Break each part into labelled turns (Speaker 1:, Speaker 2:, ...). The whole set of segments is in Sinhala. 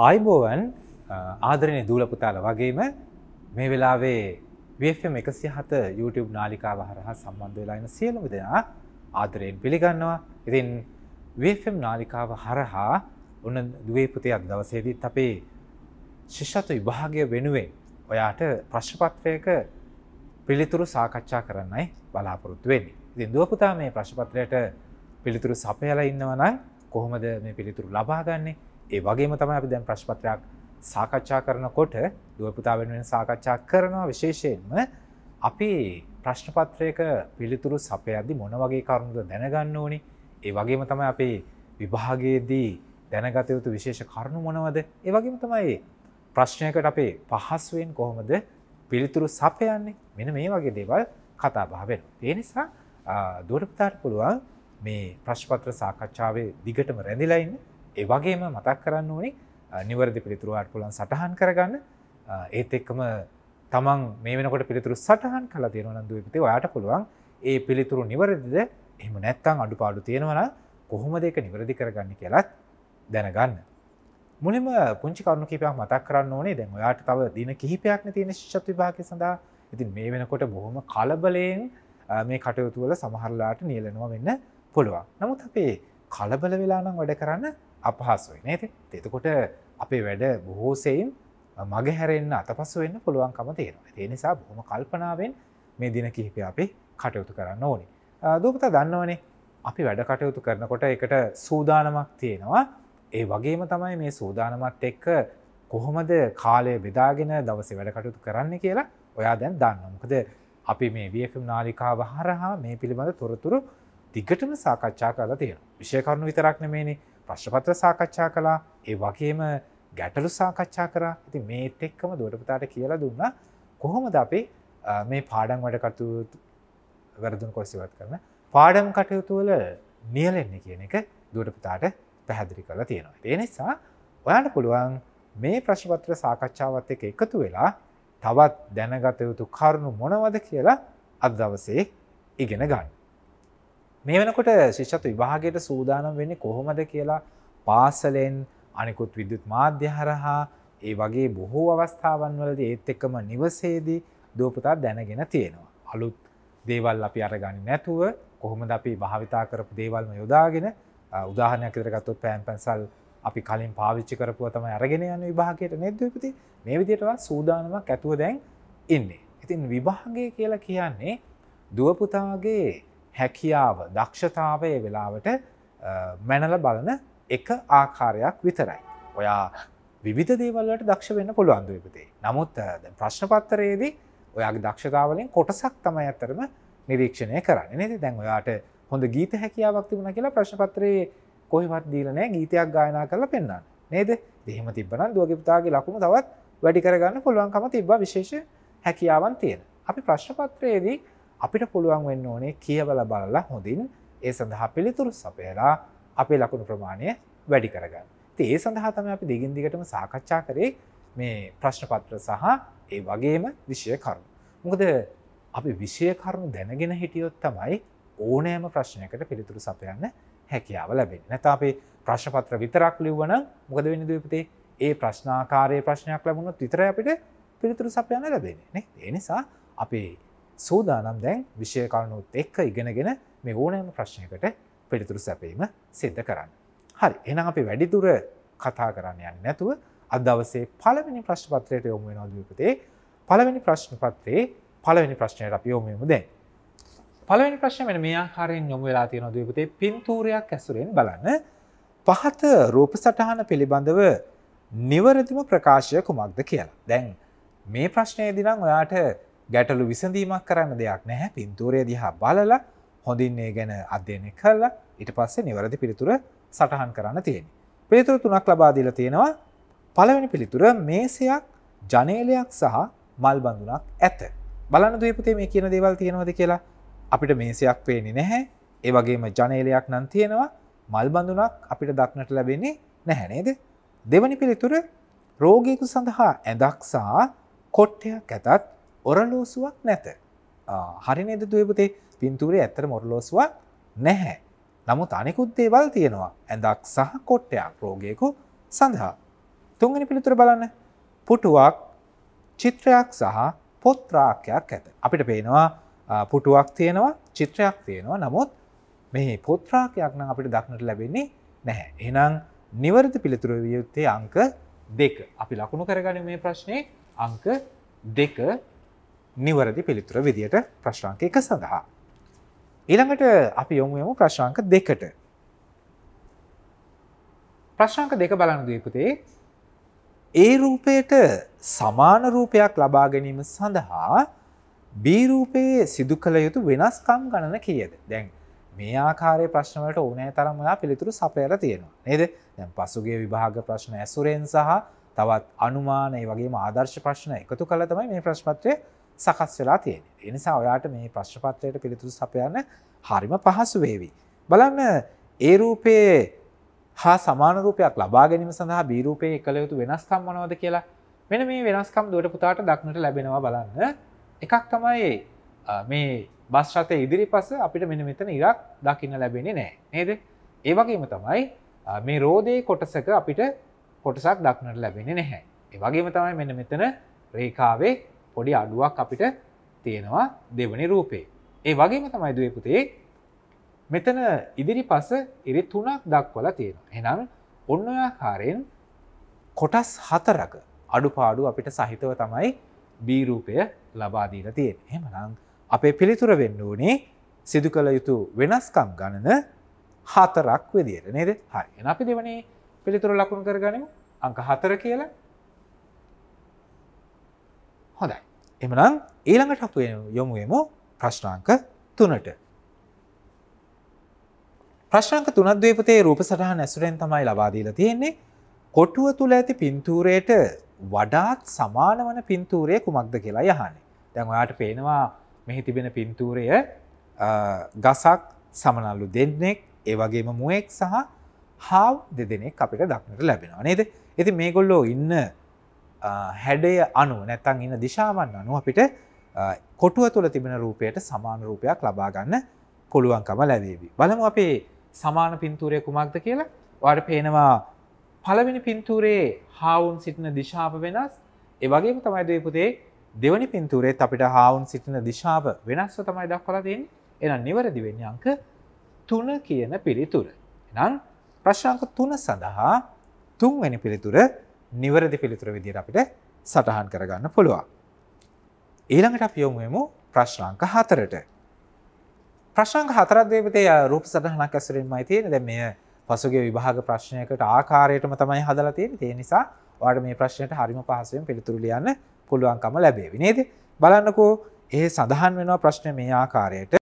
Speaker 1: ආයිබෝවන් ආදරනය දූල පුතාල වගේම මේ වෙලාවේ වFම් එකසි හත YouTube නාලිකාව හරහා සම්බන්ධ වෙලාන සියලුම දෙනා ආදරයෙන් පිළිගන්නවා ඉතින් වFම් නාලිකාව හරහා ඔන්න දුවේ පුතයක් දවසේදීත් අපේ ශිෂ්ෂත විභාගය වෙනුවෙන් ඔයාට ප්‍රශ්පත්වයක පිළිතුරු සාකච්ඡා කරන්නයි බලාපොරොත්තු වෙන්නේ ඉතින් දුවපුතා මේ ප්‍රශ්පත්‍රයට පිළිතුරු සපයලා ඉන්නවනම් කොහොමද මේ පිළිතුරු ලබාගන්නේ ඒ වගේම තමයි අපි දැන් ප්‍රශ්පත්‍රයක් සාකච්ඡා කරනකොට දුව පුතා වෙනුවෙන් සාකච්ඡා කරනවා විශේෂයෙන්ම අපි ප්‍රශ්න පත්‍රයක පිළිතුරු සපයද්දි මොන වගේ කරුණුද දැනගන්න ඕනි ඒ වගේම තමයි අපේ විභාගයේදී දැනගත යුතු විශේෂ කරුණු මොනවද ඒ වගේම තමයි ප්‍රශ්නයකට අපේ පහසුවෙන් කොහොමද පිළිතුරු සපයන්නේ මෙන්න මේ වගේ දේවල් කතා බහ වෙනවා ඒ නිසා දුවට පුතාට පුළුවන් මේ ප්‍රශ්පත්‍ර සාකච්ඡාවේ දිගටම රැඳිලා ඉන්න ඒවගේම මතක් කරන්න ඕනේ නිවරදි පිළිතුරුවාට පුලන් සටහන් කරගන්න ඒත් එක්කම තමන් මේ වෙනකොට පිළිතුරු සටහන් කල තියෙනවනන්ද පිතේ ඔයාට පුළුවන් ඒ පිළිතුරු නිවරදිද එහම නැත්තං අඩු පාඩු තියෙනවන කොහොම දෙක නිවරදි කරගන්න කියලත් දැනගන්න. මුලිම පුංචි කරුණු කිපයක් මතක් කරන්න ඕනේ දැන් ඔයාට තව දින කිහිපයක්න තියෙන ශිෂ්ත් විභාගය සඳහා ඉතින් මේ වෙනකොට බොහොම කලබලයෙන් මේ කටයුතුවල සමහරලාට නියලනවා වෙන්න පුළුවන්. නමුත් අපේ කලබල වෙලානම් වැඩ කරන්න අපහසුයි නේති එතකොට අපේ වැඩ බොහෝසයෙන් මගහැරෙන්න්න අතපසුවෙන්න්න පුළුවන්කම තේරවා ඒ නිසා බොහොම කල්පනාවෙන් මේ දින කිහිපය අපි කටයුතු කරන්න ඕනේ දූපතා දන්නවනේ අපි වැඩ කටයුතු කරනකොට එකට සූදානමක් තියෙනවා ඒ වගේම තමයි මේ සූදානමත් එක්ක කොහොමද කාලය බෙදාගෙන දවසේ වැඩ කටයුතු කරන්න කියලා ඔයා දැන් දන්න මොකද අපි මේ වFම් නාලිකාව හරහා මේ පිළිබඳ තොරතුරු දිගටම සාකච්ඡා කරලා තියෙන විෂය කරුණු විතරක් නෙමේනේ ප්‍රශ්පත්‍ර සාකච්ඡා කලා ඒ වගේම ගැටලු සාකච්ඡා කරා ඇති මේත් එක්කම දොටපතාට කියලා දුන්න කොහොමද අපේ මේ පාඩම් වැඩ කටයුතු වැරදුන් කොසිවත් කරන පාඩම් කටයුතුවල නියලෙන්නේ කියන එක දොටපතාට පැහැදිලි කරලා තියෙනවා. ඒ නිසා ඔයාට පුළුවන් මේ ප්‍රශ්පත්‍ර සාකච්ඡාවත් එක එකතු වෙලා තවත් දැනගත යුතු කරුණු මොනවද කියලා අදවසේ ඉගෙන ගන්න. මේ වෙනකොට ශිෂ්‍යත්ව විභාගයට සූදානම් වෙන්නේ කොහොමද කියලා පාසලෙන් අනිකුත් විද්‍යුත් මාධ්‍ය හරහා ඒ වගේ බොහෝ අවස්ථාවන් වලදී ඒත් එක්කම නිවසේදී දූපතා දැනගෙන තියෙනවා. අලුත් දේවල් අපි අරගන්නේ නැතුව කොහොමද අපි භාවිතා කරපු දේවල්ම යොදාගෙන උදාහරණයක් විදිහට ගත්තොත් පෑන් පැන්සල් අපි කලින් පාවිච්චි කරපුවා තමයි අරගෙන යන විභාගයට නේද දූපති? මේ විදිහටවත් සූදානමක් ඇතුව දැන් ඉන්නේ. ඉතින් විභාගය කියලා කියන්නේ දුව පුතාගේ හැකියාව දක්ෂතාවය වෙලාවට මැනල බලන එක ආකාරයක් විතරයි. ඔයා විධ දේවල්ලට දක්ෂ වෙන්න පුළුවන්දුවපතේ. නමුත් ප්‍රශ්නපත්තරයේදී ඔයාගේ දක්ෂතාවලින් කොටසක් තමයි ඇතරම නිරීක්ෂණය කරන්න නති දැන් ඔයාට හොඳ ගීත හැකියාවක් තිබුණ කියලා ප්‍රශ්නපත්‍රයේ කොහෙවත් දීලනෑ ගීතයක් ගායනා කරලා පෙන්න්න නේද දෙහෙම තිබන දුවගිපතාගේ ලකුණු තවත් වැඩි කරගන්න පුළුවන්කම තිබ්බ විශේෂ හැකියාවන් තියෙන. අපි ප්‍රශ්නපත්‍රයේදී අපිට පුළුවන් වෙන්න ඕනේ කියවල බලලා හොඳින් ඒ සඳහා පිළිතුරු සපයලා අපේ ලකුණු ප්‍රමාණය වැඩි කරගන්න. ඉතින් ඒ සඳහා තමයි අපි දිගින් දිගටම සාකච්ඡා කරේ මේ ප්‍රශ්න පත්‍ර සහ ඒ වගේම විෂය කරුණු. මොකද අපි විෂය කරුණු දැනගෙන හිටියොත් තමයි ඕනෑම ප්‍රශ්නයකට පිළිතුරු සපයන්න හැකියාව ලැබෙන්නේ. නැත්නම් අපි ප්‍රශ්න පත්‍ර විතරක් ලිව්වනම් මොකද වෙන්නේ දීපතේ? ඒ ප්‍රශ්නාකාරයේ ප්‍රශ්නයක් ලැබුණොත් විතරයි අපිට පිළිතුරු සපයන්න ලැබෙන්නේ නේ. ඒ නිසා අපේ සූදානම් දැන් විෂය කරුණුත් එක්ක ඉගෙනගෙන මේ ඕනෑම ප්‍රශ්නයකට පිළිතුරු සැපීම සිද්ධ කරන්න. හරි එනම් අපි වැඩිදුර කතා කරන්න යන්න නැතුව අදවසේ පළවෙනි ප්‍රශ්පත්‍රයට යොමු වෙනවා දීපතේ පළවෙනි ප්‍රශ්න පත්‍රයේ පළවෙනි ප්‍රශ්නයට අපි යොමු වෙමු දැන්. පළවෙනි ප්‍රශ්නය මෙන්න මේ ආකාරයෙන් යොමු වෙලා තියෙනවා දීපතේ පින්තූරයක් ඇසුරෙන් බලන්න පහත රූප සටහන පිළිබඳව නිවරදිම ප්‍රකාශය කුමක්ද කියලා. දැන් මේ ප්‍රශ්නයේදී නම් ඔයාට ගැටලු විසඳීමක් කරන්න දෙයක් නැහැ පින්තූරය දිහා බලලා හොඳින්නේ ගැන අධ්‍යයනය කරලා ඊට පස්සේ නිවැරදි පිළිතුර සටහන් කරන්න තියෙන්නේ. පිළිතුර තුනක් ලබා දීලා තියෙනවා. පළවෙනි පිළිතුර මේසයක්, ජනේලයක් සහ මල් බඳුනක් ඇත. බලන්න දීපතේ මේ කියන දේවල් තියෙනවද කියලා අපිට මේසයක් පේන්නේ නැහැ. ඒ වගේම ජනේලයක් නම් තියෙනවා. මල් බඳුනක් අපිට දක්නට ලැබෙන්නේ නැහැ නේද? දෙවැනි පිළිතුර රෝගීකු සඳහා ඇඳක් සහ කොට්ටයක් ඇතත් ඔරලෝසුවක් නැත හරිනේද දපතේ පින්තුරේ ඇත්තර මොරලෝසුවක් නැහැ නමුත් අනෙකුත් දේවල් තියෙනවා ඇඳක් සහ කොට්ටයක් රෝගයකු සඳහා තුංගනි පිළිතුර බලන්න පුටුවක් චිත්‍රයක් සහ පොත්්‍රාක්‍යයක් ඇත අපිට පේනවා පුටුවක් තියෙනවා චිත්‍රයක් තියෙනවා නමුත් මෙහි පොත්්‍රාකයක් නම් අපිට දක්නට ලැබෙන්නේ නැහැ එනම් නිවරදි පිළිතුර වියයුත්තේ අංක දෙක අපි ලකුණු කරගන මේ ප්‍රශ්නය අංක දෙක නිවරදි පිළිතුර විදියට ප්‍රශ්නාංක එක සඳහා. ඊළඟට අපි යොමුයමු ප්‍රශ්නාංක දෙකට. ප්‍රශ්නාංක දෙක බලන දීපතේ ඒ රූපයට සමාන රූපයක් ලබා ගැනීම සඳහා බීරූපයේ සිදු කළ යුතු වෙනස්කම් ගණන කියද. දැන් මේ ආකාරය ප්‍රශ්නවලට ඕනෑ තරම් ඔයා පිළිතුරු සපයල තියෙනවා. නේද දැන් පසුගේ විභාග ප්‍රශ්න ඇසුරෙන් සහ තවත් අනුමානය වගේ ආදර්ශ ප්‍රශ්න එකතු කළ තමයි මේ ප්‍රශ්පත්වය සකස් වෙලා තියෙන. එනිසා ඔයාට මේ ප්‍රශ්පත්‍රයට පිළිතුරු සපයන්න හරිම පහසු වේවි. බලන්න ඒ රූපයේ හා සමාන රූපයක් ලබා ගැනීම සඳහා බීරූපයේ කළ යුතු වෙනස්කම් මොනවද කියලා මෙන මේ වෙනස්කම් දුවට පුතාට දක්නට ලැබෙනවා බලන්න. එකක් තමයි මේ බස් රථය ඉදිරිපස අපිට මෙන්න මෙතන ඉරක් දකින්න ලැබෙන්නේ නෑ නේද? ඒ වගේම තමයි මේ රෝදයේ කොටසක අපිට කොටසක් දක්නට ලැබෙන්නේ නැහැ. ඒ වගේම තමයි මෙන්න මෙතන රේඛාවේ පොඩි අඩුවක් අපිට තියෙනවා දෙවනි රූපේ. ඒ වගේම තමයි දුවපුතේ මෙතන ඉදිරි පස ඉරි තුනක් දක්වල තියෙන. එනම් ඔන්නයාකාරයෙන් කොටස් හතරක අඩුපාඩු අපිට සහිතව තමයි බීරූපය ලබාදීල තියෙන් එමනම් අපේ පිළිතුර වෙන්න ඕනේ සිදු කළ යුතු වෙනස්කම් ගණන හතරක් විදියට නේද හරි අපි දෙවනේ පිළිතුර ලකුණු කරගනිමු අංක හතර කියලා හොඳයි. එමනම් ඊළඟට අප යොමුයමු ප්‍රශ්නාංක තුනට. ප්‍රශ්නාංක තුනත් දීපතේ රූප සටහන් ඇසුරෙන් තමයි ලබා දීලා තියෙන්නේ. කොටුව තුල ඇති පින්තූරයට වඩාත් සමාන වන පින්තූරය කුමක්ද කියලා යහනේ. දැන් ඔයාට පේනවා මෙහි තිබෙන පින්තූරය ගසක් සමනල්ලු දෙන්නෙක් ඒ වගේම මුවෙක් සහ හාව් දෙදෙනෙක් අපිට දක්නට ලැබෙනවා නේද? ඉතින් මේගොල්ලෝ ඉන්න හැඩය අනුව නැතන් ඉන්න දිශාවන් අනුව අපිට කොටුව තුළ තිබෙන රූපයට සමාන රූපයක් ලබාගන්න කොළුවන්කම ලැබේවි. බලමු අපේ සමාන පින්තූරය කුමක්ද කියලා වාට පේනවා පළවෙනි පින්තූරේ හාවුන් සිටින දිශාව වෙනස් ඒවගේ තමයි දයපුතේ දෙවනි පින්තූරේත් අපිට හාවුන් සිටින දිශාව වෙනස්ව තමයි දක්වලදෙන් එන නිවරදිවෙන්න අංක තුන කියන පිළිතුර. එනම් ප්‍රශ්ංක තුන සඳහා තුන්වැනි පිළිතුර නිවැරදි පිළිතුර විදිහට අපිට සටහන් කරගන්න පුළුවන්. ඊළඟට අපි යොමු වෙමු ප්‍රශ්න අංක 4ට. ප්‍රශ්න අංක 4ක් දේපතේ රූප සටහනක් ඇසුරින්මයි තියෙන්නේ. දැන් මේ පසුගිය විභාග ප්‍රශ්නයකට ආකාරයටම තමයි හදලා තියෙන්නේ. ඒ නිසා ඔයාලට මේ ප්‍රශ්නයට හරිම පහසුවෙන් පිළිතුරු ලියන්න පුළුවන්කම ලැබේවි නේද? බලන්නකෝ ඒ සඳහන් වෙනවා ප්‍රශ්නේ මේ ආකාරයට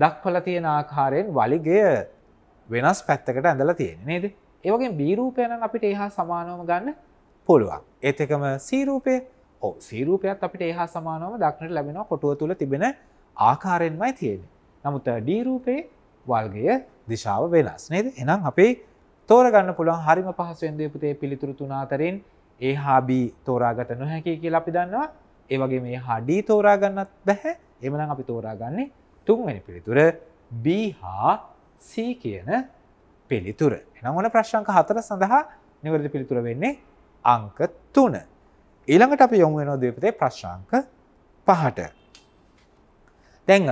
Speaker 1: දක්වල තියෙන ආකාරයෙන් වලිගය වෙනස් පැත්තකට ඇඳලා තියෙන නේද ඒවගේ බීරූපයන අපිට එහා සමානෝම ගන්න පුළුවන් ඒත් එකම සීරූපය ඕ සීරූපයත් අපිට එහා සමානෝම දක්නට ලැබෙනවා කොටුව තුළ තිබෙන ආකාරයෙන්මයි තියෙන නමුත් ඩීරූපේ වල්ගය දිශාව වෙනස් නේද එනම් අපේ තෝරගන්න පුළුවන් හරිම පහසුවෙන්දයපුතේ පිළිතුරු තුනාතරින් ඒ හාබී තෝරාගත නොහැකි කියලා අපි දන්නවා ඒවගේ මේ හඩී තෝරාගන්නත් බැහැ එමනම් අපි තෝරාගන්නේ තුන්වැනි පිළිතුර B හා C කියන පිළිතුර. එනම් ඔන ප්‍රශ්නක හතර සඳහා නිවැරදි පිළිතුර වෙන්නේ අංක 3. ඊළඟට අපි යොමු වෙනවා ද්වීපතේ ප්‍රශ්නාංක 5ට. දැන්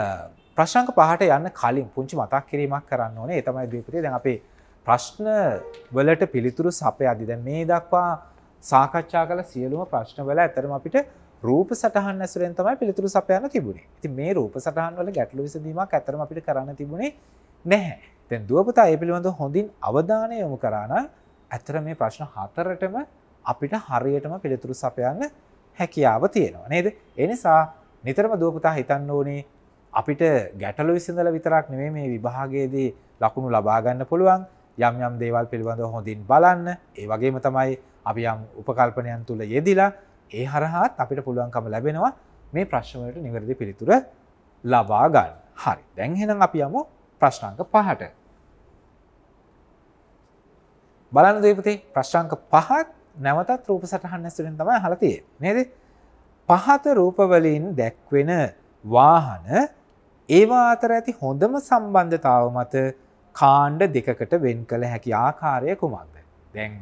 Speaker 1: ප්‍රශ්නාංක 5ට යන්න කලින් පුංචි මතක් කිරීමක් කරන්න ඕනේ. ඒ තමයි ද්වීපතේ දැන් අපේ ප්‍රශ්න වලට පිළිතුරු සපයදී දැන් මේ දක්වා සාකච්ඡා කළ සියලුම ප්‍රශ්න වල ඇතරම අපිට රූප සටහන් ඇසුරෙන් තමයි පිළිතුරු සපයන්න තිබුණේ. ඉතින් මේ රූප සටහන් වල ගැටලු විසඳීමක් ඇත්තටම අපිට කරන්න තිබුණේ නැහැ. දැන් දුව පුතා ඒ පිළිබඳව හොඳින් අවධානය යොමු කරා නම් ඇත්තට මේ ප්‍රශ්න හතරටම අපිට හරියටම පිළිතුරු සපයන්න හැකියාව තියෙනවා නේද? ඒ නිසා නිතරම දුව පුතා හිතන්න ඕනේ අපිට ගැටලු විසඳලා විතරක් නෙමෙයි මේ විභාගයේදී ලකුණු ලබා ගන්න පුළුවන් යම් යම් දේවල් පිළිබඳව හොඳින් බලන්න ඒ වගේම තමයි අපි යම් උපකල්පනයන් තුල යෙදිලා ඒ හරහාත් අපිට පුළුවන්කම ලැබෙනවා මේ ප්‍රශ්නවලට නිවැරදි පිළිතුර ලබා ගන්න. හරි. දැන් එහෙනම් අපි යමු ප්‍රශ්නාංක 5ට. බලන්න දීපති ප්‍රශ්නාංක 5ත් නැවතත් රූප සටහන් ඇසුරෙන් තමයි අහලා තියෙන්නේ. නේද? පහත රූපවලින් දැක්වෙන වාහන ඒවා අතර ඇති හොඳම සම්බන්ධතාව මත කාණ්ඩ දෙකකට වෙන් කළ හැකි ආකාරය කුමක්ද? දැන්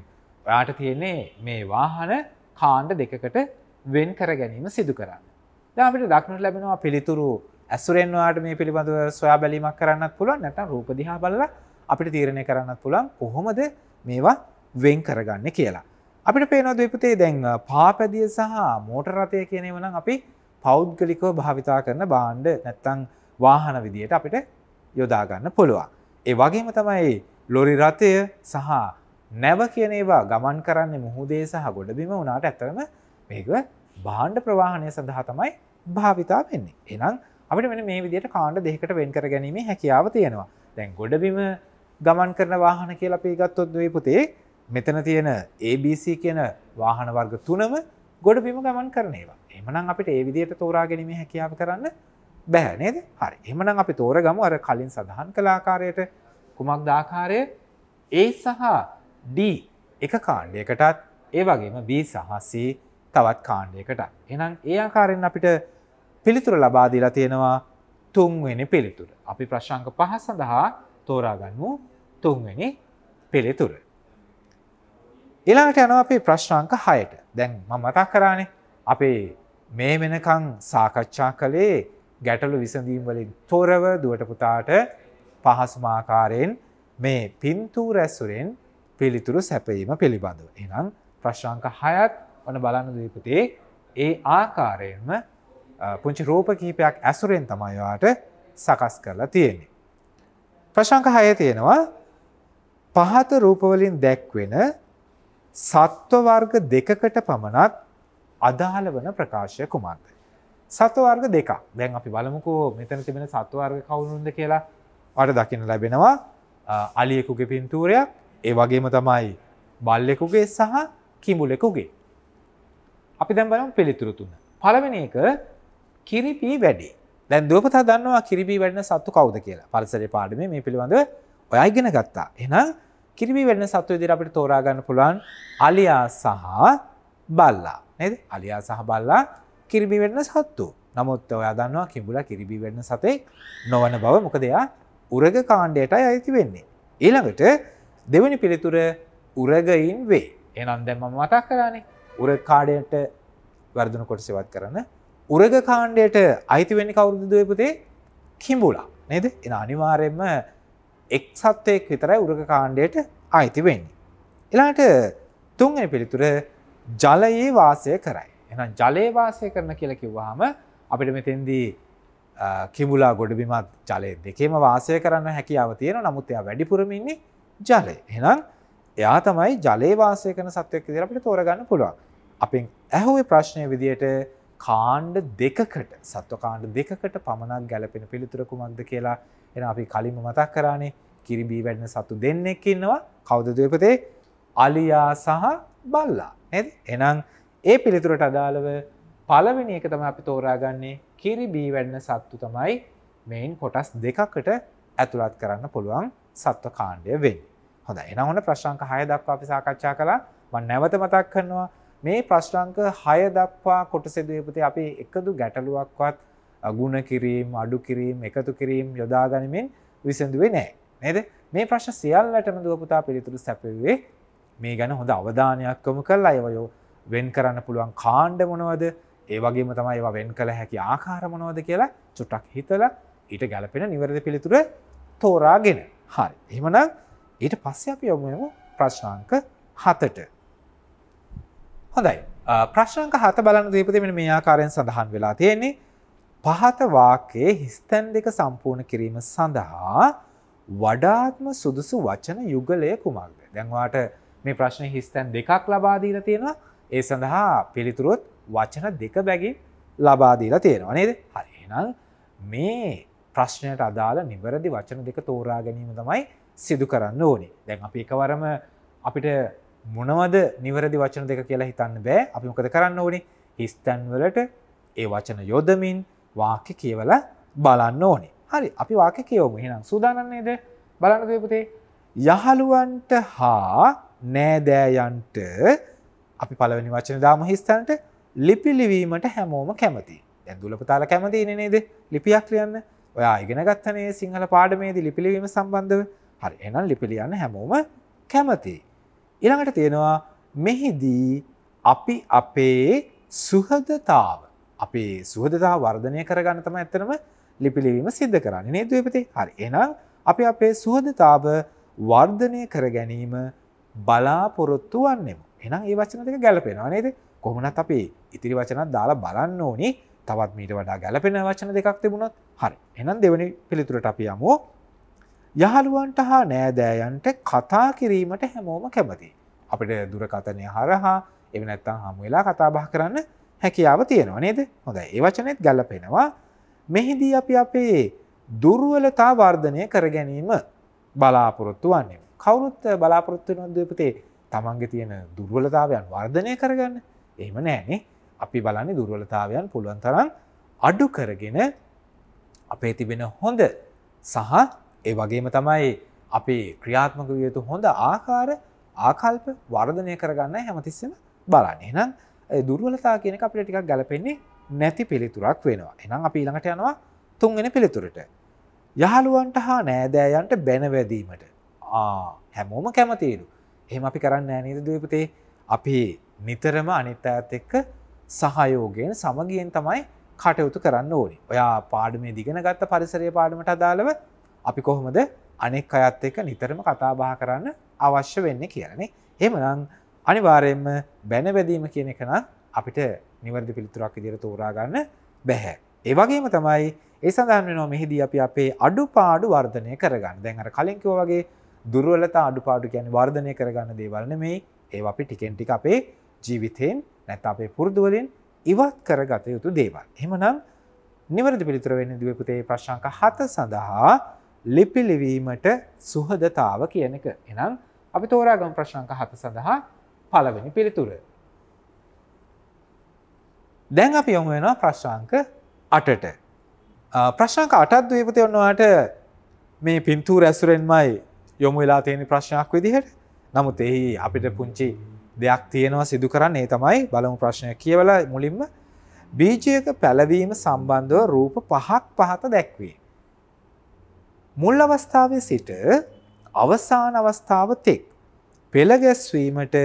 Speaker 1: ඔයාට තියෙන්නේ මේ වාහන කාණ්ඩ දෙකකට වෙන් කර ගැනීම සිදු කරන්න. දාමට දක්නට ලැබෙනවා පිළිතුරු ඇසුරෙන්වාට මේ පිළිබඳව සොයා බැලීමක් කරන්නත් පුළුවන් නැට රූපදිහා බලල අපිට තීරණය කරන්නත් පුළන් කොහොමද මේවා වෙන් කරගන්න කියලා. අපිට පේනොද විපතේ දැන් පාපැදිය සහ මෝටරතය කියනවනම් අපි පෞද්ගලිකව භාවිතා කරන බාණ්ඩ නැත්තං වාහන විදියට අපිට යොදාගන්න පුළුවන්. ඒ වගේම තමයි ලොරි රථය සහ නැව කියන ඒවා ගමන් කරන්නේ මුහුදේ සහ ගොඩබිම වුණාට ඇත්තරම මේක භාණ්ඩ ප්‍රවාහණය සඳහා තමයි භාවිතා වෙන්නේ. එහෙනම් අපිට මෙන්න මේ විදිහට කාණ්ඩ දෙකකට වෙන් කර ගැනීමේ හැකියාව තියෙනවා. දැන් ගොඩබිම ගමන් කරන වාහන කියලා අපි ගත්තොත් මේ පුතේ මෙතන තියෙන ABC කියන වාහන වර්ග තුනම ගොඩබිම ගමන් කරන ඒවා. එහෙමනම් අපිට ඒ විදිහට තෝරා ගැනීමේ හැකියාව කරන්න බෑ නේද? හරි. එහෙමනම් අපි තෝරගමු අර කලින් සඳහන් කළ ආකාරයට කුමක්ද ආකාරය? A සහ D එක කාණ්ඩයකටත් ඒ වගේම B සහසි තවත් කාණ්ඩයකට එනම් ඒ ආකාරයෙන් අපිට පිළිතුර ලබාදීලා තියෙනවා තුන්වෙනි පිළිතුර අපි ප්‍රශංක පහ සඳහා තෝරාගන්නු තුන්වෙනි පිළිතුර එලාට යන අපේ ප්‍රශ්නාංක හයට දැන් මම මතක් කරානේ අපේ මේ වෙනකං සාකච්ඡා කළේ ගැටලු විසඳීම් වලින් තොරව දුවට පුතාට පහසුමාකාරයෙන් මේ පින්තූ රැසුරෙන් පිළිතුරු සැපීම පිළිබඳව. එනම් ප්‍රශ්ාංක හයත් වන බලන්න දීපතේ ඒ ආකාරයෙන්ම පුංචි රෝප කීපයක් ඇසුරෙන් තමයිවාට සකස් කරලා තියෙන්නේ. ප්‍රශංක හය තියෙනවා පහත රූපවලින් දැක්වෙන සත්ව වර්ග දෙකකට පමණක් අදාළ වන ප්‍රකාශය කුමක්ද? සත්ව වර්ග දෙකක්. දැන් අපි බලමුකෝ මෙතන තිබෙන සත්ව වර්ග කවුරුන්ද කියලා. ඔයාලට දකින්න ලැබෙනවා අලියෙකුගේ පින්තූරයක්, ඒ වගේම තමයි බල්ලෙකුගේ සහ කිඹුලෙකුගේ. අපි දැන් බලමු පිළිතුරු තුන. පළවෙනි එක කිරිපී වැඩි. දැන් දුවපතා දන්නවා කිරිපී වැඩෙන සත්තු කවුද කියලා. පරිසරයේ පාඩමේ මේ පිළිබඳව ඔයා ඉගෙන ගත්තා. එහෙනම් කිරිපී වැඩෙන සත්තු විදිහට අපිට තෝරා ගන්න පුළුවන් අලියා සහ බල්ලා. නේද? අලියා සහ බල්ලා කිරිපී වැඩෙන සත්තු. නමුත් ඔයා දන්නවා කිඹුලා කිරිපී වැඩෙන සතෙක් නොවන බව. මොකද එයා උරග කාණ්ඩයටයි අයිති වෙන්නේ. ඊළඟට දෙවනි පිළිතුර උරගයින් වේ එනම් දැම මතක් කරන්නේ උර කාඩයට වර්ධන කොට සෙවත් කරන උරග කාණ්ඩයට අයිතිවෙනි කවුරුදුදපතේ කිම්බුලා නේද එ අනිවාරයෙන්ම එක් සත්වයෙක් විතරයි උරග කාණ්ඩයට අයිති වෙන්නේ. එලාට තුන්ගනි පිළිතුර ජලයේ වාසය කරයි. එනම් ජලයේ වාසය කරන කියල කිව්වාම අපිට මෙතෙන්දී කිමුලා ගොඩබිමත් ජලය දෙකේම වාසය කරන්න හැකියාව තියෙන නමුත් එයා වැඩිපුරමින්නේ ජලය. එහෙනම් එයා තමයි ජලයේ වාසය කරන සත්වයෙක් විදිහට අපිට තෝරගන්න පුළුවන්. අපෙන් ඇහුවේ ප්‍රශ්නය විදිහට කාණ්ඩ දෙකකට සත්ව කාණ්ඩ දෙකකට පමණක් ගැලපෙන පිළිතුර කුමක්ද කියලා එහෙනම් අපි කලින්ම මතක් කරානේ කිරි බී වැඩෙන සතු දෙන්නෙක් ඉන්නවා. කවුද දෙපතේ? අලියා සහ බල්ලා. නේද? එහෙනම් ඒ පිළිතුරට අදාළව පළවෙනි එක තමයි අපි තෝරාගන්නේ කිරි බී වැඩෙන සත්තු තමයි මේන් කොටස් දෙකකට ඇතුළත් කරන්න පුළුවන් සත්ව කාණ්ඩය වෙන්නේ. හොඳ එනවන ප්‍රශ්ංක හය දක්වා අපි සාකච්ඡා කලා මන් නැවත මතක් කරනවා මේ ප්‍රශ්ටංක හය දක්වා කොටසෙදපති අපි එකදු ගැටලුවක්වත් අගුණ කිරීම් අඩු කිරීම් එකතු කිරීම් යොදා ගනිමින් විසඳුවේ නෑ නේද මේ ප්‍රශ් සියල්ලටම දුවපුතා පිළිතුරු සැපවේ මේ ගැන හොඳ අවධානයක්කම කල් අයවයෝ වෙන් කරන්න පුළුවන් කාණ්ඩ මොනවද ඒ වගේම තමයි ඒවා වෙන් කළ හැකි ආකාරමනවද කියලා චුට්ටක් හිතල ඊට ගැලපෙන නිවැරදි පිළිතුර තෝරාගෙන හරි එහෙමනම් ඊට පස්සේ අපි යොමුමු ප්‍රශ්නාංක හතට. හොඳයි ප්‍රශ්නක හත බලන්න දීපතිමෙන මේ ආකාරයෙන් සඳහන් වෙලා තියෙන්නේ පහත වාක්‍යයේ හිස්තැන් දෙක සම්පූර්ණ කිරීම සඳහා වඩාත්ම සුදුසු වචන යුගලය කුමක්ද. දැන්වාට මේ ප්‍රශ්න හිස්තැන් දෙකක් ලබාදීලා තියෙනවා ඒ සඳහා පිළිතුරුත් වචන දෙක බැගින් ලබාදීලා තියෙනවා නේද හරිහෙනල් මේ ප්‍රශ්නයට අදාළ නිවැරදි වචන දෙක තෝරා ගැනීම තමයි සිදු කරන්න ඕනේ දැන් අපි එකවරම අපිට මොනවද නිවැරදි වචන දෙක කියලා හිතන්න බෑ අපි මොකද කරන්න ඕනේ හිස්තැන්වලට ඒ වචන යොදමින් වාක්‍ය කියවල බලන්න ඕනේ හරි අපි වාක්‍ය කියවමු එහෙනම් සූදානන්නේද බලන්න දපුතේ යහළුවන්ට හා නෑදෑයන්ට අපි පළවෙනි වචන දාම හිස්තැනට ලිපි ලිවීමට හැමෝම කැමති ඇදුලපතාල කැමති නේද ලිපියක් ලියන්න ඔයා ඉගෙන ගත්තනේ සිංහල පාඩමේදී ලිපිලිවීම සම්බන්ධව හරි එහෙනම් ලිපි ලියන්න හැමෝම කැමතියි. ඊළඟට තියෙනවා මෙහිදී අපි අපේ සුහදතාව අපේ සුහදතාව වර්ධනය කරගන්න තමයි ඇත්තටම ලිපි ලිවීම සිද්ධ කරන්නේ නේද දුවපතේ? හරි. එහෙනම් අපි අපේ සුහදතාව වර්ධනය කර ගැනීම බලාපොරොත්තු වන්නෙමු. එහෙනම් මේ වචන දෙක ගැලපෙනවා නේද? කොහොමනත් අපි ඉතිරි වචනත් දාලා බලන්න ඕනේ. තවත් මීට වඩා ගැලපෙන වචන දෙකක් තිබුණොත් හරි. එහෙනම් දෙවෙනි පිළිතුරට අපි යමු. යහළුවන්ට හා නෑදෑයන්ට කතා කිරීමට හැමෝම කැමති. අපිට දුරකතනය හරහා එම නැත්තං හමු වෙලා කතාබහ කරන්න හැකියාව තියෙනවා නේද හොඳ ඒවචනෙත් ගැලපෙනවා මෙහිදී අපි අපේ දුර්ුවලතා වර්ධනය කර ගැනීම බලාපොරොත්තු වන්නේ. කවුරුත් බලාපොරොත්තු නොදපතේ තමන්ගේ තියෙන දුර්වලතාවයන් වර්ධනය කරගන්න එහම නෑනේ අපි බලන්නේ දුර්වලතාවයන් පුළුවන් තරම් අඩු කරගෙන අපේ තිබෙන හොඳ සහ ඒ වගේම තමයි අපේ ක්‍රියාත්මක වියතු හොඳ ආකාර ආකල්ප වර්ධනය කරගන්න හැමතිස්සම බලන්න එනම් දුර්වලතා කියනක අපිට ටිකක් ගැලපෙන්නේ නැති පිළිතුරක් වෙනවා එනම් අපි ඊළඟට යනවා තුන්ගෙන පිළිතුරට යහළුවන්ට හා නෑදෑයන්ට බැනවැදීමට හැමෝම කැමතිේරු එහෙම අපි කරන්න නෑනීද දීපතේ අපි නිතරම අනිත් අඇත් එක්ක සහයෝගයෙන් සමගියෙන් තමයි කටයුතු කරන්න ඕනි ඔයා පාඩමේ දිගෙන ගත්ත පරිසරය පාඩමට අදාළව අපි කොහොමද අනෙක් අයත් එක නිතරම කතාබා කරන්න අවශ්‍ය වෙන්න කියලනේ. එමනම් අනිවාරයෙන්ම බැනවැදීම කියන එක නම් අපිට නිවැරදි පිළිතුරක් ඉදිරියට තෝරාගන්න බැහැ. ඒ වගේම තමයි ඒ සඳහන් වෙනවා මෙහිදී අපි අපේ අඩුපාඩු වර්ධනය කරගන්න. දැන් අර කලින් කිව්වා වගේ දුර්වලතා අඩුපාඩු කියන්නේ වර්ධනය කරගන්න දේවල් නෙමෙයි. ඒවා අපි ටිකෙන් ටික අපේ ජීවිතයෙන් නැත්නම් අපේ පුරුදු වලින් ඉවත් කරගත යුතු දේවල්. එහෙමනම් නිවැරදි පිළිතුර වෙන්නේ දුවේ පුතේ ප්‍රශ්නාංක 7 සඳහා ලිපි ලිවීමට සුහදතාව කියන එක එනම් අපි තෝරාගම් ප්‍රශ්නංක හත සඳහා පළවෙනි පිළිතුර. දැන් අපි යොමු වෙනවා ප්‍රශ්නාංක අටට. ප්‍රශ්නාංක අටත් දීපති ඔන්නවාට මේ පින්තූර ඇසුරෙන්මයි යොමු වෙලා තියෙන ප්‍රශ්නයක් විදිහට. නමුත් එහි අපිට පුංචි දෙයක් තියෙනවා සිදු කරන්න ඒ තමයි බලමු ප්‍රශ්නය කියවලා මුලින්ම බීජයක පැලවීම සම්බන්ධව රූප පහක් පහත දැක්වේ. මුල් අවස්ථාවේ සිට අවසාන අවස්ථාව තෙක් පෙළ ගැස්වීමට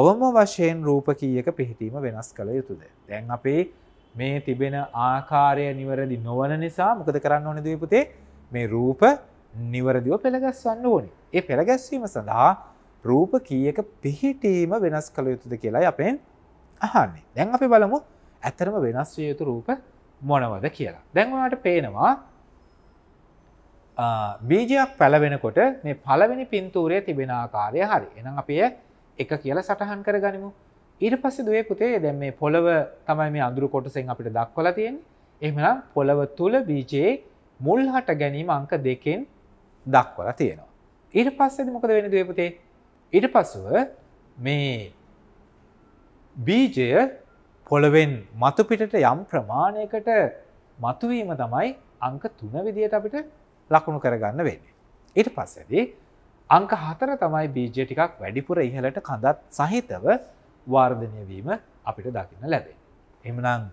Speaker 1: අවම වශයෙන් රූපකීයක පිහිටීම වෙනස් කළ යුතුද. දැන් අපේ මේ තිබෙන ආකාරය නිවැරදි නොවන නිසා මොකද කරන්න ඕන දීපුතේ මේ රූප නිවරදිව පෙළගස්වන්න ඕනි. ඒ පෙළගැස්වීම සඳහා රූප කීයක පිහිටීම වෙනස් කළ යුතුද කියලා අපෙන් අහන්නේ. දැන් අපි බලමු ඇතරම වෙනස් විය යුතු රූප මොනවද කියලා. දැන් ඔයාට පේනවා බීජයක් පැලවෙනකොට මේ පළවෙනි පින්තූරය තිබෙන ආකාරය හරි එනම් අපය එක කියල සටහන් කර ගනිමු ඊට පස්ස දුවේ පුතේ දැම් මේ පොළව තමයි මේ අඳුරු කොටසෙන් අපිට දක්වල තියෙන් එමනම් පොළව තුළ බීජයේ මුල් හට ගැනීම අංක දෙකෙන් දක්වල තියෙනවා ඊට පස්සෙද මොකද වෙන දවපුතේ ඉට පසුව මේ බීජය පොළවෙන් මතුපිටට යම් ප්‍රමාණයකට මතුවීම තමයි අංක තුන විදියට අපිට ලකුණු කරගන්න වෙන්නේ. ඊට පස්සදී අංක හතර තමයි බීජය ටිකක් වැඩිපුර ඉහලට කඳත් සහිතව වාර්ධනය වීම අපිට දකින්න ලැබේ. එමනම්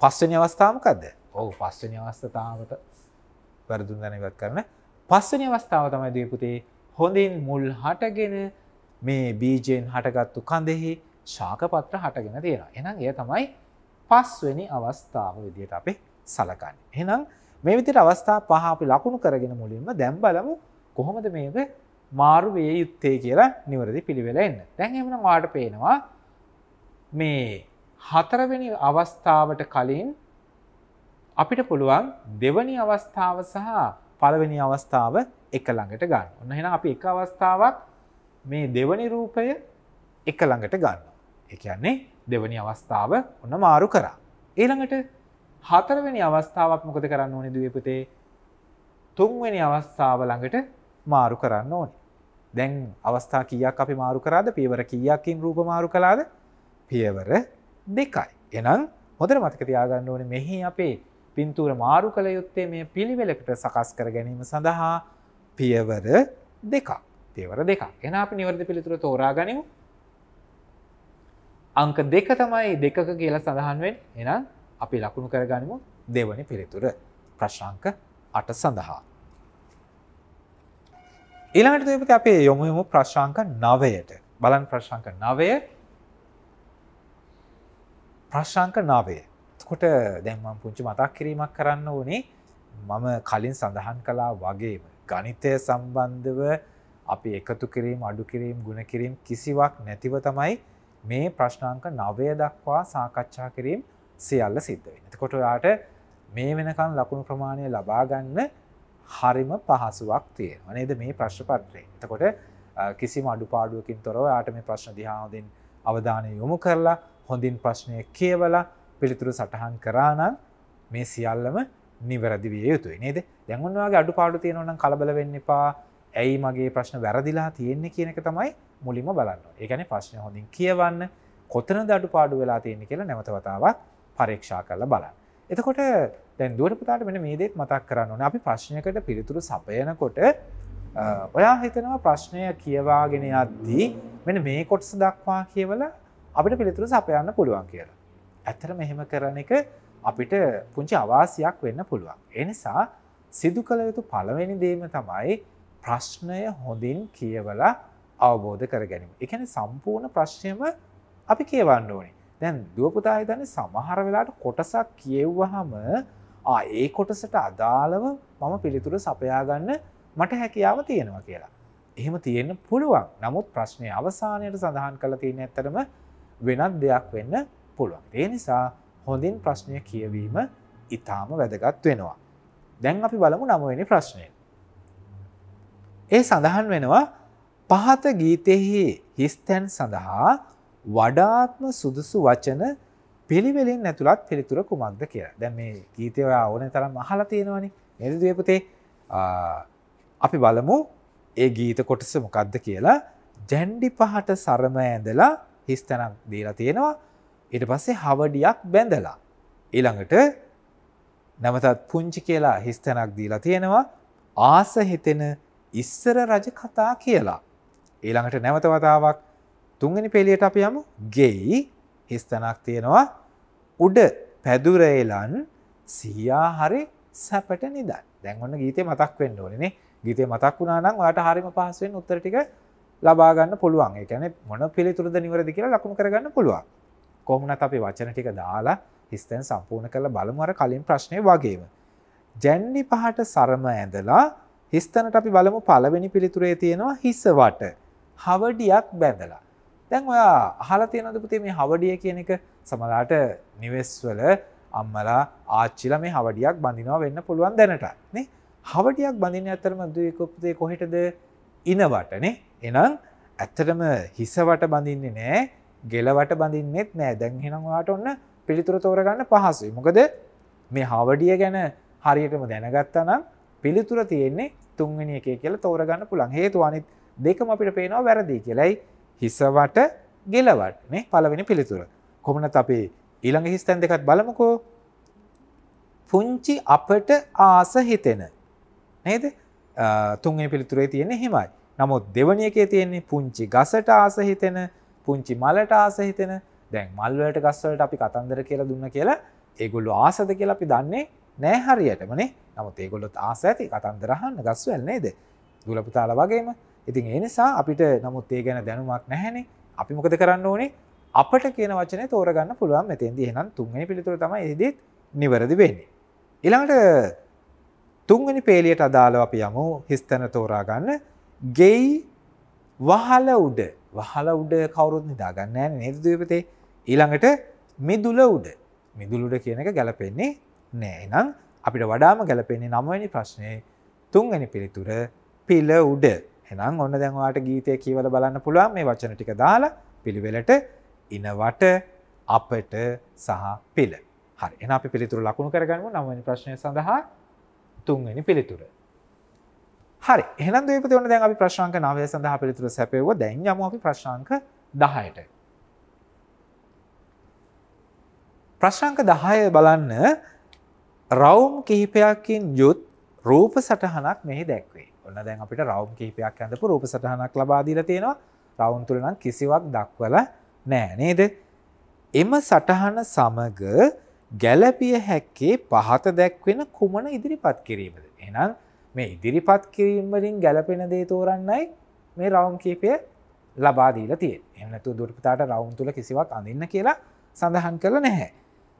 Speaker 1: පස්සනි අවස්ථාවකක්ද ඔහු පස්සනි අවස්ථතාවට වැරදුන් දැනවත් කරන පස්සනි අවස්ථාව තමයි දයපුතේ හොඳින් මුල් හටගෙන මේ බීජයෙන් හටගත්තු කඳෙහි ශාකපත්‍ර හටගෙන තියෙන. එනම් ඒ තමයි පස්වෙනි අවස්ථාව විදියට අපි සලකන්න. එනම් මේ විදිහට අවස්ථා පහ අපි ලකුණු කරගෙන මුලින්ම දැන් බලමු කොහොමද මේක මාරු වේ යුත්තේ කියලා නිවැරදි පිළිවෙල එන්න. දැන් එහෙනම් ඔයාලට පේනවා මේ හතරවෙනි අවස්ථාවට කලින් අපිට පුළුවන් දෙවැනි අවස්ථාව සහ පළවෙනි අවස්ථාව එක ළඟට ගන්න. ඔන්න එහෙනම් අපි එක අවස්ථාවක් මේ දෙවැනි රූපය එක ළඟට ගන්නවා. ඒ කියන්නේ දෙවැනි අවස්ථාව ඔන්න මාරු කරා. ඊළඟට හතරවෙනි අවස්ථාවක් මොකද කරන්න ඕනේ දුවපතේ තුන්වෙනි අවස්ථාව ළඟට මාරු කරන්න ඕනේ. දැන් අවස්ථා කියක් අපි මාරු කරාද පියවර කියයක්කින් රූප මාරු කලාද පියවර දෙකයි. එනම් හොදර මතක තියාගන්න ඕන මෙහි අපේ පින්තූර මාරු කළ යුත්තේ මේ පිළිවෙලකට සකස් කර ගැනීම සඳහා පියවර දෙකක් පියවර දෙක එන අපි නිවර්ද පිළිතුර තෝරා ගනිමු. අංක දෙක තමයි දෙකක කියලා සඳහන්වෙන් එනම් අපි ලකුණු කරගනිමු දෙවනි පිළිතුර ප්‍රශ්නාංක අට සඳහා. ඊළඟට දීපති අපේ යොමු යමු ප්‍රශ්නාංක 9ට. බලන්න ප්‍රශ්නාංක 9 ප්‍රශ්නාංක 9. එතකොට දැන් මම පුංචි මතක් කිරීමක් කරන්න ඕනේ. මම කලින් සඳහන් කළා වගේම ගණිතය සම්බන්ධව අපි එකතු කිරීම අඩු කිරීම ගුණ කිරීම කිසිවක් නැතිව තමයි මේ ප්‍රශ්නාංක 9 දක්වා සාකච්ඡා කිරීම සියල්ල සිද්ධ වෙන. එතකොට ඔයාට මේ වෙනකන් ලකුණු ප්‍රමාණය ලබා ගන්න හරිම පහසුවක් තියෙනවා නේද මේ ප්‍රශ්න පත්‍රය. එතකොට කිසිම අඩුපාඩුවකින් තොරව යාට මේ ප්‍රශ්න දිහා හොඳින් අවධානය යොමු කරලා හොඳින් ප්‍රශ්නය කියවලා පිළිතුරු සටහන් කරා නම් මේ සියල්ලම නිවැරදි විය යුතුයි නේද? දැන් ඔන්නවාගේ අඩුපාඩු තියෙනවා නම් කලබල වෙන්න එපා. ඇයි මගේ ප්‍රශ්න වැරදිලා තියෙන්නේ කියන එක තමයි මුලින්ම බලන්න ඕනේ. ඒ කියන්නේ ප්‍රශ්නේ හොඳින් කියවන්න, කොතනද අඩුපාඩු වෙලා තියෙන්නේ කියලා නැවත වතාවක් පරීක්ෂා කරලා බලන්න. එතකොට දැන් දුවරපතාට මෙන මේ දේත් මතක් කරන්න ඕන අපි ප්‍රශ්නයකට පිළිතුරු සපයනකොට ඔයා හිතනවා ප්‍රශ්නය කියවාගෙන යද්දී මෙන මේ කොටස දක්වා කියවල අපිට පිළිතුරු සපයන්න පුළුවන් කියලා. ඇත්තට මෙහෙම කරන එක අපිට පුංචි අවාසියක් වෙන්න පුළුවන්. එනිසා සිදු කළ යුතු පළවෙනි දේම තමයි ප්‍රශ්නය හොඳින් කියවලා අවබෝධ කර ගැනීම. එකන සම්පූර්ණ ප්‍රශ්නයම අපි කියවන්න ඕනි. දැන් දුවපුතා හිතන්නේ සමහර වෙලාවට කොටසක් කියෙව්වහම ආ ඒ කොටසට අදාළව මම පිළිතුර සපයා ගන්න මට හැකියාව තියෙනවා කියලා. එහෙම තියෙන්න පුළුවන්. නමුත් ප්‍රශ්නේ අවසානයේට සඳහන් කරලා තියෙන ඇත්තරම වෙනත් දෙයක් වෙන්න පුළුවන්. ඒ නිසා හොඳින් ප්‍රශ්නය කියවීම ඊටාම වැදගත් වෙනවා. දැන් අපි බලමු 9 වෙනි ප්‍රශ්නය. ඒ සඳහන් වෙනවා පහත ගීතෙහි හිස්තැන් සඳහා වඩාත්ම සුදුසු වචන පිළිවෙලින් නැතුළත් පිළිතුර කුමක්ද කියලා. දැන් මේ ගීතය ඔයා ඕන තරම් අහලා තියෙනවනේ. නේද දුවේ අපි බලමු ඒ ගීත කොටස මොකක්ද කියලා. ජැන්ඩි පහට සරම ඇඳලා හිස් තැනක් දීලා තියෙනවා. ඊට පස්සේ හවඩියක් බැඳලා. ඊළඟට නැවතත් පුංචි කියලා හිස් තැනක් දීලා තියෙනවා. ආස හිතෙන ඉස්සර රජ කතා කියලා. ඊළඟට නැවත වතාවක් තුන්ගනි පෙළියට අපි යමු ගෙයි හිස්තනක් තියෙනවා උඩ පැදුරේලන් සීයා හරි සැපට නිදන් දැන්වන්න ගීතය මතක් වෙන්න ඕලනේ ගීතය මතක් වුණනම් වාට හරිම පහසුවෙන් උත්තර ටික ලබාගන්න පුළුවන් එකන මොන පිළිතුරද නිවරදි කියලා ලකුණු කරගන්න පුළුවන් කොහොමනත් අපි වචන ටික දාලා හිස්තැන් සම්පූර්ණ කරලා බලමු අර කලින් ප්‍රශ්නේ වගේම ජැන්ඩි පහට සරම ඇඳලා හිස්තැනට අපි බලමු පළවෙනි පිළිතුරේ තියෙනවා හිස වට හවඩියක් බැඳලා දැන් ඔයා අහලා තියෙනවද පුතේ මේ හවඩිය කියන එක සමහරට නිවෙස්වල අම්මලා ආච්චිලා මේ හවඩියක් බඳිනවා වෙන්න පුළුවන් දැනට නේ හවඩියක් බඳින්න ඇත්තරම දුවේ පුතේ කොහෙටද ඉනවට නේ එහෙනම් ඇත්තටම හිසවට බඳින්නේ නැහැ ගෙලවට බඳින්නෙත් නෑ දැන් එහෙනම් ඔයාට ඔන්න පිළිතුර තෝරගන්න පහසුයි. මොකද මේ හවඩිය ගැන හරියටම දැනගත්තා නම් පිළිතුර තියෙන්නේ තුන්වෙනි එකේ කියලා තෝරගන්න පුළුවන්. හේතුව අනිත් දෙකම අපිට පේනවා වැරදි කියලායි. හිසවට ගෙලවට මේ පළවෙනි පිළිතුර. කොමනත් අපේ ඊළඟ හිස්තැන් දෙකත් බලමුකෝ පුංචි අපට ආස හිතෙන නේද තුන්ගේ පිළිතුරේ තියෙන්නේ හිමයි නමුත් දෙවනි එකේ තියෙන්නේ පුංචි ගසට ආස හිතෙන පුංචි මලට ආස හිතෙන දැන් මල්වලට ගස්වලට අපි කතන්දර කියලා දුන්න කියලා ඒගොල්ලෝ ආසද කියලා අපි දන්නේ නෑ හරියටමනේ නමුත් ඒගොල්ලොත් ආස ඇති කතන්දර අහන්න ගස්වල නේද දුලපුතාලා වගේම ඉතින් ඒ නිසා අපිට නමුත් ඒ ගැන දැනුමක් නැහැනේ අපි මොකද කරන්න ඕනේ අපට කියන වචනේ තෝරගන්න පුළුවන් මෙතෙන්දී එහෙනම් තුන්වෙනි පිළිතුර තමයි ඒදීත් නිවැරදි වෙන්නේ ඊළඟට තුන්වෙනි පේලියට අදාළව අපි යමු හිස්තන තෝරා ගන්න ගෙයි වහල උඩ වහල උඩ කවුරුත් නිදා ගන්න නැහැ නේද දීපතේ ඊළඟට මිදුල උඩ මිදුල උඩ කියන එක ගැලපෙන්නේ නෑ එහෙනම් අපිට වඩාම ගැලපෙන්නේ 9 වෙනි ප්‍රශ්නේ තුන්වෙනි පිළිතුර පිළ උඩ එහෙනම් ඔන්න දැන් ඔයාලට ගීතය කියවලා බලන්න පුළුවන් මේ වචන ටික දාලා පිළිවෙලට ඉනවට අපට සහ පිළ. හරි. එහෙනම් අපි පිළිතුරු ලකුණු කරගන්නමු 9 වෙනි ප්‍රශ්නය සඳහා 3 වෙනි පිළිතුර. හරි. එහෙනම් දීපති ඔන්න දැන් අපි ප්‍රශ්න අංක 9 සඳහා පිළිතුරු සැපෙවුවා. දැන් යමු අපි ප්‍රශ්න අංක 10ට. ප්‍රශ්න අංක 10 බලන්න රවුම් කිහිපයකින් යුත් රූප සටහනක් මෙහි දැක්වේ. ඔන්න දැන් අපිට රවුම් කිහිපයක් ඇඳපු රූප සටහනක් ලබාදීල තියෙනවා රවුන් තුළ නම් කිසිවක් දක්වල නෑ නේද. එම සටහන සමග ගැලපිය හැක්කේ පහත දැක්වෙන කුමන ඉදිරිපත් කිරීමද. එනම් මේ ඉදිරිපත් කිරීම්වලින් ගැලපෙන දේ තෝරන්නයි මේ රවුම් කීපය ලබාදීල තිය එන්නතු දුරපතාට රවුම් තුළ කිසිවක් අඳන්න කියලා සඳහන් කළ නැහැ.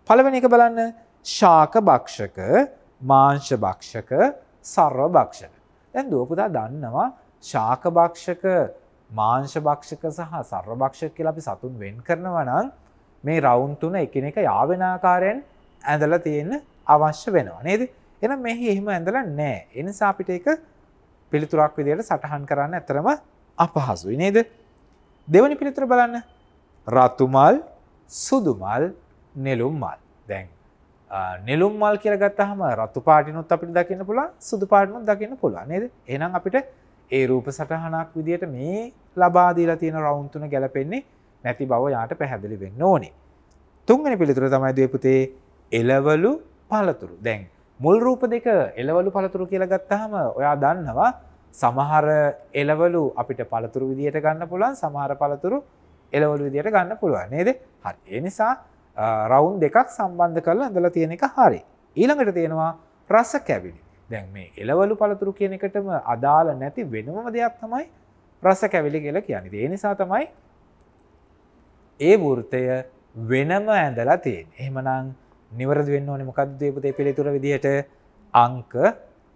Speaker 1: පළවන එක බලන්න ශාක භක්ෂක මාංශ භක්ෂක සර්ව භක්ෂක දැන් දුව පුතා දන්නවා ශාක භක්ෂක මාංශ භක්ෂක සහ සර්ව භක්ෂක කියලා අපි සතුන් වෙන් කරනවා නම් මේ රවුන් තුන එකිනෙක යාවෙන ආකාරයෙන් ඇඳලා තියෙන්න අවශ්‍ය වෙනවා නේද? එහෙනම් මෙහි එහෙම ඇඳලා නැහැ. ඒ නිසා අපිට ඒක පිළිතුරක් විදිහට සටහන් කරන්න ඇතරම අපහසුයි නේද? දෙවෙනි පිළිතුර බලන්න. රතු මල්, සුදු මල්, නෙළුම් මල්. දැන් නිලුම් මල් කියලා ගත්තහම රතු පාටිනුත් අපිට දකින්න පුළුවන් සුදු පාටිනුත් දකින්න පුළුවන් නේද? එහෙනම් අපිට ඒ රූප සටහනක් විදියට මේ ලබා දීලා තියෙන රවුන්ඩ් තුන ගැලපෙන්නේ නැති බව යාට පැහැදිලි වෙන්න ඕනේ. තුන්වෙනි පිළිතුර තමයි දුවේ පුතේ එළවලු පළතුරු. දැන් මුල් රූප දෙක එළවලු පළතුරු කියලා ගත්තහම ඔයා දන්නවා සමහර එළවලු අපිට පළතුරු විදියට ගන්න පුළුවන් සමහර පළතුරු එළවලු විදියට ගන්න පුළුවන් නේද? හරි. ඒ නිසා රවුන් දෙකක් සම්බන්ධ කරලා ඇඳලා තියෙන එක හරි. ඊළඟට තියෙනවා රස කැවිලි. දැන් මේ එළවලු පළතුරු කියන එකටම අදාළ නැති වෙනම දෙයක් තමයි රස කැවිලි කියලා කියන්නේ. ඒ නිසා තමයි ඒ වෘතය වෙනම ඇඳලා තියෙන්නේ. එහෙමනම් නිවැරදි වෙන්න ඕනේ මොකද්ද දීපතේ පිළිතුර විදිහට අංක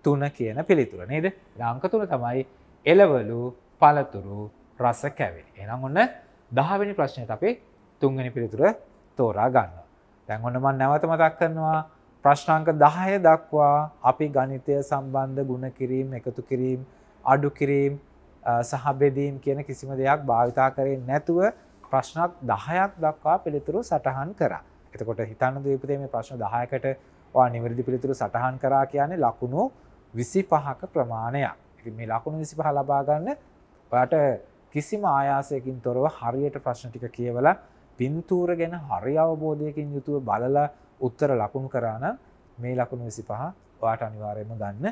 Speaker 1: 3 කියන පිළිතුර නේද? අංක 3 තමයි එළවලු පළතුරු රස කැවිලි. එහෙනම් ඔන්න 10 වෙනි ප්‍රශ්නෙට අපි තුන්වෙනි පිළිතුර තෝරා ගන්න. දැන් ඔන්න මම නැවත මතක් කරනවා ප්‍රශ්න අංක 10 දක්වා අපි ගණිතය සම්බන්ධ ಗುಣ කිරීම, එකතු කිරීම, අඩු කිරීම සහ බෙදීම් කියන කිසිම දෙයක් භාවිතා කරේ නැතුව ප්‍රශ්නක් 10ක් දක්වා පිළිතුරු සටහන් කරා. එතකොට හිතන්න දීපතේ මේ ප්‍රශ්න 10කට ඔයා නිවැරදි පිළිතුරු සටහන් කරා කියන්නේ ලකුණු 25ක ප්‍රමාණයක්. ඉතින් මේ ලකුණු 25 ලබා ගන්න ඔයාට කිසිම ආයාසයකින් තොරව හරියට ප්‍රශ්න ටික කියවලා පින්තූර ගැන හරි අවබෝධයකින් යුතුව බලලා උත්තර ලකුණු කරාන මේ ලකුණු විසි පහ ඔයාට අනිවාරයම ගන්න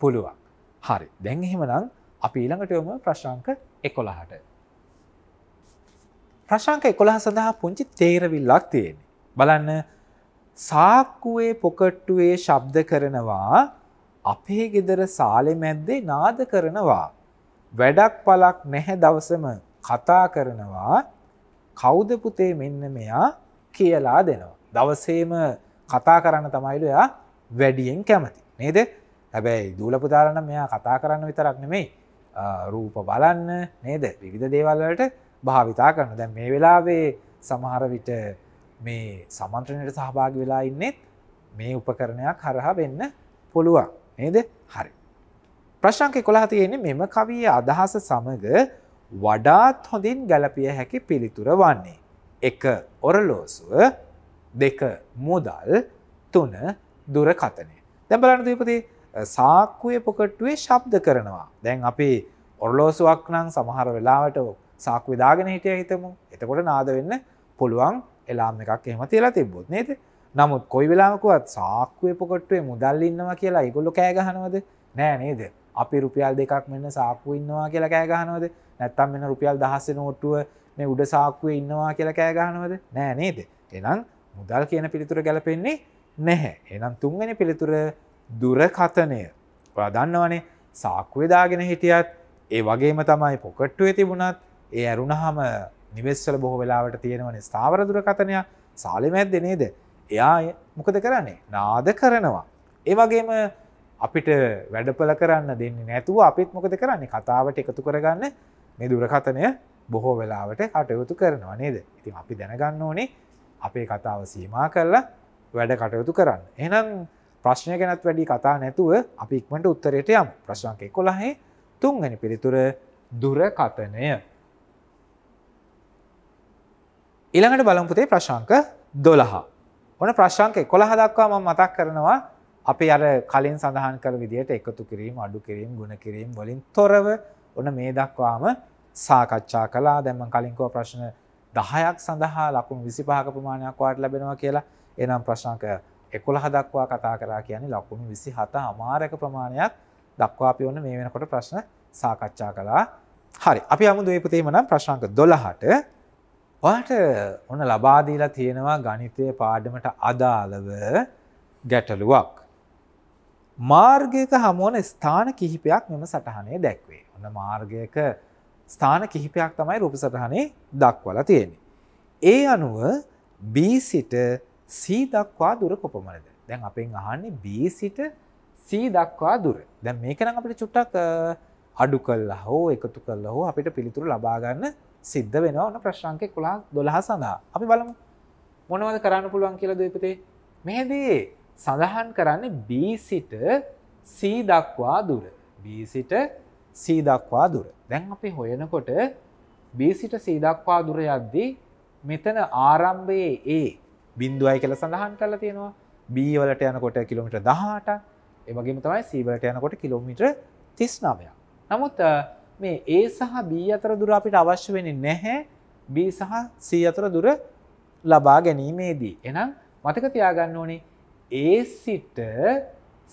Speaker 1: පුළුවන්. හරි දැන් එහෙමනම් අපි ඊළඟටයොම ප්‍රශංක එකොළහට. ප්‍රශංක එකොළහ සඳහා පුංචි තේරවිල්ලක් තියෙන. බලන්න සාක්කුවේ පොකට්ටුවේ ශබ්ද කරනවා අපේ ගෙදර සාලෙ මැද්දේ නාද කරනවා. වැඩක් පලක් නැහැ දවසම කතා කරනවා කෞද පුතේ මෙන්න මෙයා කියලා දෙනවා. දවසේම කතා කරන්න තමයිලු එයා වැඩියෙන් කැමති. නේද? හැබැයි දූලපුතාලන මෙයා කතා කරන්න විතරක් නෙමෙයි රූප බලන්න නේද? විවිධ දේවල් වලට භාවිතා කරනවා. දැන් මේ වෙලාවේ සමහර විට මේ සමන්ත්‍රණයට සහභාගි වෙලා ඉන්නෙත් මේ උපකරණයක් හරහා වෙන්න පුළුවන්. නේද? හරි. ප්‍රශ්නක 11 තියෙන්නේ මෙම කවියේ අදහස සමග වඩාත් හොඳින් ගැලපිය හැකි පිළිතුර වන්නේ. එක ඔරලෝසුව දෙක මුදල් තුන දුරකතනය. දැන් බලන්න දීපති සාක්කුවේ පොකට්ටුවේ ශබ්ද කරනවා. දැන් අපි ඔරලෝසුවක් නම් සමහර වෙලාවට සාක්කුවේ දාගෙන හිටිය හිතමු. එතකොට නාද වෙන්න පුළුවන් එලාම් එකක් එහෙම තියලා තිබ්බොත් නේද? නමුත් කොයි වෙලාවකවත් සාක්කුවේ පොකට්ටුවේ මුදල් ඉන්නවා කියලා ඒගොල්ලෝ කෑ ගහනවද? නෑ නේද? අපි රුපියල් දෙකක් මෙන්න සාක්කුව ඉන්නවා කියලා කෑගහනවද නැත්තම් මෙන්න රුපියල් දහස්ස නෝට්ටුව මේ උඩ සාක්කුව ඉන්නවා කියලා කෑගහනවද නෑ නේද එනම් මුදල් කියන පිළිතුර ගැලපෙන්නේ නැහැ එනම් තුන්වෙනි පිළිතුර දුරකථනය ඔයා දන්නවනේ සාක්කුවදාගෙන හිටියත් ඒ වගේම තමයි පොකට්ටුවේ තිබුණත් ඒ ඇරුණහම නිවෙස්සල බොහෝ වෙලාවට තියෙනවනේ ස්ථාවර දුරකථනයක් සාලෙමැද්ද නේද එයා මොකද කරන්නේ නාද කරනවා ඒ වගේම අපිට වැඩපල කරන්න දෙන්න නැතුව අපිත් මොකද කරන්නේ කතාවට එකතු කරගන්න මේ දුරකථනය බොහෝ වෙලාවට කටයුතු කරනවා නේද ඉතින් අපි දැනගන්න ඕනේ අපේ කතාව සීමා කරලා වැඩ කටයුතු කරන්න එනම් ප්‍රශ්නය ගැනත් වැඩි කතා නැතුව අපි ඉක්මට උත්තරයට යම් ප්‍රශ්නක කොළහේ තුන්ගනි පිළිතුර දුරකථනය ඉළඟට බලම්පුතේ ප්‍රශංක දොළහා ඕන ප්‍රශංක කොළහ දක්වා ම මතක් කරනවා අපි අර කලින් සඳහන් කර විදිහට එකතු කිරීම අඩු කිරීම ගුණ කිරීම වලින් තොරව ඔන්න මේ දක්වාම සාකච්ඡා කළා දැන් මම කලින් කෝ ප්‍රශ්න 10ක් සඳහා ලකුණු 25ක ප්‍රමාණයක් වාට ලැබෙනවා කියලා එහෙනම් ප්‍රශ්න අංක 11 දක්වා කතා කරා කියන්නේ ලකුණු 27 අමාරක ප්‍රමාණයක් දක්වා අපි ඔන්න මේ වෙනකොට ප්‍රශ්න සාකච්ඡා කළා හරි අපි යමු දීපතේම නම් ප්‍රශ්න අංක 12ට ඔයාලට ඔන්න ලබා දීලා තියෙනවා ගණිතය පාඩමට අදාළව ගැටලුවක් මාර්ගයක හමුවන ස්ථාන කිහිපයක් මෙම සටහනේ දැක්වේ. ඔන්න මාර්ගයක ස්ථාන කිහිපයක් තමයි රූප සටහනේ දක්වලා තියෙන්නේ. ඒ අනුව B සිට C දක්වා දුර කොපමණද? දැන් අපෙන් අහන්නේ B සිට C දක්වා දුර. දැන් මේක නම් අපිට චුට්ටක් අඩු කළා හෝ එකතු කළා හෝ අපිට පිළිතුරු ලබා ගන්න සිද්ධ වෙනවා. ඔන්න ප්‍රශ්න අංක 11 12 සඳහා. අපි බලමු. මොනවද කරන්න පුළුවන් කියලා දීපතේ? මෙහෙදී සඳහන් කරන්නේ B සිට C දක්වා දුර. B සිට C දක්වා දුර. දැන් අපි හොයනකොට B සිට C දක්වා දුර යද්දී මෙතන ආරම්භයේ A බිඳුවයි කියලා සඳහන් කරලා තියෙනවා. B වලට යනකොට කිලෝමීටර් 18ක්. ඒ වගේම තමයි C වලට යනකොට කිලෝමීටර් 39ක්. නමුත් මේ A සහ B අතර දුර අපිට අවශ්‍ය වෙන්නේ නැහැ. B සහ C අතර දුර ලබා ගැනීමේදී. එහෙනම් මතක තියාගන්න ඕනේ ඒ සිට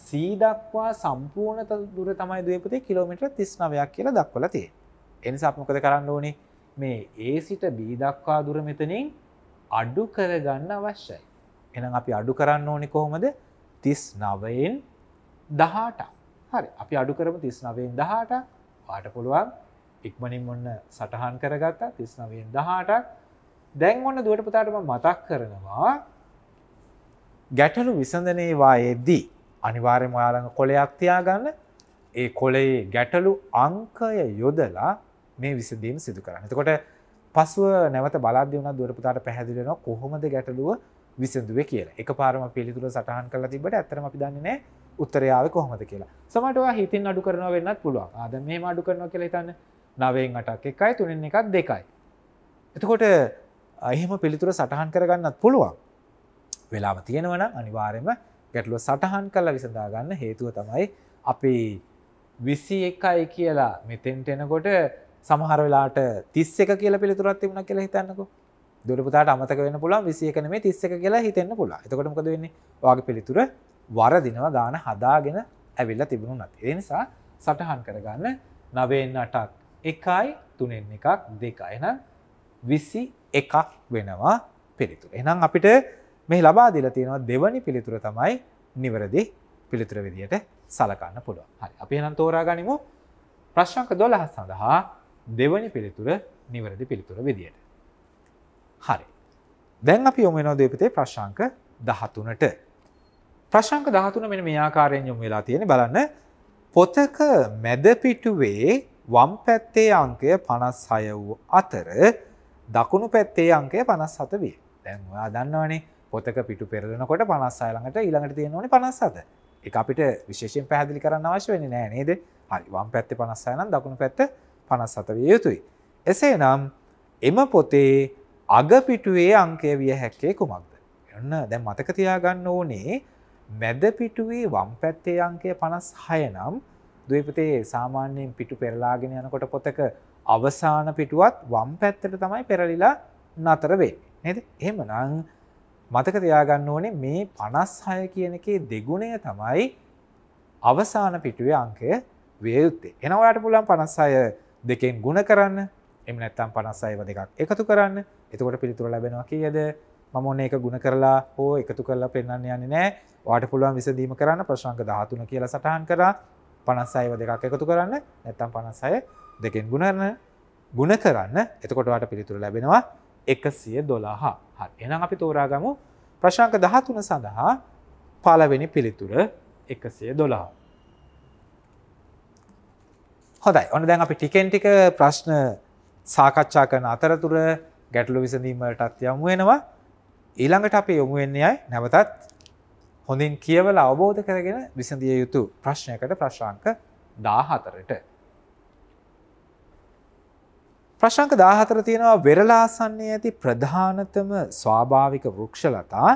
Speaker 1: සීදක්වා සම්පූර්ණ දුර තමයි දවපතේ කිලෝමිට තිස්නවයක් කියලා දක්වල තිය. එනිසාත්මකද කරන්න ඕනේ මේ ඒ සිට බීදක්වා දුර මෙතනින් අඩු කරගන්න අවශ්‍යයි. එනම් අපි අඩු කරන්න ඕනි කොහොමද තිස් නවයෙන් දහට හරි අපි අඩු කරම තිස් නවයෙන් දහට පාට පුළුවන් ඉක්මනින් ඔන්න සටහන් කරගත්තා තිස් නවයෙන් දහටක් දැන් ඔන්න දුවට පුතාටම මතක් කරනවා ගැටලු විසඳනේවා යෙද්දී අනිවාර්ය මොයාලඟ කොලයක් තියාගන්න ඒ කොලයේ ගැටලු අංකය යොදලා මේ විසඳීම සිදු කරන්න. එතකොට පසුව නැවත බලද්දී උනා දුවරපුතාට පැහැදිලි වෙනවා කොහොමද ගැටලුව විසඳුවේ කියලා. එකපාරම පිළිතුර සටහන් කරලා තිබ්බට ඇත්තටම අපි දන්නේ නැහැ උත්තරය ආවේ කොහොමද කියලා. සමහරට ඔයා හිතින් අඩු කරනවා වෙන්නත් පුළුවන්. ආ දැන් මෙහෙම අඩු කරනවා කියලා හිතන්න 9න් 8ක් 1යි 3න් 1ක් 2යි. එතකොට එහෙම පිළිතුර සටහන් කරගන්නත් පුළුවන්. වෙලාව තියෙනවන අනිවාරයම ගැටලුව සටහන් කල්ල විසඳාගන්න හේතුව තමයි අපි විසි එකයි කියලා මෙතෙන්ට එනකොට සමහර වෙලාට තිස්ස එක කියල පිළිතුරත් තිබුණ කියලා හිතන්නක දුරපුතාට අමතක වෙන පුළන් විසියකන මේ තිස්ස එක කියලා හිතන්න පුළා එතකොටමකද වෙන්නේ වගේ පිළිතුර වරදිනවා ගාන හදාගෙන ඇවිල්ලා තිබුණු නත් එනිසා සටහන් කරගන්න නවෙන් අටක් එකයි තුනෙන් එකක් දෙක එනම් විසි එකක් වෙනවා පිළිතුර එනම් අපිට මේ ලබා දිල තියෙනවා දෙවනි පිළිතුර තමයි නිවරදි පිළිතුර විදියට සලකන්න පුළුවන්. හරි. අපි එහෙනම් තෝරා ගනිමු ප්‍රශ්නක 12 සඳහා දෙවනි පිළිතුර නිවරදි පිළිතුර විදියට. හරි. දැන් අපි යොමු වෙනවා දීපිතේ ප්‍රශ්නාංක 13ට. ප්‍රශ්නාංක 13 මෙන්න මේ ආකාරයෙන් යොමු වෙලා තියෙන්නේ බලන්න. පොතක මැද පිටුවේ වම් පැත්තේ අංකය 56 වූ අතර දකුණු පැත්තේ අංකය 57 විය. දැන් ඔයා දන්නවනේ පොතක පිටු පෙරලනකොට පනස් අයළඟට ඊළඟට තියෙනවන පනස්සද එක අපිට විශේෂයෙන් පැහදිලි කරන්න අවශ්‍ය වෙනි නෑ නේද හරිවම් පැත්ත පනස්සයනම් දකුණු පැත්ත පනස් සතවිය යුතුයි. එසේ නම් එම පොතේ අගපිටුවේ අංකය විය හැක්කේ කුමක්ද. එන්න දැ මතක තියාගන්න ඕනේ මැදපිටුවේ වම් පැත්තේ අංකය පනස් හයනම් දවිපතේ සාමාන්‍යයෙන් පිටු පෙරලාගෙන යනකොට පොතක අවසාන පිටුවත් වම් පැත්තට තමයි පෙරලිලා නතරවේ. නද එහෙම නං මතක තියාගන්න ඕනේ මේ 56 කියන එකේ දෙගුණය තමයි අවසාන පිටුවේ අංකය විය යුත්තේ. එහෙනම් ඔයාලට පුළුවන් 56 දෙකෙන් ගුණ කරන්න. එහෙම නැත්නම් 56ව දෙකක් එකතු කරන්න. එතකොට පිළිතුර ලැබෙනවා කීයද? මම ඔන්න ඒක ගුණ කරලා හෝ එකතු කරලා පෙන්වන්න යන්නේ නැහැ. ඔයාලට පුළුවන් විසඳීම කරන්න ප්‍රශ්න අංක 13 කියලා සටහන් කරා. 56ව දෙකක් එකතු කරන්න. නැත්නම් 56 දෙකෙන් ගුණ කරන්න. ගුණ කරන්න. එතකොට ඔයාලට පිළිතුර ලැබෙනවා එකසිය දොලාහා හ එනම් අපි තෝරාගමු ප්‍රශංක දහතුන සඳහා පලවෙනි පිළිතුර එකසිය දොලා හොදයි ඔන්න දැන් අපි ටිකෙන්ටික ප්‍රශ්න සාකච්ඡා කරන අතරතුර ගැටලු විසඳීමටත් යමුුවෙනවා ඊළඟට අපි යොමුවෙන්නේ අයි නැවතත් හොඳින් කියවල අවබෝධ කරගෙන විසඳිය යුතු ප්‍රශ්නයකට ප්‍රශාංක දාහතරට ප්‍රශ්නක 14 තියෙනවා වෙරළාසන්නයේ ඇති ප්‍රධානතම ස්වාභාවික වෘක්ෂලතා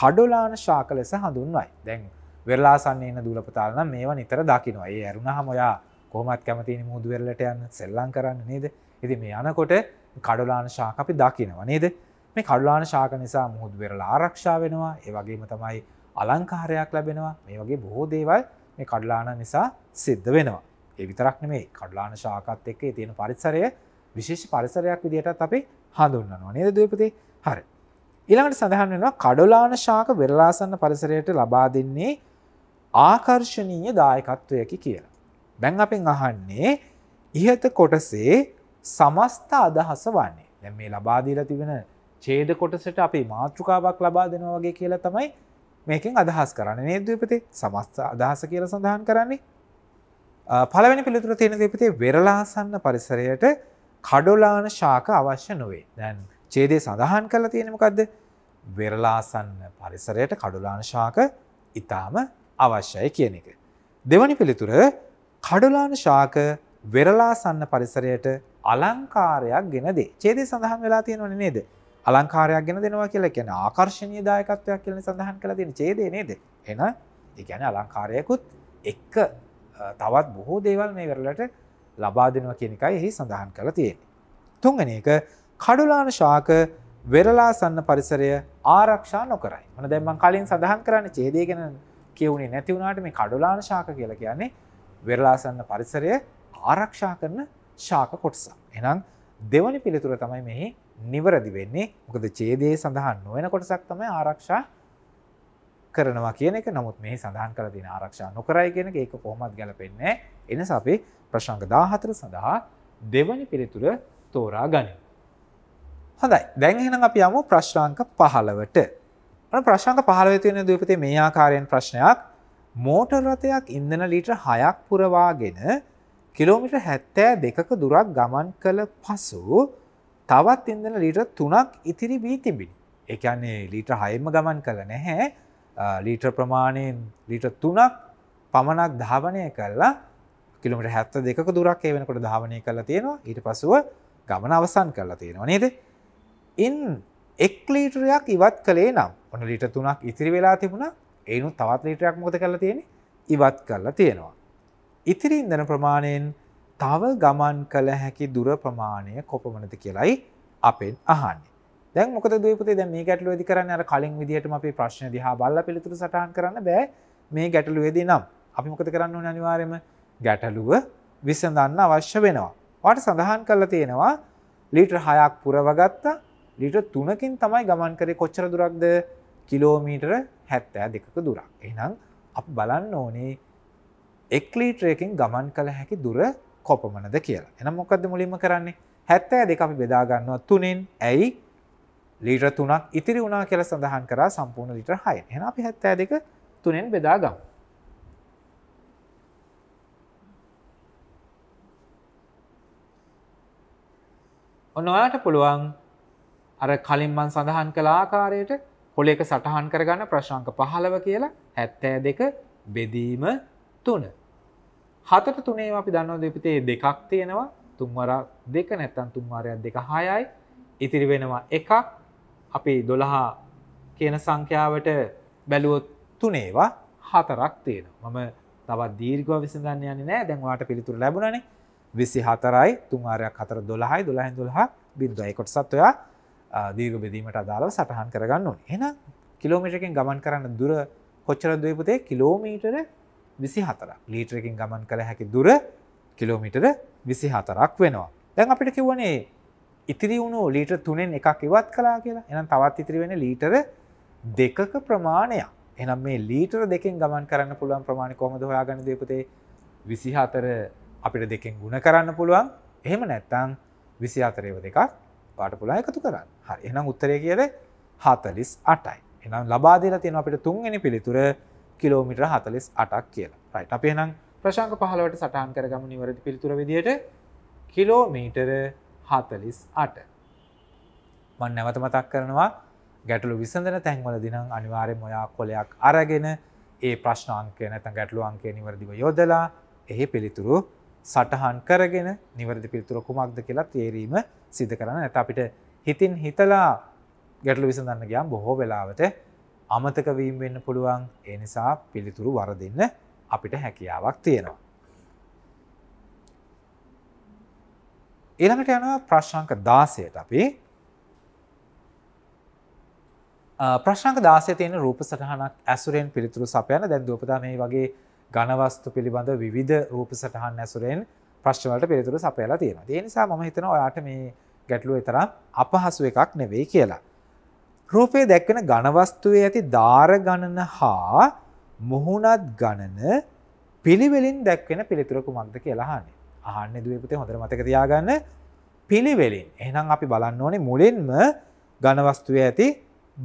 Speaker 1: කඩොලාන ශාක ලෙස හඳුන්වයි. දැන් වෙරළාසන්නයේ ඉන්න දූලපතාල නම් මේවා නිතර දකිනවා. ඒ ඇරුණාම ඔයා කොහොමත් කැමතිනේ මුහුදු වෙරළට යන්න සෙල්ලම් කරන්න නේද? ඉතින් මේ යනකොට කඩොලාන ශාක අපි දකිනවා නේද? මේ කඩොලාන ශාක නිසා මුහුදු වෙරළ ආරක්ෂා වෙනවා. ඒ වගේම තමයි අලංකාරයක් ලැබෙනවා. මේ වගේ බොහෝ දේවල් මේ කඩලාන නිසා සිද්ධ වෙනවා. ඒ විතරක් නෙමෙයි කඩලාන ශාකත් එක්ක තියෙන පරිසරය විශේෂ පරිසරයක් විදිහටත් අපි හඳුන්වනවා නේද දූපතේ? හරි. ඊළඟට සඳහන් වෙනවා කඩොලාන ශාක වෙරළාසන්න පරිසරයට ලබා දෙන්නේ ආකර්ශනීය දායකත්වයකි කියලා. දැන් අපෙන් අහන්නේ ඉහත කොටසේ සමස්ත අදහස වන්නේ. දැන් මේ ලබා දීලා තිබෙන ඡේද කොටසට අපි මාතෘකාවක් ලබා දෙනවා වගේ කියලා තමයි මේකෙන් අදහස් කරන්නේ නේද දූපතේ? සමස්ත අදහස කියලා සඳහන් කරන්නේ. පළවෙනි පිළිතුර තියෙන දූපතේ වෙරළාසන්න පරිසරයට කඩොලාන ශාක අවශ්‍ය නොවේ දැන් චේදේ සඳහන් කල තියෙනමකක්ද වෙරලාසන්න පරිසරයට කඩුලාන ශාක ඉතාම අවශ්‍යයි කියන එක. දෙවනි පිළිතුර කඩුලාන ශාක වෙරලාසන්න පරිසරයට අලංකාරයක් ගෙන දේ චේදේ සඳහන් වෙලා තියෙනවන නේද අලංකාරයක් ගෙන දෙනවා කියලා කියන ආකර්ශණය දායකත්වයක් කියලන සඳහන් කළ තියෙන චේදේ නේද එන එකැන අලංකාරයකුත් එක්ක තවත් බොහෝ දේවල් මේ වෙරලට ලබා දෙනවා කියන එකයි එහි සඳහන් කරලා තියෙන්නේ. තුන්වෙනි එක කඩුලාන ශාක වෙරලාසන්න පරිසරය ආරක්ෂා නොකරයි. මොන දැන් මම කලින් සඳහන් කරන්නේ ඡේදය ගැන කියුනේ නැති වුණාට මේ කඩුලාන ශාක කියලා කියන්නේ වෙරලාසන්න පරිසරය ආරක්ෂා කරන ශාක කොටසක්. එහෙනම් දෙවනි පිළිතුර තමයි මෙහි නිවැරදි වෙන්නේ. මොකද ඡේදයේ සඳහන් නොවන කොටසක් තමයි ආරක්ෂා කරනවා කියන එක නමුත් මේ සඳහන් කර තින ආරක්ෂා නොකරයි කියෙන ඒක කොහොමත් ගැලපෙන්නේ එනස අපේ ප්‍රශංග දාහතර සඳහා දෙවනි පිළිතුර තෝරා ගනි. හොඳයි දැන්හෙන අපි යමු ප්‍රශ්්‍රාංක පහලවට ප්‍රශංක පහලවතියෙන දපති මේ ආකාරයෙන් ප්‍රශ්නයක් මෝටර් රථයක් ඉන්දන ලීටර හයක් පුරවාගෙන කිලෝමිට හැත්තෑ දෙකක දුරක් ගමන් කළ පසු තවත් ඉන්දන ලීට තුනක් ඉතිරි වී තිබිණි එකන්නේ ලීට හයම ගමන් කළ නැහැ ලීට ප්‍රමාණයෙන් ලීට තුනක් පමණක් ධාවනය කරලා කිලමට හැත්ත දෙක දුරක් ඒ වෙනකොට ධාවනය කරලා තියෙනවා ඊට පසුව ගමන අවසන් කරලා තියෙනවා නේද. ඉන් එක් ලීටරයක් ඉවත් කළේ නම් ඔන්න ලීට තුනක් ඉතිරි වෙලා තිබුණා ඒනු තවත් ලීටරයක් මොකද කරලා තියෙන ඉවත් කරලා තියෙනවා. ඉතිරි ඉන්දන ප්‍රමාණයෙන් තව ගමන් කළ හැකි දුර ප්‍රමාණය කොපමනති කියලයි අපෙන් අහන්න. දැන් මොකද දුවේ පුතේ දැන් මේ ගැටලුවේදී කරන්නේ අර කලින් විදිහටම අපි ප්‍රශ්න දිහා බලලා පිළිතුරු සටහන් කරන්න බෑ මේ ගැටලුවේදී නම් අපි මොකද කරන්න ඕනේ අනිවාර්යයෙන්ම ගැටලුව විසඳන්න අවශ්‍ය වෙනවා. වාට සඳහන් කරලා තියෙනවා ලීටර් 6ක් පුරවගත්තා ලීටර් 3කින් තමයි ගමන් කරේ කොච්චර දුරක්ද කිලෝමීටර 72ක දුරක්. එහෙනම් අපි බලන්න ඕනේ 1 ලීටරයකින් ගමන් කළ හැකි දුර කොපමණද කියලා. එහෙනම් මොකද්ද මුලින්ම කරන්නේ? 72 අපි බෙදා ගන්නවා 3ෙන්. ඇයි? ලීට තුනක් ඉතිරි වුණා කියල සඳහන් කරා සම්පූර්ණ ලිට හය එන අපි හැත්තෑ දෙක තුනෙන් බෙදා ගම්. ඔන්නවාට පුළුවන් අර කලින්මන් සඳහන් කලාආකාරයට කොල එක සටහන් කරගන්න ප්‍රශංක පහලව කියලා හැත්තෑ දෙක බෙදීම තුන. හතට තුනේ අපි දන්නව දෙපිතේ දෙකක් තියෙනවා තුන්වර දෙක නැත්තන් තුන්වාරයක් දෙක හායයි ඉතිරි වෙනවා එකක් අපි දොළහා කියන සංඛ්‍යාවට බැලුවොත් තුනේවා හතරක් තියෙනවා. මම තවත් දීර්ඝව විසඳන්න යන්නේ නැහැ. දැන් ඔයාලට පිළිතුර ලැබුණානේ. 24යි 3 ආරයක් 4 12යි 12න් 12 බිඳුව. ඒකටසත් ඔයා දීර්ඝ බෙදීමට අදාළව සටහන් කරගන්න ඕනේ. එහෙනම් කිලෝමීටරකින් ගමන් කරන දුර කොච්චරද වේ පුතේ? කිලෝමීටර 24ක්. ලීටරකින් ගමන් කළ හැකි දුර කිලෝමීටර 24ක් වෙනවා. දැන් අපිට කිව්වනේ ඉතිරි වුණු ලීට තුනෙන් එකක් ඉවත් කලා කියලා එනම් තවත් ඉතිරි වෙන ලීටර දෙකක ප්‍රමාණයක් එනම් මේ ලීටර දෙකෙන් ගමන් කරන්න පුළුවන් ප්‍රමාණ කොමද හොයාගන්න දෙපතේ විසිහතර අපිට දෙකෙන් ගුණ කරන්න පුළුවන් එහෙම නැත්තං විසිහතරයව දෙකක් පාට පුලා එකතු කරන්න හරි එනම් උත්තරය කියද හතලිස් අටයි එනම් ලබාදීලා තියෙන අපිට තුන්ගෙන පිළිතුර කිලෝමිට හතලිස් අටක් කියලා රයිට අපේ නම් ප්‍රශංක පහලවට සටහන් කරගම නිවරදි පිළිතුර විදියට කිලෝමීටර හතලිස් අට. මන් නැවත මතක් කරනවා ගැටලු විසඳන තැන්වල දිනම් අනිවාරය මොයා කොලයක් අරගෙන ඒ ප්‍රශ්නාංකය නැත ගැටලු අංකය නිවරදිව යොදලා එහි පිළිතුරු සටහන් කරගෙන නිවරදි පිළිතුර කුමක්ද කියලා තේරීම සිද කරන ඇත අපිට හිතින් හිතලා ගැටලු විසඳන්න ගියම් බොහෝ වෙලාවට අමතකවීම් වෙන්න පුළුවන් ඒ නිසා පිළිතුරු වරදින්න අපිට හැකියාවක් තියෙනවා. ඊළඟට යනවා ප්‍රශ්නාංක 16ට අපි ප්‍රශ්නාංක 16 තියෙන රූප සටහනක් ඇසුරෙන් පිළිතුරු සපයන දැන් දුවපතා මේ වගේ ඝන වස්තු පිළිබඳ විවිධ රූප සටහන් ඇසුරෙන් ප්‍රශ්න වලට පිළිතුරු සපයලා තියෙනවා. ඒ නිසා මම හිතනවා ඔයාට මේ ගැටලුව තරම් අපහසු එකක් නෙවෙයි කියලා. රූපයේ දැක්වෙන ඝන වස්තුවේ ඇති ධාර ගණන හා මුහුණත් ගණන පිළිවෙලින් දැක්වෙන පිළිතුර කුමක්ද කියලා අහන්නේ. ආන්න දුවපතේ හොඳර මතක තියාගන්න පිළිවෙලින් එහනම් අපි බලන්න ඕනේ මුලින්ම ගණවස්තුව ඇති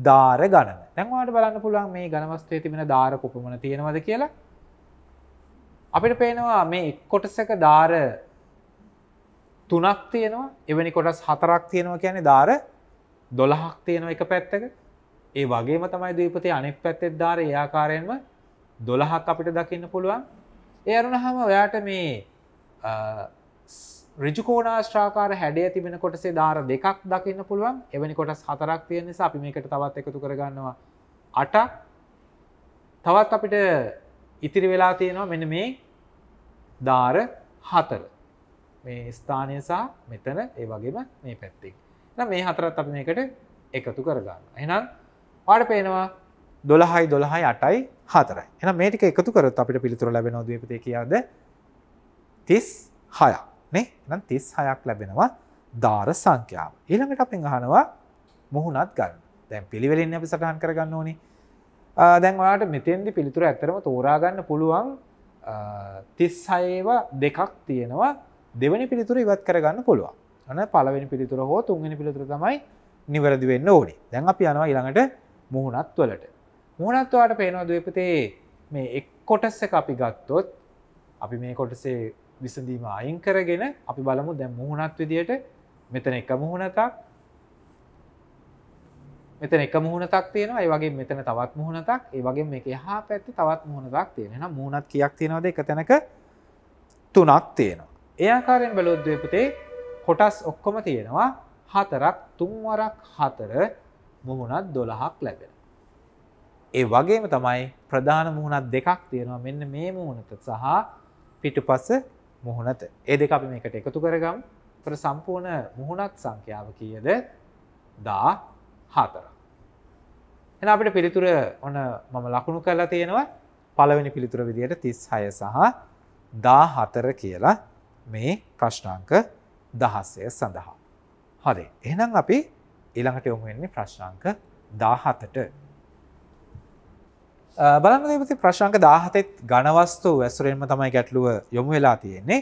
Speaker 1: ධාර ගණන තැන්වාට බලන්න පුළුවන් මේ ගණවස්තුවේ තිබෙන ධාර කොපමන තියෙනවද කියලා අපිට පේනවා මේ කොටසක ධාර තුනක් තියෙනවා එවැනි කොටස් හතරක් තියෙනවා කියන්නේ ධාර දොළහක් තියෙනවා එක පැත්තක ඒ වගේම තමයි දීපතේ අනෙක් පැත්තෙත් ධාර ඒ ආකාරයෙන්ම දොළහක් අපිට දකින්න පුළුවන් ඒ අරුණහම ඔයාට මේ රජකෝනාශ්‍රාකාර හැඩය තිබෙන කොටසේ ධාර දෙකක් දකින්න පුළුවන් එවැනි කොටස් හතරක් තියෙන නිසා අපි මේකට තවත් එකතු කරගන්නවා අටක් තවත් අපිට ඉතිරි වෙලා තියෙනවා මෙන මේ ධාර හතර මේ ස්ථානය සහ මෙතන ඒ වගේම මේ පැත්තෙක් මේ හතරත් අප මේකට එකතු කරගන්න එනම් වාඩ පේනවා දොළහයි දොළහයි අටයි හතරයි එන මේටික එකතු කරත් අපිට පිළිතුර ලැබෙනවා දීපතය කියාද තිස් හයක් නේ නම් තිස් හයක් ලැබෙනවා ධාර සංඛ්‍යාව. ඊළඟට අපෙන් අහනවා මුහුණත් ගන්න. දැන් පිළිවෙලින් අපි සටහන් කරගන්න ඕනේ. දැන් ඔයාට මෙතෙන්දි පිළිතුර ඇත්තරම තෝරා ගන්න පුළුවන් 36 ඒවා දෙකක් තියෙනවා. දෙවෙනි පිළිතුර ඉවත් කරගන්න පුළුවන්. අන පළවෙනි පිළිතුර හෝ තුන්වෙනි පිළිතුර තමයි නිවැරදි වෙන්න ඕනේ. දැන් අපි යනවා ඊළඟට මුහුණත් වලට. මුහුණත් වලට පේනවා දීපතේ මේ එක් කොටස් එක අපි ගත්තොත් අපි මේ කොටසේ විසඳීම අයින් කරගෙන අපි බලමු දැන් මුහුණත් විදියට මෙතන එක මුහුණතක් මෙතන එක මුහුණතක් තියෙනවා ඒ වගේ මෙතන තවත් මුහුණතක් ඒ වගේ මේක එහා පැත්තේ තවත් මුහුණතක් තියෙනවා එහෙනම් මුහුණත් කීයක් තියෙනවද එක තැනක තුනක් තියෙනවා ඒ ආකාරයෙන් බැලුවොත් පුතේ කොටස් ඔක්කොම තියෙනවා හතරක් තුන් වරක් හතර මුහුණත් 12ක් ලැබෙනවා ඒ වගේම තමයි ප්‍රධාන මුහුණත් දෙකක් තියෙනවා මෙන්න මේ මුහුණත සහ පිටුපස මුහුණත ඒ දෙක අපි මේකට එකතු කරගම් පට සම්පූර්ණ මුහුණක් සංඛ්‍යාව කියද දා හතර. එන අපිට පිළිතුර ඔන්න මම ලකුණු කරලා තියෙනවා පළවෙනි පිළිතුර විදියට තිස් හය සහ දා හතර කියලා මේ ප්‍රශ්නාංක දහස්සය සඳහා. හදේ එහනම් අපි ඊළඟට යොමුවෙන්නේ ප්‍රශ්නාංක දාහතට බලන්නදපති ප්‍රශ්ංක දාහතෙත් ගණවස්තු ඇසුරෙන්ම තමයි ගැටලුව යොමු වෙලා තියෙන්නේ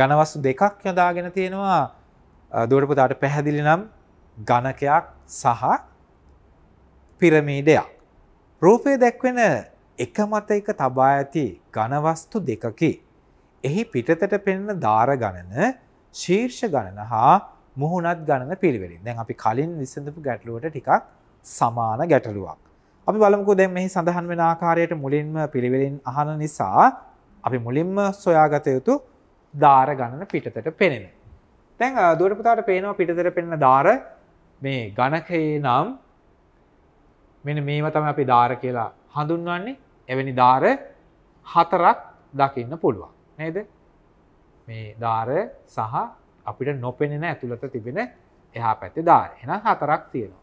Speaker 1: ගණවස්තු දෙකක් යොදාගෙන තියෙනවා දෝඩපුතාට පැහැදිලි නම් ගණකයක් සහ පිරමීඩයක්. රූපය දැක්වෙන එක මත එක තබා ඇති ගණවස්තු දෙකකි. එහි පිටතට පෙන්න ධාර ගණන ශීර්ෂ ගණන හා මුහුණත් ගණන පිළිවෙලින් දැන් අපි කලින් විසඳපු ගැටලුවට ටිකක් සමාන ගැටලුවක්. අපි බලමුකෝ දැන් මෙහි සඳහන් වෙන ආකාරයට මුලින්ම පිළිවෙලින් අහන නිසා අපි මුලින්ම සොයාගත යුතු ධාර ගණන පිටතට පෙනෙන. දැන් දුවට පුතාට පේනවා පිටතට පෙනෙන ධාර මේ ගණකයේ නම් මෙන්න මේවා තමයි අපි ධාර කියලා හඳුන්වන්නේ. එවැනි ධාර හතරක් දකින්න පුළුවන්. නේද? මේ ධාර සහ අපිට නොපෙනෙන ඇතුළත තිබෙන එහා පැත්තේ ධාර. එහෙනම් හතරක් තියෙනවා.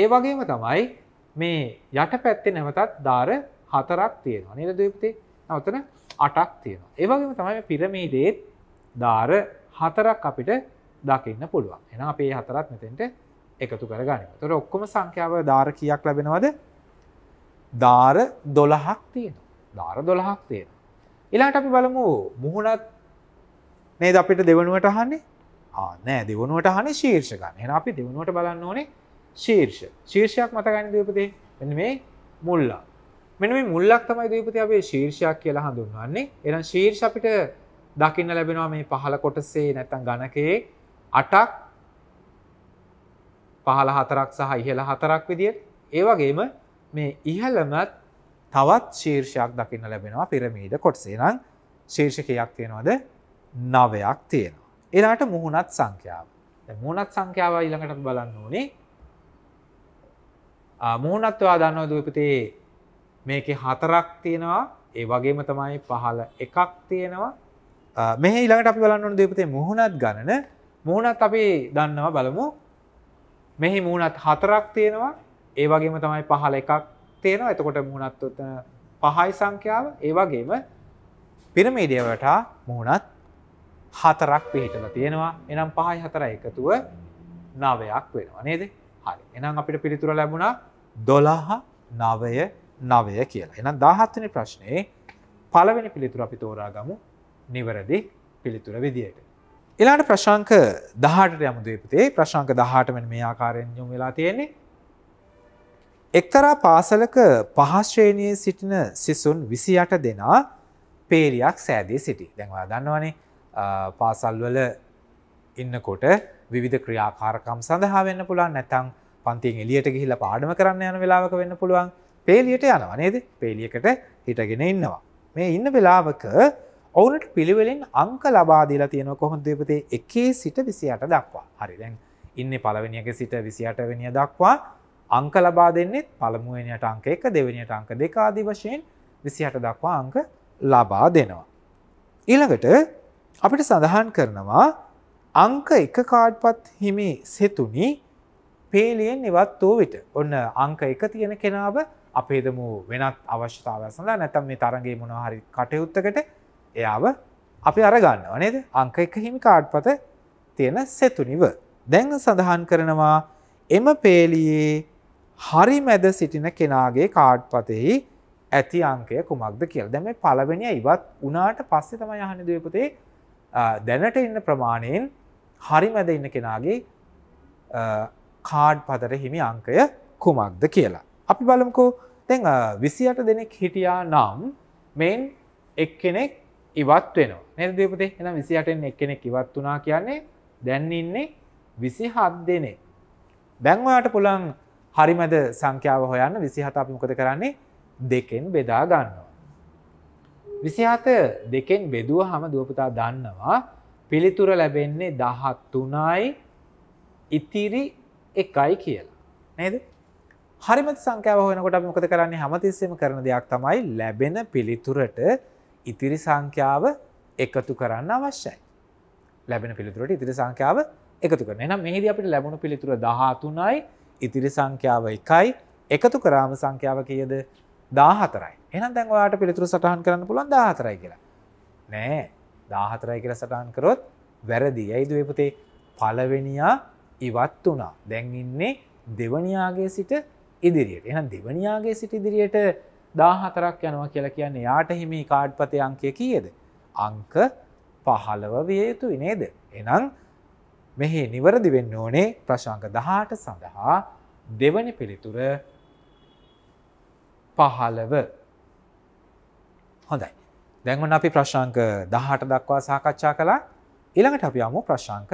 Speaker 1: ඒ වගේම තමයි මේ යට පැත්තේ නැවතත් ධාර හතරක් තියෙනවා නිර දපතේ නවතන අටක් තියෙනවා. ඒවගේම තමයි පිරමීඩේත් ධාර හතරක් අපිට දකින්න පුළුවන් එන අපේ හතරත් මෙතෙන්ට එකතු කරගන්න තොර ඔක්කොම සංඛ්‍යාව ධාර කියක් ලැබෙනවද ධාර දොළහක් තියෙන ධාර දොළහක් තියෙන. එලාට අපි බලමු මුහුණත් නේද අපිට දෙවනුවට හන්නේ ආ නෑ දෙවනුවට හනි ශීර්ෂකන් එන අපි දෙවනුවට බලන්න ඕනේ ශීර්ෂ ශීර්ෂයක් මතගන්න දීපතේ එන්න මේ මුල්ලා මෙන මේ මුල්ලක් තමයි දීපති අපේ ශීර්ෂයක් කියලා හඳුන්වන්නේ එනම් ශීර්ෂ අපිට දකින්න ලැබෙනවා මේ පහළ කොටසේ නැත්තම් ගණකයේ අටක් පහළ හතරක් සහ ඉහළ හතරක් විදියට ඒ වගේම මේ ඉහළමත් තවත් ශීර්ෂයක් දකින්න ලැබෙනවා පිරමීඩ කොටසේ නම් ශීර්ෂකයක් තියෙනවද නවයක් තියෙනවා. එලාට මුහුණත් සංඛ්‍යාව. දැන් මුහුණත් සංඛ්‍යාව ඊළඟට බලන්න ඕනේ මුහුණත්වා දන්නව දූපතේ මේක හතරක් තියෙනවා ඒ වගේම තමයි පහල එකක් තියෙනවා මෙහ ඉළඟට අපි බලන්නන දෙපතේ මුහුණත් ගණන මුහුණත් අපි දන්නවා බලමු මෙහි මුහුණත් හතරක් තියෙනවා ඒ වගේම තමයි පහල එකක් තියෙනවා එතකොට මුහුණත් ඔත්තන පහයි සංඛ්‍යාව ඒ වගේම පිරමීඩිය වටා මුහුණත් හතරක් පිහිටල තියෙනවා එනම් පහයි හතර එකතුව නවයක් වෙනවා නේද හරි එනම් අපිට පිළිතුර ලැබුණා දොළහ නවය නවය කියලා එනම් දාහත්වනි ප්‍රශ්නයේ පළවෙනි පිළිතුර අපි තෝරාගමු නිවරදි පිළිතුර විදියට. එලාට ප්‍රශංක දහට යමුදේපතේ ප්‍රශංක දහටමෙන් මේ ආකාරයෙන් යොම් වෙලා තියෙන්නේ එක්තරා පාසලක පහශ්‍රේණයේ සිටින සිසුන් විසි අට දෙනා පේරියක් සෑදී සිටි දැන්වා දන්නවනේ පාසල්වල ඉන්නකොට විධ ක්‍රියාකාරකම් සඳහා වෙන්න පුළන් නැතං පන්තියෙන් එලියට ගිහිල්ලා පාඩම කරන්න යන වෙලාවක වෙන්න පුළුවන් පේලියට යනවා නේද පේලියකට හිටගෙන ඉන්නවා මේ ඉන්න වෙලාවක ඔවුනට පිළිවෙලින් අංක ලබාදීලා තියෙන කොහොන්දපතේ එකේ සිට විසියට දක්වා හරි දැන් ඉන්න පළවෙනිියක සිට විසියටවෙනිය දක්වා අංක ලබා දෙන්නේ පළමුුවනියට අංක එක දෙවනියට අංක දෙකාදී වශයෙන් විසිහට දක්වා අංක ලබා දෙනවා. ඊළඟට අපිට සඳහන් කරනවා අංක එක කාඩ්පත් හිමි සෙතුනි පේලියෙන් ඉවත් වූ විට ඔන්න අංක එක තියෙන කෙනාව අපේදම වෙනත් අවශ්‍යතාව සඳහා නැතම් මේ තරගේ මොනහරි කටයුත්තකට එයාව අපි අරගන්න නේද අංක එක හිමි කාඩ්පත තියෙන සෙතුනිව දැන් සඳහන් කරනවා එම පේලියේ හරි මැද සිටින කෙනාගේ කාඩ්පතෙහි ඇති අංකය කුමක්ද කියල දැම පලවෙනිය ඉවත් උනාට පස්සෙ තම යහනි දයපතේ දැනට ඉන්න ප්‍රමාණයෙන් හරි මැද ඉන්න කෙනාගේ කාඩ් පතර හිමි අංකය කුමක්ද කියලා. අපි බලමුකෝ තැන් විසියට දෙනෙක් හිටියා නම් මෙන් එක් කෙනෙක් ඉවත් වෙන නිර්දීපතේ එන විසියටෙන් එක් කෙනෙක් ඉවත් වනා කියන්නේ දැන් ඉන්නේ විසි හත් දෙනේ. දැන්වයාට පුළන් හරිමද සංඛ්‍යාව හොයන්න විසිහත අපි මොකද කරන්නේ දෙකෙන් බෙදා ගන්නවා. විසිහත දෙකෙන් බෙදුව හම දුවපතා දන්නවා පිළිතුර ලැබෙන්නේ දහත් තුනයි ඉතිරි එකයි කියලා. නේද? හරිමති සංඛ්‍යාව හොයනකොට අපි මොකද කරන්නේ? හැමතිස්සෙම කරන දෙයක් තමයි ලැබෙන පිළිතුරට ඉතිරි සංඛ්‍යාව එකතු කරන්න අවශ්‍යයි. ලැබෙන පිළිතුරට ඉතිරි සංඛ්‍යාව එකතු කරන. එහෙනම් මෙහිදී අපිට ලැබුණු පිළිතුර 13යි ඉතිරි සංඛ්‍යාව 1යි එකතු කරාම සංඛ්‍යාව කීයද? 14යි. එහෙනම් දැන් ඔයාලට පිළිතුර සටහන් කරන්න පුළුවන් 14යි කියලා. නෑ 14යි කියලා සටහන් කරොත් වැරදි. ඇයිද මේ පුතේ? පළවෙනියා ඉවත් වුණා දැන් ඉන්නේ දෙවනියාගේ සිට ඉදිරියට එන දෙවනියාගේ සිට ඉදිරියට දාහතරක් යනවා කියලා කියන්නේ යාට හිමි කාඩ්පතය අංකය කියද අංක පහළව විය යුතුයි නේද එනම් මෙහි නිවරදි වෙන්න ඕනේ ප්‍රශංක දහට සඳහා දෙවනි පිළිතුර පහළව හොඳයි දැන්වන්න අපි ප්‍රශංක දහට දක්වා සාකච්ඡා කළා ඉළඟට අපි අමු ප්‍රශංක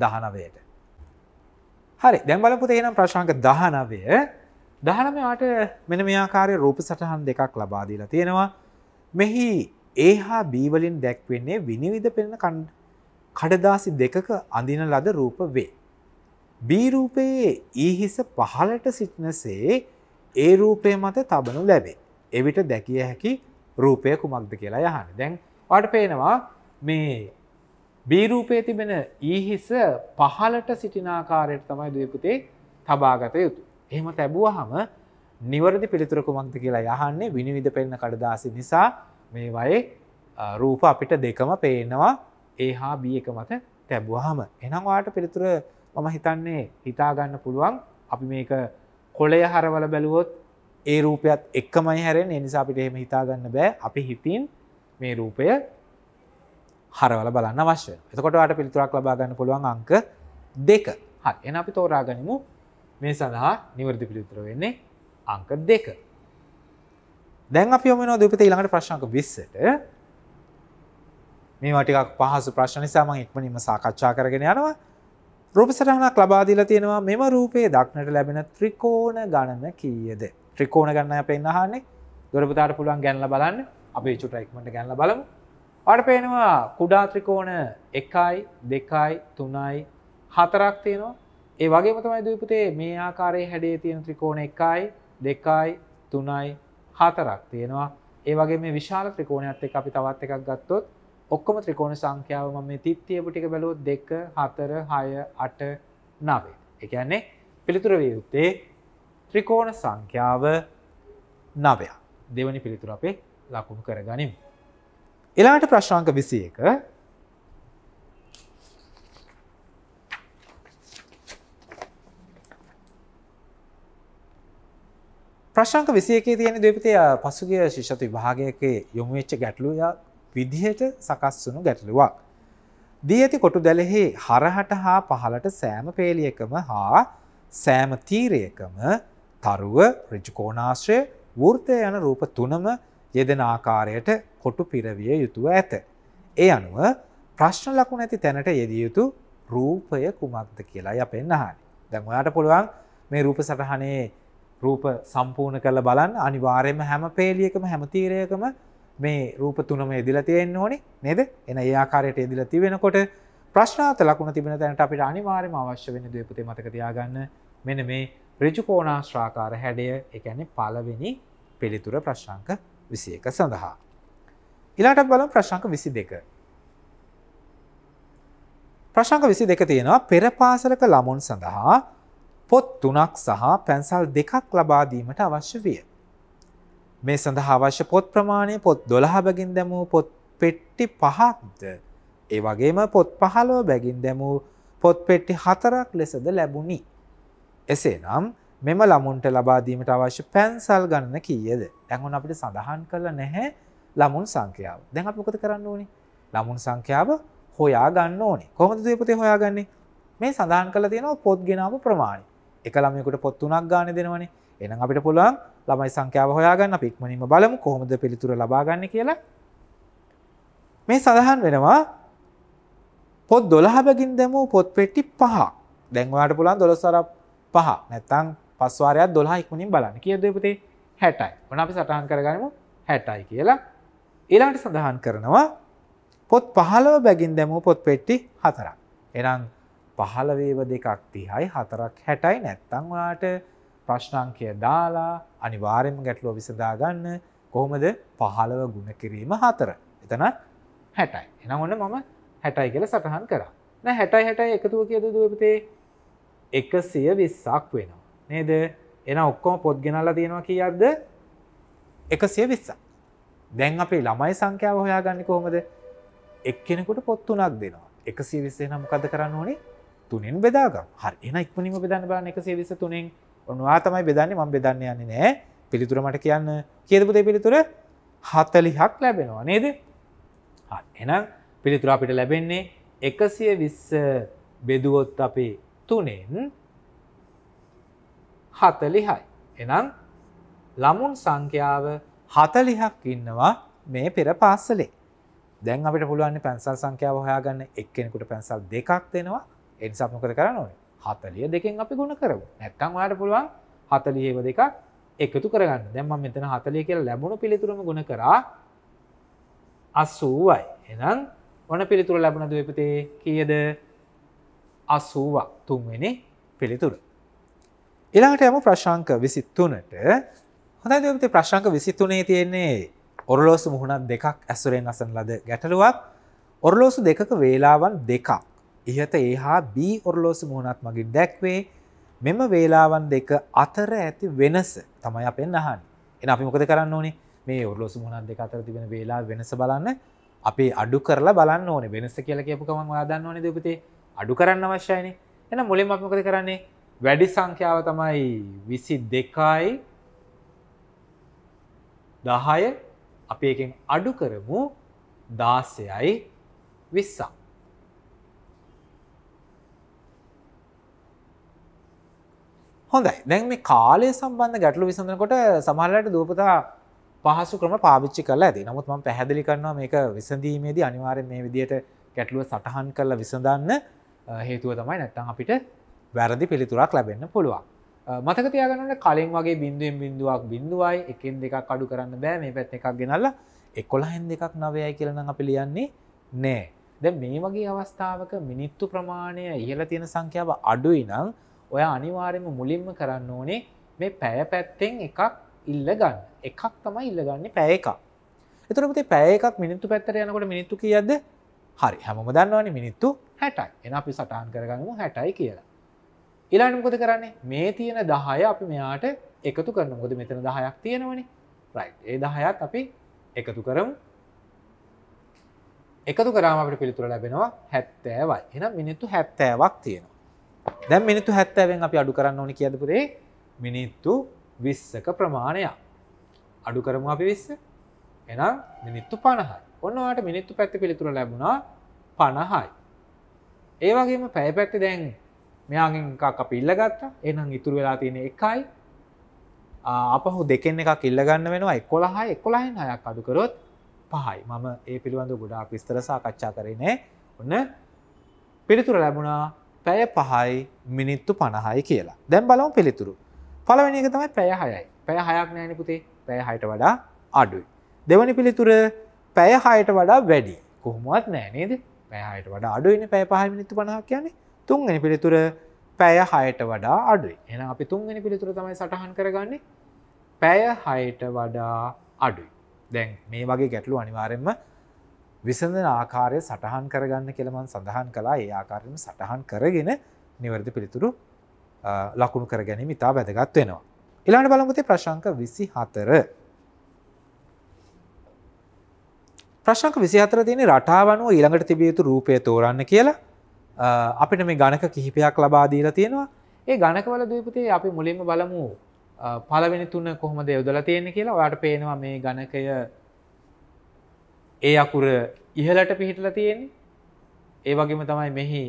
Speaker 1: දහනවයට හරි දැම්බලපු තේනම් ප්‍රශාංක දහනවය දහනමට මෙන මෙයාකාරය රූප සටහන් දෙකක් ලබාදීලා තියෙනවා මෙහි ඒ හා බීවලින් දැක්වෙන්නේ විනිවිධ පෙන්න කඩදාසි දෙකක අඳින ලද රූප වේ. බීරූපයේ ඊහිස e පහලට සිටිනසේ ඒ රූපය මත තබනු ලැබේ. එවිට දැකිය හැකි රූපය කුමක්ද කියලා යහන්න දැන් වට පේනවා මේ බීරූපය තිබෙන ඊහිස e පහලට සිටිනාකාරයට තමයි දයපුතේ තබාගත යුතු. එහෙම තැබුවහම නිවරදි පිළිතුරකුමක්ද කියලා යහන්නේ විනිවිධ පෙන්න කඩදාසි නිසා මේ වයේ රූප අපිට දෙකම පේනවා ඒ හා බිය එක මත තැබුවහම. එනවාට පිළිතුර මම හිතන්නේ හිතාගන්න පුළුවන් අපි මේක කොලය හරවල බැලුවොත් ඒ රූපයත් එක්කමයි හැරෙන් එනිසා අපිට එහෙම හිතාගන්න බෑ අපි හිතින් මේ රූපය හරවල බලන්න අවශ්‍ය එතකොට අට පිළිතුරක් ලබාගන්න පුළුවන් අංක දෙක හ එන අපි තෝරාගනිමු මේ සඳහා නිවරදි පිළිතුර වෙන්නේ අංක දෙක දැන් අපි යොමන දපත ඊළඟට ප්‍රශ්නක විස්සට මේ වටිකක් පහසු ප්‍රශ්න නිසාම එක්මනීම සාකච්ඡා කරගෙන යනවා රූප සටහනක් ලබාදීලා තියෙනවා මෙම රූපයේ දක්නට ලැබෙන ත්‍රිකෝණ ගණන කීයද ත්‍රිකෝණ ගණන අපෙන් අහන්නේ දොරපතාට පුළුවන් ගැන්ල බලන්න අපි චුට එක්මට ගැන්ල බලමු අට පේනවා කුඩා ත්‍රිකෝණ එකයි දෙකයි තුනයි හතරක් තියෙනවා ඒ වගේ තමයි දීපුතේ මේ ආකාරයේ හැඩේ තියෙන ත්‍රිකෝණ එකයි දෙකයි තුනයි හතරක් තියෙනවා ඒ වගේ මේ විශාල ත්‍රිකෝණයත් එක්ක අපි තවත් එකක් ගත්තොත් ඔක්කොම ත්‍රිකෝණ සංඛ්‍යාව මම මේ 30 තියපු ටික බැලුවොත් 2 4 6 8 9 ඒ කියන්නේ පිළිතුර විය යුත්තේ ත්‍රිකෝණ සංඛ්‍යාව 9ක් දෙවැනි පිළිතුර අපි ලකුණු කරගනිමු එලාට ප්‍රශ්නාංක විසි එක ප්‍රශංක විසියකේ තියෙන දෙපතය පසුගිය ශිෂ්‍යත විභාගයක යොමුවෙච්ච ගැටලුයක් විදිහට සකස් වුණු ගැටලුවක්. දී ඇති කොටු දැලෙහි හරහට හා පහලට සෑම පේලියකම හා සෑම තීරයකම තරුව රජකෝනාශ්‍රය වෘර්තය යන රූප තුනම යෙදෙන ආකාරයට කොටු පිරවිය යුතුව ඇත. ඒ අනුව ප්‍රශ්න ලකුණ ඇති තැනට යෙදිය යුතු රූපය කුමක්ද කියලා අපෙන් අහන්නේ. දැන් ඔයාට පුළුවන් මේ රූප සටහනේ රූප සම්පූර්ණ කරලා බලන්න අනිවාර්යයෙන්ම හැම පේලියකම හැම තීරයකම මේ රූප තුනම යෙදিলা තියෙන්න ඕනේ නේද? එන ඒ ආකාරයට යෙදিলা තිබෙනකොට ප්‍රශ්නාර්ථ ලකුණ තිබෙන තැනට අපිට අනිවාර්යයෙන්ම අවශ්‍ය වෙන දේ පුතේ මතක තියාගන්න. මෙන්න මේ ඍජු කෝණාශ්‍රාකාර හැඩය, ඒ කියන්නේ පළවෙනි පිළිතුර ප්‍රශ්නාංක විසි එක සඳහා. ඉලාට බල ප්‍රශංක විසි දෙක. ප්‍රශංක විසි දෙක තියෙනවා පෙරපාසලක ළමුන් සඳහා පොත් තුනක් සහ පැන්සල් දෙකක් ලබාදීමට අවශ්‍ය විය. මේ සඳහා අවශ්‍ය පොත් ප්‍රමාණය පොත් දොළහ බැගින් දැමූ පොත් පෙට්ටි පහක්ද ඒ වගේම පොත් පහලව බැගින් දැමූ පොත් පෙට්ටි හතරක් ලෙසද ලැබුණි. එසේ නම් මෙම ළමුන්ට ලබා දීමට අවශ්‍ය පැන්සල් ගණන කීයද? දැන් උන් අපිට සඳහන් කරලා නැහැ ළමුන් සංඛ්‍යාව. දැන් අපි මොකද කරන්න ඕනේ? ළමුන් සංඛ්‍යාව හොයා ගන්න ඕනේ. කොහොමද මේ පොතේ හොයාගන්නේ? මේ සඳහන් කරලා තියෙනවා පොත් ගෙනාවු ප්‍රමාණය. එක ළමයෙකුට පොත් 3ක් ගානේ දෙනවනේ. එහෙනම් අපිට පුළුවන් ළමයි සංඛ්‍යාව හොයාගන්න. අපි ඉක්මනින්ම බලමු කොහොමද පිළිතුර ලබා ගන්න කියලා. මේ සඳහන් වෙනවා පොත් 12 බැගින් දැමූ පොත් පෙට්ටි 5ක්. දැන් ඔයාලට පුළුවන් 12 සර 5. නැත්තම් පස්වාරයක් දොලා ඉක්මනින් බලන්න කියද පුතේ හැටයි වන අපි සටහන් කරගනමු හැටයි කියලා එලාට සඳහන් කරනවා පොත් පහලව බැගින් දැමූ පොත් පෙට්ටි හතරක් එනම් පහලවේව දෙකක් තිහයි හතරක් හැටයි නැත්තං වාට ප්‍රශ්නංකය දාලා අනිවාර්යම ගැටලුව විසඳාගන්න කොහොමද පහලව ගුණ කිරීම හතර එතනත් හැටයි එනම් ඔන්න මම හැටයි කියල සටහන් කරා නැ හැටයි හැටයි එකතුව කියද දපතේ එකසිය විස්සක් වෙනවා නේද එන ඔක්කොම පොත් ගෙනල්ලා තියෙනවා කියද්ද එකසිය විස්සා දැන් අපේ ළමයි සංඛ්‍යාව හොයා ගන්න කොහොමද එක්කෙනෙකුට පොත් තුනක් දෙනවා එකසිය විස්සේ නම් මොකද කරන්න ඕනේ තුනෙන් බෙදාගම් හරි එන ඉක්මනින්ම බෙදන්න බලන්න එකසිය විස්ස තුනෙන් ඔන්නවා තමයි බෙදන්නේ මම බෙදන්න යන්නේ නෑ පිළිතුර මට කියන්න කියද පුතේ පිළිතුර හතලිහක් ලැබෙනවා නේද එනම් පිළිතුර අපිට ලැබෙන්නේ එකසිය විස්ස බෙදුවොත් අපේ තුනෙන් හතලිහයි. එනම් ළමුන් සංඛ්‍යාව හතලිහක් ඉන්නවා මේ පෙර පාසලේ. දැන් අපිට පුළුවන් පැන්සල් සංඛ්‍යාව හොයාගන්න එක්කෙනෙකුට පැන්සල් දෙකක් දෙනවා එනිසා මොකද කරන්න ඕනේ? 42කින් අපි ගුණ කරමු. නැත්තම් ඔයාලට පුළුවන් 40ව දෙකක් එකතු කරගන්න. දැන් මම මෙතන 40 කියලා ලැබුණු පිළිතුරම ගුණ කරා 80යි. එහෙනම් ඔන පිළිතුර ලැබුණ ද්වේපතේ කීයද? 80ක්. තුන්වෙනි පිළිතුර. ඉලාට යම ප්‍රශංක විසිත්තුනට හොඳයි ඔබට ප්‍රශංක විසිත්තුනේ තියෙන්නේ ඔරලෝසු මුහුණක් දෙකක් ඇසුරෙන් අසන ලද ගැටලුවක් ඔරලෝසු දෙකක වේලාවන් දෙකක් ඉහත ඒ හා B ඔරලෝසු මුහුණත් මගින් දැක්වේ මෙම වේලාවන් දෙක අතර ඇති වෙනස තමයි අපෙන් අහන්නේ. එහෙනම් අපි මොකද කරන්න ඕනේ? මේ ඔරලෝසු මුහුණක් දෙක අතර තිබෙන වේලාව වෙනස බලන්න අපි අඩු කරලා බලන්න ඕනේ. වෙනස කියලා කියපු ගමන් ඔයා දන්න ඕනේද ඔබතේ අඩු කරන්න අවශ්‍යයිනේ. එහෙනම් මුලින්ම අපි මොකද කරන්නේ? වැඩි සංඛ්‍යාව තමයි විසි දෙකයි දහය අප එකෙන් අඩු කරමු දාසයයි විස්සා. හොඳයි දැන් මේ කාලය සම්බන්ධ ගැටලු විසඳනකොට සමහරලාට දූපතා පහසු ක්‍රම පාවිච්චි කරලා ඇති. නමුත් මම පැහැදිලි කරනවා මේක විසඳීමේදී අනිවාර්යෙන් මේ විදිහට ගැටලුව සටහන් කරලා විසඳන්න හේතුව තමයි නැත්තම් අපිට වැරදි පිළිතුරක් ලැබෙන්න පුළුවන්. මතකතියාගන්නට කලින් වගේ බින්දුවෙන් බිඳුවක් බිඳුවයි එකෙන් දෙකක් අඩු කරන්න බෑ මේ පැත් එකක් ගෙනල්ල එකොළහෙන් දෙකක් නවයයි කියලන අපි ලියන්නේ නෑ. ද මේ වගේ අවස්ථාවක මිනිත්තු ප්‍රමාණය ඉහල තියෙන සංඛ්‍යාව අඩුයි නං ඔය අනිවාරයම මුලින්ම කරන්න ඕනේ මේ පැය පැත්තෙන් එකක් ඉල්ලගන්න එකක් තමයි ඉල්ලගන්නේ පැය එකක්. එතුරපති පැය එකක් මිනිත්තු පැත්තර යනකොට මිනිත්තු කියද හරි හැම දන්නවානේ මිනිත්තු හැටයි එන අපි සටහන් කරගන්නම හැටයි කියලා. ඉලාට මොකද කරන්නේ මේ තියෙන දහය අපි මෙයාට එකතු කරන මොද මෙතන දහයක් තියෙනවනේ රයි් ඒ දහයත් අපි එකතු කරමු එකතු කරාම අපට පිළිතුර ලැබෙනවා හැත්තෑවයි එනම් මිනිත්තු හැත්තෑවක් තියෙනවා දැම් මිනිත්තු හැත්තෑවෙන් අපි අඩු කරන්න ඕනි කියදපුරේ මිනිත්තු විස්සක ප්‍රමාණයක් අඩු කරමු අපි විස්ස එනම් මිනිත්තු පණහයි ඔන්නවාට මිනිත්තු පැත්ති පිළිතුර ලැබුණා පණහයි ඒවගේම පැය පැත්ති දැන් මෙයාගෙන් එකක් අප ඉල්ලගත්ත එනම් ඉතුරු වෙලා තියෙන එකයි අපහු දෙකෙන් එකක් ඉල්ලගන්න වෙනවා එකොළහා එකොළහෙන් හයක් අඩුකරොත් පහයි මම ඒ පිළිබඳ ගොඩාක් විස්තර සාකච්ඡා කරනේ ඔන්න පිළිතුර ලැබුණා පැය පහයි මිනිත්තු පණහයි කියලා දැම් බලවම් පිළිතුරු පලවෙනි එක තමයි පැය හයයි පැය හයක් නෑනපුතේ පැය හයට වඩා අඩුයි දෙවනි පිළිතුර පැය හයට වඩා වැඩි කොහොමුවත් නෑනේද පැහයට වඩා අඩුවන පැය පහමි නිත්තු පණහ කියන්නේ තුන්ගනි පිළිතුර පැය හයට වඩා අඩුයි එන අපි තුන්ගනි පිළිතුර තමයි සටහන් කරගන්නේ පැය හයට වඩා අඩුයි දැන් මේ වගේ ගැටලු අනිවාරෙන්ම විසඳන ආකාරය සටහන් කරගන්න කෙළමන් සඳහන් කලා ඒ ආකාරයම සටහන් කරගෙන නිවැරදි පිළිතුරු ලකුණු කර ගැනීම ඉතා වැදගත් වෙනවා ඉලාට බලගතේ ප්‍රශංක විසි හතර ප්‍රශ්ක විසිහතර තියෙන රටාවනුව ඊළඟට තිබිය යුතු රූපය තෝරන්න කියලා අපිට මේ ගණක කිහිපයක් ලබා දීලා තියෙනවා ඒ ගණකවල දීපතේ අපි මුලින්ම බලමු පළවෙනි තුන කොහොමද යොදලා තියෙන්නේ කියලා ඔයාට පේනවා මේ ගණකය ඒ අකුර ඉහළට පිහිටලා තියෙන්නේ ඒ වගේම තමයි මෙහි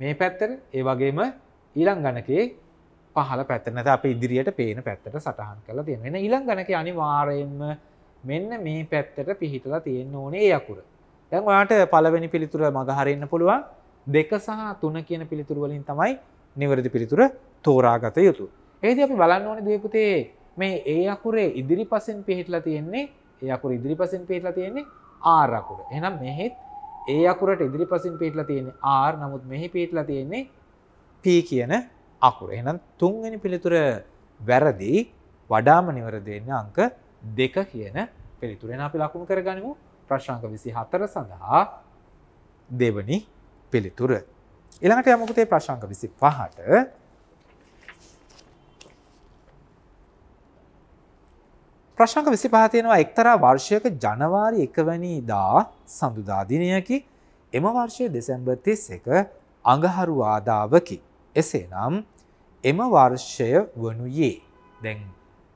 Speaker 1: මේ පැත්තට ඒ වගේම ඊළඟ ගණකේ පහළ පැත්තට නැත්නම් අපි ඉදිරියට පේන පැත්තට සටහන් කරලා තියෙනවා. එන ඊළඟ ගණකේ අනිවාර්යයෙන්ම මෙන්න මේ පැත්තට පිහිටලා තියෙන්න ඕනේ ඒ අකුර. දැන් ඔයාට පළවෙනි පිළිතුර මඟ හරින්න පුළුවන් දෙක සහ තුන කියන පිළිතුරු වලින් තමයි නිවැරදි පිළිතුර තෝරාගත යුතු. ඒදී අපි බලන්න ඕනේ දුවේ පුතේ මේ ඒ අකුරේ ඉදිරිපසෙන් පිහිටලා තියෙන්නේ ඒ අකුර ඉදිරිපසෙන් පිහිටලා තියෙන්නේ R අකුර. එහෙනම් මෙහෙත් ඒ අකුරට ඉදිරිපසින් පිහිටලා තියෙන්නේ R නමුත් මෙහි පිහිටලා තියෙන්නේ P කියන අකුර. එහෙනම් තුන්වෙනි පිළිතුර වැරදි. වඩාම නිවැරදි වෙන්නේ අංක 2 කියන පිළිතුර. එහෙනම් අපි ලකුණු කරගනිමු 2 ප්‍රශ්ංක විසි හතර සඳහා දෙවනි පිළිතුර. එළඟට යමකුතේ ප්‍රශංක විසි පහට ප්‍රශංක විසි පහතියෙනවා එක්තරා වර්ෂයක ජනවාරි එකවැනිදා සඳුදාදිනයකි එම වර්ෂය දෙසැම්බතිස් එක අඟහරුවාදාවකි. එසේ නම් එම වර්ෂය වනුයේ දැන්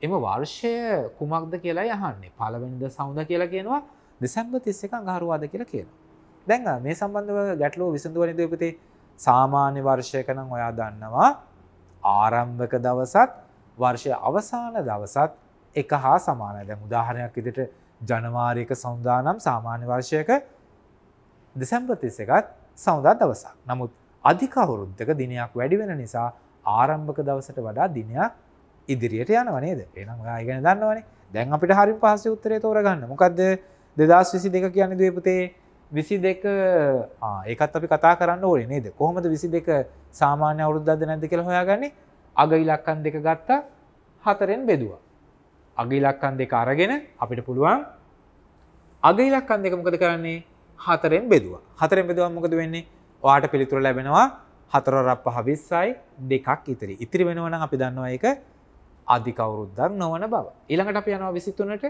Speaker 1: එම වර්ෂය කුමක්ද කියලා යහන්නේ පළවෙනිද සෞඳ කියලා කියනවා දෙසැම්බ තිස්සක අඟහරුවාද කියලා කියනවා. දැන් මේ සම්බන්ධව ගැටලුව විසඳුවන දීපතේ සාමාන්‍ය වර්ෂයක නම් ඔයා දන්නවා ආරම්භක දවසත් වර්ෂය අවසාන දවසත් එක හා සමානයි. දැන් උදාහරණයක් විදිහට ජනවාරි 1 සඳහා නම් සාමාන්‍ය වර්ෂයක දෙසැම්බර් 31ත් සඳහා දවසක්. නමුත් අධික අවුරුද්දක දිනයක් වැඩි වෙන නිසා ආරම්භක දවසට වඩා දිනයක් ඉදිරියට යනවා නේද? එහෙනම් ඔයා ඉගෙන ගන්නවනේ. දැන් අපිට හරියට පහසු උත්තරේ තෝරගන්න. මොකද්ද? දෙදස් විසි දෙක කියන්නේ දවපතේ විසි දෙක ඒකත් අපි කතා කරන්න ඕනේ නේද කොහොමද විසි දෙක සාමාන්‍ය අවුරුද්දද නැද කියලා හොයාගන්නේ අග ඉලක්කන් දෙක ගත්තා හතරෙන් බෙදවා. අග ඉලක්කන් දෙක අරගෙන අපිට පුළුවන් අග ඉලක්කන් දෙක මොකද කරන්නේ හතරෙන් බෙදවා හතරෙන් බෙදවා මොකද වෙන්නේ වාට පිළිතුර ලැබෙනවා හතර රප්පහ විස්සයි දෙකක් ඉතරි ඉතිරි වෙනවනම් අපි දන්නවා එක අධිකවුරුද්දක් නොවන බව ඊළඟට අපි යනවා විසිතුනට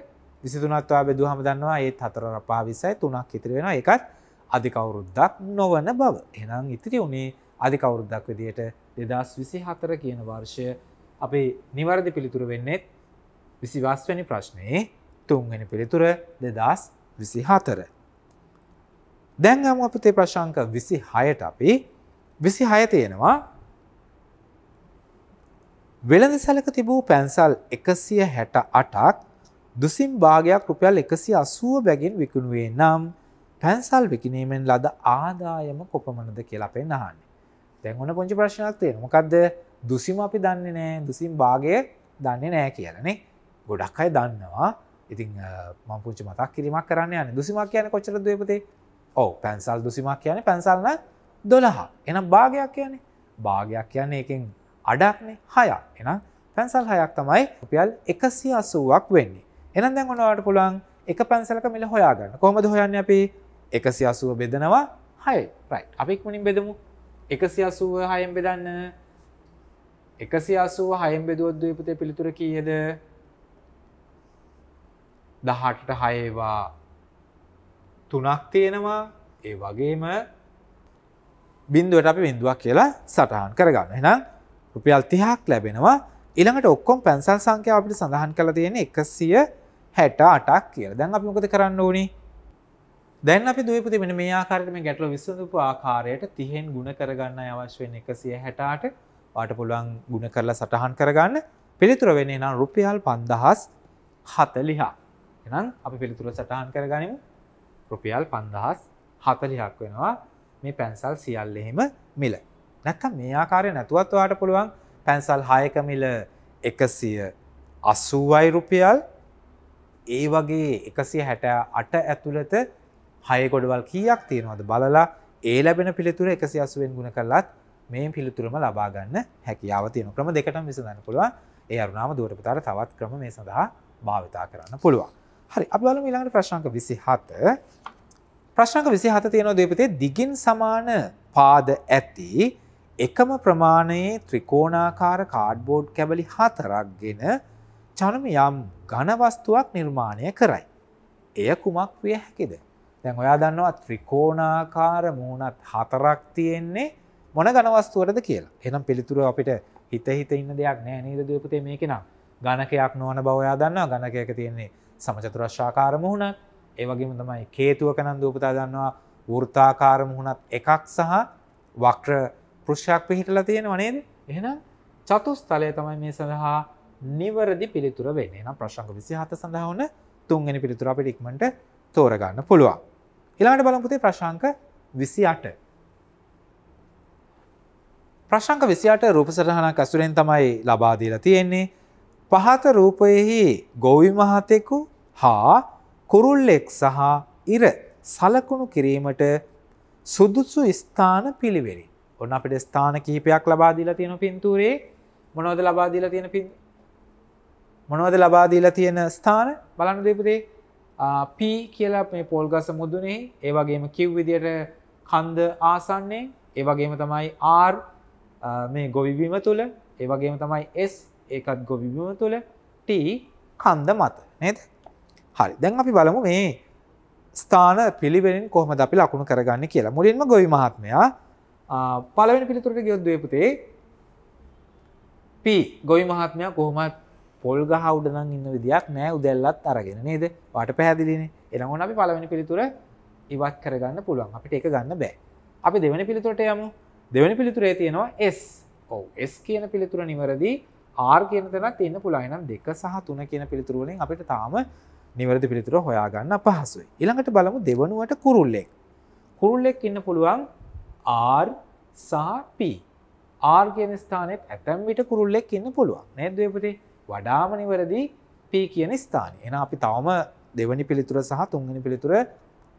Speaker 1: විසිතුනත්වා බෙදුහම දන්නවා ඒ හතර පාවිසයි තුනක් ඉතිරි වෙන එකත් අධිකවුරුද්දක් නොවන බව එනම් ඉතිරි උනේ අධිකවුරුද්දක් විදියට දෙදස් විසි හතර කියන වර්ෂය අපේ නිවරදි පිළිතුර වෙන්නෙත් විසිවස්වැනි ප්‍රශ්නයේ තුන්වෙන පිළිතුර දෙදස් විසි හතර. දැන් අම අපතේ ප්‍රශංක විසි හයට අපි විසි හය තියෙනවා වෙළඳ සැලක තිබූ පැන්සල් එකසිය හැට අටක් දුසිම් භාගයක් රුපියල් 180 බැගින් විකුණුවේ නම් පැන්සල් විකිණීමෙන් ලද ආදායම කොපමණද කියලා අපෙන් අහන්නේ. දැන් ඔන්න පොන්චි ප්‍රශ්නයක් තියෙනවා. මොකද්ද? දුසිම අපි දන්නේ නැහැ. දුසිම් භාගය දන්නේ නැහැ කියලානේ. ගොඩක් අය දන්නවා. ඉතින් මම පුංචි මතක් කිරීමක් කරන්න යන්නේ. දුසිමක් කියන්නේ කොච්චරද දුවපතේ? ඔව් පැන්සල් දුසිමක් කියන්නේ පැන්සල් නම් 12. එහෙනම් භාගයක් කියන්නේ භාගයක් කියන්නේ ඒකෙන් අඩක්නේ 6ක්. එහෙනම් පැන්සල් 6ක් තමයි රුපියල් 180ක් වෙන්නේ. එහෙනම් දැන් ඔයාලට පුළුවන් එක පන්සලක මිල හොයාගන්න. කොහොමද හොයන්නේ අපි 180 බෙදනවා 6. right. අපි ඉක්මනින් බෙදමු. 186 න් බෙදන්න. 186 න් බෙදුවොත් ද්වීපතේ පිළිතුර කීයද? 18ට 6 ඒවා 3ක් තියෙනවා. ඒ වගේම බින්දුවට අපි බින්දුවක් කියලා සටහන් කරගන්න. එහෙනම් රුපියල් 30ක් ලැබෙනවා. ඊළඟට ඔක්කොම පැන්සල් සංඛ්‍යාව අපිට සඳහන් කරලා තියෙන්නේ 100 හැට අටක් කියලා දැන් අපි මොකද කරන්න ඕනි දැන් අපි දපති මෙ මේ ආකාරටම ගැටලු විසඳපු ආකාරයට තිහෙන් ගුණ කරගන්න අවශ්‍යෙන් එකසිය හැටාට වාට පුළුවන් ගුණ කරලා සටහන් කරගන්න පිළිතුර වෙන්නේ නම් රුපියල් පන්දහස් හතලිහා එනම් අපි පිළිතුර සටහන් කරගනිමු රුපියල් පන්දහස් හතලිහක් වෙනවා මේ පැන්සල් සියල් එහෙම මිල නැක්ක මේ ආකාරය නැතුවත් වාට පුළුවන් පැන්සල් හායක මිල එකසිය අසුවයි රුපියල් ඒ වගේ එකසිය හැට අට ඇතුළත හයකොඩවල් කියක් තියෙනවද බලලා ඒ ලැබෙන පිළිතුර එකසි අසුවෙන් ගුණ කරලත් මේ පිළිතුරම ලබාගන්න හැකියාව තියෙන ක්‍රම දෙකට විසඳන්න පුළුවන් ඒ අරුණාම දුවටපතාර තවත් ක්‍රම මේ සඳහා භාවිතා කරන්න පුළුවන් හරි අබල මිලාට ප්‍රශ්ංක විසි හත ප්‍රශ්නක විසි හත තියෙනවා දේපතේ දිගින් සමාන පාද ඇති එකම ප්‍රමාණයේ ත්‍රිකෝණාකාර කාඩ්බෝඩ් කැබලි හතරක් ගෙන චර්ම යම් ඝනවස්තුවක් නිර්මාණය කරයි. එය කුමක් විය හැකිද. දැන් ඔයා දන්නවා ත්‍රිකෝණාකාර මූුණත් හතරක් තියෙන්නේ මොන ගණවස්තුවරද කියලා එනම් පිළිතුර අපිට හිත හිත ඉන්න දෙයක් නෑ නීද දපතේ මේකෙනම් ගණකයක් නොවන බවයා දන්නවා ගණකයක තියෙන්නේ සමචතුරශ්ාකාර මුහුණක් ඒවගේම තමයි කේතුවක නම් දූපතා දන්නවා වෘතාකාර මුහුණත් එකක් සහ වක්්‍ර පෘෂ්යක් පිහිටලා තියෙනවනේද එහෙනම් චතුස්තලය තමයි මේ සඳහා නිවරදි පිළිතුර වෙන්නේ නම් ප්‍රශ්නක 27 සඳහා වුණ තුන්වෙනි පිළිතුර අපිට ඉක්මනට තෝරගන්න පුළුවන්. ඊළඟට බලමු පුතේ ප්‍රශ්නක 28. ප්‍රශ්නක 28 රූප සටහනක් අසුරෙන් තමයි ලබා දීලා තියෙන්නේ. පහත රූපයෙහි ගෝවි මහතෙකු හා කුරුල්ලෙක් සහ ඉර සලකුණු කිරීමට සුදුසු ස්ථාන පිළිවෙලින්. ඔන්න අපිට ස්ථාන කිහිපයක් ලබා දීලා තියෙන පින්තූරේ මොනවද ලබා දීලා තියෙන මොනවද ලබා දීලා තියෙන ස්ථාන බලන්න දෙපුතේ P කියලා මේ පෝල් ගස මුදුනේ ඒ වගේම කිව් විදියට කන්ද ආසන්නේ ඒ වගේම තමයි R මේ ගොවිබිම තුල ඒ වගේම තමයි S ඒකත් ගොවිබිම තුල T කන්ද මත නේද හරි දැන් අපි බලමු මේ ස්ථාන පිළිවෙලින් කොහොමද අපි ලකුණු කරගන්නේ කියලා මුලින්ම ගොවි මහත්මයා පළවෙනි පිළිතුරට ගියොත් දුවේ පුතේ P ගොවි මහත්මයා කොහොමත් පොල් ගහ උඩ නම් ඉන්න විදියක් නෑ උදැල්ලත් අරගෙන නේද වට පැහැදිලිනේ එනකොට අපි පළවෙනි පිළිතුර ඉවත් කරගන්න පුළුවන් අපිට ඒක ගන්න බෑ අපි දෙවෙනි පිළිතුරට යමු දෙවෙනි පිළිතුරේ තියෙනවා S ඔව් S කියන පිළිතුර නිවැරදි R කියන තැනත් ඉන්න පුළුවන් නම් 2 සහ 3 කියන පිළිතුර වලින් අපිට තාම නිවැරදි පිළිතුර හොයාගන්න අපහසුයි. ඊළඟට බලමු දෙවනුවට කුරුල්ලෙක්. කුරුල්ලෙක් ඉන්න පුළුවන් R සහ P. R කියන ස්ථානයේ ඇතැම් විට කුරුල්ලෙක් ඉන්න පුළුවන්. නේද ඔය පුතේ? වඩාම නිවැරදි P කියන ස්ථානය. එහෙනම් අපි තවම දෙවැනි පිළිතුර සහ තුන්වෙනි පිළිතුර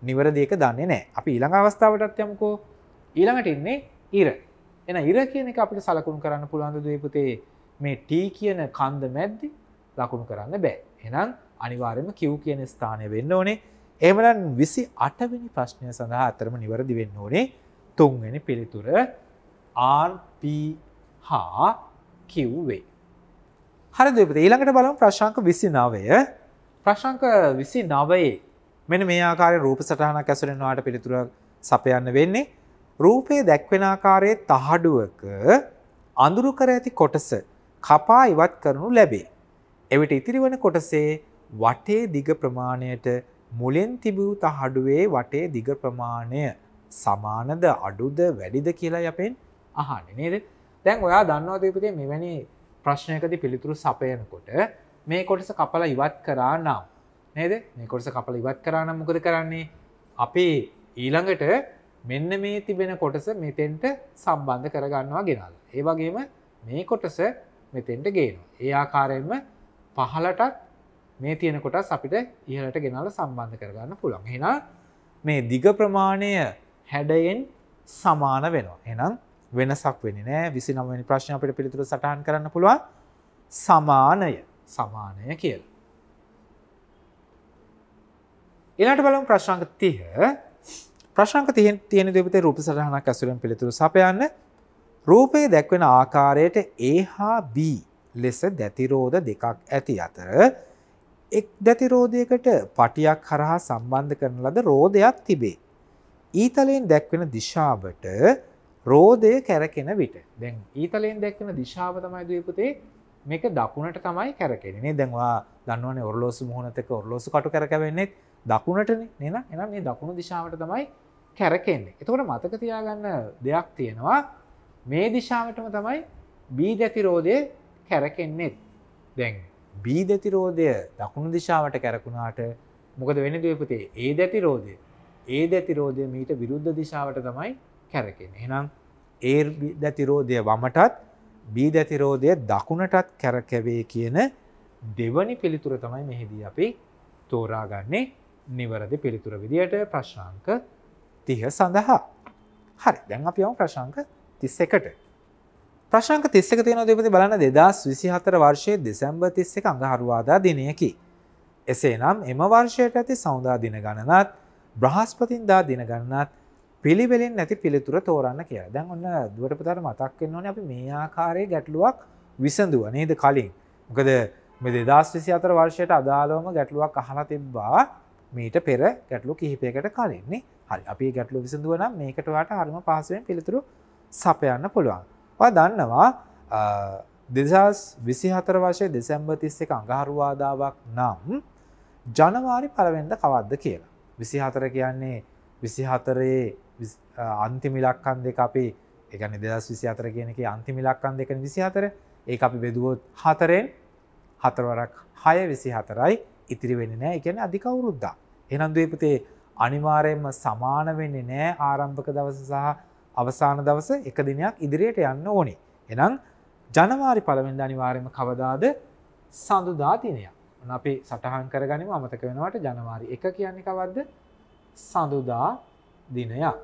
Speaker 1: නිවැරදි එක දන්නේ නැහැ. අපි ඊළඟ අවස්ථාවටත් යමුකෝ. ඊළඟට ඉන්නේ ඉර. එහෙනම් ඉර කියන එක අපිට සලකුණු කරන්න පුළුවන් දුවේ පුතේ මේ T කියන කන්ද මැද්දේ ලකුණු කරන්න බෑ. එහෙනම් අනිවාර්යයෙන්ම Q කියන ස්ථානය වෙන්න ඕනේ. එහෙමනම් 28 වෙනි ප්‍රශ්නය සඳහා අතරම නිවැරදි වෙන්න ඕනේ තුන්වෙනි පිළිතුර R P හා Q වේ. හරි දෙපත ඊළඟට බලමු ප්‍රශ්නාංක 29 ප්‍රශ්නාංක 29 මෙන්න මේ ආකාරයේ රූප සටහනක් ඇසුරෙන් වාට පිළිතුරක් සපයන්න වෙන්නේ රූපයේ දැක්වෙන ආකාරයේ තහඩුවක අඳුරු කර ඇති කොටස කපා ඉවත් කරනු ලැබේ. එවිට ඉතිරිවන කොටසේ වටේ දිග ප්‍රමාණයට මුලින් තිබූ තහඩුවේ වටේ දිග ප්‍රමාණය සමානද අඩුද වැඩිද කියලා අපෙන් අහන්නේ නේද? දැන් ඔයා දන්නවද පුතේ මෙවැනි ප්‍රශ්නයකති පිළිතුරු සපයනකොට මේ කොටස කපල ඉවත් කරා නම් නේද මේ කොටස කපල ඉවත් කරන්න මොකද කරන්නේ අපේ ඊළඟට මෙන්න මේ තිබෙන කොටස මෙතෙන්ට සම්බන්ධ කරගන්නවා ගෙනල් ඒ වගේම මේ කොටස මෙතෙන්ට ගේන ඒ ආකාරයෙන්ම පහලටත් මේ තියෙන කොටස් අපිට ඉහලට ගෙනල සම්බන්ධ කරගන්න පුළන් හෙනා මේ දිග ප්‍රමාණය හැඩයෙන් සමාන වෙනවා එනම් වෙනසක් වෙන නෑ විසි නමනි ප්‍රශ්න අපට පිළිතුර සටහන් කරන්න පුළුවන් සමානය සමානය කියල. එනට බලම් ප්‍රශ්ංක තිහ ප්‍රශ්ංක තිය තියෙන දෙවිත රූප සටහනක් ඇසුරෙන් පිළිතුරු සපයන්න රූපයේ දැක්වෙන ආකාරයට ඒ හා බී ලෙස දැතිරෝධ දෙකක් ඇති අතර එක් දැතිරෝධයකට පටියක් හරහා සම්බන්ධ කරන ලද රෝධයක් තිබේ. ඊතලයෙන් දැක්වෙන දිශාවට රෝධය කැරකෙන විට දැන් ඊතලයෙන් දැක්කන දිශාව තමයි දීපුතේ මේක දකුණට තමයි කැරකෙනනේ දැන්වා දන්නවන ඔරලෝසු මුහුණතක ඔරලෝසු කටු කරකවෙන්නේ දකුණටන නන එනම් මේ දකුණු දිශාවට තමයි කැරකෙන්නේ එතකොට මතක තියාගන්න දෙයක් තියෙනවා මේ දිශාවටම තමයි බී දැතිරෝධය කැරකෙන්නේෙත් දැන් බී දැතිරෝධය දකුණු දිශාවට කැරකුණාට මොකද වෙන දපතේ ඒ දැතිරෝධය ඒ දැතිරෝධය මීට විරුද්ධ දිශාවට තමයි කැරකෙන එනම් ඒ දැතිරෝධය වමටත් බී දැතිරෝධය දකුණටත් කැරකැවේ කියන දෙවනි පිළිතුර තමයි මෙහිදී අපි තෝරාගන්නේ නිවරදි පිළිතුර විදියට ප්‍රශ්නාංක තිහ සඳහා හරි දැන් අපි යමු ප්‍රශංක තිස්ස එකට ප්‍රශංක තිස්සක තියෙන දෙපති බලන්න දෙදස් විසිහතර වර්ෂයේ දෙසැම්බ තිස්ස එක අඟහරුවාදා දිනයකි. එසේ නම් එම වර්ෂයට ඇති සෞදා දින ගණනත් බ්‍රහස්පතින්දා දින ගණනත් පිළිවෙලෙන් නැති පිළිතුර තෝරන්න කියලා දැන් ඔන්න දුවට පතර මතක් වෙන්න ඕනේ අපි මේ ආකාරයේ ගැටලුවක් විසඳුවා නේද කලින් මොකද මේ 2024 වර්ෂයට අදාළවම ගැටලුවක් අහලා තිබ්බා මීට පෙර ගැටලු කිහිපයකට කලින්නේ හරි අපි ගැටලු විසඳුව නම් මේකට ඔයාට හරිම පහසුවෙන් පිළිතුරු සපයන්න පුළුවන්. ඔයා දන්නවා 2024 වර්ෂයේ දෙසැම්බර් 31 අඟහරුවාදාවක් නම් ජනවාරි පළවෙනිදා කවද්ද කියලා. 24 කියන්නේ 24 අන්තිමිලක්කන් දෙක අපේ එකන දෙදස් විසි අතර කියනෙක අන්තිමිලක්කන් දෙකන විසි අතර ඒ අපි බෙදුවොත් හතරෙන් හතරවරක් හය විසි හතරයි ඉතිරි වෙන්න නෑ එකන අධිකවුරුද්දා. එනන්දේපතේ අනිවාරයෙන්ම සමාන වෙන්න නෑ ආරම්භක දවස සහ අවසාන දවස එක දිනයක් ඉදිරියට යන්න ඕනේ. එනම් ජනවාරි පළවෙන්ද අනිවාරයම කවදාද සඳුදා තිනයක්. අපි සටහන් කරගනිම අමතක වෙනවට ජනවාරි එක කියන්නේ කවද්ද සඳුදා දිනයක්.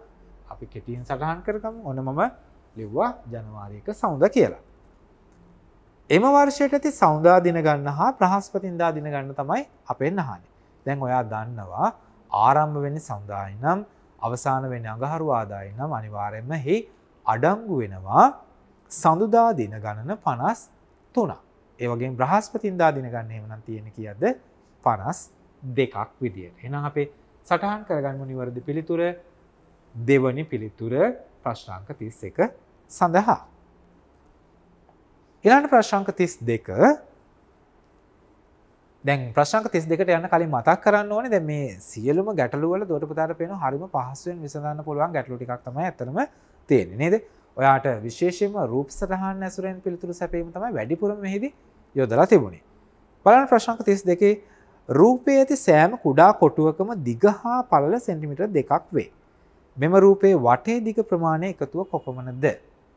Speaker 1: අපි කෙටියෙන් සටහන් කරකම ඔන මම ලිව්වා ජනවාරයක සෞඳ කියලා. එම වර්ෂයට ඇති සෞදා දින ගන්න හා ප්‍රහස්පතින්දා දින ගන්න තමයි අපෙන් අහන්නේ. දැන් ඔයා දන්නවා ආරම්භ වෙන්නේ සඳහායි නම් අවසාන වෙන අඟහරු ආදායි නම් අනිවාර්යෙන්ම හි අඩංගු වෙනවා සඳුදා දින ගණන 53ක්. ඒ වගේම බ්‍රහස්පතින්දා දින ගන්න එහෙමනම් තියෙන කීයද 52ක් විදියට. එහෙනම් අපේ සටහන් කරගන්න නිවැරදි පිළිතුර 52 දෙවනි පිළිතුර ප්‍රශ්නාංක 31 සඳහා. ඊළඟ ප්‍රශ්නාංක 32 දැන් ප්‍රශ්නාංක 32ට යන්න කලින් මතක් කරන්න ඕනේ දැන් මේ සියලුම ගැටලු වල දොඩ පුතාට පේන හරිම පහසුවෙන් විසඳන්න පුළුවන් ගැටලු ටිකක් තමයි ඇත්තටම තියෙන්නේ නේද? ඔයාට විශේෂයෙන්ම රූප සටහන් ඇසුරෙන් පිළිතුරු සැපීම තමයි වැඩිපුරම මෙහිදී යොදලා තිබුණේ. බලන්න ප්‍රශ්නාංක 32 රූපයේ ඇති සෑම කුඩා කොටුවකම දිග හා පළල සෙන්ටිමීටර දෙකක් වේ. මෙම රූපේ වටේ දිග ප්‍රමාණය එකතුව කොපමණද?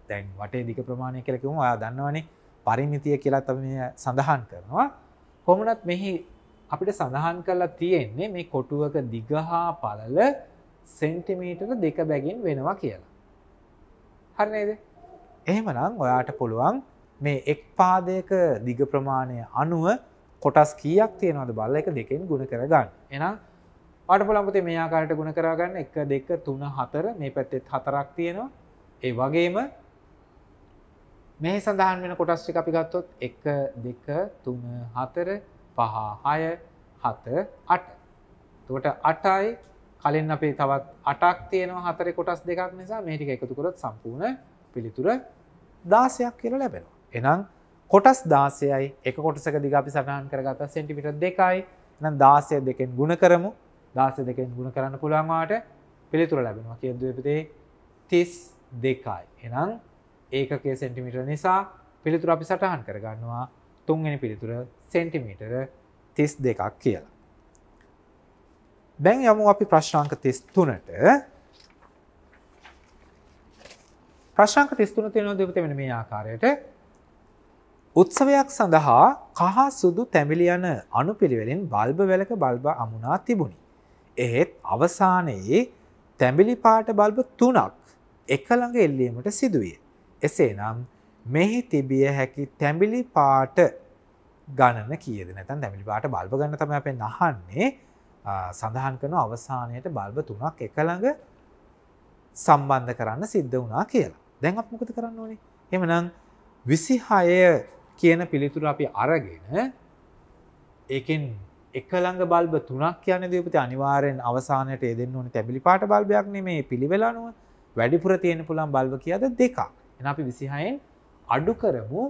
Speaker 1: දැන් වටේ දිග ප්‍රමාණය කියලා කිව්වම ඔයා දන්නවනේ පරිමිතිය කියලා තමයි සඳහන් කරනවා. කොහොමනත් මෙහි අපිට සඳහන් කරලා තියෙන්නේ මේ කොටුවක දිග හා පළල සෙන්ටිමීටර දෙක බැගින් වෙනවා කියලා. හරි නේද? එහෙමනම් ඔයාට පුළුවන් මේ එක් පාදයක දිග ප්‍රමාණය 90 කොටස් කීයක් තියෙනවද බලලා ඒක දෙකෙන් ගුණ කරගන්න. එහෙනම් අට පොළම්පති මේ ආකාරයට ගුණ කරගන්න එක දෙක තුන හතර මේ පැත්තෙත් හතරක් තියෙනවා ඒ වගේම මේ සඳහන් වෙන කොටස් ටික අපි ගත්තොත් 1 2 3 4 5 6 7 8 එතකොට 8යි කලින් අපේ තවත් 8ක් තියෙනවා හතරේ කොටස් දෙකක් නිසා මේ ටික එකතු කරොත් සම්පූර්ණ පිළිතුර 16ක් කියලා ලැබෙනවා එහෙනම් කොටස් 16යි එක කොටසක දිග අපි සටහන් කරගත්තා සෙන්ටිමීටර් 2යි එහෙනම් 16 දෙකෙන් ගුණ කරමු දාස දෙකෙන් ගුණ කරන්න පුළුවන්වාට පිළිතුර ලැබෙනවා කියදපතේ තිස් දෙකයි එනම් ඒකගේ සෙන්ටිමිට නිසා පිළිතුර අපි සටහන් කරගන්නවා තුන්ගෙන පිළිතුර සෙන්ටිමීටර තිස් දෙකක් කියලා. දැන් යමු අපි ප්‍රශ්නාංක තිස් තුනට ප්‍රශ්නාංක තිස්තුන තියෙනවා දෙපත වෙන මේ ආකාරයට උත්සවයක් සඳහා කහ සුදු තැමිලි යන අනුපිළිවෙලින් බල්බ වැලක බල්බ අමුණා තිබුණි. එහෙත් අවසානයේ තැඹිලි පාට බල්බ තුනක් එකළඟ එල්ලීමට සිදුවිය. එසේනම් මෙහි තිබිය හැකි තැඹිලි පාට ගණන කීයද? නැත්නම් තැඹිලි පාට බල්බ ගණන තමයි අපි අහන්නේ. සඳහන් කරන අවසානයේට බල්බ තුනක් එකළඟ සම්බන්ධ කරන්න සිද්ධ වුණා කියලා. දැන් අපි මොකද කරන්න ඕනේ? එහෙමනම් 26 කියන පිළිතුර අපි අරගෙන ඒකෙන් එක ළඟ බල්බ තුනක් කියන දීපති අනිවාර්යෙන් අවසානයට යෙදෙන්න ඕනේ තැඹිලි පාට බල්බයක් නෙමේ පිළිවෙල අනුව වැඩිපුර තියෙන්න පුළුවන් බල්බ කියද දෙකක්. එහෙනම් අපි 26න් අඩු කරමු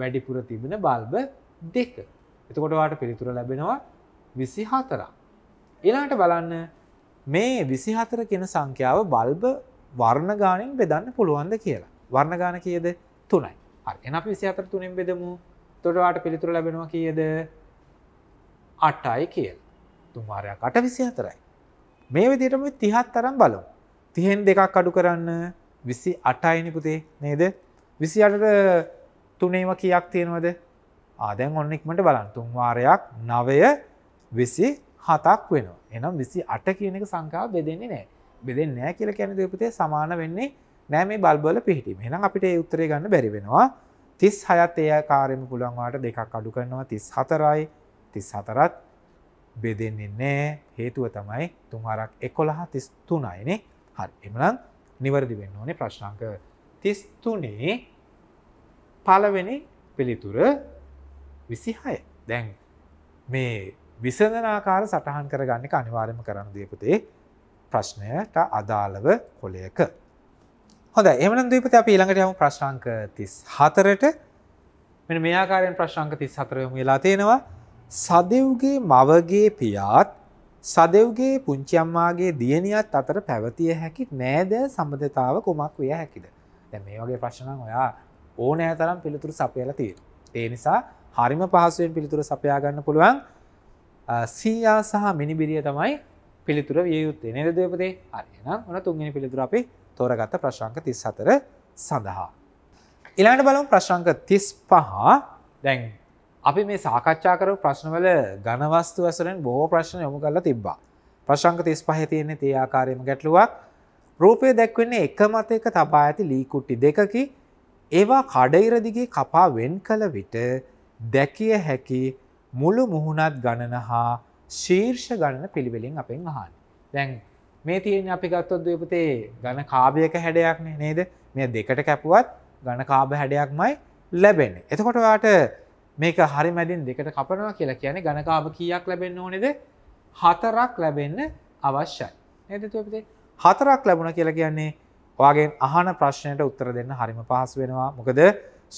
Speaker 1: වැඩිපුර තිබෙන බල්බ දෙක. එතකොට ඔයාලට පිළිතුර ලැබෙනවා 24ක්. ඊළඟට බලන්න මේ 24 කියන සංඛ්‍යාව බල්බ වර්ණ ගානෙන් බෙදන්න පුළුවන්ද කියලා. වර්ණ ගාන කීයද? 3යි. හරි. එහෙනම් අපි 24 3ෙන් බෙදමු. එතකොට ඔයාලට පිළිතුර ලැබෙනවා කීයද? 3. අටයි කියල් තුන්වාරයක් අට විසි හතරයි මේ විදිටම තිහත් තරම් බලු තිහෙන් දෙකක් අඩු කරන්න විසි අටයිනි පුතේ නේද විසි අටට තුනේම කියක් තියෙනවද ආදැන් ඔන්නෙක්මට බලන් තුන්වාරයක් නවය විසි හතක් වෙන එනම් විසි අට කියන එක සංකා බෙදෙන්නේ නෑ බෙදෙන් නෑ කියල කැන දෙපතේ සමාන වෙන්නේ නෑ මේ බල්බල පිහිටීම එනම් අපිට උත්තරේ ගන්න බැරිවෙනවා තිස් හයත් එය කාරෙම පුළුවන්වාට දෙකක් අඩු කරනවා තිස් හතරයි තිස් හතරත් බෙදෙන්නේ නෑ හේතුව තමයි තුමාරක් එකොළහ තිස්තුනයිනේ හරි එමලන් නිවරදි වෙන්න ඕනේ ප්‍රශ්නාංක තිස්තුනේ පලවෙනි පිළිතුර විසිහය දැන් මේ විසඳනාකාර සටහන් කරගන්න අනිවාර්යම කරන්න දේපතේ ප්‍රශ්නයට අදාළව කොලයක. හොඳ එමන දීපත අප ඊළඟට යම ප්‍රශ්ාංක තිස් හතරට මෙ මේ ආකාරයෙන් ප්‍රශ්ාංක තිස් හතරයම වෙලා තියෙනවා සදෙව්ගේ මවගේ පියාත් සදෙව්ගේ පුංචි අම්මාගේ දියණියත් අතර පැවතිය හැකි නෑද සම්බන්ධතාව කොමක් විය හැකිද? දැන් මේ වගේ ප්‍රශ්න නම් ඔයා ඕනෑ තරම් පිළිතුරු සපයලා තියෙනවා. ඒ නිසා හරිම පහසුවෙන් පිළිතුරු සපයා ගන්න පුළුවන්. සීයා සහ මිනිබිරිය තමයි පිළිතුර විය යුත්තේ. නේද දේවපතේ? හරි. එහෙනම් ඔන්න තුන්වෙනි පිළිතුර අපි තෝරගත්ත ප්‍රශ්න අංක 34 සඳහා. ඊළඟට බලමු ප්‍රශ්න අංක 35. දැන් අපි මේ සාකච්ඡා කර ප්‍රශ්නවල ගණවස්තු ඇසරෙන් බොහෝ ප්‍රශ්න යොමු කරලා තිබ්බා. ප්‍රශංක 35 තියෙන්නේ තේ ආකාරයෙන්ම ගැටලුවක්. රූපය දැක්වෙන්නේ එක මතයක තබා ඇති ලී කුට්ටි දෙකකි. ඒවා කඩිර දිගේ කපා වෙන් කළ විට දැකිය හැකි මුළු මුහුණත් ගණන හා ශීර්ෂ ගණන පිළිවෙලින් අපෙන් අහන්න. දැන් මේ තියෙන්නේ අපි ගත්තොත් දීපතේ ඝන කාභයක හැඩයක්නේ නේද? මේ දෙකට කැපුවත් ඝන කාභ හැඩයක්මයි ලැබෙන්නේ. එතකොට ඔයාට මේක හරි මැදින් දෙකට කපනවා කියලා කියන්නේ ගණකාව කියක් ලැබෙන්න්න ඕනෙද හතරක් ලැබෙන්න අවශ්‍යයි. නතිතුපතේ හතරක් ලැබුණ කියලා කියන්නේ වගේ අහන ප්‍රශ්නයට උත්තර දෙන්න හරිම පහස වෙනවා මොකද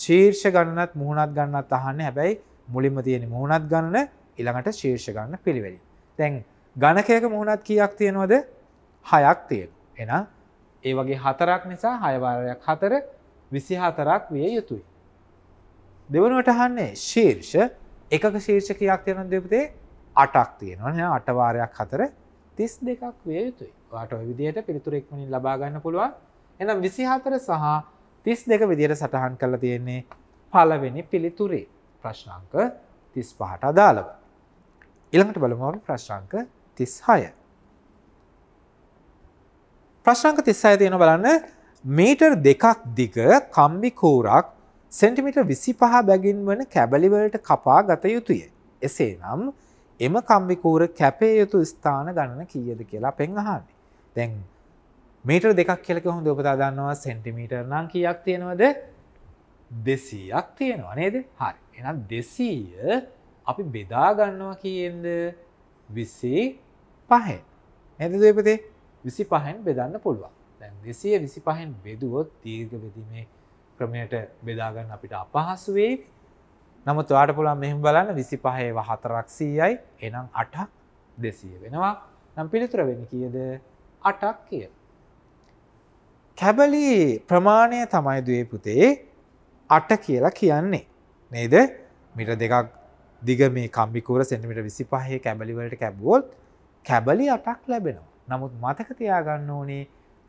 Speaker 1: ශීර්ෂ ගණනත් මුහුණත් ගන්නත් අහන්න හැබැයි මුලින්ම තියෙන මුහුණත් ගන්න ඉළඟට ශීර්ෂ ගන්න පිළිවෙලි. තැන් ගණකයක මුහුණත් කියක් තියෙනවද හයක් තියෙන. එනම් ඒ වගේ හතරක් නිසා හයවාරයක් හතර විසි හතරක් විය යුතුයි. දෙවනුවට අහන්නේ ශීර්ෂ එකක ශීර්ෂකයක් තියෙන දෙපතේ 8ක් තියෙනවා නේද 8 වාරයක් හතර 32ක් විය යුතුයි. ඔයාට ওই විදිහට පිළිතුරු ඉක්මනින් ලබා ගන්න පුළුවන්. එහෙනම් 24 සහ 32 විදිහට සටහන් කරලා තියෙන්නේ පළවෙනි පිළිතුරේ ප්‍රශ්න අංක 35ට අදාළව. ඊළඟට බලමු අපි ප්‍රශ්න අංක 36. ප්‍රශ්න අංක 36 තියෙනවා බලන්න මීටර් දෙකක් දිග කම්බි කූරක් සෙන්ටිමිට විසි පහ බැගින් වන කැබලිවලට කපා ගත යුතුය. එසේ නම් එම කම්බිකූර කැපේ යුතු ස්ථාන ගණන කියද කියලා පෙන්හන්නේ. දැන් මීටර් දෙකක් කියලක හොඳ ඔපතා දන්නවා සෙන්ටිමීටර් නම් කියක් තියෙනවද දෙසීයක් තියෙනවා නේද හරි එනම් දෙසීය අපි බෙදාගන්නවා කියෙන්ද විසි පහෙන් ඇද දපතේ විසි පහෙන් බෙදන්න පුළුවන් දැන් දෙසය විසි පහෙන් බෙදුවොත් දීර්ග බෙදීමේ ක්‍රමයට බෙදාගන්න අපිට අපහසුවේ නමුත් වාට පුළන් මෙහම බලන්න විසි පහේ වහතරක් සීයයි එනම් අටක් දෙසය වෙනවා නම් පිළිතුර වෙන කියද අටක් කිය. කැබලි ප්‍රමාණය තමයි දේ පුතේ අට කියලා කියන්නේ නේද මිට දෙකක් දිග මේ කම්බිකූර සෙන්ටිමිට විසි පහේ කැබලිවලට කැබ්වොත් කැබලි අටක් ලැබෙනවා නමුත් මතක තියාගන්න ඕනේ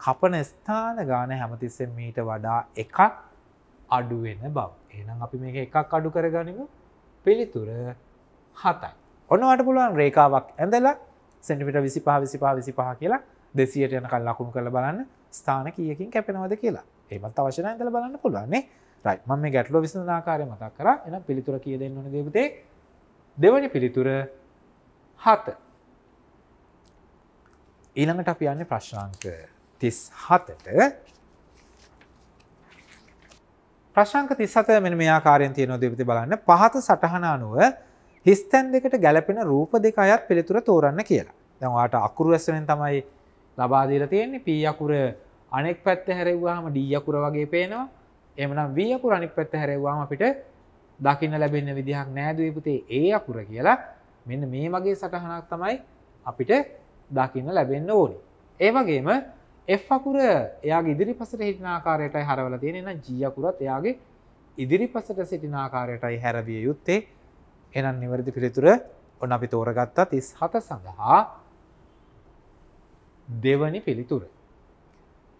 Speaker 1: කපන ස්ථාන ගාන හැමතිස්සෙන් මීට වඩා එකක් අඩුවෙන බව එනම් අපි මේක එකක් අඩු කරගනිමු පිළිතුර හතයි ඔන්නවට පුළුවන් රේකාවක් ඇඳලා සෙන්ටිමිට විසි පහ විසි පහ විසි පහ කියලා දෙසියට යන කල් ලකුණු කළ බලන්න ස්ථාන කියකින් කැපෙනවද කියලා ඒමත් අවශ්‍යන ඇඳල බලන්න පුළුවන්නේ රයිම මේ ගැටලෝ විසඳනාකාරය මතක් කර එන පිළිතුර කිය දෙන්න ඕන දෙවතේ දෙවනි පිළිතුර හත ඊළඟට අපි යන්න ප්‍රශ්නාංක තිස් හතට ප්‍රශංක 37 මෙන්න මේ ආකාරයෙන් තියෙනවා දෙවිත බලන්න. පහත සටහන අනුව හිස්තැන් දෙකට ගැළපෙන රූප දෙක අයත් පිළිතුර තෝරන්න කියලා. දැන් ඔයාට අකුරු ඇස්වෙන් තමයි ලබා දීලා තියෙන්නේ. P අකුර අනෙක් පැත්ත හැරෙව්වහම D අකුර වගේ පේනවා. එහෙමනම් V අකුර අනෙක් පැත්ත හැරෙව්වහම අපිට දකින්න ලැබෙන විදිහක් නෑ දුවේ පුතේ A අකුර කියලා. මෙන්න මේ වගේ සටහනක් තමයි අපිට දකින්න ලැබෙන්න ඕනේ. ඒ වගේම F අකුර එයාගේ ඉදිරිපසට හිටින ආකාරයටයි හරවලා තියෙන්නේ එහෙනම් G අකුරත් එයාගේ ඉදිරිපසට සිටින ආකාරයටයි හැරවිය යුත්තේ එහෙනම් නිවැරදි පිළිතුර ඔන්න අපි තෝරගත්තා 37 සඳහා දෙවනි පිළිතුර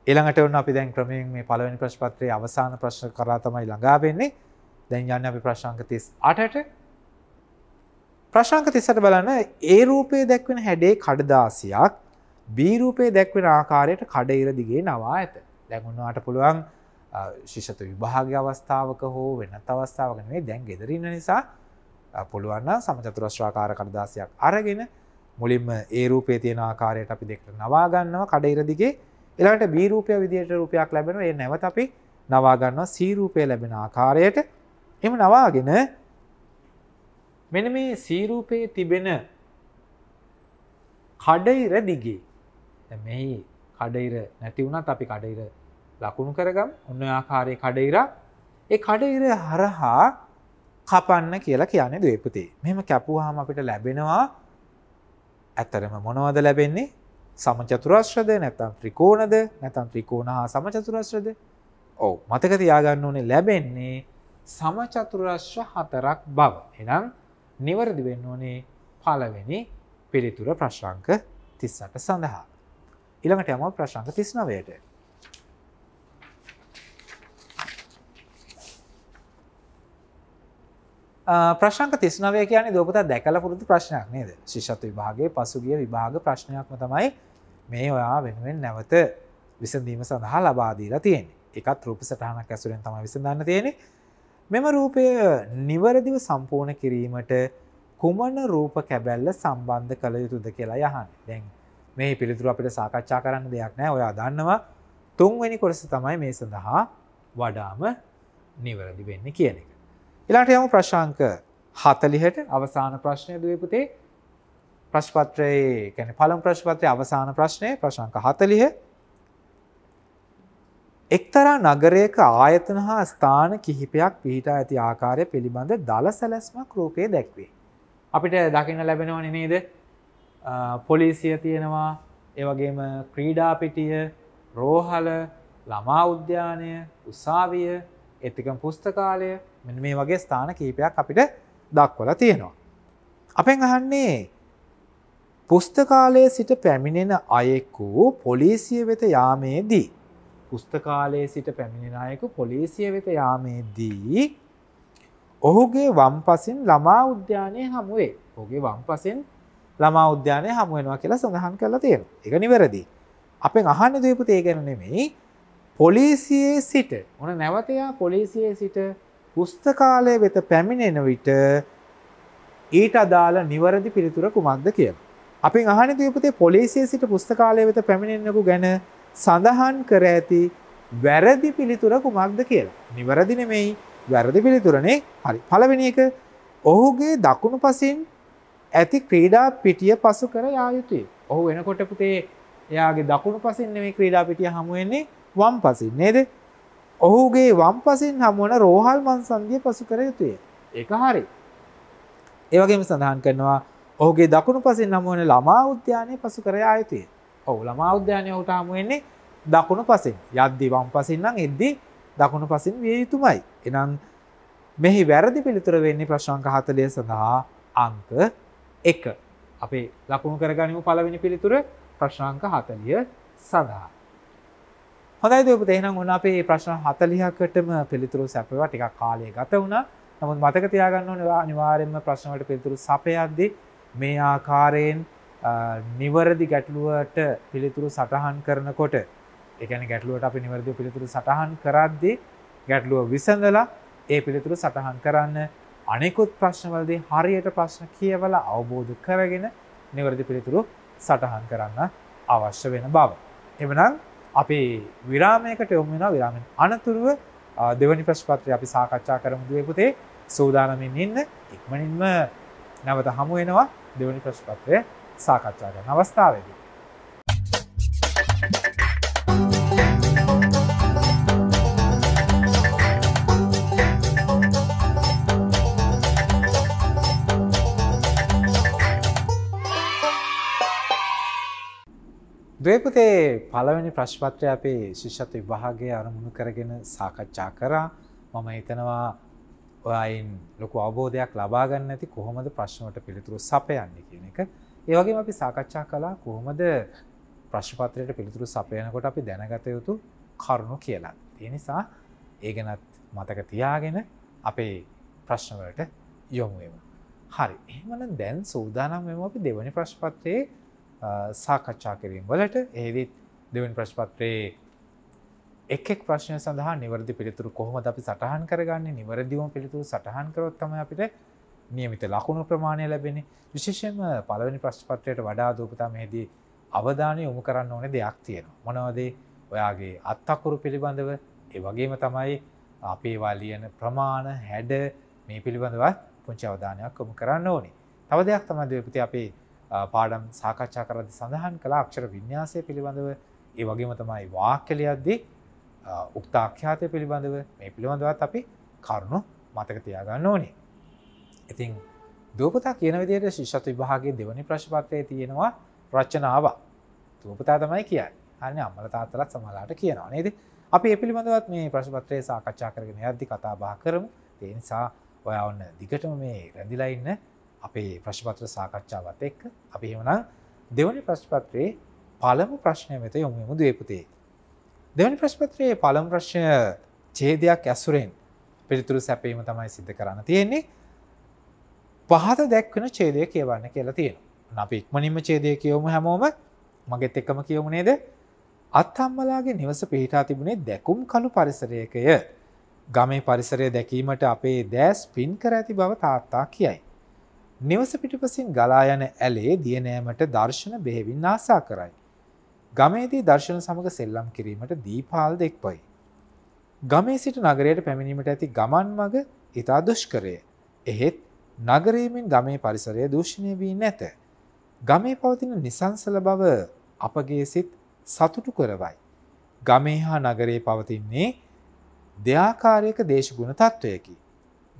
Speaker 1: ඊළඟට ඔන්න අපි දැන් ක්‍රමයෙන් මේ පළවෙනි ප්‍රශ්න පත්‍රයේ අවසාන ප්‍රශ්න කරා තමයි ළඟා වෙන්නේ දැන් යන්නේ අපි ප්‍රශ්න අංක 38ට ප්‍රශ්න අංක 38 බලන්න ඒ රූපයේ දැක්වෙන හැඩේ කඩදාසියක් බීරූපය දැක්වෙන ආකාරයට කඩඉර දිගේ නවා ඇත දැගුණවාට පුළුවන් ශිෂතු විභාග්‍ය අවස්ථාවක හෝ වෙනත් අවස්ථාවක නේ දැන් ගෙදරන්න නිසා පුළුවන්න සමචතුරශ්‍රාකාර කඩදාසයක් අරගෙන මුලින්ම ඒ රූපේ තියෙන ආකාරයට අපි දෙකට නවාගන්නව කඩඉරදිගේ එලාට බීරූපය විදියට රූපයක් ලැබෙන ඒ නැවත අපි නවාගන්නවා සීරූපය ලැබෙන ආකාරයට එම නවාගෙන මෙන මේ සීරූපයේ තිබෙන කඩයිර දිගේ මෙහි කඩයිර නැතිවුණත් අපි කඩයිර ලකුණු කරගම් ඔන්න ආකාරය කඩයිරක් ඒ කඩයිර හරහා කපන්න කියලා කියන දේපතේ මෙම කැපුහාම අපිට ලැබෙනවා ඇත්තරම මොනවද ලැබෙන්නේ සමචතුරශ්‍රද නැතම් ත්‍රිකෝණද නැතම් ත්‍රිකෝණ හා සමචතුරශ්‍රද ඔව මතක තියාගන්න ඕනේ ලැබෙන්නේ සමචතුරශ්‍ර හතරක් බව එනම් නිවරදි වෙන්න ඕනේ පළවෙනි පිළිතුර ප්‍රශ්ංක තිස්සට සඳහා. ඊළඟට යමු ප්‍රශ්න අංක 39ට. ප්‍රශ්න අංක 39 කියන්නේ දෝපතා දැකලා පුරුදු ප්‍රශ්නයක් නේද? ශිෂ්‍යත්ව විභාගයේ පසුගිය විභාග ප්‍රශ්නයක්ම තමයි මේ ඔයා වෙනුවෙන් නැවත විසඳීම සඳහා ලබා දීලා තියෙන්නේ. එකත් රූප සටහනක් ඇසුරෙන් තමයි විසඳන්න තියෙන්නේ. මෙම රූපය නිවැරදිව සම්පූර්ණ කිරීමට කුමන රූප කැබැල්ල සම්බන්ධ කළ යුතුද කියලා යහන්. දැන් මේ පිළිතුර අපිට සාකච්ඡා කරන්න දෙයක් නෑ ඔයා දන්නවා තුන්වැනි කොටස තමයි මේ සඳහා වඩාම නිවැරදි වෙන්න කියන එක. ඉලාට යමු ප්‍රශාංක හතලිහට අවසාන ප්‍රශ්නය දුවපුතේ ප්‍රශ්පත්‍රයේ කැන පළම් ප්‍රශ්පත්‍රය අවසාන ප්‍රශ්නය ප්‍රශංක හතලිහ එක්තරා නගරයක ආයතන හා ස්ථාන කිහිපයක් පිහිටා ඇති ආකාරය පිළිබඳ දළ සැලැස්මක් රූපය දැක්වේ. අපිට දකින්න ලැබෙනවන නේද පොලිසිය තියෙනවා ඒවගේම ක්‍රීඩාපිටිය රෝහල ළමා උද්‍යානය උසාවිය එතිකම් පුස්තකාලය මෙ මේ වගේ ස්ථාන කීපයක් අපිට දක්වල තියෙනවා. අපෙන් අහන්නේ පුස්තකාලයේ සිට පැමිණෙන අයෙක්කු පොලිසිය වෙත යාමේදී. පුස්තකාලයේ සිට පැමිණෙන අයෙකු පොලිසිය වෙත යාමේදී ඔහුගේ වම් පසින් ළමා උද්‍යානය හමුවේ ඔහුගේ වම් පසින් ළමා උද්‍යානය හමු වෙනවා කියලා සඳහන් කරලා තියෙනවා. ඒක නිවැරදි. අපෙන් අහන්න දීපුතේ ගැන නෙමෙයි පොලිසියේ සිට ඔන නැවතයා පොලිසියේ සිට පුස්තකාලය වෙත පැමිණෙන විට ඊට අදාළ නිවැරදි පිළිතුර කුමක්ද කියලා. අපෙන් අහන දීපුතේ පොලිසිය සිට පුස්තකාලය වෙත පැමිණෙන්නකු ගැන සඳහන් කර ඇති වැරදි පිළිතුර කුමක්ද කියලා. නිවැරදි නෙමෙයි වැරදි පිළිතුරනේ. හරි. පළවෙනි එක ඔහුගේ දකුණු පසින් ඇති ක්‍රීඩා පිටිය පසු කර යා යුතුයි. ඔහු වෙනකොට පුතේ එයාගේ දකුණු පසින් නෙමෙයි ක්‍රීඩා පිටිය හමු වෙන්නේ වම් පසින් නේද? ඔහුගේ වම් පසින් හමු වන රෝහල් මංසන්ධිය පසු කර යුතුය. ඒක හරි. ඒ වගේම සඳහන් කරනවා ඔහුගේ දකුණු පසින් හමු වන ළමා උද්‍යානය පසු කර යා යුතුය. ඔව් ළමා උද්‍යානය ඔහුට හමු වෙන්නේ දකුණු පසින්. යද්දි වම් පසින් නම් එද්දි දකුණු පසින් විය යුතුමයි. එනම් මෙහි වැරදි පිළිතුර වෙන්නේ ප්‍රශ්න අංක 40 සඳහා අංක එක අපේ ලකුණු කරගනිමු පළවෙනි පිළිතුර ප්‍රශ්නාංක හතලිය සඳහා. හොඳයි ඔබ තේනම් ඔන්න අපේ ප්‍රශ්න හතලිහකටම පිළිතුරු සැපවා ටික කාලය ගත වුණා නමුත් මතක තියාගන්න ඕන අනිවාර්යෙන්ම ප්‍රශ්නවලට පිළිතුරු සපයද්දී මේ ආකාරයෙන් නිවරදි ගැටලුවට පිළිතුරු සටහන් කරනකොට එකන ගැටලුවට අපි නිවැරදි පිළිතුරු සටහන් කරද්දී ගැටලුව විසඳලා ඒ පිළිතුරු සටහන් කරන්න අනෙකුත් ප්‍රශ්නවලදී හරියට ප්‍රශ්න කියවල අවබෝධ කරගෙන නිවැරදි පිළිතුරු සටහන් කරන්න අවශ්‍ය වෙන බව. එමනම් අපේ විරාමයකට යොමු වෙනවා විරාමෙන් අනතුරුව දෙවනි ප්‍රශ්පත්‍රය අපි සාකච්ඡා කරමු දුවේ පුතේ සූදානමින් ඉන්න ඉක්මනින්ම නැවත හමු වෙනවා දෙවනි ප්‍රශ්පත්‍රය සාකච්ඡා කරන අවස්ථාවේදී. දේපතේ පළවෙනි ප්‍රශ්පත්‍රය අපේ ශිෂ්‍යත්ව විභාගය අරමුණු කරගෙන සාකච්ඡා කරා මම හිතනවා ඔයයින් ලොකු අවබෝධයක් ලබා ගන්න නැති කොහොමද ප්‍රශ්නවලට පිළිතුරු සපයන්නේ කියන එක. ඒ වගේම අපි සාකච්ඡා කළා කොහොමද ප්‍රශ්නපත්‍රයට පිළිතුරු සපයනකොට අපි දැනගත යුතු කරුණු කියලා. ඒ නිසා ඒ ගැනත් මතක තියාගෙන අපේ ප්‍රශ්නවලට යොමු වෙමු. හරි. එහෙනම් දැන් සූදානම් වෙමු අපි දෙවැනි ප්‍රශ්නපත්‍රයේ සාකච්ඡා කිරීම වලට ඒවිත් දෙවන් ප්‍රශ්පත්‍රයේ එකෙක් ප්‍රශ්නය සඳහා නිවරදි පිළිතුරු කොහොම අපි සටහන් කරගන්න නිවරදිවම පිළිතුරු සටහන් කරොත්තම අපිට නියමිත ලකුණු ප්‍රමාණය ලැබෙන විශේෂම පළවෙනි ප්‍රශ්පත්‍රයට වඩා දූපතා මෙහිදී අවධානය යොමු කරන්න ඕන දෙයක් තියෙනවා මොනවදේ ඔයාගේ අත්තකුරු පිළිබඳව ඒ වගේම තමයි අපේ වාලියන ප්‍රමාණ හැඩ මේ පිළිබඳවත් පුංචි අවධානයක් කොමු කරන්න ඕනේ. තව දෙයක් තමයි දවපති අපේ පාඩම් සාකච්ඡා කරදි සඳහන් කලා අක්ෂර විඤ්ඥාසය පිළිබඳව ඒ වගේම තමයි වාක්කලයක්ද්දී උක්තාක්්‍යාතය පිළිබඳව මේ පිළිබඳවත් අපි කරුණු මතක තියාගන්න ඕනේ. ඉතින් දූපතා කියන විදියට ශිෂ්ෂත විභාගේ දෙවනි ප්‍රශ්පත්වය තියෙනවා රච්චනාව දූපතා තමයි කිය අන්න අම්මල තාත්තලත් සමලාට කියනවා නේද අපි පිළිබඳවත් මේ ප්‍රශ්පත්‍රය සාකච්ඡා කරගෙන ඇද්දි කතා බා කරමු ඒනිසා ඔය ඔන්න දිගටම මේ රැඳිලා ඉන්න අපේ ප්‍රශ්පත්‍ර සාකච්ඡාවත් එක්ක අපි එමනම් දෙවනි ප්‍රශ්පත්‍රයේ පළමු ප්‍රශ්නය වෙත යොමුමු දේපුතේ. දෙවනි ප්‍රශ්පත්‍රයේ පළම් ප්‍රශ්නය චේදයක් ඇසුරෙන් පිළිතුරු සැපීම තමයි සිද්ධ කරන්න තියෙන්නේ පහත දැක්වන චේදය කියවන්න කියලා තියෙන. අප ඉක්මනින්ම චේදය කියවමු හැමෝම මගෙත් එක්කම කියවමු නේද අත්හම්මලාගේ නිවස පිහිටා තිබුණේ දැකුම් කළු පරිසරයකය ගමේ පරිසරය දැකීමට අපේ දෑස් පින් කර ඇති බව තාත්තා කියයි. නිවස පිටිපසින් ගලා යන ඇලේ දියනෑමට දර්ශන බෙහෙවින් ආසා කරයි. ගමේදී දර්ශන සමග සෙල්ලම් කිරීමට දීපාල්ද එක්පයි. ගමේ සිට නගරයට පැමිණීමට ඇති ගමන් මග ඉතා දුෂ්කරය. එහෙත් නගරීමෙන් ගමේ පරිසරය දූෂණය වී නැත. ගමේ පවතින නිසංසල බව අපගේ සිත් සතුටු කරවයි. ගමේ හා නගරේ පවතින්නේ දෙආකාරයක දේශගුණ තත්ත්වයකි.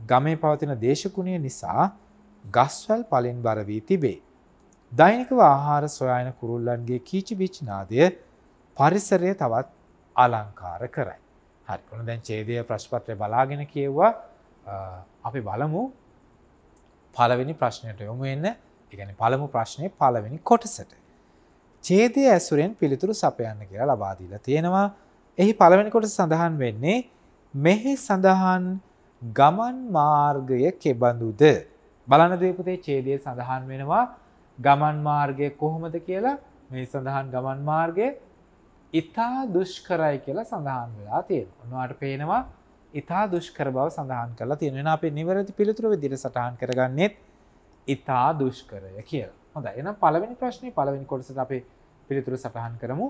Speaker 1: ගමේ පවතින දේශගුණය නිසා ගස්වැල් පලෙන් බර වී තිබේ. දෛනිකව ආහාර සොයායන කුරුල්ලන්ගේ කීචිබිච් නාදය පරිසරය තවත් අලංකාර කරයි. හරි ඔන්න දැන් ඡේදය ප්‍රශ්පත්‍රය බලාගෙන කියවුවා අපි බලමු පළවෙනි ප්‍රශ්නයට යොමු වෙන්න, ඒ කියන්නේ පළමු ප්‍රශ්නේ පළවෙනි කොටසට. ඡේදය ඇසුරෙන් පිළිතුරු සපයන්න කියලා ලබා දීලා තියෙනවා. එහි පළවෙනි කොටස සඳහන් වෙන්නේ මෙහි සඳහන් ගමන් මාර්ගය කෙබඳුද? බලනදීපතේ චේදය සඳහන් වෙනවා ගමන් මාර්ගය කොහොමද කියලා මේ සඳහන් ගමන් මාර්ගය ඉතා දුෂ්කරයි කියලා සඳහන් වෙලා තියෙන ඔන්නවාට පේනවා ඉතා දුෂ්කර බව සඳහන් කලා තියෙන අපේ නිවැරදි පිළිතුරව දිර සටහන් කරගන්නෙත් ඉතා දුෂ්කරය කියලා හොඳ එන පළවෙනි ප්‍රශ්නය පළවෙනි කොටස අපේ පිළිතුර සටහන් කරමු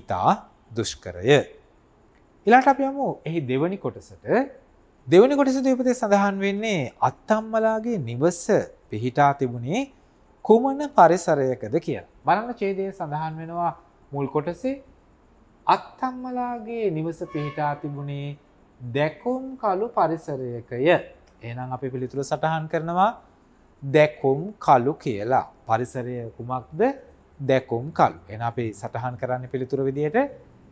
Speaker 1: ඉතා දුෂ්කරය. ඉලාට අපයමු එහි දෙවනි කොටසට දෙවනි කොටස දීපතේ සඳහන් වෙන්නේ අත්තම්මලාගේ නිවස පිහිටා තිබුණේ කුමන පරිසරයකද කියලා. බලන්න ඡේදයේ සඳහන් වෙනවා මුල් කොටසේ අත්තම්මලාගේ නිවස පිහිටා තිබුණේ දැකුම් කළු පරිසරයකය. එහෙනම් අපි පිළිතුර සටහන් කරනවා දැකුම් කළු කියලා. පරිසරය කුමක්ද? දැකුම් කළු. එහෙනම් අපි සටහන් කරන්න පිළිතුර විදිහට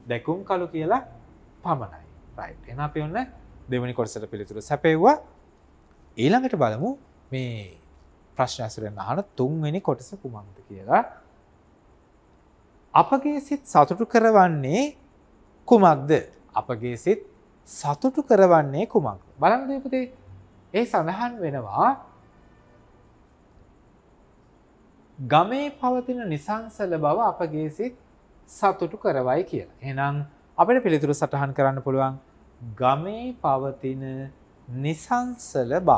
Speaker 1: දැකුම් කළු කියලා පමණයි. right. එහෙනම් අපි ඔන්න දෙවනි කොටසට පිළිතුරු සැපෙව්වා ඊළඟට බලමු මේ ප්‍රශ්න ඇසුරෙන් අහන තුන්වෙනි කොටස කුමක්ද කියලා අපගේ සිත් සතුටු කරවන්නේ කුමක්ද අපගේ සිත් සතුටු කරවන්නේ කුමක්ද බලන්න දීපතේ ඒ සඳහන් වෙනවා ගමේ පවතින නිසංසල බව අපගේ සිත් සතුටු කරවයි කියලා. එහෙනම් අපිට පිළිතුරු සටහන් කරන්න පුළුවන් ගමේ පවතින නිසංසල බව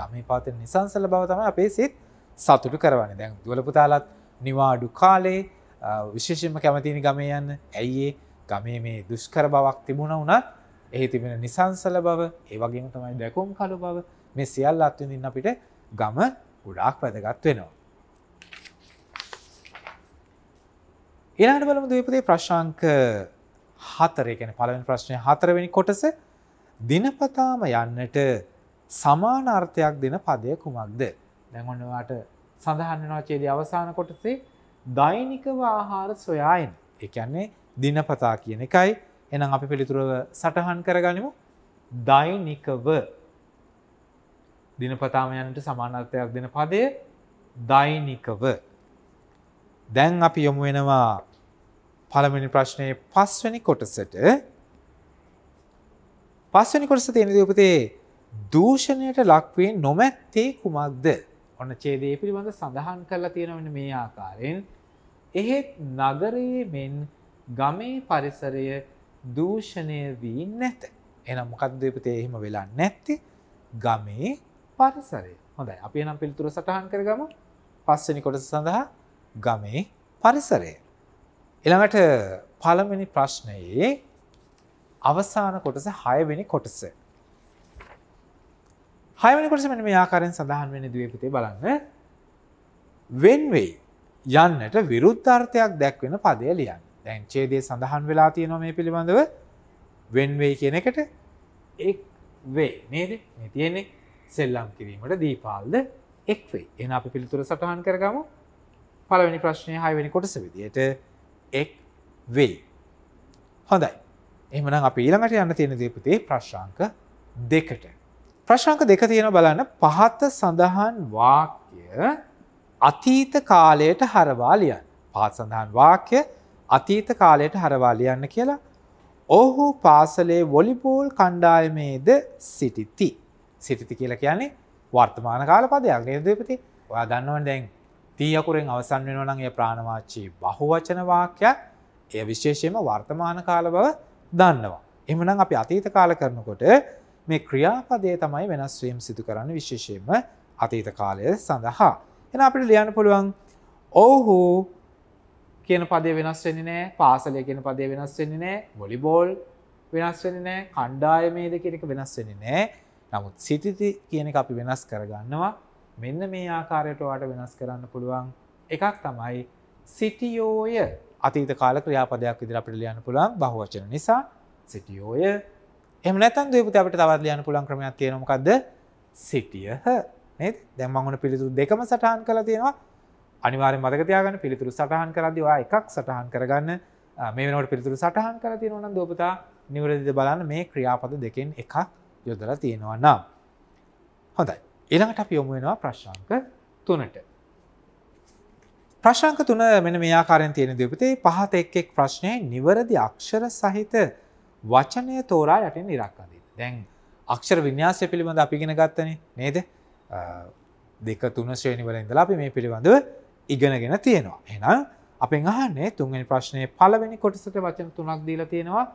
Speaker 1: ගමේ පවතින නිසංසල බව තමයි අපේ සිත් සතුටු කරවන්නේ. දැන් දුවල පුතාලත් නිවාඩු කාලේ විශේෂයෙන්ම කැමතිනේ ගමේ යන්න. ඇයි ඒ ගමේ මේ දුෂ්කර බවක් තිබුණා වුණත් එහි තිබෙන නිසංසල බව, ඒ වගේම තමයි දැකුම් කළු බව මේ සියල්ල අත්විඳින්න අපිට ගම ගොඩාක් වැදගත් වෙනවා. ඊළඟට බලමු ද්වීපදේ ප්‍රශාංක හතරය ගැන පළවෙනි ප්‍රශ්නය හතරවෙනි කොටස දිනපතාම යන්නට සමාන අර්ථයක් දෙන පදය කුමක්ද දැන් ඔන්නවාට සඳහන් වෙනවා ඡේදයේ අවසාන කොටසේ දෛනිකව ආහාර සොයා එන. ඒ කියන්නේ දිනපතා කියන එකයි. එහෙනම් අපි පිළිතුරව සටහන් කරගනිමු. දෛනිකව දිනපතාම යන්නට සමාන අර්ථයක් දෙන පදය දෛනිකව දැන් අපි යොමු වෙනවා පළවෙනි ප්‍රශ්නයේ පස්වෙනි කොටසට පස්වෙනි කොටස තියෙනදී උපතේ දූෂණයට ලක්වේ නොමැත්තේ කුමක්ද? ඔන්න ඡේදයේ පිළිබඳ සඳහන් කරලා තියෙනවනේ මේ ආකාරයෙන්. එහෙත් නගරයේ මෙන් ගමේ පරිසරය දූෂණය වී නැත. එහෙනම් මොකක්ද උපතේ එහෙම වෙලා නැත්තේ? ගමේ පරිසරය. හොඳයි. අපි එහෙනම් පිළිතුර සටහන් කරගමු. පස්වෙනි කොටස සඳහා ගමේ පරිසරය. එළඟට පළමිනි ප්‍රශ්නයේ අවසාන කොටස හයවෙනි කොටස. හයවනි කොටස මෙන මේ ආකාරයෙන් සඳහන් වෙන දවපතේ බලන්න වෙන්වෙයි යන්නට විරුද්ධර්ථයක් දැක්වෙන පදය ලියන්න දැන් චේදය සඳහන් වෙලා තියෙනවා මේ පිළිබඳව වෙන්වෙයි කියන එකට එක් වේ නේද මේ තියෙන්නේ සෙල්ලම් කිරීමට දීපාල්ද එක්වෙයි එන අපි පිළිතුර සටහන් කරගමු පළවෙනි ප්‍රශ්නය හයවැනි කොටස විදියට එක් වෙයි. හොඳයි. එහමනම් අපි ඊළඟට යන්න තියෙන දේපතේ ප්‍රශ්ාංක දෙකට. ප්‍රශ්ාංක දෙක තියෙන බලන්න පහත සඳහන් වාක්‍ය අතීත කාලයට හරවාලියන්. පහත් සඳහන් වාක්‍ය අතීත කාලයට හරවාලියන්න කියලා ඔහු පාසලේ වොලිබෝල් කණ්ඩායමේද සිටිති. සිටිති කියලා කියන්නේ වර්තමාන කාල පදයක් නේදපති ඔයා දන්නවන් දැන් තී අකුරෙන් අවසන් වෙනවා නම් ඒ ප්‍රාණවාචී බහුවචන වාක්‍යයක් ඒ විශේෂයෙන්ම වර්තමාන කාල බව දන්නවා. එහෙමනම් අපි අතීත කාල කරනකොට මේ ක්‍රියාපදයේ තමයි වෙනස් වීම සිදු කරන්නේ විශේෂයෙන්ම අතීත කාලය සඳහා. එහෙනම් අපිට ලියන්න පුළුවන් ඔව්හු කියන පදේ වෙනස් වෙන්නේ නැහැ, පාසලය කියන පදේ වෙනස් වෙන්නේ නැහැ, වොලිබෝල් වෙනස් වෙන්නේ නැහැ, කණ්ඩායමේද කියන එක වෙනස් වෙන්නේ නැහැ. නමුත් සිටිති කියන එක අපි වෙනස් කරගන්නවා. මෙන්න මේ ආකාරයට වාට වෙනස් කරන්න පුළුවන් එකක් තමයි සිටියෝය අතීත කාල ක්‍රියාපදයක් විදිහට අපිට ලියන්න පුළුවන් බහුවචන නිසා සිටියෝය එහෙම නැත්නම් දෙවිපත අපිට තවත් ලියන්න පුළුවන් ක්‍රමයක් තියෙනවා මොකද්ද සිටියහ නේද දැන් මම උන පිළිතුරු දෙකම සටහන් කරලා තියෙනවා අනිවාර්යෙන් මතක තියාගන්න පිළිතුරු සටහන් කරද්දී ඔයා එකක් සටහන් කරගන්න මේ වෙනකොට පිළිතුරු සටහන් කරලා තියෙනවා නම් දෙවිපතා නිවැරදිද බලන්න මේ ක්‍රියාපද දෙකෙන් එකක් යොදලා තියෙනවා නම් හොඳයි එළඟට අප යොමු වෙනවා ප්‍රශ්ාංක තුනට. ප්‍රශ්ාංක තුන මෙන මෙයාකාරෙන් තියෙන දෙපතේ පහත එක් එක් ප්‍රශ්නය නිවරදි අක්ෂර සහිත වචනය තෝරා යටෙන් නිරක්කදී. දැන් අක්ෂර විඤ්‍යාසය පිළිබඳ අපිගෙන ගත්තන නේද දෙක තුන ශ්‍රේණිවලින්දලා අපි මේ පිළිබඳව ඉගෙනගෙන තියෙනවා. එහෙනම් අපෙන් අහන්නේ තුන්වෙනි ප්‍රශ්නයේ පළවෙනි කොටසට වචන තුනක් දීලා තියෙනවා.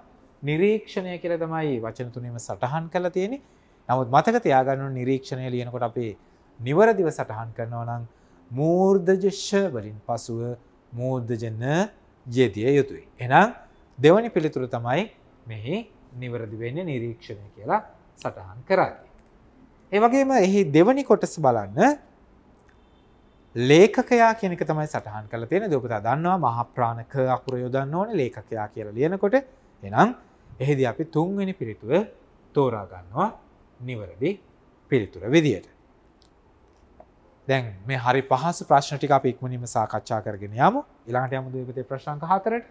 Speaker 1: නිරීක්ෂණය කියලා තමයි වචන තුනේම සටහන් කරලා තියෙන්නේ. නමුත් මතක තියාගන්නු නිරීක්ෂණය ලියනකොට අපේ නිවරදිව සටහන් කරනවා නම් මූර්ධජශ වලින් පසුව මූර්ධජන යෙදිය යුතුයි. එනම් දෙවනි පිළිතුරු තමයි මෙහි නිවරදි වෙන්න නිරීක්ෂණය කියලා සටහන් කරාදී. ඒ වගේම එහි දෙවනි කොටස බලන්න ලේඛකයා කියන එක තමයි සටහන් කරලා තියෙන්නේ. ඔබ දන්නවා මහා ප්‍රාණක අකුර යොදන්න ඕනේ ලේඛකයා කියලා ලියනකොට. එහෙනම් එහිදී අපි තුන්වෙනි පිළිතුර තෝරා ගන්නවා. නිවරදි පිළිතුර විදියට. දැන් මේ හරි පහස ප්‍රශ්න ටික අපි ඉක්මනින්ම සාකච්ඡා කරගෙන යමු. ඊළඟට යමු දීපතේ ප්‍රශ්නාංක 4ට.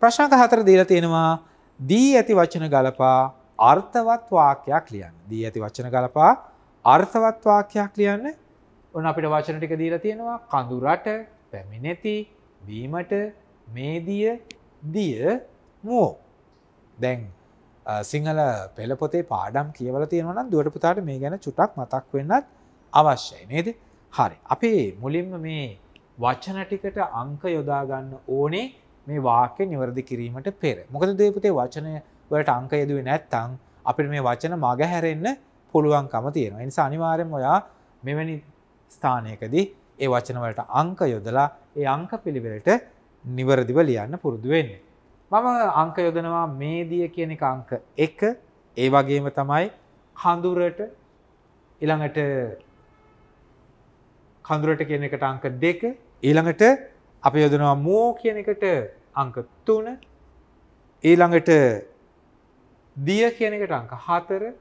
Speaker 1: ප්‍රශ්නාංක 4 දීලා තියෙනවා දී ඇති වචන ගලපා අර්ථවත් වාක්‍යයක් ලියන්න. දී ඇති වචන ගලපා අර්ථවත් වාක්‍යයක් ලියන්න. ඔන්න අපිට වචන ටික දීලා තියෙනවා කඳු රට පැමිණෙති වීමට මේදිය දිය මෝ. දැන් සිංහල පෙළපොතේ පාඩම් කියවල තියෙනවනම් දුවටපුතාට මේ ගැන චුටක් මතක් වෙන්නත් අවශ්‍යයි නේද හරි අපේ මුලින්ම මේ වචනටිකට අංක යොදාගන්න ඕනේ මේ වාක්‍ය නිවරදි කිරීමට පෙර මොකද දේපතේ වචනය වලට අංක යදුවේ නැත්තං අපිට මේ වචන මග හැරෙන්න පුළුවන්කම තියෙනවා එනිසා අනිවාර්යෙන් ඔයා මෙවැනි ස්ථානයකදී ඒ වචනවලට අංක යොදලා ඒ අංක පිළිවෙලට නිවරදිව ලියන්න පුරුදු වෙන්නේ මම අංක යොදනවා මේ දිය කියන එක අංක 1 ඒ වගේම තමයි කඳුරට ඊළඟට කඳුරට කියන එකට අංක 2 ඊළඟට අපි යොදනවා මෝ කියන එකට අංක 3 ඊළඟට දිය කියන එකට අංක 4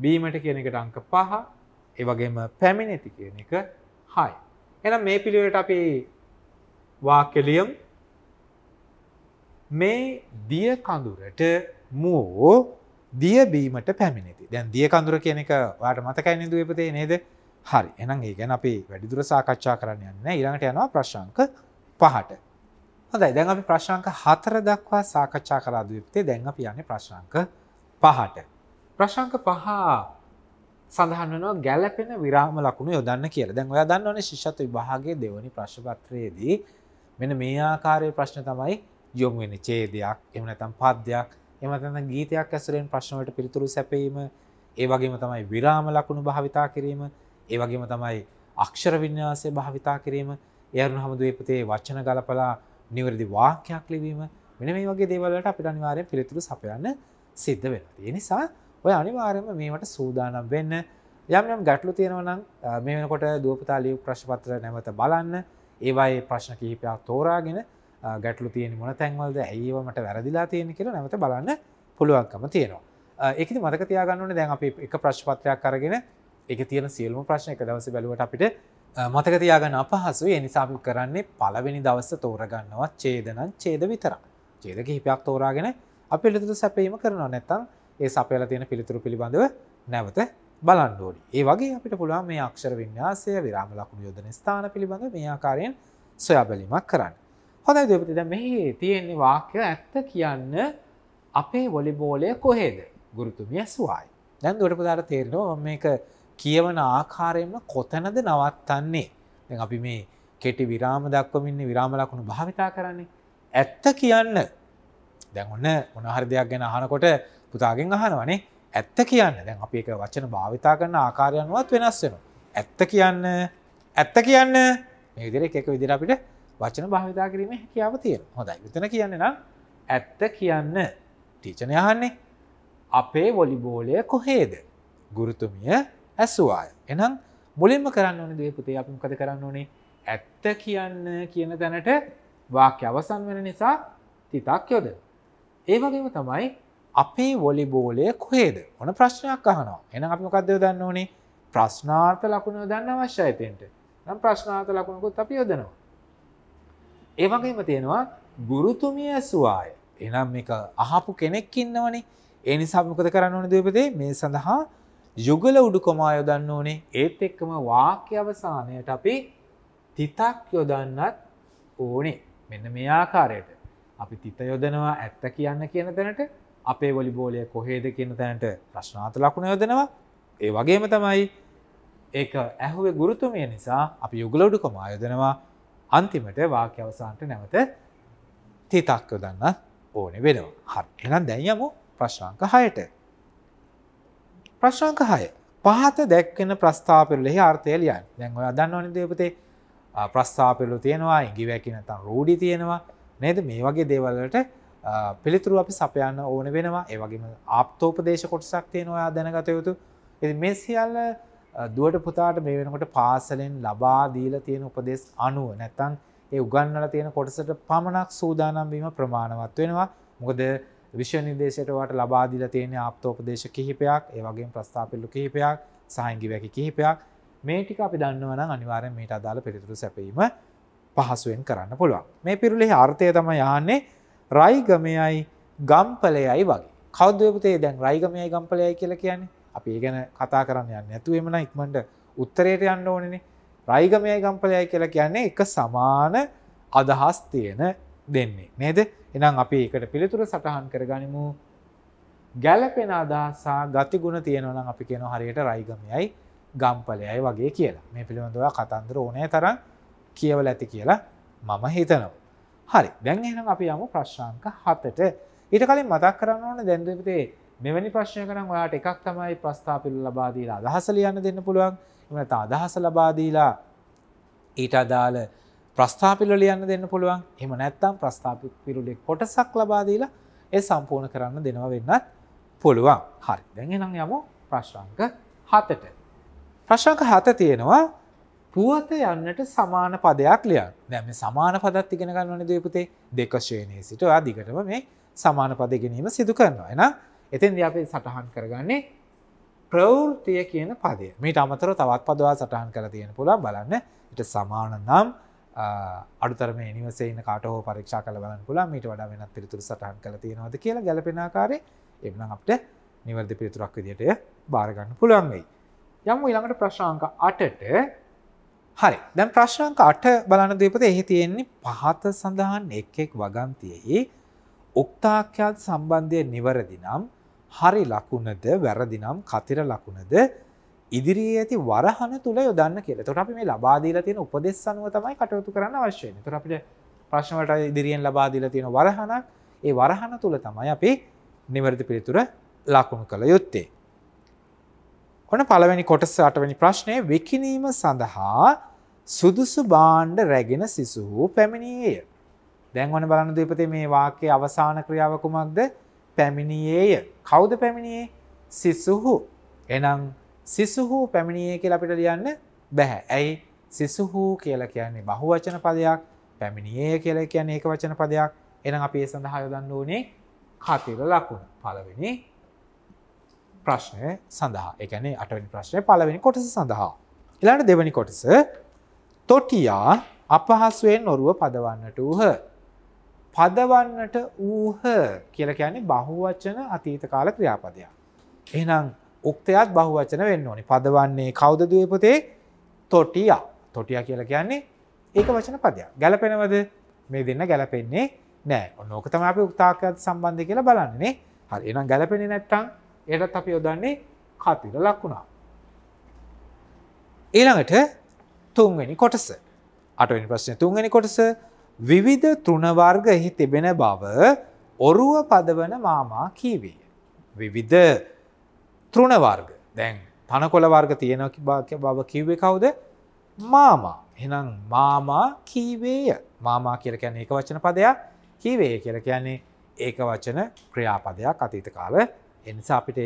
Speaker 1: බීමට කියන එකට අංක 5 ඒ වගේම පැමිණිති කියන එක 6 එහෙනම් මේ පිළිවෙලට අපි වාක්‍ය ලියමු මේ දිය කඳුරට මෝ දියබීමට පැමිණිති දැන් දිය කඳුර කියන එක වාට මතකයින දුවපතේ නේද හරි එනම් ඒ ගැන අපි වැඩිදුර සාකච්ඡා කරන්න යන්න ඉරඟට යනවා ප්‍රශංක පහට හොඳයි දැන් අපි ප්‍රශංක හතර දක්වා සාකච්ඡා කරාදුවිපතේ දැන් අපි යන්නේ ප්‍රශංක පහට ප්‍රශංක පහ සඳහන් වනවා ගැලපෙන විරාම ලකුණු යොදන්න කියලා. දැන් ඔයා දන්නවනේ ශිෂ්‍යත්ව විභාගයේ දෙවැනි ප්‍රශ්න පත්‍රයේදී මෙන්න මේ ආකාරයේ ප්‍රශ්න තමයි යොමු වෙන ඡේදයක් එහෙම නැත්නම් පද්‍යයක් එහෙම නැත්නම් ගීතයක් ඇසුරෙන් ප්‍රශ්නවලට පිළිතුරු සැපීම ඒ වගේම තමයි විරාම ලකුණු භාවිතා කිරීම ඒ වගේම තමයි අක්ෂර වින්‍යාසය භාවිතා කිරීම එයරුණ හමුදුවේ පුතේ වචන ගලපලා නිවැරදි වාක්‍යයක් ලිවීම මෙන්න මේ වගේ දේවල් වලට අපිට අනිවාර්යෙන් පිළිතුරු සපයන්න සිද්ධ වෙනවා. ඒ නිසා ඔය අනිවාර්යයෙන්ම මේවට සූදානම් වෙන්න යම් යම් ගැටලු තියෙනවා නම් මේ වෙනකොට දුවපතා ලියු ප්‍රශ්න පත්‍ර නැවත බලන්න ඒවායේ ප්‍රශ්න කිහිපයක් තෝරාගෙන ගැටලු තියෙන මොන තැන්වලද ඒවමට වැරදිලා තියෙන කියලා නැමත බලන්න පුළුවන්කම තියෙනවා ඒක මතක තියාගන්නන දැන් අපි එක ප්‍රශ්පත්‍රයක් කරගෙන එක තියෙන සියල්ම ප්‍රශ්න එක දවස බැලුවට අපිට මතක තියාගන්න අපහසු එනිසාම කරන්නේ පලවෙනි දවස තෝරගන්නවා චේදනන් චේද විතර චේද කිහිපයක් තෝරාගෙන අපි පිළිතුරු සැපීම කරනවා නැත්තම් ඒ සපයලා තියෙන පිළිතුරු පිළිබඳව නැවත බලන්න ඕනි. ඒ වගේ අපිට පුළුවන් මේ අක්ෂර වින්‍යාසය, විරාම ලකුණු යොදන ස්ථාන පිළිබඳ මේ ආකාරයෙන් සොයා බැලීමක් කරන්න. හොඳයි දෙපති ද මෙහි තියෙන්නේ වාක්‍ය ඇත්ත කියන්න අපේ වොලිබෝලය කොහේද ගුරුතුමිය ස්වායි දැන් දොඩපදාර තේරෙනවා මේක කියවන ආකාරයෙන්ම කොතැනද නවත්තන්නේ දැන් අපි මේ කෙටි විරාම දක්වමින්න විරාම ලකුණු භාවිතා කරන්නේ ඇත්ත කියන්න දැන් ඔන්න මොනහරි දෙයක් ගැන අහනකොට පුතාගෙන් අහනවනේ ඇත්ත කියන්න දැන් අපි එක වචන භාවිතා කරන ආකාරයන්වත් වෙනස් වෙන. ඇත්ත කියන්න ඇත්ත කියන්න මේ විදිර එක විදිර අපිට වචන භාවිතා කිරීම හැකියාව තියෙන හොඳයි විතන කියන්න නම් ඇත්ත කියන්න ටීචනයහන්නේ අපේ වොලිබෝලය කොහේද ගුරුතුමිය ඇසුවාය එනම් මුලින්ම කරන්න ඕන දේපුතේ අපි කද කරන්න ඕනේ ඇත්ත කියන්න කියන තැනට වාක්‍ය අවසන් වෙන නිසා තිතක් යොද ඒ වගේම තමයි අපේ වොලිබෝලය කොහේද ඕන ප්‍රශ්නයක් අහනවා එන අපි මොකක්දය දන්න ඕනේ ප්‍රශ්නාර්ථ ලකුණ දන්න අවශ්‍යයතෙන්ට නම් ප්‍රශ්නාර්ථ ලකුණකුත් අපි යොදනවා ඒ වගේම තියෙනවා ගුරුතුමිය ඇසුවාය. එනම් මේක අහපු කෙනෙක් ඉන්නවනේ. ඒ නිසා මොකද කරන්න ඕනේ දේවපතේ? මේ සඳහා යුගල උඩුකමා යොදන්න ඕනේ. ඒත් එක්කම වාක්‍ය අවසානයට අපි තිතක් යොදන්නත් ඕනේ. මෙන්න මේ ආකාරයට. අපි තිත යොදනවා ඇත්ත කියන්න කියන තැනට අපේ වොලිබෝලය කොහේද කියන තැනට ප්‍රශ්නාර්ථ ලකුණ යොදනවා. ඒ වගේම තමයි ඒක ඇහුවේ ගුරුතුමිය නිසා අපි යුගල උඩුකමා යොදනවා. අන්තිමට වාක්‍ය අවසාන්ට නැවත තිතක් යොදන්න ඕන වෙනවා. හරි. එහෙනම් දැන් යමු ප්‍රශ්නාංක 6ට. ප්‍රශ්නාංක 6. පහත දැක්වෙන ප්‍රස්තාවපෙළෙහි අර්ථය ලියන්න. දැන් ඔයා දන්නවනේ දේපතේ ප්‍රස්ථාපෙළු තියෙනවා ඉඟිවැකි නැත්නම් රූඩි තියෙනවා නේද? මේ වගේ දේවල් වලට පිළිතුරු අපි සපයන්න ඕන වෙනවා. ඒ වගේම ආප්තෝපදේශ කොටසක් තියෙනවා ඔයා දැනගත යුතු. ඉතින් මේ සියල්ල දුවට පුතාට මේ වෙනකොට පාසලෙන් ලබා දීලා තියෙන උපදෙස් අනුව නැත්තම් ඒ උගන්වලා තියෙන කොටසට පමණක් සූදානම් වීම ප්‍රමාණවත් වෙනවා. මොකද විශ්ව නිර්දේශයට වට ලබා දීලා තියෙන ආප්තෝපදේශ කිහිපයක්, ඒ වගේම ප්‍රස්තාපිල්ලු කිහිපයක්, සහංගි වැකි කිහිපයක් මේ ටික අපි දන්නවා නම් අනිවාර්යෙන් මේට අදාළ පිළිතුරු සැපීම පහසුවෙන් කරන්න පුළුවන්. මේ පිරුලෙහි අර්ථය තමයි යහන්නේ රයිගමයයි ගම්පලයයි වගේ. කවුද පුතේ දැන් රයිගමයයි ගම්පලයයි කියලා කියන්නේ? අපි ඒ ගැන කතා කරන්න යන්න නැතු එමන ඉක්මට උත්තරයට යන්න ඕනනේ රයිගමය ගම්පලයයි කියලා කියන්නේ එක සමාන අදහස් තියෙන දෙන්නේ නේද එනම් අපි එකට පිළිතුර සටහන් කරගනිමු ගැලපෙන අදහසා ගතිගුණ තියෙනවනම් අපි කියන හරියට රයිගමයයි ගම්පලයයි වගේ කියලා මේ පිළිබඳව කතන්දර ඕනෑ තරම් කියවල ඇති කියලා මම හිතනවා හරි දැන් එහෙනම් අපි යමු ප්‍රශ්ාංක හතට ඊට කලින් මතක් කරන්න ඕන දැන්දුවිතේ මෙවැනි ප්‍රශ්නයක නම් ඔයාට එකක් තමයි ප්‍රස්ථාපිත ලබා දීලා අදහස ලියන්න දෙන්න පුළුවන්. එහෙම නැත්නම් අදහස ලබා දීලා ඊට අදාළ ප්‍රස්ථාපිත ලියන්න දෙන්න පුළුවන්. එහෙම නැත්නම් ප්‍රස්ථාපිත පිරුලේ කොටසක් ලබා දීලා ඒ සම්පූර්ණ කරන්න දෙනවා වෙන්නත් පුළුවන්. හරි. දැන් එහෙනම් යමු ප්‍රශ්න අංක 7ට. ප්‍රශ්න අංක 7 තියෙනවා පුවත යන්නට සමාන පදයක් ලියන්න. දැන් මේ සමාන පදත් ඉගෙන ගන්න ඕනේ දුවේ පුතේ. දෙක ශ්‍රේණියේ සිට ඔයා දිගටම මේ සමාන පද ඉගෙනීම සිදු කරනවා. එහෙනම් එතින්ද අපි සටහන් කරගන්නේ ප්‍රවෘතිය කියන පදය මීට අමතර තවත් පදවා සටහන් කර තියෙන පුළන් බලන්න ඉට සමාන නම් අඩුතරම නිවසේන කාටෝ පරක්ෂා කල බලන් පුලා මීට වඩා වෙනත් පිරිතුර සටහන් කළ තියෙනවද කියලා ගැලපෙනකාරේ එම අපට නිවර්දි පිරිතුරක් විදියට භාරගන්න පුළන් වෙයි. යම් ඉළඟට ප්‍රශ්ාංක අටට හරි දැන් ප්‍රශ්ාංක අට බලන දීපත එහි තියෙන්නේ පහත සඳහන් එක් එක් වගන්තියෙහි උක්තාක්්‍යාත් සම්බන්ධය නිවරදි නම් හරි ලකුණද වැරදිනම් කතිර ලකුණද ඉදිරියේ ඇති වරහන තුළ යොදන්න කියල තොට අපි මේ ලබාදීලා තියෙන උපදෙස් අනුව තමයි කටයුතු කරන්න අවශ්‍යයෙන් තොට අපිට ප්‍රශ්නවලට ඉදිරියෙන් ලබාදීලා තියෙන වරහනක් ඒ වරහන තුළ තමයි අපි නිවැරදි පිළිතුර ලකුණු කළ යුත්තේ. ඔන පළවෙනි කොටස අටවැනි ප්‍රශ්නය විකිනීම සඳහා සුදුසු බාණ්ඩ රැගෙන සිසු වූ පැමිණියේය. දැන් වන බලන්න දීපතේ මේ වාක්‍යයේ අවසාන ක්‍රියාව කුමක්ද? පැමිණියේය. කෞද පැමිණියේ සිස්සුහු එනම් සිස්සුහු පැමිණියේ කියලා අපිට ලියන්න බැහැ ඇයි සිස්සුහු කියලා කියන්නේ බහු වචන පදයක් පැමිණියේ කියලා කියන්නේ ඒක වචන පදයක් එනම් අපි ඒ සඳහා යොදන්න ඕනේ කතිර ලකුණ පළවෙනි ප්‍රශ්නය සඳහා එකනේ අටවැනි ප්‍රශ්නය පළවෙනි කොටස සඳහා. එලාට දෙවැනි කොටස තොටියා අපහසුවෙන් නොරුව පදවන්නට වූහ. පදවන්නට ඌහ කියලා කියන්නේ බහුවචන අතීත කාල ක්‍රියාපදයක්. එහෙනම් උක්තයත් බහුවචන වෙන්න ඕනේ. පදවන්නේ කවුද දුවපතේ? තොටියා. තොටියා කියලා කියන්නේ ඒක වචන පදයක්. ගැලපෙනවද? මේ දෙන්න ගැලපෙන්නේ නෑ. ඔන්න ඕක තමයි අපි උක්තාකයට සම්බන්ධය කියලා බලන්නේ නේ. හරි. එහෙනම් ගැලපෙන්නේ නැත්තම් ඒකටත් අපි යොදන්නේ කතිර ලකුණා. ඊළඟට තුන්වෙනි කොටස. අටවෙනි ප්‍රශ්නේ තුන්වෙනි කොටස විවිධ තෘණවර්ග එහි තිබෙන බව ඔරුව පදවන මාමා කීවේ. විවිධ තෘණවර්ග දැන් තනකොළ වර්ග තියෙන බව කිව්වේ කවුද මාමා එනම් මාමා කීවේය මාමා කියල කියන්නේ ඒක වචන පදයක් කීවේ කියල කියන්නේ ඒක වචන ක්‍රියාපදයක් අතීත කාල එනිසා අපිටය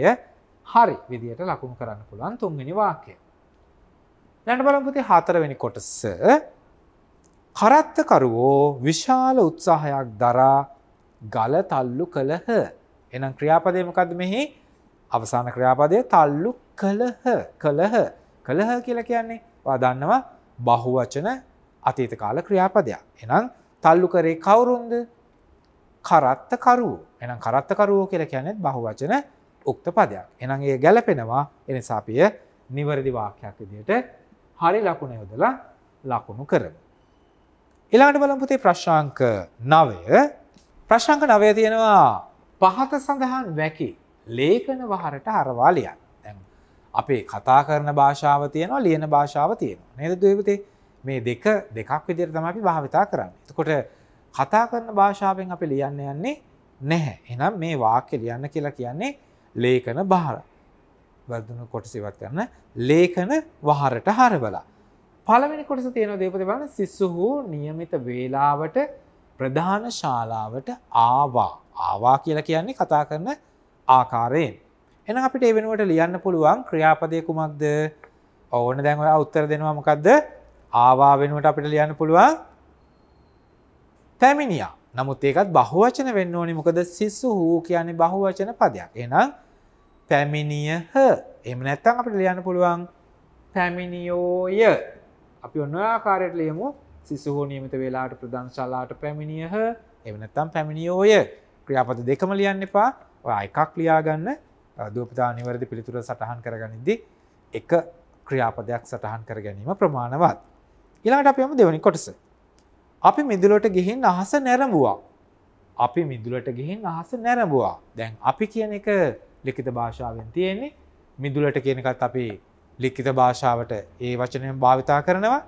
Speaker 1: හරි විදියට ලකුණු කරන්න පුළුවන් තුන්වෙනි වාක්‍ය. දැන් බලමු පුතේ හතරවෙනි කොටස කරත්තකරුවෝ විශාල උත්සාහයක් දරා ගල තල්ලු කළහ. එනම් ක්‍රියාපදය මොකද මෙහි අවසාන ක්‍රියාපදය තල්ලු කළහ කළහ කළහ කියලා කියන්නේ වාදන්නවා බහුවචන අතීත කාල ක්‍රියාපදයක්. එනම් තල්ලු කරේ කවුරුන්ද? කරත්තකරුවෝ. එනම් කරත්තකරුවෝ කියලා කියන්නේ බහුවචන උක්ත පදයක්. එනම් ඒ ගැලපෙනවා. එනිසා අපි නිවැරදි වාක්‍යයක් විදිහට හරි ලකුණ යොදලා ලකුණු කරමු. එලාට බලපුතේ ප්‍රශ්ාංක නවය ප්‍රශ්ංක නවය තියෙනවා පහත සඳහන් වැකි ලේඛන වහරට අරවාලියන් දැන් අපේ කතා කරන භාෂාව තියෙනවා ලියන භාෂාව තියෙනවා නේද දේවතේ මේ දෙක දෙකක් විදිහට තමයි අපි භාවිතා කරන්නේ. එතකොට කතා කරන භාෂාවෙන් අපි ලියන්න යන්නේ නැහැ. එහෙනම් මේ වාක්‍ය ලියන්න කියලා කියන්නේ ලේඛන බහර. වර්ධන කොටස ඉවත් කරන ලේඛන වහරට හරවලා. පළවෙනි කොටස තියෙන දේපති බලන සිස්සුහු නියමිත වේලාවට ප්‍රධාන ශාලාවට ආවා. ආවා කියලා කියන්නේ කතා කරන ආකාරයෙන්. එහෙනම් අපිට ඒ වෙනුවට ලියන්න පුළුවන් ක්‍රියාපදයේ කුමක්ද? ඕන දැන් ඔයා උත්තර දෙනවා මොකද්ද? ආවා වෙනුවට අපිට ලියන්න පුළුවන් පැමිණියා. නමුත් ඒකත් බහුවචන වෙන්න ඕනේ මොකද සිස්සුහු කියන්නේ බහුවචන පදයක්. එහෙනම් පැමිණියහ. එහෙම නැත්නම් අපිට ලියන්න පුළුවන් පැමිණියෝය අපි ඔන්න ආකාරයට ලියමු සිසුහෝ නියමිත වෙලාට ප්‍රධාන ශාලාට පැමිණියහ එහෙම නැත්නම් පැමිණියෝය ක්‍රියාපද දෙකම ලියන්න එපා ඔයා එකක් ලියා ගන්න දූපතා නිවැරදි පිළිතුර සටහන් කරගනිද්දී එක ක්‍රියාපදයක් සටහන් කර ගැනීම ප්‍රමාණවත් ඊළඟට අපි යමු දෙවෙනි කොටස අපි මිදුලට ගිහින් අහස නැරඹුවා අපි මිදුලට ගිහින් අහස නැරඹුවා දැන් අපි කියන එක ලිඛිත භාෂාවෙන් තියෙන්නේ මිදුලට කියන එකත් අපි ලික්කිත භාෂාවට ඒ වචනය භාවිතා කරනවා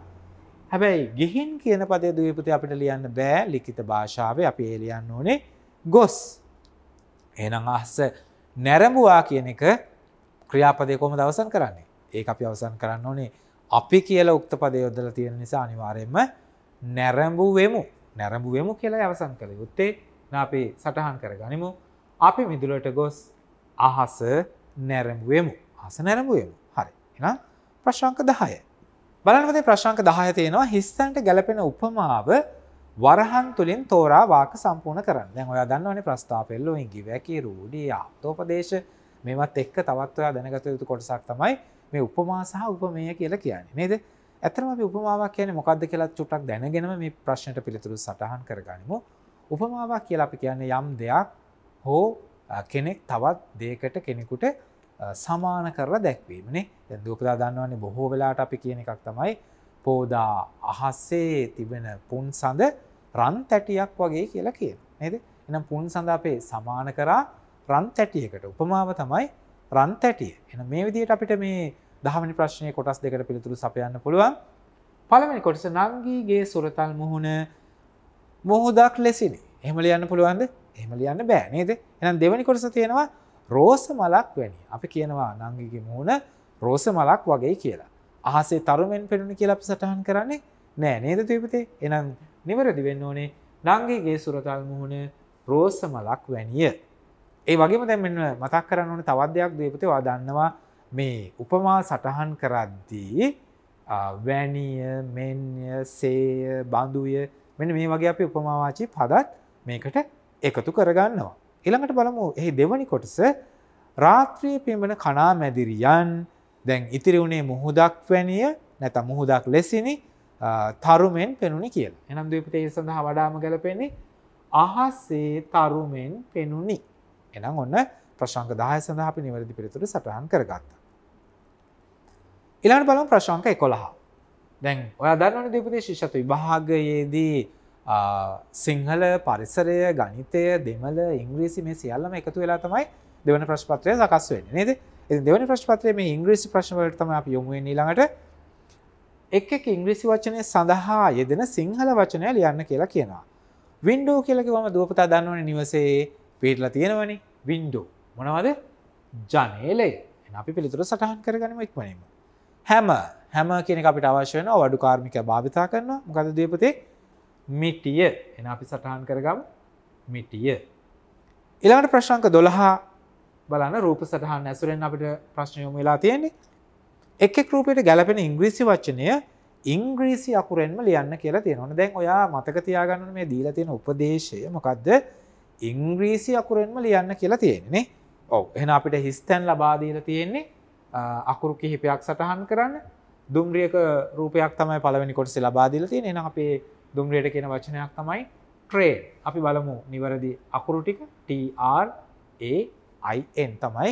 Speaker 1: හැබැයි ගිහින් කියන පදේ දීපති අපිට ලියන්න බෑ ලිකිත භාෂාවේ අපි ඒ ලියන්න ඕනේ ගොස් එනම් අහස නැරඹුවා කියන එක ක්‍රියාපදය කොහොමද අවසන් කරන්නේ ඒක අපි අවසන් කරන්න ඕනේ අපි කියලා උක්ත පදේ යොදලා තියෙන නිසා අනිවාර්යයෙන්ම නැරඹුවෙමු නැරඹුවෙමු කියලා අවසන් කළ යුත්තේ අපි සටහන් කරගනිමු අපි මිදුලට ගොස් අහස නැරඹුවෙමු අහස නැරඹුවෙමු එනම් ප්‍රශ්ංක දහය. බලනවද ප්‍රශ්ංක දහය තියෙනවා හිස්සන්ට ගැලපෙන උපමාව වරහන් තුළින් තෝරා වාක සම්පූර්ණ කරන්න දැන් ඔයා දන්නවනේ ප්‍රස්ථාපෙල්ලෝ ඉංගි වැකි රූඩි ආප්තෝපදේශ මේවත් එක්ක තවත් ඔයා දැනගත යුතු කොටසක් තමයි මේ උපමා සහ උපමේය කියලා කියන්නේ නේද? ඇත්තම අපි උපමාවක් කියන්නේ මොකද්ද කියලා චුට්ටක් දැනගෙනම මේ ප්‍රශ්නට පිළිතුරු සටහන් කරගනිමු. උපමාවක් කියලා අපි කියන්නේ යම් දෙයක් හෝ කෙනෙක් තවත් දෙයකට කෙනෙකුට සමාන කරලා දැක්වීමනේ දැන් දුකලා දන්නවන්නේ බොහෝ වෙලාට අපි කියන එකක් තමයි පෝදා අහසේ තිබෙන පුන් සඳ රන් තැටියක් වගේ කියලා කියන නේද එනම් පුන් සඳ අපේ සමාන කරා රන් තැටියකට උපමාව තමයි රන් තැටිය එන මේ විදිහට අපිට මේ දහමනි ප්‍රශ්නය කොටස් දෙකට පිළිතුරු සපයන්න පුළුවන් පළමනි කොටස නංගීගේ සුරතල් මුහුණ මොහොදක් ලෙසිනි එහෙම ලියන්න පුළුවන්ද එහෙම ලියන්න බෑ නේද එහෙනම් දෙවෙනි කොටස තියෙනවා රෝස මලක් වැනි. අපි කියනවා නංගිගේ මූණ රෝස මලක් වගේ කියලා. අහසේ තරුමෙන් පෙනුණ කියලා අපි සටහන් කරන්නේ නෑ නේද දීපතේ? එහෙනම් නිවැරදි වෙන්න ඕනේ නංගිගේ සුරතල් මූණ රෝස මලක් වැනිය. ඒ වගේම දැන් මෙන්න මතක් කරන්න ඕනේ තවත් දෙයක් දීපතේ ඔයා දන්නවා මේ උපමා සටහන් කරද්දී වැනිය, මෙන්ය, සේය, බඳුය මෙන්න මේ වගේ අපි උපමාවාචී පදත් මේකට එකතු කරගන්නවා. ඉළඟට බලමු එහි දෙවනි කොටස රාත්‍රිය පෙමෙන කනාමැදිරියන් දැන් ඉතිරි වුණේ මුහුදක් වැනිය නැත මුහුදක් ලෙසිනි තරුමෙන් පෙනුණි කියල. එනම් දීපතේ සඳහා වඩාම ගැලපෙන්නේ අහසේ තරුමෙන් පෙනුණි. එනම් ඔන්න ප්‍රශංක දාය සඳහා අපි නිවැරදි පිළිතුර සටහන් කරගත්තා. ඊළඟට බලමු ප්‍රශංක 11. දැන් ඔයා දන්නවනේ දීපතේ ශිෂ්‍යත්ව විභාගයේදී සිංහල පරිසරය ගනිතය දෙමල ඉංග්‍රීසි මේ සියල්ලම එකතු වෙලා තමයි දෙවන ප්‍රශ්පත්‍රය සකස් වෙන නේද දෙවන ප්‍රශ්පත්‍රය මේ ඉංග්‍රීසි ප්‍රශ්වලටම අප යොමුුවෙන් ඊළඟට එක් එක් ඉංග්‍රීසි වචනය සඳහා යෙදෙන සිංහල වචනය ලියන්න කියලා කියනවා වින්ඩෝ කියලකිවම දුවපතා දන්නවන නිවසේ පිටල තියෙනවනි වින්ඩෝ මොනවද ජනේලේ අපි පිළිතුර සටහන් කරගනම ඉක්මනීම හැම හැම කෙනෙ අපිට අවශ්‍යන වඩු කාර්මික භාවිතා කරන්න මොකද දේපතේ මිටිය එන අපි සටහන් කරගම් මිටිය. එළඟට ප්‍රශ්ංක දොළහා බලන රූප සටහන් ඇසුරෙන් අපිට ප්‍රශ්නයොම වෙලා තියෙන්නේ එකෙක් රූපයට ගැලපෙන ඉංග්‍රීසි වචනය ඉංග්‍රීසි අකුරෙන්ම ලියන්න කියලා තියෙනවන දැන් ඔයා මතක තියාගන්න මේ දීලා තියෙන උපදේශය මොකක්ද ඉංග්‍රීසි අකුරෙන්ම ලියන්න කියලා තියෙන්නේ ඔව එහෙන අපිට හිස්තැන් ලබා දීලා තියෙන්නේ අකුරු කිහිපයක් සටහන් කරන්න දුම්රියක රූපයක් තමයි පළවෙනි කොටසේ ලබා දීලා තියෙන්නේ එහෙනම් අපේ දුම්රියට කියන වචනයක් තමයි ට්‍රේ අපි බලමු නිවැරදි අකුරුටික TRAIN තමයි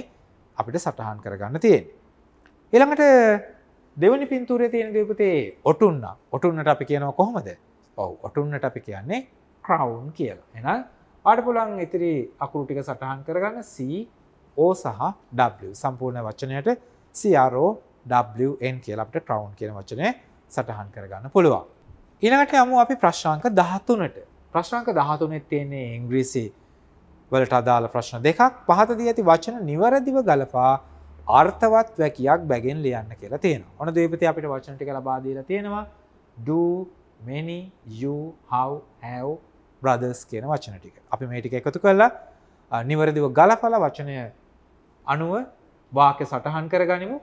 Speaker 1: අපිට සටහන් කරගන්න තියෙන්. එළඟට දෙවනි පින්තුරේ තියෙන දපතේ ඔටුන්න ඔටුන්නට අපි කියනව කොහොමද ඔව ඔටුන්නට අපි කියන්නේ ක්‍රවුන් කියලා එන ආඩ පුලන් ඉතිරි අකුරුටික සටහන් කරගන්න CO සහ W සම්පූර්ණ වචනයට CROWN කියලට ක්‍රවුන් කියන වචනය සටහන් කරගන්න පුළුවන්. ඊළඟට යමු අපි ප්‍රශ්නාංක 13ට. ප්‍රශ්නාංක 13 තියෙන්නේ ඉංග්‍රීසි වලට අදාළ ප්‍රශ්න දෙකක්. පහත දී ඇති වචන නිවැරදිව ගලපා අර්ථවත් වැකියක් බැගෙන් ලියන්න කියලා තියෙනවා. ඔන්න දීපති අපිට වචන ටික ලබා දීලා තියෙනවා. do many you how have brothers කියන වචන ටික. අපි මේ ටික එකතු කරලා නිවැරදිව ගලපලා වචනය අනුව වාක්‍ය සටහන් කරගනිමු.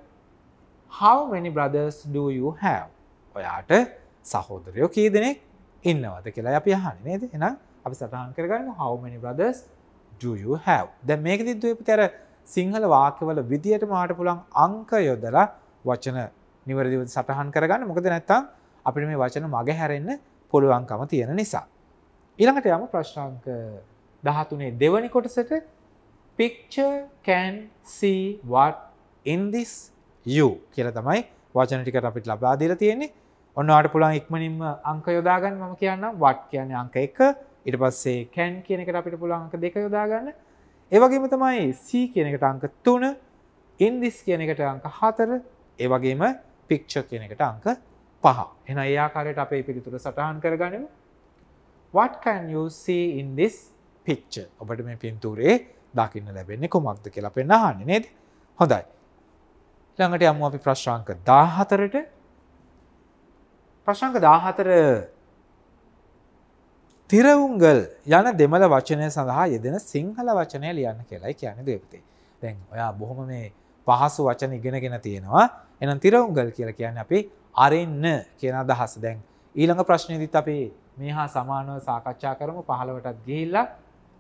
Speaker 1: How many brothers do you have? ඔයාට සහෝදරයෝ කී දෙනෙක් ඉන්නවද කියලා අපි අහන නේද එනම් අපි සටහන් කරගන්න හවමනි බ්‍රදස් ජයු හැව් දැ මේක දිද්දපු තැර සිංහල වාක්‍යවල විදියට මාට පුළන් අංක යොදලා වචන නිවරදිව සටහන් කරගන්න මොකද නැත්තම් අපිට මේ වචන මග හැරෙන්න පුළුවන්කම තියෙන නිසා. ඉළඟට යම ප්‍රශ්ාංක දහතුනේ දෙවනි කොටසට පික්චර් කැන් සීවට ඉන්දිස් යු කියල තමයි වචනටිකට අපිට ලබාදීර තියෙන්නේ ඔන්නවාට පුළුවන් ඉක්මනින්ම අංක යොදාගන්න මම කියන්න වට කියන අංක එක ඉට පස්සේ කැන් කියන එකට අපිට පුළුවන් අංක දෙක යොදාගන්න ඒවගේම තමයි C කියන එකට අංක තුන ඉන්දිස් කියන එකට අංක හතර ඒවගේම පික්ෂ කියන එකට අංක පහ එන ඒආකාරයට අපේ පිළිතුර සටහන් කරගනිම What can you see in this picture? ඔබට මේ පින්තූරේ දකින්න ලැබෙන්නේ කොමක්ද කියලා පෙන්න්න අහන්නේ නේද? හොඳයි. ඊළඟට යමු අපි ප්‍රශ්නාංක 14ට ප්‍රශ්ංක 14 තිරවුංගල් යන දෙමළ වචනය සඳහා යෙදෙන සිංහල වචනය ලියන්න කියලායි කියන්නේ දේපතේ. දැන් ඔයා බොහොම මේ පහසු වචන ඉගෙනගෙන තියෙනවා. එහෙනම් තිරවුංගල් කියලා කියන්නේ අපි අරින්න කියන අදහස. දැන් ඊළඟ ප්‍රශ්නේදීත් අපි මේ හා සමානව සාකච්ඡා කරමු 15ටත් ගිහිල්ලා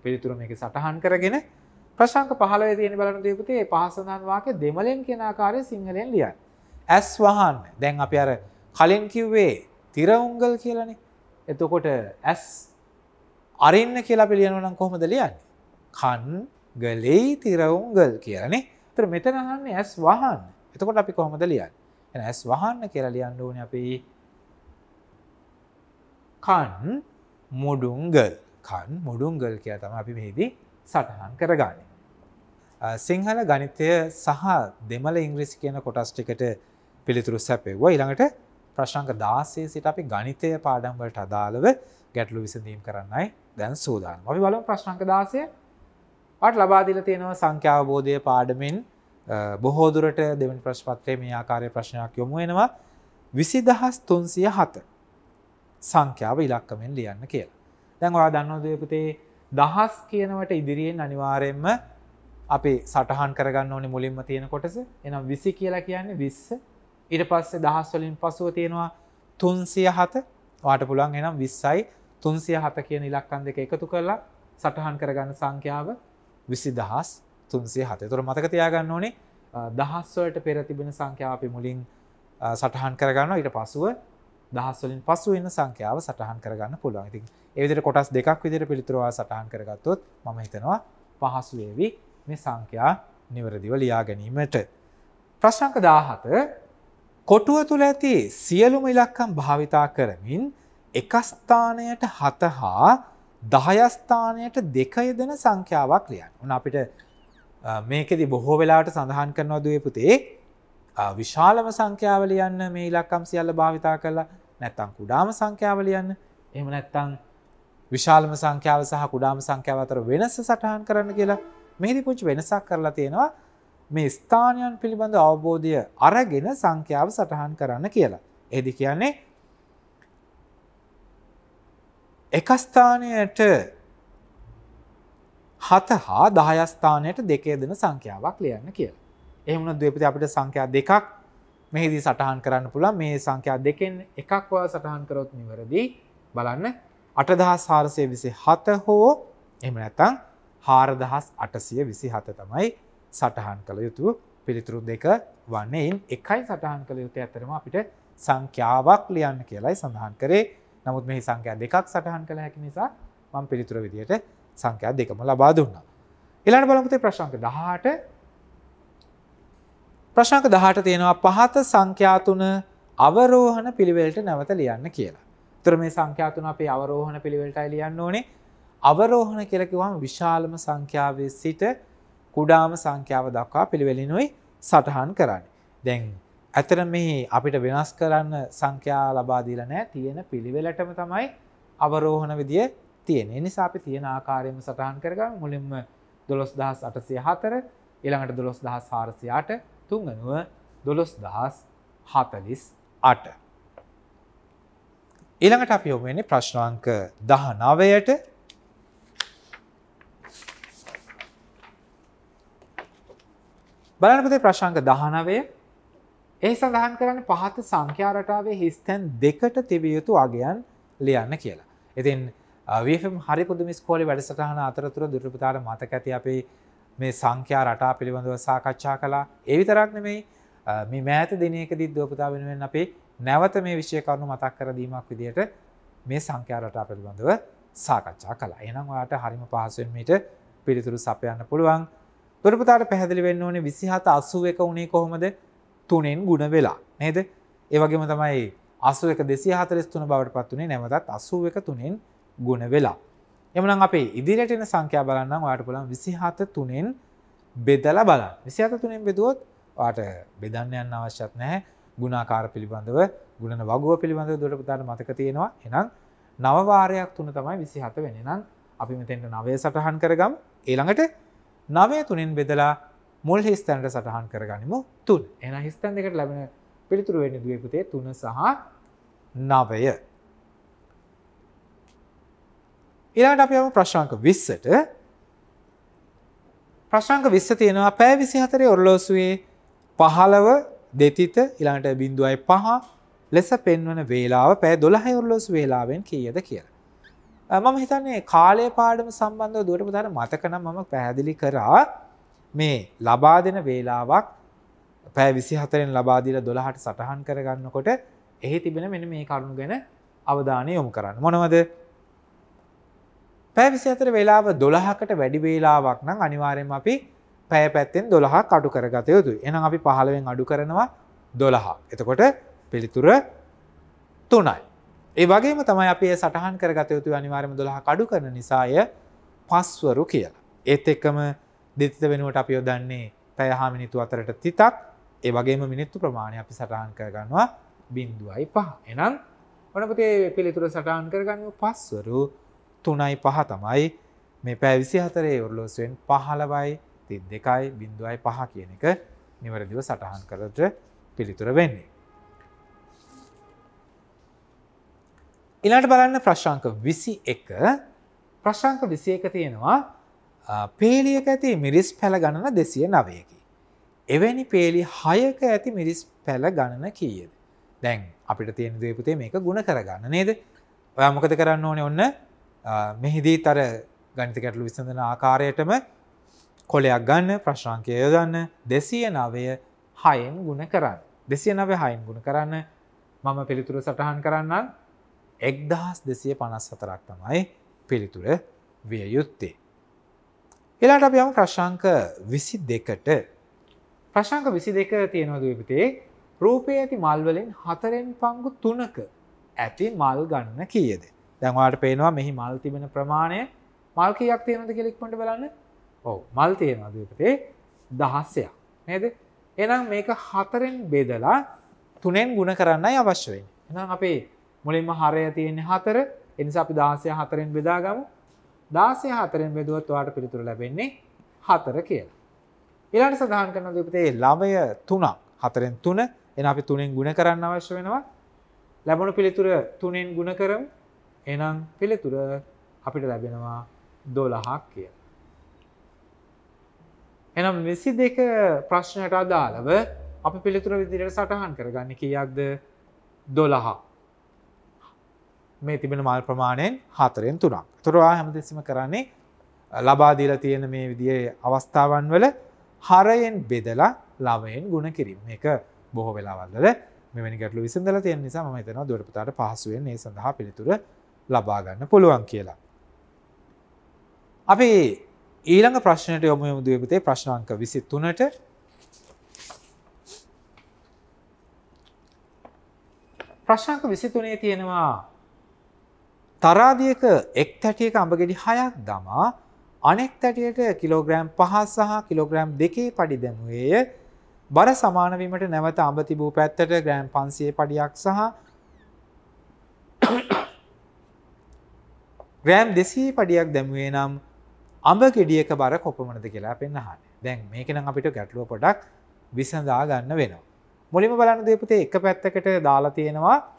Speaker 1: පිළිතුර මේක සටහන් කරගෙන ප්‍රශංක 15 තියෙන බලන දේපතේ පහසඳන් වාක්‍ය දෙමළෙන් කියන ආකාරයේ සිංහලෙන් ලියන්න. ඇස් වහන්න. දැන් අපි අර කලින් කිව්වේ තිරවුංගල් කියලන එතකොට ඇස් අරන්න කියලා පිළියනවනම් කොහොමද ලියන්න කන් ගලෙයි තිරවුංගල් කියලනේ තර මෙතනහන්න ඇස් වහන් එතකොට අපි කොහොමද ලියන් එ ඇස් වහන්න කියලා ලියන්න ඕන අපි කන් මුඩුංගල් කන් මුඩුංගල් කිය තම අපි මෙහිදී සටහන් කරගන්න සිංහල ගනිතය සහ දෙමල ඉංග්‍රිසි කියන කොටස් ටිකට පිළිතුරු සැපෙවා ඉළඟට ප්‍රශ්නංක දාසේ සිට අපි ගනිතය පාඩම්වලට අදාළව ගැටලු විසඳීම් කරන්නයි දැන් සූදාන අපි බලම් ප්‍රශ්නංක දාසය පට ලබාදිල තියෙනව සංඛ්‍යාවබෝධය පාඩමින් බොහෝදුරට දෙවන් ප්‍රශ්පත්‍රය මේ ආකාරය ප්‍රශ්නයක් යොමු වෙනවා විසි දහස් තුන්සිය හත සංඛ්‍යාව ඉලක්කමෙන් ලියන්න කියලා. දැන් ඔයා දන්නවදපුතේ දහස් කියනවට ඉදිරියෙන් අනිවාරයෙන්ම අපේ සටහන් කරගන්න ඕනේ මුලින්ම තියෙන කොටස එනම් විසි කියලා කියන්නේ විස්ස ඉට පස්සේ දහස්වලින් පසුව තියෙනවා තුන්සිය හත වාට පුළන් එනම් විස්සයි තුන්සිය හත කියන ඉලක්කන් දෙක එකතු කරලා සටහන් කරගන්න සංඛ්‍යාව විසි දහස් තුන්සිය හත තුර මතක තියාගන්න ඕනේ දහස්වලට පෙර තිබෙන සංඛ්‍යාව අපි මුලින් සටහන් කරගන්න ඊට පසුව දහස්වලින් පසු වෙන සංඛ්‍යාව සටහන් කරගන්න පුළුවන්. ඉතින් ඒ විදිහට කොටස් දෙකක් විදිහට පිළිතුරවා සටහන් කරගත්තොත් මම හිතනවා පහසු වේවි මේ සංඛ්‍යා නිවැරදිව ලියා ගැනීමට. ප්‍රශ්න අංක 17 කොටුව තුළ ඇති සියලුම ඉලක්කම් භාවිතා කරමින් එකස්ථානයට හත හා දහයස්ථානයට දෙකය දෙන සංඛ්‍යාවක් ලියන්. උන අපිට මේකෙදි බොහෝ වෙලාට සඳහන් කරනවා දුවේ පුතේ විශාලම සංඛ්‍යාව ලියන්න මේ ඉලක්කම් සියල්ල භාවිතා කරලා නැත්තම් කුඩාම සංඛ්‍යාව ලියන්න. එහෙම නැත්තම් විශාලම සංඛ්‍යාව සහ කුඩාම සංඛ්‍යාව අතර වෙනස සටහන් කරන්න කියලා මේදී පුංචි වෙනසක් කරලා තියෙනවා. මේ ස්ථානයන් පිළිබඳ අවබෝධය අරගෙන සංඛ්‍යාව සටහන් කරන්න කියලා. එදි කියන්නේ එක ස්ථානයට හත හා දහයස්ථානයට දෙකේ දෙන සංඛ්‍යාවක් ලියන්න කියලා. එහෙමන දවපති අපිට සංඛ්‍යා දෙකක් මෙහිදී සටහන් කරන්න පුළන් මේ සංඛ්‍යා දෙකෙන් එකක්වා සටහන් කරොත් නිවරදී බලන්න අටදහස් හාරසය විසි හත හෝ එම නැතං හාරදහස් අටසිය විසි හත තමයි සටහන් කළ යුතු පිළිතුරු දෙක වන්නේයින් එකයි සටහන් කළ යුතු ඇතරම අපිට සංඛ්‍යාවක් ලියන්න කියලායි සඳහන් කරේ නමුත් මේ සංඛ්‍යා දෙකක් සටහන් කළ හැකි නිසා මම පිළිතුර විදියට සංඛ්‍යා දෙකම ලබා දුන්නා. ඊළඟ බලමුතේ ප්‍රශ්නාංක 18 ප්‍රශ්නාංක 18 තියෙනවා පහත සංඛ්‍යා තුන අවරෝහණ පිළිවෙලට නැවත ලියන්න කියලා. ඒතර මේ සංඛ්‍යා තුන අපේ අවරෝහණ පිළිවෙලටයි ලියන්න ඕනේ. අවරෝහණ කියලා කිව්වම විශාලම සංඛ්‍යාවේ සිට කුඩාම සංඛ්‍යාව දක්වා පිළිවෙලිනුයි සටහන් කරන්න. දැන් ඇතර මේ අපිට වෙනස් කරන්න සංඛ්‍යා ලබාදීල නෑ තියෙන පිළිවෙලටම තමයි අවරෝහණ විදිිය තියෙන නිසා අපි තියෙන ආකාරයම සටහන් කරගන්න මුලින්ම දොළොස් දහස් අටසිය හතර එළඟට දොළොස් දහස් හාරසියාට තුංගනුව දොළොස් දහස් හතලිස් අට. එළඟට අපි යොමෙන්නේ ප්‍රශ්නාංක දහ නවයට බලනපතේ ප්‍රශංක දහනවය ඒ සඳහන් කරන්න පහත සංඛ්‍යාරටාවේ හිස්තැන් දෙකට තිබියයුතු අගයන් ලියන්න කියලා. ඉතින් වම් හරි පුදුමි ස්කෝලි වැඩසටහන අතරතුර දුරපතාට මතක ඇති අපේ මේ සංඛ්‍යා රටා පිළිබඳව සාකච්ඡා කලා ඒවිතරක් නෙමෙයි මේ මෑත දිනයකදී දෝපතා වෙනුවෙන් අපේ නැවත මේ විෂය කරුණු මතක් කර දීමක් විදියට මේ සංඛ්‍යා රටා පිළිබඳව සාකච්ඡා කළා. එහෙනම් ඔයාලට හරිම පහසුවෙන් මේට පිළිතුරු සපයන්න පුළුවන්. දොරපතාට පැහැදිලි වෙන්න ඕනේ 27 81 උනේ කොහොමද? 3ෙන් ಗುಣ වෙලා. නේද? ඒ වගේම තමයි 81 243 බවට පත් උනේ නැවතත් 81 3ෙන් ಗುಣ වෙලා. එමනම් අපේ ඉදිරියට එන සංඛ්‍යා බලන්න ඔයාලට පුළුවන් 27 3ෙන් බෙදලා බලන්න. 27 3ෙන් බෙදුවොත් ඔයාට බෙදන්න යන්න අවශ්‍යත් නැහැ. ගුණාකාර පිළිබඳව, ගුණන වගුව පිළිබඳව දොරපතාට මතක තියෙනවා. එහෙනම් නව වාරයක් 3 තමයි 27 වෙන්නේ. එහෙනම් අපි මෙතෙන්ට 9 සටහන් කරගමු. ඊළඟට නවය තුනෙන් බෙදලා මුල් හිස්තැන්ට සටහන් කරගනිමු තුන් එන හිස්තැන් දෙකට ලැබෙන පිළිතුරු වෙන දුවපුතේ තුන සහ නවය. ඉලාට අප යම ප්‍රශ්ාංක විස්සට ප්‍රශ්ාංක විස්ස තියෙනවා පෑ විසි හතරේ ඔරලෝසුවේ පහලව දෙතිත ඉලාට බින්දුවයි පහ ලෙස පෙන්වන වේලාව පෑ දොළහයවරලොස් වේලාවෙන් කියද කියලා. මම හිතන්නේ කාලය පාඩම සම්බන්ධව දුවට පුතාට මතක නම් මම පැහැදිලි කරා මේ ලබා දෙන වේලාවක් පැය 24න් ලබා දීලා 12ට සටහන් කරගන්නකොට එහි තිබෙන මෙන්න මේ කරුණු ගැන අවධානය යොමු කරන්න. මොනවද? පැය 24 වේලාව 12කට වැඩි වේලාවක් නම් අනිවාර්යයෙන්ම අපි පැය පැත්තෙන් 12ක් අඩු කරගත යුතුයි. එහෙනම් අපි 15න් අඩු කරනවා 12. එතකොට පිළිතුර 3යි. ඒ වගේම තමයි අපේ සටහන් කරගත යුතු අනිවාර්යම 12 කඩු කරන නිසාය පස්වරු කියලා. ඒත් එක්කම දෙතිත වෙනුවට අපි යොදන්නේ පැය හා මිනිත්තු අතරට තිතක් ඒ වගේම මිනිත්තු ප්‍රමාණය අපි සටහන් කරගන්නවා බිඳුවයි පහ. එහෙනම් වනපතේ පිළිතුර සටහන් කරගන්න පස්වරු 3යි 5 තමයි මේ පැය 24 ඔරලෝසුවෙන් 15යි 32යි 0.5 කියන එක නිවැරදිව සටහන් කරලා පිළිතුර වෙන්නේ. ඉලාට බලන්න ප්‍රශ්ංක විසි එක ප්‍රශ්ංක විසි එක තියෙනවා පේලියක ඇති මිරිස් පැළ ගණන දෙසිය නවයකි. එවැනි පේලි හයක ඇති මිරිස් පැළ ගණන කීයද. දැන් අපිට තියෙන දේපුතේ මේක ගුණ කරගන්න නේද ඔයා මොකද කරන්න ඕනේ ඔන්න මෙහිදී තර ගනිත ගැටලු විසඳන ආකාරයටම කොලයක් ගන්න ප්‍රශ්ාංකය යොදන්න දෙසිය නවය හයෙන් ගුණ කරන්න දෙසිය නවය හයින් ගුණ කරන්න මම පිළිතුර සටහන් කරන්න එක්දහස් දෙසය පනස් හතරක් තමයි පිළිතුර විය යුත්තේ. එලාට අප යම ප්‍රශංක විසි දෙකට ප්‍රශංක විසි දෙක තියෙනවා දවිපතේ රූපය ඇති මල්වලින් හතරෙන් පංගු තුනක ඇති මල් ගන්න කියද. දැන්වාට පේනවා මෙහි මල් තිබෙන ප්‍රමාණය මල්කයක් තියෙනද කෙලෙක්මට බලන්න ඔව මල් තියෙනවා දවිපතේ දහස්සයක් නේද එනම් මේක හතරෙන් බෙදලා තුනෙන් ගුණ කරන්නයි අවශ්‍යවෙන් එනම් අපේ මුලින්ම හරය තියෙන්නේ හතර එනිසා අපි දාසය හතරෙන් බෙදාගමු දාසය හතරෙන් බෙදුවත් වාට පිළිතුර ලැබෙන්නේ හතර කියලා. ඊළඟට සඳහන් කරන දෙපතේ ළමය තුනක් හතරෙන් තුන එන අපි තුනෙන් ගුණ කරන්න අවශ්‍ය වෙනවා ලැබුණු පිළිතුර තුනෙන් ගුණ කරමු එහෙනම් පිළිතුර අපිට ලැබෙනවා 12ක් කියලා. එනම් 22 ප්‍රශ්නයට අදාළව අපි පිළිතුර විදිහට සටහන් කරගන්නේ කීයක්ද 12ක්. මේ තිබෙන මල් ප්‍රමාණයෙන් හතරෙන් තුනක්. තුරවා හැමතිස්සම කරන්නේ ලබාදීලා තියෙන මේ විදිේ අවස්ථාවන් වල හරයෙන් බෙදලා ළමයෙන් ගුණ කිරීම එක බොහෝ වෙලාවල්ල මෙනි ගැටලු විසඳල තිය නිසා ම තන දොරපතාට පහසුවෙන් ඒ සඳහා පිළිතුර ලබාගන්න පුළුවන් කියලා. අපි ඊළඟ ප්‍රශ්නයට යොම යමුදුවපතේ ප්‍රශ්නාංක විසි තුනට ප්‍රශ්නාංක විසිතුනේ තියෙනවා තරාදියක එක් තැටියක අඹගෙඩි හයක් දමා අනෙක් තැටියට කිලෝග්‍රෑම් පහ සහ කිලෝග්‍රෑම් දෙකේ පඩි දැමුවේය බර සමානවීමට නැවත අඹ තිබූ පැත්තට ග්‍රෑම් පන්සිය පඩියක් සහ ග්‍රෑම් දෙසී පඩියක් දැමුවේ නම් අඹ ගෙඩියක බර කොපමනද කියලා පෙන්න්නහන දැන් මේකනම් අපිට ගැටලුව පොඩක් විසඳා ගන්න වෙනවා. මුලිම බලන්න දේපතේ එක පැත්තකට දාලා තියෙනවා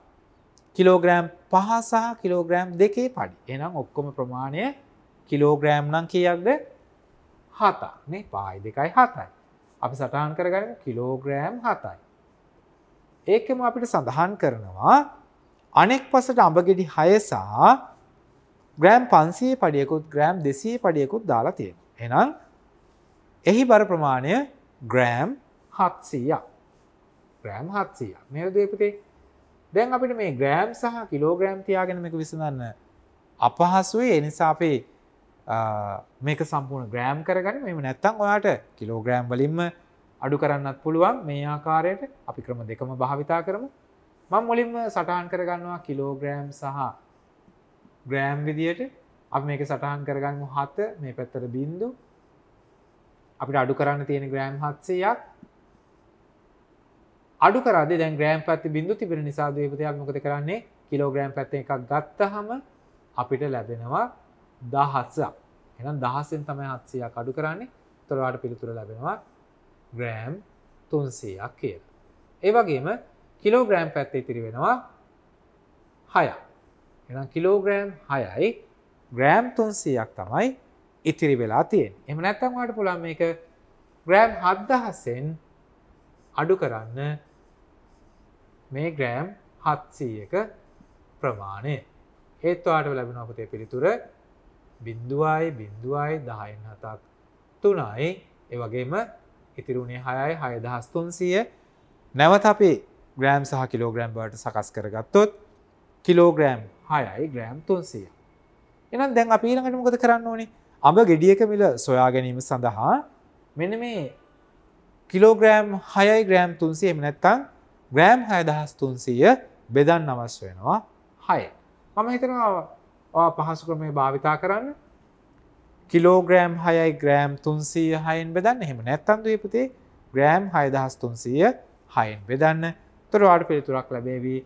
Speaker 1: කිලෝග්‍රෑම් පහ සහ කිලෝග්‍රෑම් දෙකේ පඩි එනම් ඔක්කොම ප්‍රමාණය කිලෝග්‍රෑම් නම් කියක්ද හතානේ පායි දෙකයි හතයි අපි සටහන් කරගන්න කිලෝග්‍රෑම් හතයි ඒකම අපිට සඳහන් කරනවා අනෙක් පසට අඹගෙඩි හයසා ග්‍රෑම් පන්සේ පඩියකුත් ග්‍රෑම් දෙසේ පඩියකුත් දාලා තියෙන. එනම් එහි බර ප්‍රමාණය ග්‍රෑම් හත්සීය ග්‍රෑම් හත්සීය මෙ දේපතේ දැන් අපිට මේ ග්‍රෑම් සහ කිලෝග්‍රෑම් තියාගෙන මේක විසඳන්න අපහසුයි එනිසා අපේ මේක සම්පූර්ණ ග්‍රෑම් කරගන්න මෙම නැත්තං ඔයාට කිලෝග්‍රෑම් වලින්ම අඩු කරන්නත් පුළුවන් මේ ආකාරයට අපි ක්‍රම දෙකම භාවිතා කරමු මං මුලින්ම සටහන් කරගන්නවා කිලෝග්‍රෑම් සහ ග්‍රෑම් විදියට අප මේක සටහන් කරගන්න හත මේ පැත්තර බින්දු අපිට අඩු කරන්න තියෙන ග්‍රෑම් හත්සයක් අඩු කරද දැන් ග්‍රෑම් පැති බිඳු තිබෙන නිසා දේපතයක් මොකද කරන්නේ කිලෝග්‍රෑම් පැත්ත එකක් ගත්තහම අපිට ලැබෙනවා දහත්සක් එනම් දහසෙන් තමයි හත්සයක් අඩු කරන්නේ තොරවාට පිළිතුර ලැබෙනවා ග්‍රෑම් තුන්සයක් කියල. ඒවගේම කිලෝග්‍රෑම් පැත්තේ ඉතිරි වෙනවා හය එනම් කිලෝග්‍රෑම් හයයි ග්‍රෑම් තුන්සයක් තමයි ඉතිරි වෙලා තියෙන් එම නැත්තම් වාට පුළන් එක ග්‍රෑම් හද්දහසෙන් අඩු කරන්න මේ ග්‍රෑම් හත්සීයක ප්‍රමාණය ඒත් අට ලැබෙන අපතේ පිළිතුර බින්දුවයි බින්දුවයි දහයින් හතක් තුනයි ඒවගේම ඉතිරුණේ හයයි හයදහස්තුන්සිය නැවත අපේ ග්‍රෑම් සහ කිලෝග්‍රෑම් බට සකස් කරගත්තොත් කිලෝග්‍රෑම් හයයි ග්‍රෑම් තුන්සිය. එනම් දැන් අපීළඟට මොකද කරන්න ඕනි අඹ ගෙඩියක මිල සොයා ගැනීම සඳහා මෙන මේ කිලෝග්‍රෑම් හයයි ග්‍රෑම් තුන්සිය එම නැත්තං ග්‍රෑම් හයදහස් තුන්සීය බෙදන් අවස් වෙනවා හය. මම හිතනවා පහසු ක්‍රමය භාවිතා කරන්න කිලෝග්‍රෑම් හයයි ග්‍රෑම් තුන්සීය හයින් බෙදන්න එහෙම නැත්තන්ද ඉපති ග්‍රෑම් හයදහස් තුන්සීය හයින් බෙදන්න තොරවාට පිළිතුරක් ලැබේවී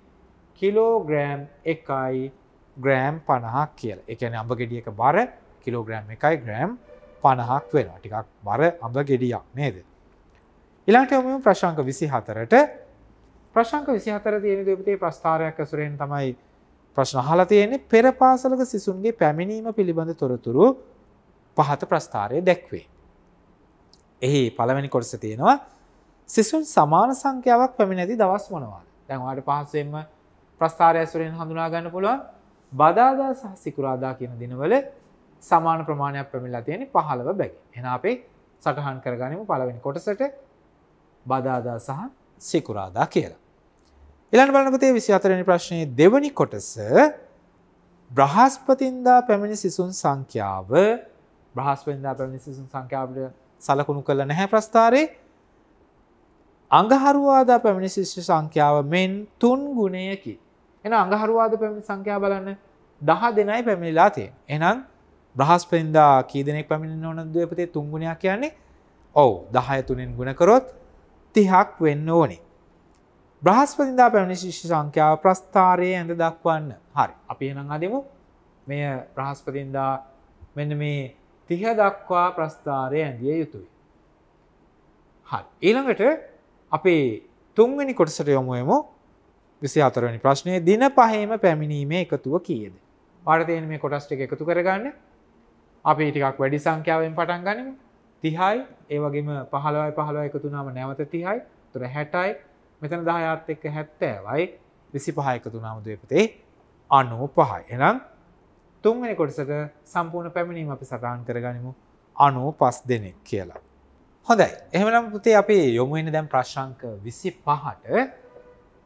Speaker 1: කිලෝග්‍රෑම් එකයි ග්‍රෑම් පණහක් කියල එකන අඹ ගෙඩියක බර කිලෝග්‍රෑම් එකයි ග්‍රෑම් පණහක් වෙන ටිකක් බර අඹ ගෙඩියක් නේද. ඉලාට ඔමම ප්‍රශංක විසි හතරට ප්‍රශංක විසිහතර තියෙන දෙපතේ ප්‍රස්ථාරයක් ඇසුරෙන් තමයි ප්‍රශ්න අහලා තියෙන්නේ පෙර පාසලක සිසුන්ගේ පැමිණීම පිළිබඳ තොරතුරු පහත ප්‍රස්ථාරය දැක්වේ. එහි පළවෙනි කොටස තියෙනවා සිසුන් සමාන සංඛ්‍යාවක් පැමිණැති දවස් මොනවාද? දැන් ඔයාලට පහසුවෙන්ම ප්‍රස්ථාරය ඇසුරෙන් හඳුනා ගන්න පුළුවන්. බදාදා සහ සිකුරාදා කියන දිනවල සමාන ප්‍රමාණයක් පැමිණලා තියෙන්නේ 15 බැගින්. එහෙනම් අපි සටහන් කරගනිමු පළවෙනි කොටසට බදාදා සහ සිකුරාදා කියලා. ඊළඟ බලන්න පුතේ 24 වෙනි ප්‍රශ්නේ දෙවනි කොටස බ්‍රහස්පතින්දා පැමිණි සිසුන් සංඛ්‍යාව බ්‍රහස්පතින්දා පැමිණි සිසුන් සංඛ්‍යාවට සලකුණු කළ නැහැ ප්‍රස්තාරේ අඟහරුවාදා පැමිණි ශිෂ්‍ය සංඛ්‍යාව මෙන් තුන් ගුණයකි එහෙනම් අඟහරුවාදා පැමිණි සංඛ්‍යාව බලන්න 10 දෙනයි පැමිණිලා තියෙන්නේ එහෙනම් බ්‍රහස්පතින්දා කී දෙනෙක් පැමිණෙන්න ඕනද දෙපතේ තුන් ගුණයක් කියන්නේ ඔව් 10 3ෙන් ගුණ කරොත් 30ක් වෙන්න ඕනේ බ්‍රහස්පතිදා පැමිණි ශිෂ්‍ය සංඛ්‍යාව ප්‍රස්ථාරයේ ඇඳ දක්වන්න හරි අපි එනම් අදමු මෙය ප්‍රහස්පතින්දා මෙන්න මේ තිහ දක්වා ප්‍රස්ථාරය ඇඳිය යුතුයි. හරි ඊළඟට අපේ තුන්වැනි කොටසට යොමුයමු විසි අතරවනි ප්‍රශ්නය දින පහේම පැමිණීමේ එකතුව කියද. පාරතයෙන් මේ කොටස්ට එකතු කරගන්න අපි ටිකක් වැඩි සංඛ්‍යාවෙන් පටන් ගනිමු තිහයි ඒවගේම පහළවයි පහළව එකතුනාම නැවත තිහයි තුර හැටයි මෙතන දායාත් එක්ක හැත්තෑවයි විසි පහයක තුනාම දපතේ අනුව පහයි එනම් තුන්වැනි කොටසට සම්පූර්ණ පැමිණීම අපි සටහන් කරගනිමු අනුව පස් දෙනෙක් කියලා. හොඳයි එහමනම් පුතේ අපි යොමුුවෙන දැම් ප්‍රශ්ංක විසි පහට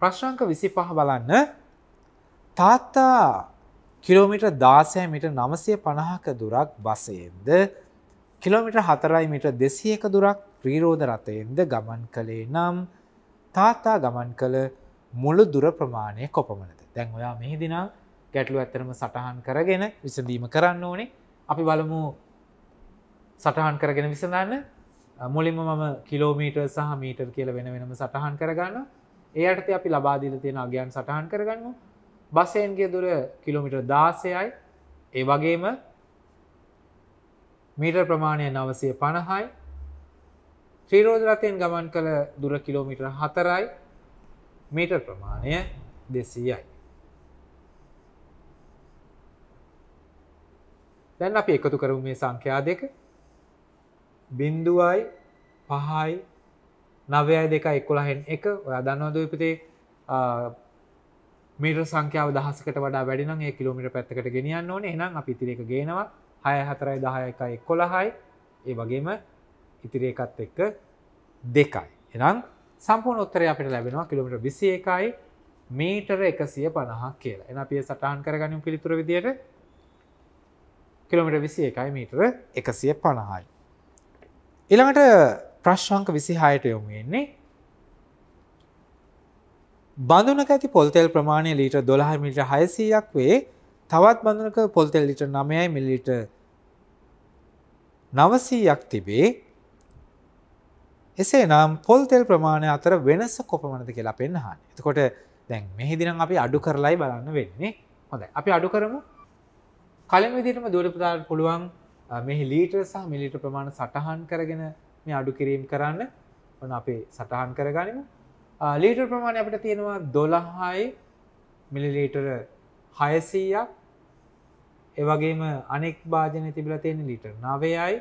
Speaker 1: ප්‍රශ්ංක විසි පහ බලන්න තාත්තා කිලෝමිට දාසය මිට නමසය පණහක දුරක් බසයෙන්ද කිලෝමිට හතරයි මිට දෙසියක දුරක් ප්‍රීරෝධ රථයෙන්ද ගමන් කළේ නම් තාත්තා ගමන් කළ මුළු දුර ප්‍රමාණය කොපමනද. දැන් ඔයා මෙහිදිනා ගැටලු ඇතරම සටහන් කරගෙන විසඳීම කරන්න ඕනේ අපි බලමු සටහන් කරගෙන විසඳන්න මුලින්ම මම කිලෝමීට සහ මීටර් කියල වෙන වෙනම සටහන් කරගන්න ඒ අයට අපි ලබාදීල තියෙන අගයන් සටහන් කරගන්න බසයන්ගේ දුර කිලෝමිට දාසයයි ඒ වගේම මීටර් ප්‍රමාණය නවසය පණහයි ත්‍රීරෝධ රථයෙන් ගමන් කළ දුර කිලෝමීටර හතරයි මීටර් ප්‍රමාණය දෙසීයයි. දැන් අපි එකතු කරමු මේ සංඛ්‍යා දෙක. බිඳුවයි පහයි නවයයි දෙකයි එකොළහෙන් එක ඔයා දන්නවද ඉපතේ මීටර් සංඛ්‍යාව දහසකට වඩා වැඩි නම් ඒ කිලෝමීටර් පැත්තකට ගෙනියන්න ඕනේ. එහෙනම් අපි ඉතින් ඒක ගේනවා 6 4 10 1 11යි. ඒ වගේම ඉතිරි එකත් එක්ක දෙකයි. එනම් සම්පූර්ණ උත්තරය අපිට ලැබෙනවා කිලෝමීටර් 21යි මීටර 150ක් කියලා. එහෙනම් අපි සටහන් කරගනිමු පිළිතුර විදියට කිලෝමීටර් 21යි මීටර 150යි. ඊළඟට ප්‍රශ්න අංක 26ට යොමු වෙන්නේ බඳුනක ඇති පොල්තෙල් ප්‍රමාණය ලීටර් 12 මිලිට 600ක් වේ. තවත් බඳුනක පොල්තෙල් ලීටර් 9යි මිලිලීටර් 900ක් තිබේ. එසේනම් පොල් තෙල් ප්‍රමාණය අතර වෙනස කොපමණද කියලා පෙන්හන්න. එතකොට දැන් මෙහිදිනම් අපි අඩු කරලයි බලන්න වෙන්නේ. හොඳයි. අපි අඩු කරමු. කලින් විදිහටම දුවලප දාන්න පුළුවන් මෙහි ලීටර් සහ මිලිලීටර් ප්‍රමාණය සටහන් කරගෙන මේ අඩු කිරීම කරන්න. ඔන්න අපි සටහන් කරගනිමු. ලීටර් ප්‍රමාණය අපිට තියෙනවා 12යි මිලිලීටර 600ක් ඒ වගේම අනෙක් භාජනය තිබිලා තියෙන ලීටර් 9යි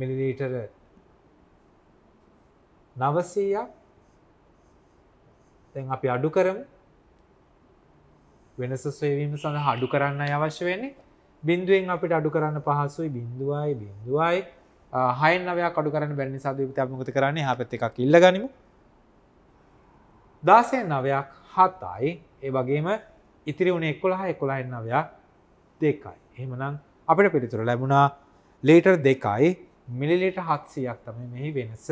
Speaker 1: මිලිලීටර නවසීයක් තැන් අපි අඩු කරමු වෙනස සේවීම සඳහා අඩු කරන්න අවශ්‍ය වෙන්නේ බින්දුවෙන් අපිට අඩු කරන්න පහසුයි බින්දුවයි බින්දුවයි හයින් නවයක් අඩු කරන්න බැරි නිසා දීපිත අපි මොකද කරන්නේ එහා පැත්ත එකක් ඉල්ලගනිමු 16 9ක් 7යි ඒ වගේම ඉතිරි උනේ 11 11 9ක් 2යි එහෙමනම් අපිට පිළිතුර ලැබුණා ලීටර් 2යි මිලිලීටර් 700ක් තමයි මෙහි වෙනස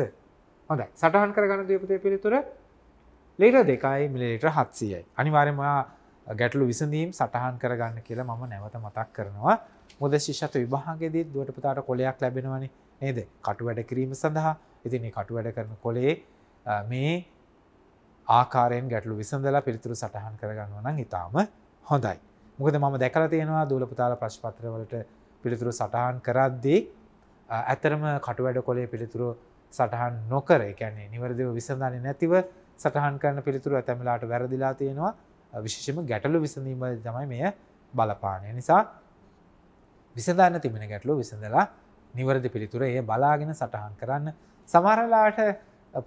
Speaker 1: හොඳයි සටහන් කරගන්න දීපතය පිළිතුර ලීට දෙකයි මිලිට හත්සියයි අනිවාර්යමයා ගැටලු විසඳීම් සටහන් කරගන්න කියලා මම නැවත මතක් කරනවා මුද ශිෂ්‍යත විභාගයේදී දුවටපතාට කොලයක් ලැබෙනවනේ නේද කටු වැඩ කිරීම සඳහා ඉතින් මේ කටු වැඩ කරන කොලේ මේ ආකාරයෙන් ගැටලු විසඳලා පිළිතුරු සටහන් කරගන්නවා නම් ඊටාම හොඳයි මොකද මම දැකලා තියෙනවා දූලපතාල ප්‍රශ්පත්‍රවලට පිළිතුරු සටහන් කරද්දී ඇත්තරම කටු වැඩ කොලේ පිළිතුරු සටහන් නොකර එකන්නේ නිවරදිව විසඳන්න නැතිව සටහන් කරන පිළිතුර ඇතැමලාට වැරදිලා තියෙනවා විශෂම ගැටලු විසඳීම තමයි මෙය බලපානය නිසා විසඳන්න තිබෙන ගැටලු විසඳලා නිවරදි පිළිතුර ඒ බලාගෙන සටහන් කරන්න සමහරලාට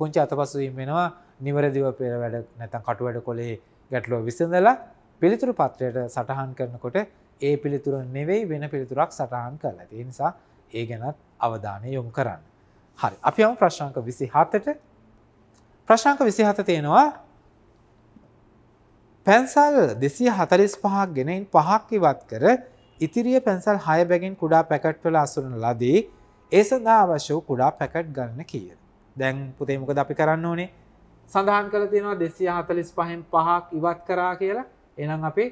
Speaker 1: පුංචි අතපසුවීම් වෙනවා නිවරදිව පෙර වැඩ නැතන් කටු වැඩ කොලේ ගැටලෝ විසඳලා පිළිතුරු පත්‍රයට සටහන් කරනකොට ඒ පිළිතුර නෙවෙයි වෙන පිළිතුරක් සටහන් කරලා තිය නිසා ඒ ගැනත් අවධානය යොමු කරන්න. හරි අපි යම ප්‍රශ්නාංක විසි හතට ප්‍රශ්නාංක විසිහත තියෙනවා පැන්සල් දෙසිය හතරිස් පහක් ගෙනයින් පහක් ඉවත් කර ඉතිරිය පැන්සල් හය බැගින් කුඩා පැකට්වල අසුරන ලදී ඒ සඳහා අවශ්‍ය වූ කුඩා පැකට් ගන්න කියද. දැන් පුතේ මොකද අපි කරන්න ඕනේ සඳහන් කළ තියෙනවා දෙසිය හතලිස් පහෙන් පහක් ඉවත් කරා කියලා එනම් අපි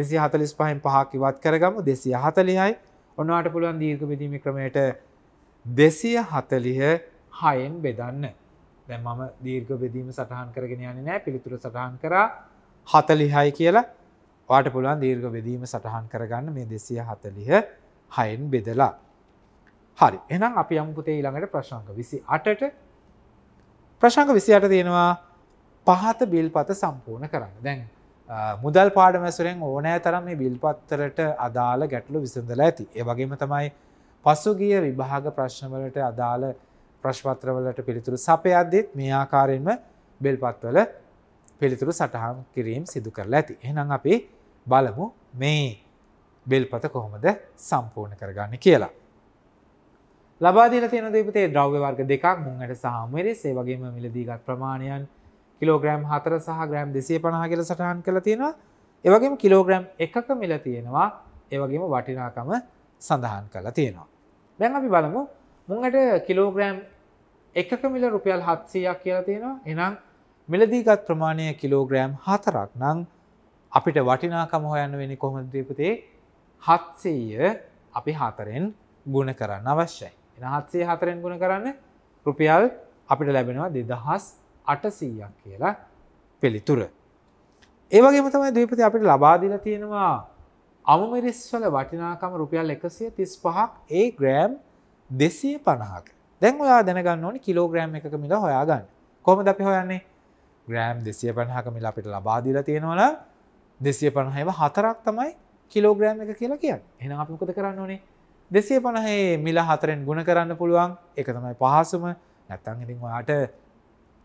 Speaker 1: දෙසි හතලිස් පහෙන් පහක් ඉවත් කරගම දෙසිය හතලියයි ඔන්නවාට පුළුවන් දීර්ඝ විදීම ක්‍රමයට දෙසිය හතලිහ හයෙන් බෙදන්න දැ මම දීර්ග බෙදීම සටහන් කරගෙන යන නෑ පිළිතුර සටහන් කරා හතලිහයි කියලා වාට පුළුවන් දීර්ග බෙදීම සටහන් කරගන්න මේ දෙසිය හතලිහ හයෙන් බෙදලා හරි එනම් අපි අම්පුතේ ඊළඟට ප්‍රශංක විසි අටට ප්‍රශංක විසි අට තියෙනවා පහත බිල්පත සම්පූර්ණ කරන්න දැන් මුදල් පාඩමැසුරෙන් ඕනෑ තරම් මේ බිල්පත්තරට අදාළ ගැටලු විසඳලා ඇති ඒ වගේම තමයි පසුගිය විභාග ප්‍රශ්නවලට අදාළ ප්‍රශ්පත්‍රවලට පිළිතුරු සපයද්දෙත් මේ ආකාරයෙන්ම බෙල්පත්වල පිළිතුරු සටහන් කිරීම සිදු කරලා ඇති. එහෙනම් අපි බලමු මේ බෙල්පත කොහොමද සම්පූර්ණ කරගන්න කියලා. ලබා දීලා තියෙන දීපතේ ද්‍රව්‍ය වර්ග දෙකක් මුංගට සහ මිරිස් ඒ වගේම මිලදී ගත් ප්‍රමාණයන් කිලෝග්‍රෑම් 4 සහ ග්‍රෑම් 250 කියලා සටහන් කරලා තියෙනවා. ඒ වගේම කිලෝග්‍රෑම් 1ක මිල තියෙනවා. ඒ වගේම වටිනාකම සඳහන් කරලා තියෙනවා. දැන් අපි බලමු මුංහට කිලෝග්‍රෑම් එකක මිල රුපියල් හත්සයක් කියලා තියෙනවා එනම් මිලදීගත් ප්‍රමාණය කිලෝග්‍රෑම් හතරක් නං අපිට වටිනාකම හොයන්න වෙනි කොහොමදීපතේ හත්සීය අපි හතරෙන් ගුණ කරන්න අවශ්‍යයි එන හත්සේ හතරෙන් ගුණ කරන්න රුපියල් අපිට ලැබෙනවා දෙදහස් අටසීයක් කියලා පිළිතුර ඒවගේම තමයි දීපති අපිට ලබාදිල තියෙනවා අමමිරිස්වල වටිනාකම රුපියල් එකසිය තිස් පහක් ඒ ග්‍රෑම් දෙසිය පණහක දැන් ඔයා දැනගන්න ඕනි කිලෝග්‍රෑම් එක මිල හොයාගන්න කොම අපි හොයන්නේ ග්‍රෑම් දෙසිය පණහක මිල අපිට ලබාදීල තියෙනවල දෙසිය පණහයව හතරක් තමයි කිලෝග්‍රෑම් එක කියලා කියන්න එන අපිකොද කරන්න ඕනේ දෙසිය පණහේ මිල හතරෙන් ගුණ කරන්න පුළුවන් එක තමයි පහසුම නැත්තං ඉතින් ඔයාට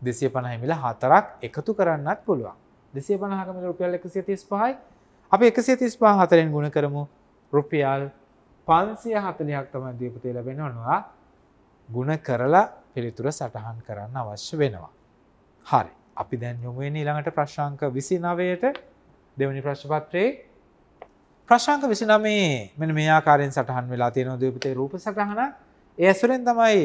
Speaker 1: දෙසිය පණහමිල හතරක් එකතු කරන්නත් පුළුවන් දෙසිය පණහකමිල රුපියල් එකසිය තිස් පහයි අපි එකසිේ තිස් පා හතරෙන් ගුණ කරමු රුපියල් පන්සිය හතලයක් තම දීපතේ ලැබෙනවනවා ගුණ කරලා පිළිතුර සටහන් කරන්න අවශ්‍ය වෙනවා. හරි අපි දැන් යොමුුවෙන ඊළඟට ප්‍රශංක විසි නවයට දෙවනි ප්‍රශ්පත්‍රයේ ප්‍රශංක විසි නමේ මෙන මේ ආකාරයෙන් සටහන් වෙලා තියෙනවා දීපතේ රූප සටහන ඒ ඇසුරෙන් තමයි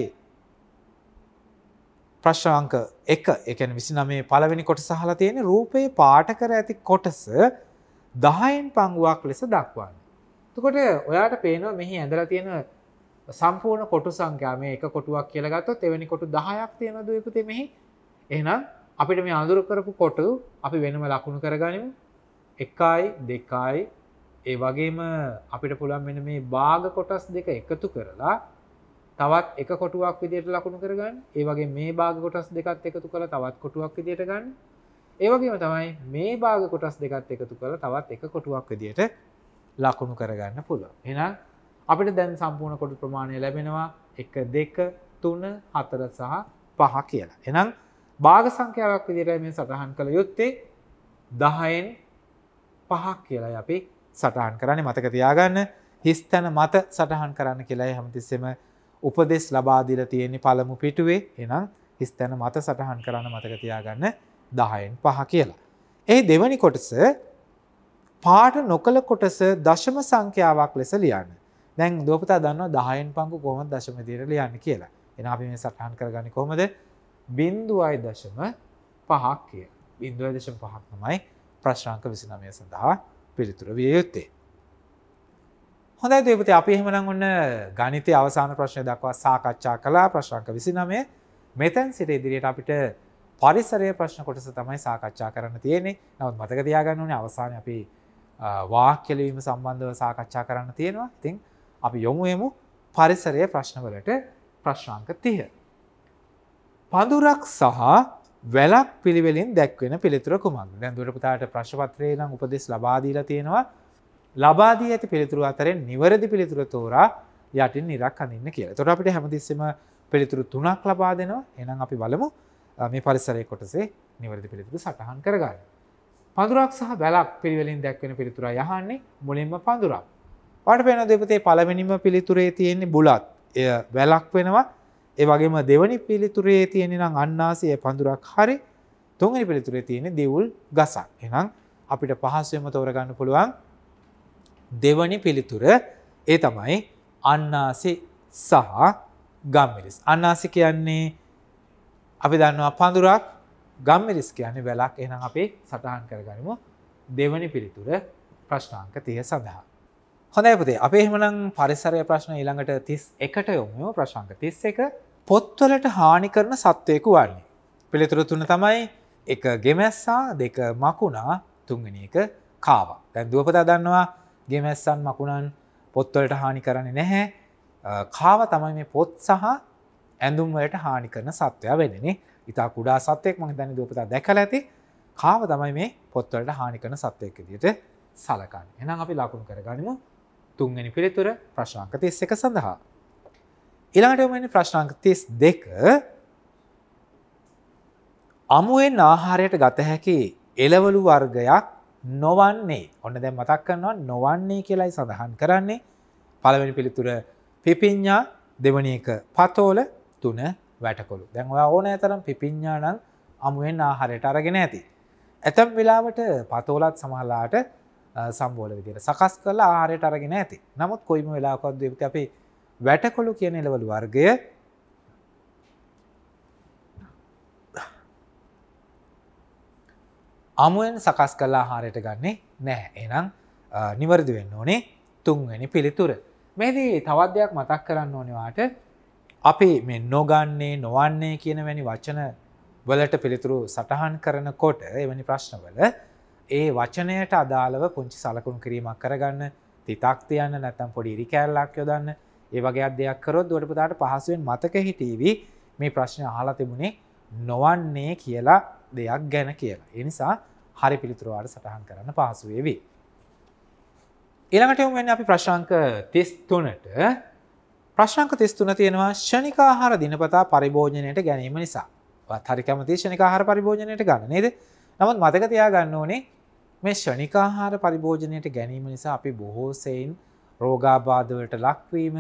Speaker 1: ප්‍රශ්ාංක එක එකන විසි නමේ පලවෙනි කොට සහලා තියෙන රූපයේ පාට කර ඇති කොටස දහයෙන් පංගුවක් ලෙස දක්වන්න. තකොට ඔයාට පේනවා මෙහි ඇඳලා තියෙන සම්පූර්ණ කොටු සංඛ්‍යා මේ එක කොටුවක් කියලා ගත්තොත් එවැනි කොටු 10ක් තියෙනවා දුවපතේ මෙහි. එහෙනම් අපිට මේ අඳුර කරපු කොටු අපි වෙනම ලකුණු කරගනිමු. 1යි 2යි ඒ වගේම අපිට පුළුවන් මෙන්න මේ භාග කොටස් දෙක එකතු කරලා තවත් එක කොටුවක් විදියට ලකුණු කරගන්න. ඒ වගේ මේ භාග කොටස් දෙකත් එකතු කරලා තවත් කොටුවක් විදියට ගන්න. ඒවගේම තමයි මේ භාග කොටස් දෙකත් එකතු කළ තවත් එක කොටුවක් විදියට ලකුණු කරගන්න පුළුව එනම් අපිට දැන් සම්පූර්ණ කොට ප්‍රමාණය ලැබෙනවා එක දෙක තුන හතර සහ පහ කියලා එනම් භාග සංඛ්‍යාවක් විදිර මේ සටහන් කළ යුත්තේ දහයෙන් පහක් කියලා අපි සටහන් කරන්නේ මතක තියාගන්න හිස්තැන මත සටහන් කරන්න කියලායි හැමතිස්සෙම උපදෙස් ලබාදිල තියෙන්නේ පළමු පිටුවේ එනම් හිස්තැන මත සටහන් කරන්න මතක තියාගන්න දායෙන් පහ කියලා. එහි දෙවනි කොටස පාට නොකළ කොටස දශම සංඛ්‍යාවක් ලෙස ලියන්න. දැන් දෝපතා දන්නවා 10න් පංකු කොහොමද දශම විදියට ලියන්නේ කියලා. එහෙනම් අපි මේ සටහන් කරගන්නේ කොහොමද? 0.5ක් කිය. 0.5ක් තමයි ප්‍රශ්න අංක 29 සඳහා පිළිතුර විය යුත්තේ. හොඳයි දෝපතේ අපි එහෙමනම් ඔන්න ගණිතයේ අවසාන ප්‍රශ්නය දක්වා සාකච්ඡා කළා ප්‍රශ්න අංක 29. මෙතෙන් සිට ඉදිරියට අපිට පරිසරය ප්‍රශ්න කොටස තමයි සාකච්ඡා කරන්න තියෙන්නේ නවත් මතක තියාගන්න ඕනේ අවසාන අපි වාක්‍යලවීම සම්බන්ධව සාකච්ඡා කරන්න තියෙනවා ඉතින් අපි යොමුයමු පරිසරය ප්‍රශ්නවලට ප්‍රශ්නාංක තිය. පඳුරක් සහ වැලක් පිළිවෙලින් දැක්වෙන පිළිතුර කුමක් දැන් දුරපතාට ප්‍රශ්පත්‍රය නම් උපදෙස් ලබාදීලා තියෙනවා ලබාදී ඇති පිළිතුරු අතරෙන් නිවැරදි පිළිතුර තෝරා යටින් නිරක් අඳන්න කියලා. තොට අපිට හැමතිස්සම පිළිතුරු තුනක් ලබා දෙනවා එනම් අපි බලමු මේ පරිසරය කොටසේ නිවැරදි පිළිතුරු සටහන් කරගන්න. පඳුරක් සහ වැලක් පිළිවෙලින් දැක්වෙන පිළිතුර යහන්නේ මුලින්ම පඳුරක්. පට පෙන දෙපතේ පළවෙනිම පිළිතුරේ තියෙන්නේ බුලත් එය වැලක් වෙනවා ඒ වගේම දෙවනි පිළිතුරේ තියෙන නම් අන්නාසය පඳුරක් හරි තුන්වෙනි පිළිතුරේ තියෙන දෙවුල් ගසක්. එහෙනම් අපිට පහසුවෙන්ම තෝරගන්න පුළුවන් දෙවනි පිළිතුර ඒ තමයි අන්නාසි සහ ගම්මිරිස්. අන්නාසි කියන්නේ අපි දන්නවා පඳුරක් ගම්මිරිස් කියන්නේ වැලක් එනම් අපේ සටහන් කරගනිමු දෙවනි පිළිතුර ප්‍රශ්නාංක තිය සඳහා. හොඳයි පුතේ අපේ එහෙමනම් පරිසරය ප්‍රශ්න ඊළඟට තිස් එකට යොමුම ප්‍රශංක තිස් එක පොත්වලට හානි කරන සත්වයකු වන්නේ. පිළිතුර තුන තමයි එක ගෙමැස්සා දෙක මකුණා තුන්ගනි එක කාවා. දැන් දුවපතා දන්නවා ගෙමැස්සන් මකුණන් පොත්වලට හානි කරන්නේ නැහැ කාව තමයි මේ පොත් සහ ඇඳුම්වලට හානි කරන සත්වයා වෙනනේ ඉතා කුඩා සත්වයෙක් මහි දැන දූපතා දැකල ඇති කාව තමයි මේ පොත්වලට හානි කරන සත්වයක දිට සලකන්න එනම් අපි ලකුණු කරගනිමු තුන්ගනි පිළිතුර ප්‍රශ්නාංක තිස් එක සඳහා. ඉලාටමනි ප්‍රශ්නාංක තිස් දෙක අමුවෙන් ආහාරයට ගත හැකි එලවලු වර්ගයක් නොවන්නේ ඔන්න දැ මතක් කන්නවා නොවන්නේ කියලයි සඳහන් කරන්නේ පළවෙනි පිළිතුර පිපිඤ්ඥා දෙවනක පතෝල තුන වැටකොළු දැන් ඔයා ඕනෑ තරම් පිපිඤ්ඥානන් අමුවෙන් ආහරයට අරගෙන ඇති. ඇතැම් වෙලාවට පතෝලත් සමහලාට සම්බෝල විදිර සකස් කල ආරයට අරගෙන ඇති නමුත් කොයිම වෙලාකොත් දෙවිත අපේ වැටකොළු කියන එලවල වර්ගය අමුවෙන් සකස් කලා හාරයට ගන්නේ නෑ එනම් නිවරදි වෙන්න ඕනේ තුන්වැනි පිළිතුර. මෙදී තවත්දයක් මතක් කරන්න ඕනවාට අපි මේ නොගන්නේ නොවන්නේ කියන වැනි වචන වලට පිළිතුරු සටහන් කරනකොට එවැනි ප්‍රශ්නවල ඒ වචනයට අදාළව පුංචි සලකුණු කිරීමක් කරගන්න තිතක් තියන්න නැත්තම් පොඩි ඉරිකෑල්ලක් යොදන්න ඒ වගේ අධ්‍යයක් කරොත් දොඩපතාට පහසුවෙන් මතක හිටීවි මේ ප්‍රශ්න අහලා තිබුණේ නොවන්නේ කියලා දෙයක් ගැන කියලා. ඒ නිසා හරි පිළිතුරවාට සටහන් කරන්න පහසු වේවි. ඊළඟට යමු වෙන්නේ අපි ප්‍රශ්නාංක 33ට ප්‍රශ්නක තිස්තුන තියෙනවා ෂණිකාහාර දිනපතා පරිභෝජනයට ගැනීම නිසා. හරි කැමති ෂණිකාහාර පරිභෝජනයට ගන්න නේද? නමුත් මතක තියාගන්න ඕනේ මේ ෂණිකාහාර පරිභෝජනයට ගැනීම නිසා අපි බොහෝ සෙයින් රෝගාබාධ වලට ලක්වීම,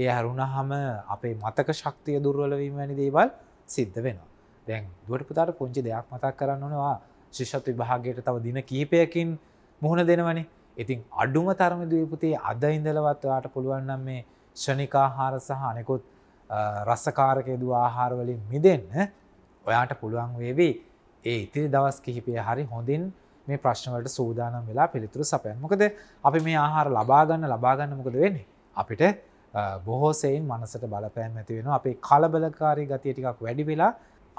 Speaker 1: ඒ හැරුණාම අපේ මතක ශක්තිය දුර්වල වීම වැනි දේවල් සිද්ධ වෙනවා. දැන් දුවට පුතාට පුංචි දෙයක් මතක් කරන්න ඕනවා. ශිෂ්‍යත් විභාගයට තව දින කිහිපයකින් මුහුණ දෙනවනේ. ඉතින් අඩුම තරමේ දුවේ පුතේ අද ඉඳලවත් ඔයාට පුළුවන් නම් මේ ෂණිකාහාර සහ අනෙකුත් රස්සකාරකයදු ආහාරවලින් මිදන්න ඔයාට පුළුවන් වේවී ඒ ඉතිරි දවස් කිහිපය හරි හොඳින් මේ ප්‍රශ්නවලට සූදානම් වෙලා පිළිතුරු සපයන් මොකද අපි මේ ආහාර ලබාගන්න ලබාගන්න මොකද වෙන්නේ අපිට බොහෝසයින් මනසට බලපෑම් ඇති වෙන අපේ කලබලකාරී ගතිය ටිකක් වැඩි වෙලා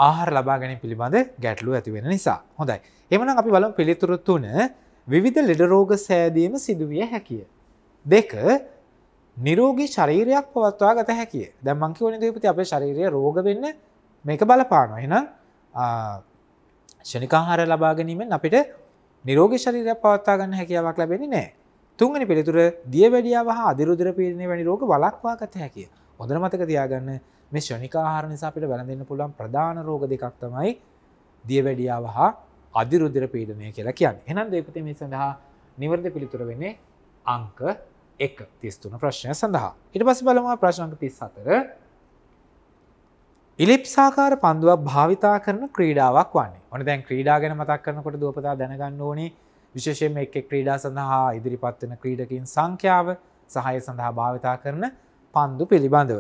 Speaker 1: ආහාර ලබාගැන පිළිබඳ ගැටලු ඇතිවෙන නිසා හොඳයි එමන අපි බලම් පිළිතුරුත්තුන විවිධ ලෙඩරෝග සෑදීම සිදුවිය හැකිය. දෙක නිරෝගී ශරීරයක් පවත්වා ගත හැකිය දැම්මංකිවන දීපති අපේ ශරීරය රෝග වෙන්න මේක බලපාන එනම් ෂනිකාහාර ලබා ගැනීමෙන් අපිට නිරෝගී ශරීරයක් පවත්වා ගන්න හැකියාවක් ලැබෙන්නේ නෑ තුන්ගනි පිළිතුර දිය වැඩියාව හා අධිරුදුර පීරණය වැනි රෝග වලක්වා ගත හැකිය හොඳර මතක තියාගන්න මේ ෂනිකාහාර නිසා අපිට වැළඳන්න පුළුවන් ප්‍රධාන රෝග දෙකක් තමයි දිය වැඩියාව හා අධිරුදුර පීඩනය කියලා කියන්න එනම් දේපති මේ සඳහා නිවර්ද පිළිතුර වෙන්නේ අංක එක තිස්තුන ප්‍රශ්නය සඳහා. ඉට පස බලවා ප්‍රශ්නක තිස් අතර ඉලිප්සාකාර පන්දුවක් භාවිතා කරන ක්‍රීඩාවක් වන්නේ ඕන දැන් ක්‍රීඩා ගැන මතක් කරනකොට දුවපතා දැනගන්න ඕනේ විශේෂයෙන් එක් ක්‍රීඩා සඳහා ඉදිරිපත්වන ක්‍රීඩකින් සංඛ්‍යාව සහය සඳහා භාවිතා කරන පන්දු පිළිබඳව.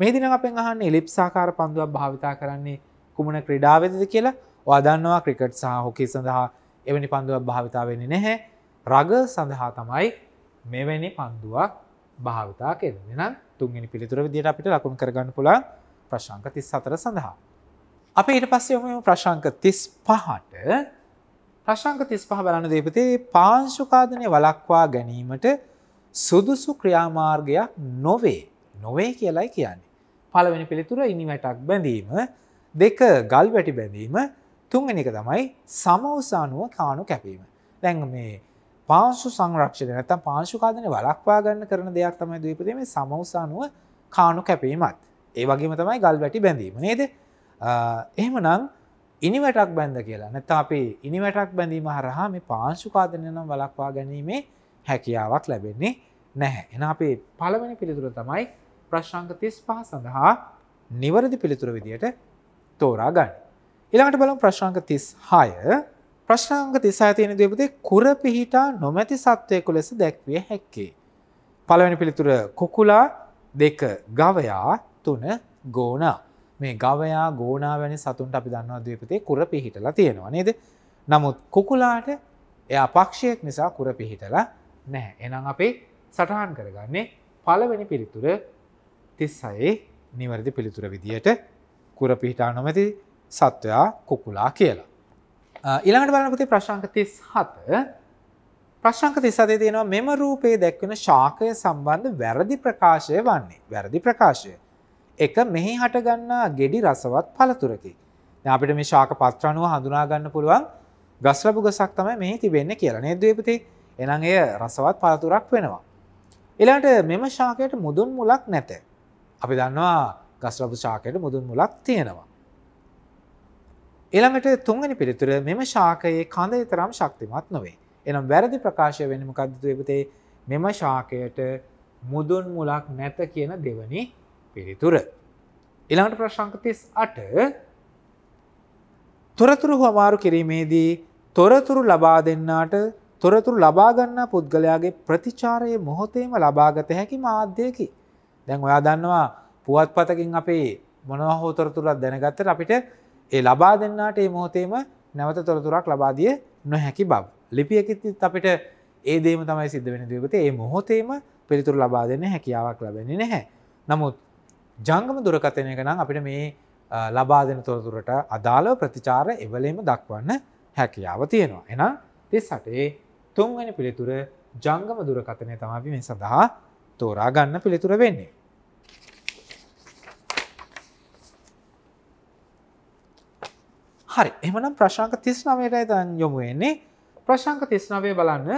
Speaker 1: මේදින අපෙන් අහන්න ඉලිප්සාකාර පන්දුවක් භාවිතා කරන්නේ කුමන ක්‍රීඩාවදද කියලා වදන්නවා ක්‍රිකට් සහ හොකි සඳහා එවැනි පන්දුවක් භාවිතාවෙන්නේ නැහැ රග සඳහා තමයි මෙවැනි පන්දුවක් භාවිතා කෙරෙන තුන්ගනි පිළිතුර විදිට අපිට ලකුණ කරගන්න පුළන් ප්‍රශංක තිස් අතර සඳහා. අප ඊට පස්සේ යොම ප්‍රශංක තිස් පහට ප්‍රශංක තිස් පහ බලන්න දේපතේ පාංශුකාදනය වලක්වා ගැනීමට සුදුසු ක්‍රියාමාර්ගයක් නොවේ නොවේ කියලයි කියන්නේ. පළවෙනි පිළිතුර ඉනිවැටක් බැඳීම දෙක ගල් වැටි බැඳීම තුන්වෙනි එක තමයි සමෝසානුව කාණු කැපීම. දැන් මේ පාංශු සංරක්ෂණ නැතම් පාංශුකාදන වලක්වා ගන්න කරන දෙයක් තමයි දීපතේ සමවසානුව කානු කැපීමත් ඒ වගේම තමයි ගල් වැටි බැඳීම නේද එහෙම නම් ඉනිවැටක් බැඳ කියලා නැත අපේ ඉනිවැටක් බැඳීම හරහා මේ පාංශුකාදනය නම් වලක්වා ගැනීමේ හැකියාවක් ලැබෙන්නේ නැහැ එන අපේ පළවෙනි පිළිතුර තමයි ප්‍රශ්ංක තිස් පහ සඳහා නිවරදි පිළිතුර විදියට තෝරා ගන්න. ඉළඟට බලම් ප්‍රශ්ංක තිස් හාය ප්‍රශ්නාංග 36 තියෙන දේ කුර පිහිටා නොමැති සත්වයෙකු ලෙස දැක්විය හැක්කේ. පළවෙනි පිළිතුර කුකුලා දෙක ගවයා තුන ගෝනා. මේ ගවයා ගෝනා වැනි සතුන්ට අපි දන්නවා ද්වීපතේ කුර පිහිටලා තියෙනවා නේද? නමුත් කුකුලාට එයා පක්ෂයක් නිසා කුර පිහිටලා නැහැ. එහෙනම් අපි සටහන් කරගන්නේ පළවෙනි පිළිතුර 36 නිවැරදි පිළිතුර විදියට කුර පිහිටා නොමැති සත්වයා කුකුලා කියලා. ඉළඟට බලනකුති ප්‍රශංක තිස් හත ප්‍රශංක තිසතේ තියෙනවා මෙම රූපයේ දැක්වෙන ශාකය සම්බන්ධ වැරදි ප්‍රකාශය වන්නේ වැරදි ප්‍රකාශය. එක මෙහි හටගන්නා ගෙඩි රසවත් පළතුරකි. අපිට මේ ශාක පත්‍රණුව හඳුනාගන්න පුළුවන් ගස්ලබු ගසක් තමයි මෙහි තිබෙන්න කියලා නේදවපති එනං එය රසවත් පළතුරක් වෙනවා. එලාට මෙම ශාකයට මුදුන් මුලක් නැත. අපි දන්නවා ගස්ලබු ශාකයට මුදුන් මුලක් තියෙනවා. ඊළඟට තුන්වැනි පිළිතුර මෙම ශාකයේ කඳේ තරම් ශක්තිමත් නොවේ. එනම් වැරදි ප්‍රකාශය වෙන්නේ මොකද්ද දුවපතේ? මෙම ශාකයට මුදුන් මුලක් නැත කියන දෙවනි පිළිතුර. ඊළඟට ප්‍රශ්න 38 තොරතුරු හමාරු කිරීමේදී තොරතුරු ලබා දෙන්නාට තොරතුරු ලබා ගන්නා පුද්ගලයාගේ ප්‍රතිචාරයේ මොහොතේම ලබාගත හැකි මාධ්‍යයකි. දැන් ඔයා දන්නවා පුවත්පතකින් අපේ මොනවා හෝ තොරතුරක් දැනගත්තට අපිට ඒ ලබා දෙන්නාට ඒ මොහොතේම නැවත තොරතුරක් ලබාදිය නොහැකි බව. ලිපියකිත් අපිට ඒ දේම තමයි සිද්ධ වෙන දවත ඒ මොහොතේම පිළිතුර ලබා දෙන්න හැකියාවක් ලබෙන නැහැ. නමුත් ජංගම දුරකතනය නම් අපිට මේ ලබා දෙන තොරතුරට අදාළව ප්‍රතිචාර එවලේම දක්වන්න හැකියාව තියෙනවා. එනම් තිස් සටේ තුන්වැනි පිළිතුර ජංගම දුරකතනය තම අපි මේ සඳහා තෝරා ගන්න පිළිතුර වෙන්නේ. හරි එමනම් ප්‍රශාංක තිස් නවයටයි තන් යොමුවෙන්නේ ප්‍රශංක තිස්නවය බලන්න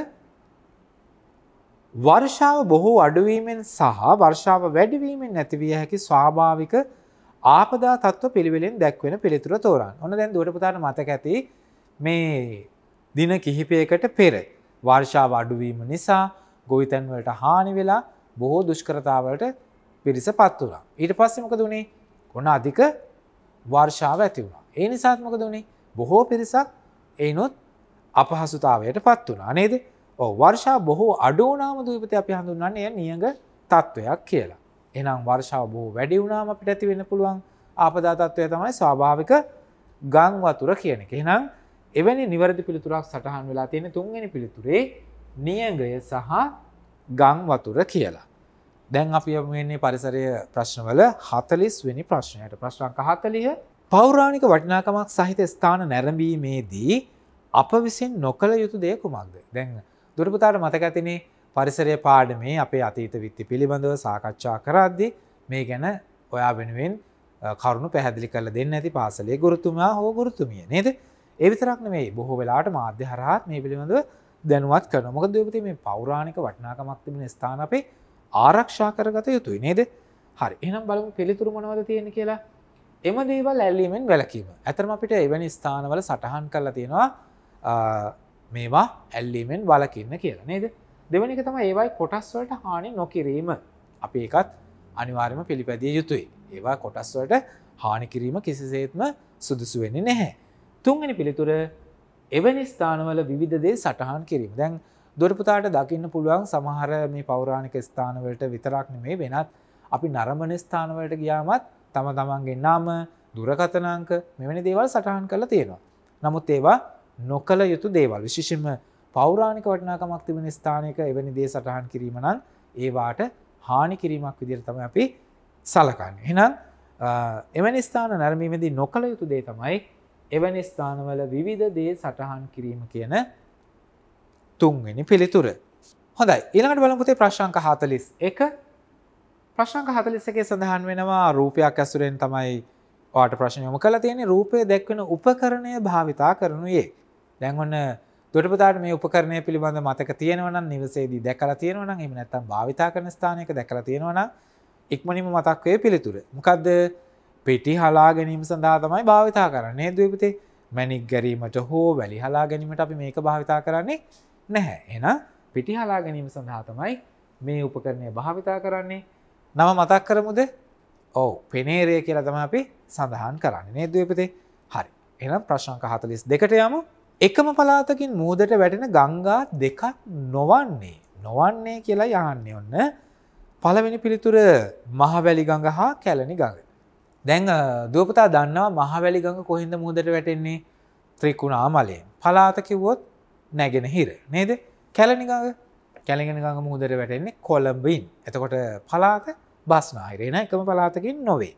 Speaker 1: වර්ෂාව බොහෝ අඩුවීමෙන් සහ වර්ෂාව වැඩිවීමෙන් නැතිවිය හැකි ස්වාභාවික ආපදා තත්ව පිළිවෙලින් දැක්වෙන පිළිතුර තෝරන් ඔන්න දැන් දුවටපුතාට මතක ඇති මේ දින කිහිපයකට පෙර වර්ෂාව අඩුවීම නිසා ගොවිතැන්වලට හානි වෙලා බොහෝ දුෂ්කරතාවලට පිරිස පත් වුණා. ඊට පස්සේ මොකද උනේ? ඔන්න අධික වර්ෂාව ඇති වුණා. ඒ නිසාත් මොකද වුණේ බොහෝ පිරිසක් එයිනොත් අපහසුතාවයට පත් වුණා නේද? ඔව් වර්ෂා බොහෝ අඩු වුණාම දූපතේ අපි හඳුන්වන්නේ නියඟ තත්වයක් කියලා. එහෙනම් වර්ෂාව බොහෝ වැඩි වුණාම අපිට ඇති වෙන්න පුළුවන් ආපදා තත්වය තමයි ස්වාභාවික ගං වතුර කියන එක. එහෙනම් එවැනි නිවැරදි පිළිතුරක් සටහන් වෙලා තියෙන තුන්වෙනි පිළිතුරේ නියඟය සහ ගං වතුර කියලා. දැන් අපි යමු වෙන්නේ පරිසරය ප්‍රශ්නවල 40 වෙනි ප්‍රශ්නයට. ප්‍රශ්න අංක 40 පෞරාණික වටිනාකමක් සහිත ස්ථාන නැරඹීමේදී අප විසින් නොකළ යුතු දෙය කුමක්ද. දැන් දුරපතාට මතකඇතිනේ පරිසරය පාඩමේ අපේ අතීත විත්ති පිළිබඳව සාකච්ඡා කරද්දි මේ ගැන ඔයා වෙනුවෙන් කරුණු පැහැදිලි කල දෙන්න ඇති පාසලේ ගුරුතුමා හෝ ගුරුතුමිය නේද එවිතරක් නෙමේ බොහෝ වෙලාට මාධ්‍ය හරහත් මේ පිළිබඳව දැනුවත් කරන මොකද දපති මේ පෞරාණික වටිනාකමක් තිබෙන ස්ථාන අපේ ආරක්ෂා කරගත යුතුයි නේද හරි එනම් බලමු පිළිතුරු මොනවද තියෙන කියලා එම දේවල් ඇල්ලීමෙන් වැලකීම. ඇතරම අපිට එවැනි ස්ථානවල සටහන් කරලා තියෙනවා මේවා ඇල්ලීමෙන් වලකින්න කියලා නේද. දෙවනික තම ඒවයි කොටස්වලට හානි නොකිරීම. අපි එකත් අනිවාර්යම පිළිපැදිය යුතුයි. ඒවා කොටස්වලට හානිකිරීම කිසිසේත්ම සුදුසු වෙන්නේ නැහැ. තුන්ගනි පිළිතුර එවැනි ස්ථානවල විධදේ සටහන් කිරීම. දැන් දොරපුතාට දකින්න පුළුවන් සමහර මේ පෞරාණික ස්ථානවලට විතරක් නෙමේ වෙනත් අපි නරමණ ස්ථානවලට ගියාමත් තම තමන්ගේ නම දුරකතනංක මෙවැනි දේවල් සටහන් කළ තියෙනවා. නමුත් ඒවා නොකළ යුතු දේවල් විශේෂම පෞරාණික වටිනාකමක් තිබෙන ස්ථානයක එවැනි දේ සටහන් කිරීම නම් ඒවාට හානි කිරීමක් විදිහට තමයි අපි සලකන්නේ. එහෙනම් එවැනි ස්ථාන නැරඹීමේදී නොකළ යුතු දේ තමයි එවැනි ස්ථානවල විවිධ දේ සටහන් කිරීම කියන තුන්වෙනි පිළිතුර. හොඳයි. ඊළඟට බලමු පුතේ ප්‍රශ්න අංක 41 ප්‍රශ්නක හතලිස්සකේ සඳහන් වෙනවා රූපයක් ඇසුරෙන් තමයි වාට ප්‍රශ්න යොම කළ තියෙන රූපය දැක්වෙන උපකරණය භාවිතා කරනුයේ. දැන්වන්න දොටපතාට මේ උපකරණය පිළිබඳ මතක තියෙනවනම් නිවසේදී දැකලා තියෙනවනම් එහෙම නැත්නම් භාවිතා කරන ස්ථානයක දැකලා තියෙනවනම් ඉක්මනින්ම මතක් වේ පිළිතුර. මොකද්ද? පෙටි හලා ගැනීම සඳහා තමයි භාවිතා කරන්නේ. නේද පුතේ? මැණික් ගැරීමට හෝ වැලි හලා ගැනීමට අපි මේක භාවිතා කරන්නේ නැහැ. එහෙනම් පෙටි හලා ගැනීම සඳහා තමයි මේ උපකරණය භාවිතා කරන්නේ. නම මතක් කරමුද ඔව පෙනේරය කියලා තම අපි සඳහන් කරන්න නේ දවපතේ හරි එනම් ප්‍රශ්ංක හතලිස් දෙකට යමු එකම පලාතකින් මූදට වැටෙන ගංගා දෙකක් නොවන්නේ නොවන්නේ කියලා යහන්න ඔන්න පළවෙනි පිළිතුර මහවැලි ගඟ හා කැලනි ගඟ. දැන් දුවපතා දන්නවා මහවැලි ගඟ කොහින්ද මුහදට වැටෙන්නේ ත්‍රිකුණා මලය. පලාත කිව්වොත් නැගෙන හිර නේද කැලනි ගඟ කැලගෙන ගඟ මුහදට වැටෙන්නේ කොළඹයින්. එතකොට පලාත බස්නාහිරේන එකම පලාතකින් නොවේ.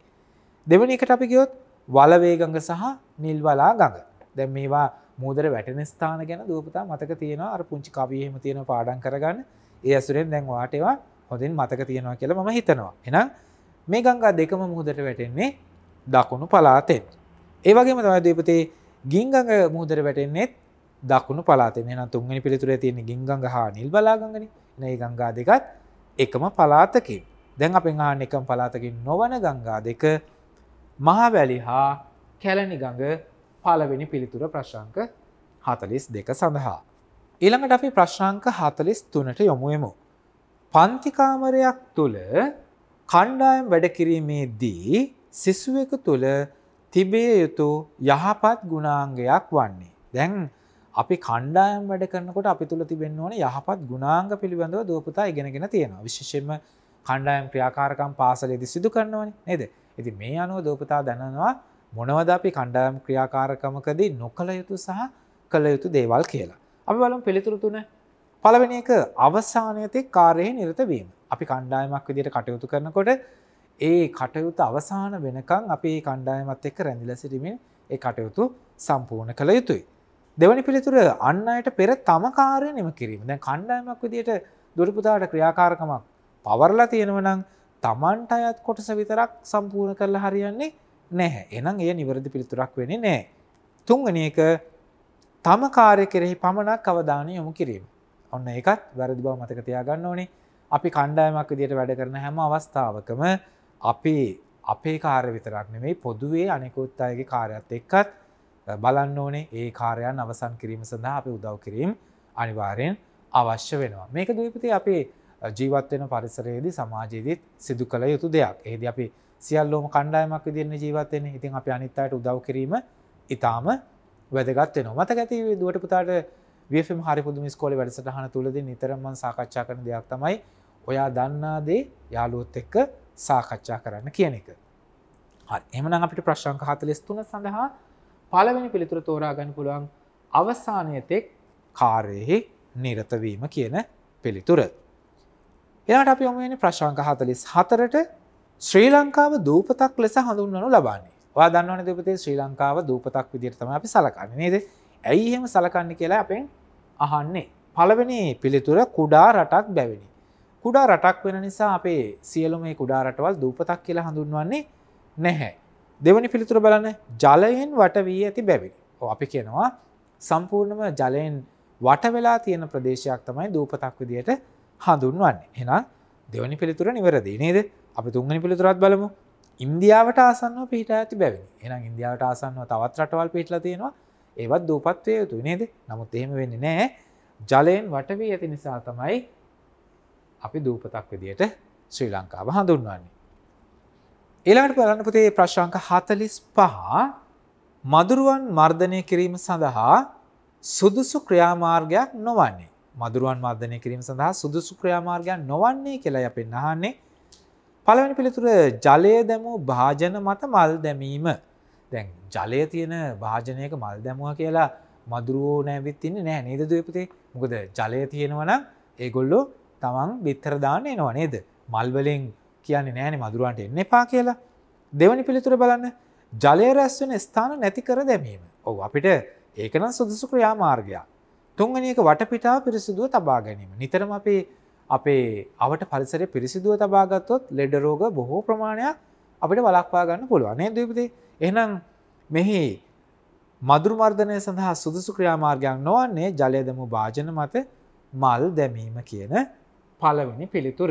Speaker 1: දෙවනි එකට අපි ගියොත් වලවේගඟ සහ නිල්වලා ගඟ. දැන් මේවා මූදර වැටෙන ස්ථාන ගැන දූපතා මතක තියෙනවා අර පුංචි කවියෙම තියෙන පාඩම් කරගන්න. ඒ ඇසුරෙන් දැන් ඔයාට ඒවා හොඳින් මතක තියෙනවා කියලා මම හිතනවා. එහෙනම් මේ ගංගා දෙකම මුහුදට වැටෙන්නේ දකුණු පලාතෙන්. ඒ වගේම තමයි දීපතේ ගින්ගඟ මුහුදට වැටෙන්නේත් දකුණු පලාතෙන්. එහෙනම් තුන්වෙනි පිළිතුරේ තියෙන ගින්ගඟ හා නිල්වලා ගඟනේ. එහෙනම් මේ ගංගා දෙකත් එකම පලාතකින්. දැන් අපෙන් ආන එකම පලාතකින් නොවන ගංගා දෙක මහවැලි හා කැලණි ගඟ පලවෙනි පිළිතුර ප්‍රශ්ංක හතලිස් දෙක සඳහා. ඊළඟට අපි ප්‍රශ්ංක හතලිස් තුනට යොමුයමු. පන්තිකාමරයක් තුළ කණ්ඩායම් වැඩකිරීමේදී සිසුවක තුළ තිබිය යුතු යහපත් ගුණාංගයක් වන්නේ. දැන් අපි කණ්ඩායම් වැඩ කරනකොට අපි තුළ තිබෙන්න්න ඕන යහපත් ගුණාංග පිළිබඳව දෝපතා ඉගෙනගෙන තියෙනවා විශෂම කණ්ඩායම් ක්‍රියාකාරකම් පාසලේදි සිදු කරනවන නේද. ඇති මේ අනුව දෝපතා දැනනවා මොනවද අපි කණ්ඩායම් ක්‍රියාකාරකමකදී නොකළ යුතු සහ කළ යුතු දේවල් කියලා. අපි බලම් පිළිතුරු තුන පළවෙනි එක අවසානයතේ කාර්යයේ නිරත වීම. අපි කණ්ඩායමක් විදිහට කටයුතු කරනකොට ඒ කටයුතු අවසාන වෙනකන් අපි ඒ කණ්ඩායමත් එක්ක රැඳිලා සිටීමෙන් ඒ කටයුතු සම්පූර්ණ කළ යුතුයි. දෙවැනි පිළිතුර අන් අයට පෙර තම කාර්යය නිම කිරීම. දැන් කණ්ඩායමක් විදිහට දුරුපුතාට ක්‍රියාකාරකමක් පවරලා තියෙනවනම් තමන්ට අයත් කොටස විතරක් සම්පූර්ණ කරලා හරියන්නේ නැහැ. එහෙනම් එය නිවැරදි පිළිතුරක් වෙන්නේ නැහැ. තුන්වෙනි එක තම කාර්ය කෙරෙහි පමණක් අවධානය යොමු කිරීම. ඔන්න ඒකත් වැරදි බව මතක තියාගන්න ඕනේ. අපි කණ්ඩායමක් විදිහට වැඩ කරන හැම අවස්ථාවකම අපි අපේ කාර්ය විතරක් නෙමෙයි පොදුවේ අනිකුත් අයගේ කාර්යත් එක්කත් බලන්න ඕනේ ඒ කාර්යයන් අවසන් කිරීම සඳහා අපි උදව් කිරීම අනිවාර්යෙන් අවශ්‍ය වෙනවා. මේක දීපති අපේ ජීවත්වෙන පරිසරයේදී සමාජයේදීත් සිදු කළ යුතු දෙයක් එහිද අපි සියල්ලෝම කණ්ඩායමක් විදිරන්න ජීවත්වෙන ඉතින් අපි අනිත්තායට උදව් කිරීම ඉතාම වැදගත්වෙන මත ඇති දුවට පුතාට වම් හරි පුදුම ස්කෝල වැඩසටහන තුළද නිතරම සාකච්ඡා කරන දෙයක් තමයි ඔයා දන්නාදේ යාලුවොත් එක්ක සාකච්ඡා කරන්න කියන එක. එමන අපිට ප්‍රශ්ංක හතලෙස් තුන සඳහා පලවෙනි පිළිතුර තෝරාගන්න පුළුවන් අවසානයතෙක් කාර්යෙහි නිරතවීම කියන පිළිතුර. එයාට අපි යොමු වෙන්නේ ප්‍රශ්න අංක 44ට ශ්‍රී ලංකාව දූපතක් ලෙස හඳුන්වනු ලබන්නේ. ඔයා දන්නවනේ දූපතේ ශ්‍රී ලංකාව දූපතක් විදිහට තමයි අපි සලකන්නේ නේද? ඇයි එහෙම සලකන්නේ කියලා අපෙන් අහන්නේ. පළවෙනි පිළිතුර කුඩා රටක් බැවිනි. කුඩා රටක් වෙන නිසා අපේ සියලුම මේ කුඩා රටවල් දූපතක් කියලා හඳුන්වන්නේ නැහැ. දෙවනි පිළිතුර බලන්න ජලයෙන් වට වී ඇති බැවිනි. ඔව් අපි කියනවා සම්පූර්ණම ජලයෙන් වට වෙලා තියෙන ප්‍රදේශයක් තමයි දූපතක් විදිහට හඳුන්වන්නේ. එහෙනම් දෙවැනි පිළිතුර නිවැරදි නේද? අපි තුන්වෙනි පිළිතුරත් බලමු. ඉන්දියාවට ආසන්නව පිහිටා ඇති බැවිනි. එහෙනම් ඉන්දියාවට ආසන්නව තවත් රටවල් පිහිටලා තියෙනවා. ඒවත් දූපත්වයේ යුතුයි නේද? නමුත් එහෙම වෙන්නේ නැහැ. ජලයෙන් වට වී ඇති නිසා තමයි අපි දූපතක් විදියට ශ්‍රී ලංකාව හඳුන්වන්නේ. ඊළඟට බලන්න පුතේ ප්‍රශ්න අංක 45 මදුරුවන් මර්ධනය කිරීම සඳහා සුදුසු ක්‍රියාමාර්ගයක් නොවන්නේ මදුරුවන් මර්ධනය කිරීම සඳහා සුදුසු ක්‍රියාමාර්ගයන් නොවන්නේ කියලා අපෙන් අහන්නේ. පළවෙනි පිළිතුර ජලය දැමූ භාජන මත මල් දැමීම. දැන් ජලය තියෙන භාජනයක මල් දැමුවා කියලා මදුරුවෝ නෑවිත් ඉන්නේ නෑ නේද දුවපතේ. මොකද ජලය තියෙනවා නම් ඒගොල්ලෝ තමන් බිත්තර දාන්න එනවා නේද? මල් වලින් කියන්නේ නෑනේ මදුරුවන්ට එන්න එපා කියලා. දෙවැනි පිළිතුර බලන්න ජලය රැස් වෙන ස්ථාන නැති කර දැමීම. ඔව් අපිට ඒක නම් සුදුසු ක්‍රියාමාර්ගයක්. තුන්ගනික වටපිටාව පිරිසිදුව තබා ගැනීම. නිතරම අපේ අපේ අවට පරිසරය පිරිසිදුව තබාගත්තොත් ලෙඩ රෝග බොහෝ ප්‍රමාණයක් අපිට වලක්වා ගන්න පුළුවන්. නේද දීපති? එහෙනම් මෙහි මදුරු මර්ධනය සඳහා සුදුසු ක්‍රියාමාර්ගයක් නොවන්නේ ජලය දමු භාජන මත මල් දැමීම කියන පළවෙනි පිළිතුර.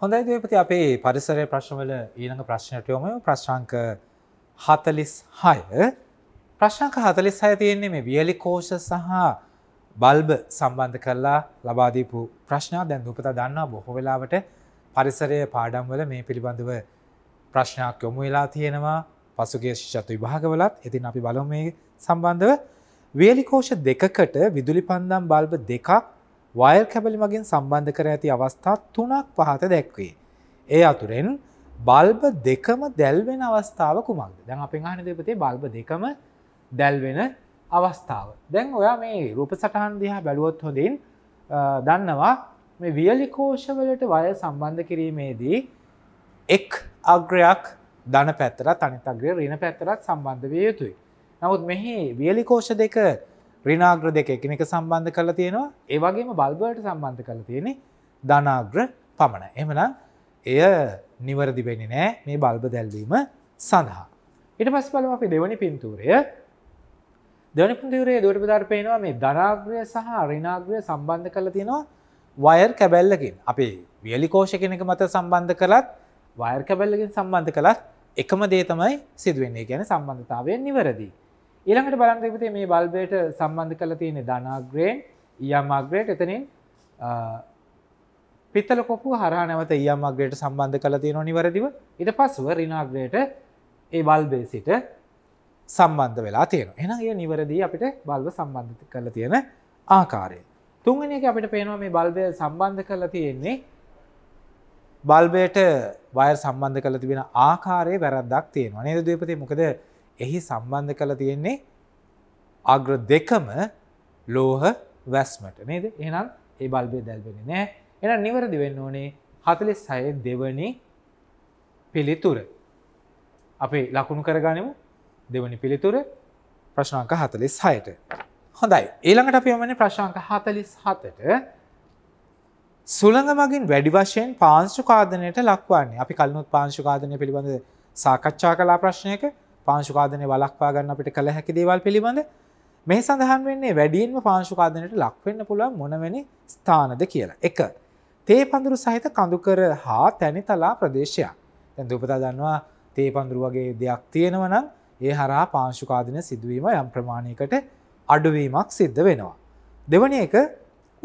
Speaker 1: හොඳයි දීපති අපේ පරිසරයේ ප්‍රශ්නවල ඊළඟ ප්‍රශ්නයට යමු. ප්‍රශ්නාංක 46. ප්‍රශ්නාංක 46 තියෙන්නේ මේ වියලි කෝෂ සහ බල්බ සම්බන්ධ කරලා ලබාදීපු ප්‍රශ්නා දැන් දුපත දන්නා බොහෝ වෙලාවට පරිසරය පාඩම්වල මේ පිළිබඳව ප්‍රශ්නයක් යොමු වෙලා තියෙනවා පසුගේ ශිෂතු විභාගවලත් ඉතින් අපි බලො මේ සම්බන්ධව වේලිකෝෂ දෙකකට විදුලි පන්දම් බල්බ දෙකක් වයර් කැබලි මගින් සම්බන්ධ කර ඇති අවස්ථා තුනක් පහත දැක්වේ. ඒ අතුරෙන් බල්බ දෙකම දැල්වෙන අවස්ථාව කුමක්ද දැන් අප හන දෙපතේ බල්බ දෙකම දැල්වෙන අවස්ථාව. දැන් ඔයා මේ රූප සටහන් දිහා බැලුවොත් හොඳින් දන්නවා මේ වියලිකෝෂවලට වය සම්බන්ධ කිරීමේදී එක් අග්‍රයක් ධන පැත්තරත් අනිතග්‍රය රිණ පැත්තරත් සම්බන්ධ විය යුතුයි. නමුත් මෙහි වියලිකෝෂ දෙක රිනාග්‍ර දෙක එකනික සම්බන්ධ කරලා තියෙනවා ඒවගේම බල්බලට සම්බන්ධ කළ තියෙනෙ ධනාග්‍ර පමණ. එමනම් එය නිවරදිබෙන නෑ මේ බල්බ දැල්වීම සඳහා. ඉට පස් බලම අපි දෙවනි පින්තූරය දෙවනි පුන්තිවරේ දුවට පදාර පේනවා මේ ධනාග්‍රය සහ රිනාග්‍රය සම්බන්ධ කරලා තියෙනවා වයර් කැබැල්ලකින් අපේ වියලිකෝෂ කෙනෙක මත සම්බන්ධ කළත් වයර් කැබැල්ලකින් සම්බන්ධ කළත් එකම දේ තමයි සිදුවන්නේ ගැන සම්බන්ධතාවයෙන් නිවැරදි. ඊළඟට බලන්න තිබතේ මේ බල්බයට සම්බන්ධ කළ තියෙන ධනාග්‍රයෙන් ඊයාමග්‍රයට එතනින් පිත්තල කොපු හරහා නැවත ඊයාමග්‍රයට සම්බන්ධ කළ තියෙන නිවැරදිව ඉට පසුව රිනාග්‍රයට ඒ බල්බේ සිට සම්බන්ධ වෙලා තියෙන එන ඒ නිවරදී අපිට බල්ව සම්බන්ධ කරලා තියෙන ආකාරය තුන්ගනි එක අපිට පේනවා මේ බල්බය සම්බන්ධ කරලා තියෙන්නේ බල්බයට වයර් සම්බන්ධ කළ තිබෙන ආකාරය වැරද්දක් තියෙනවා නේද දීපති මොකද එහි සම්බන්ධ කළ තියෙන්නේ අග්‍ර දෙකම ලෝහ වැස්මට නේද එහෙනම් ඒ බල්බේ දැල්බෙන නෑ එනම් නිවැරදි වෙන්න ඕනේ හතලෙස් සය දෙවනි පිළිතුර අපේ ලකුණු කරගනිමු දෙවනි පිළිතුර ප්‍රශ්නාංක හතලිස් හයට. හොඳයි ඊළඟට අපි යමන ප්‍රශාංක හතලිස් හතට සුළඟ මගින් වැඩි වශයෙන් පාංශුකාදනයට ලක්වන්නේ අපි කලනුත් පාංශුකාදනය පිළිබඳ සාකච්ඡා කලා ප්‍රශ්නයක පාංශුකාදනය වලක්වා ගන්න අපිට කළ හැකි දේවල් පිළිබඳ මේ සඳහන් වෙන්නේ වැඩියෙන්ම පාංශුකාදනයට ලක්වෙන්න පුළුවන් මොනවැනි ස්ථානද කියලා. එක තේ පඳුරු සහිත කඳුකර හා තැනි තලා ප්‍රදේශයක්. දැන් දුපතා දන්නවා තේ පඳුරු වගේ දෙයක් තියෙනවනම් ඒ හරහා පාංශුකාදින සිදුවීම යම් ප්‍රමාණයකට අඩුවීමක් සිද්ධ වෙනවා. දෙවැනි එක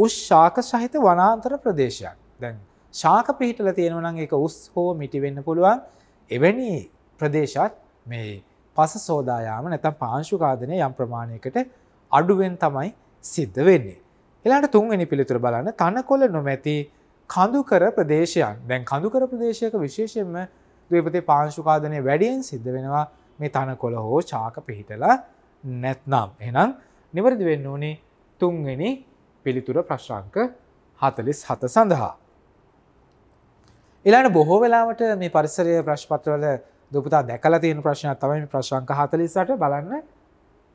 Speaker 1: උස් ශාක සහිත වනාන්තර ප්‍රදේශයක්. දැන් ශාක පිහිටලා තියෙනවා නම් ඒක උස් හෝ මිටි වෙන්න පුළුවන්. එවැනි ප්‍රදේශات මේ පස සෝදා යාම නැත්නම් පාංශුකාදින යම් ප්‍රමාණයකට අඩුවෙන් තමයි සිද්ධ වෙන්නේ. ඊළඟට තුන්වෙනි පිළිතුර බලන්න තනකොළ නොමැති කඳුකර ප්‍රදේශයන් දැන් කඳුකර ප්‍රදේශයක විශේෂයෙන්ම ද්වීපතේ පාංශුකාදනය වැඩියෙන් සිද්ධ වෙනවා මේ තනකොළ හෝ ශාක පිහිටලා නැත්නම් එනම් නිවරදි වෙන්න ඕනේ තුන්වෙනි පිළිතුර ප්‍රශ්ාංක හතලිස් හත සඳහා. එලාට බොහෝ වෙලාවට මේ පරිසරය ප්‍රශ්පත්‍රවල දුපතා දැකල තියෙන ප්‍රශ්නයක් තමයි ප්‍රශංක හතලිසට බලන්න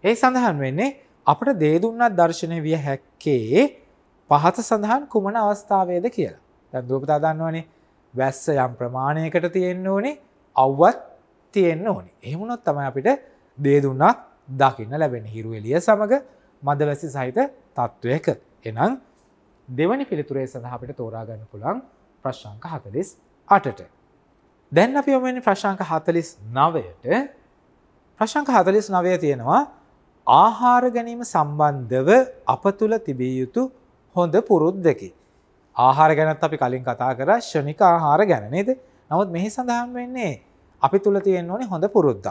Speaker 1: ඒ සඳහන් වෙන්නේ අපට දේදුන්නත් දර්ශනය විය හැක්කේ පහත සඳහන් කුමන අවස්ථාවේද කියලා. දැන් දුපතා දන්නවනේ වැස්ස යම් ප්‍රමාණයකට තියෙන්න ඕනේ අව්වත් තියෙන්න්න ඕනි එහමුණොත් තම අපිට දේදුන්නක් දකින්න ලැබෙන හිරුවලිය සමඟ මදවැසි සහිත තත්ත්වයක එනම් දෙවනි පිළිතුරේ සඳහපිට තෝරාගන්න පුළන් ප්‍රශ්ංක හතලිස් අටට. දැන් අපි ඔමනි ප්‍රශංක හතලිස් නවයට ප්‍රශංක හතලිස් නවය තියෙනවා ආහාර ගැනීම සම්බන්ධව අප තුළ තිබිය යුතු හොඳ පුරුද්දකි. ආහාර ගැනත් අපි කලින් කතා කර ෂණික ආහාර ගැනනේද නමුත් මෙහි සඳහන් වෙන්නේ අපි තුළ තියෙන්න ඕනේ හොඳ පුරුද්දක්.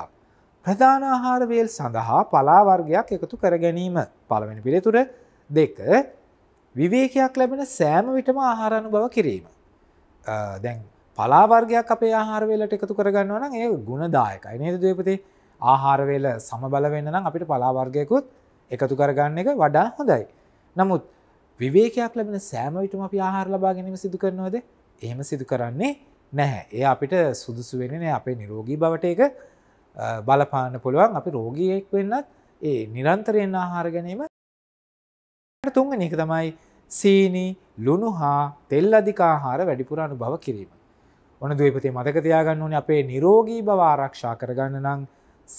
Speaker 1: ප්‍රධාන ආහාර වේල් සඳහා පලා වර්ගයක් එකතු කර ගැනීම. පළවෙනි පිළිතුර දෙක විවේකයක් ලැබෙන සෑම විටම ආහාර අනුභව කිරීම. දැන් පලා වර්ගයක් අපේ ආහාර වේලට එකතු කරගන්නවා නම් ඒ ගුණදායකයි. නේද දීපති? ආහාර වේල සමබල වෙන්න නම් අපිට පලා වර්ගයකුත් එකතු කරගන්න එක වඩා හොඳයි. නමුත් විවේකයක් ලැබෙන සෑම විටම අපි ආහාර ලබා ගැනීම සිදු කරනවද? එහෙම සිදු කරන්නේ නැහැ ඒ අපිට සුදුසු වෙන අපේ නිරෝගී බවට එක බලපාන්න පුළුවන් අපි රෝගියෙක් වෙන්නත් ඒ නිරන්තරයෙන් ආහාර ගැනීම තුන්වෙනි එක තමයි සීනි ලුණු හා තෙල් අධික ආහාර වැඩිපුර අනුභව කිරීම. ඔන්න දීපතේ මතක තියාගන්න ඕනේ අපේ නිරෝගී බව ආරක්ෂා කරගන්න නම්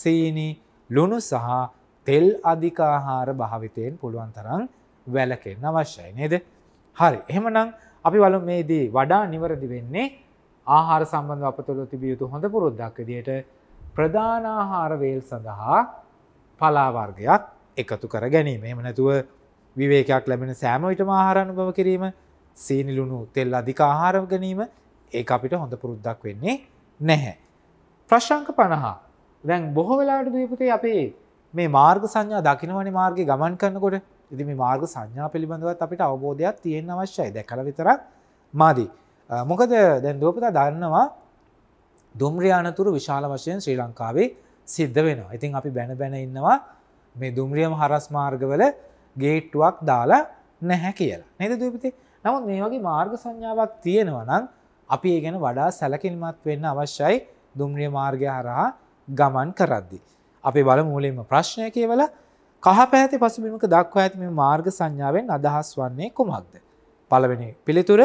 Speaker 1: සීනි ලුණු සහ තෙල් අධික ආහාර භාවිතයෙන් පුළුවන් තරම් වැළකෙන්න අවශ්‍යයි නේද? හරි. එහෙමනම් අපි බලමු මේදී වඩා නිවැරදි වෙන්නේ ආහාර සම්බන්ධ අප තුළ තිබියයුතු හොඳ පුරුද්දක් දියට ප්‍රධානාහාරවේල් සඳහා පලාවර්ගයක් එකතු කර ගැනීම එම නැතුව විවේකයක් ලැබෙන සෑමවිට ආහාරණුභව කිරීම සීනිලුණු තෙල් අධික ආහාරව ගැනීම ඒ අපිට හොඳ පුරුද්දක් වෙන්නේ නැහැ. ප්‍රශ්ංක පණහා දැන් බොහෝ වෙලාට දීපතේ අපේ මේ මාර්ග සංඥා දකිනවනි මාර්ගය ගමන් කරනකොට ඉදි මේ මාර්ග සංඥා පිළිබඳවත් අපිට අවබෝධයක් තියෙන අවශ්‍යයි දැකල විතරක් මාදී. මොකද දැන් දෝපතා දන්නවා දුම්රියානතුරු විශාල වශයෙන් ශ්‍රී ලංකාවේ සිද්ධ වෙනවා. ඉතින් අපි බැන බැන ඉන්නවා මේ දුම්රියම හරස් මාර්ගවල ගේට්ටුවක් දාලා නැහැ කියලා. නේද දූපතේ? නමුත් මේ වගේ මාර්ග සංඥාවක් තියෙනවා නම් අපි ඒ ගැන වඩා සැලකිලිමත් වෙන්න අවශ්‍යයි දුම්රිය මාර්ගය හරහා ගමන් කරද්දී. අපි බලමු මුලින්ම ප්‍රශ්නය කියවලා කහපැහැති පසුබිමක දක්වා ඇති මේ මාර්ග සංඥාවෙන් අදහස් වන්නේ කුමක්ද? පළවෙනි පිළිතුර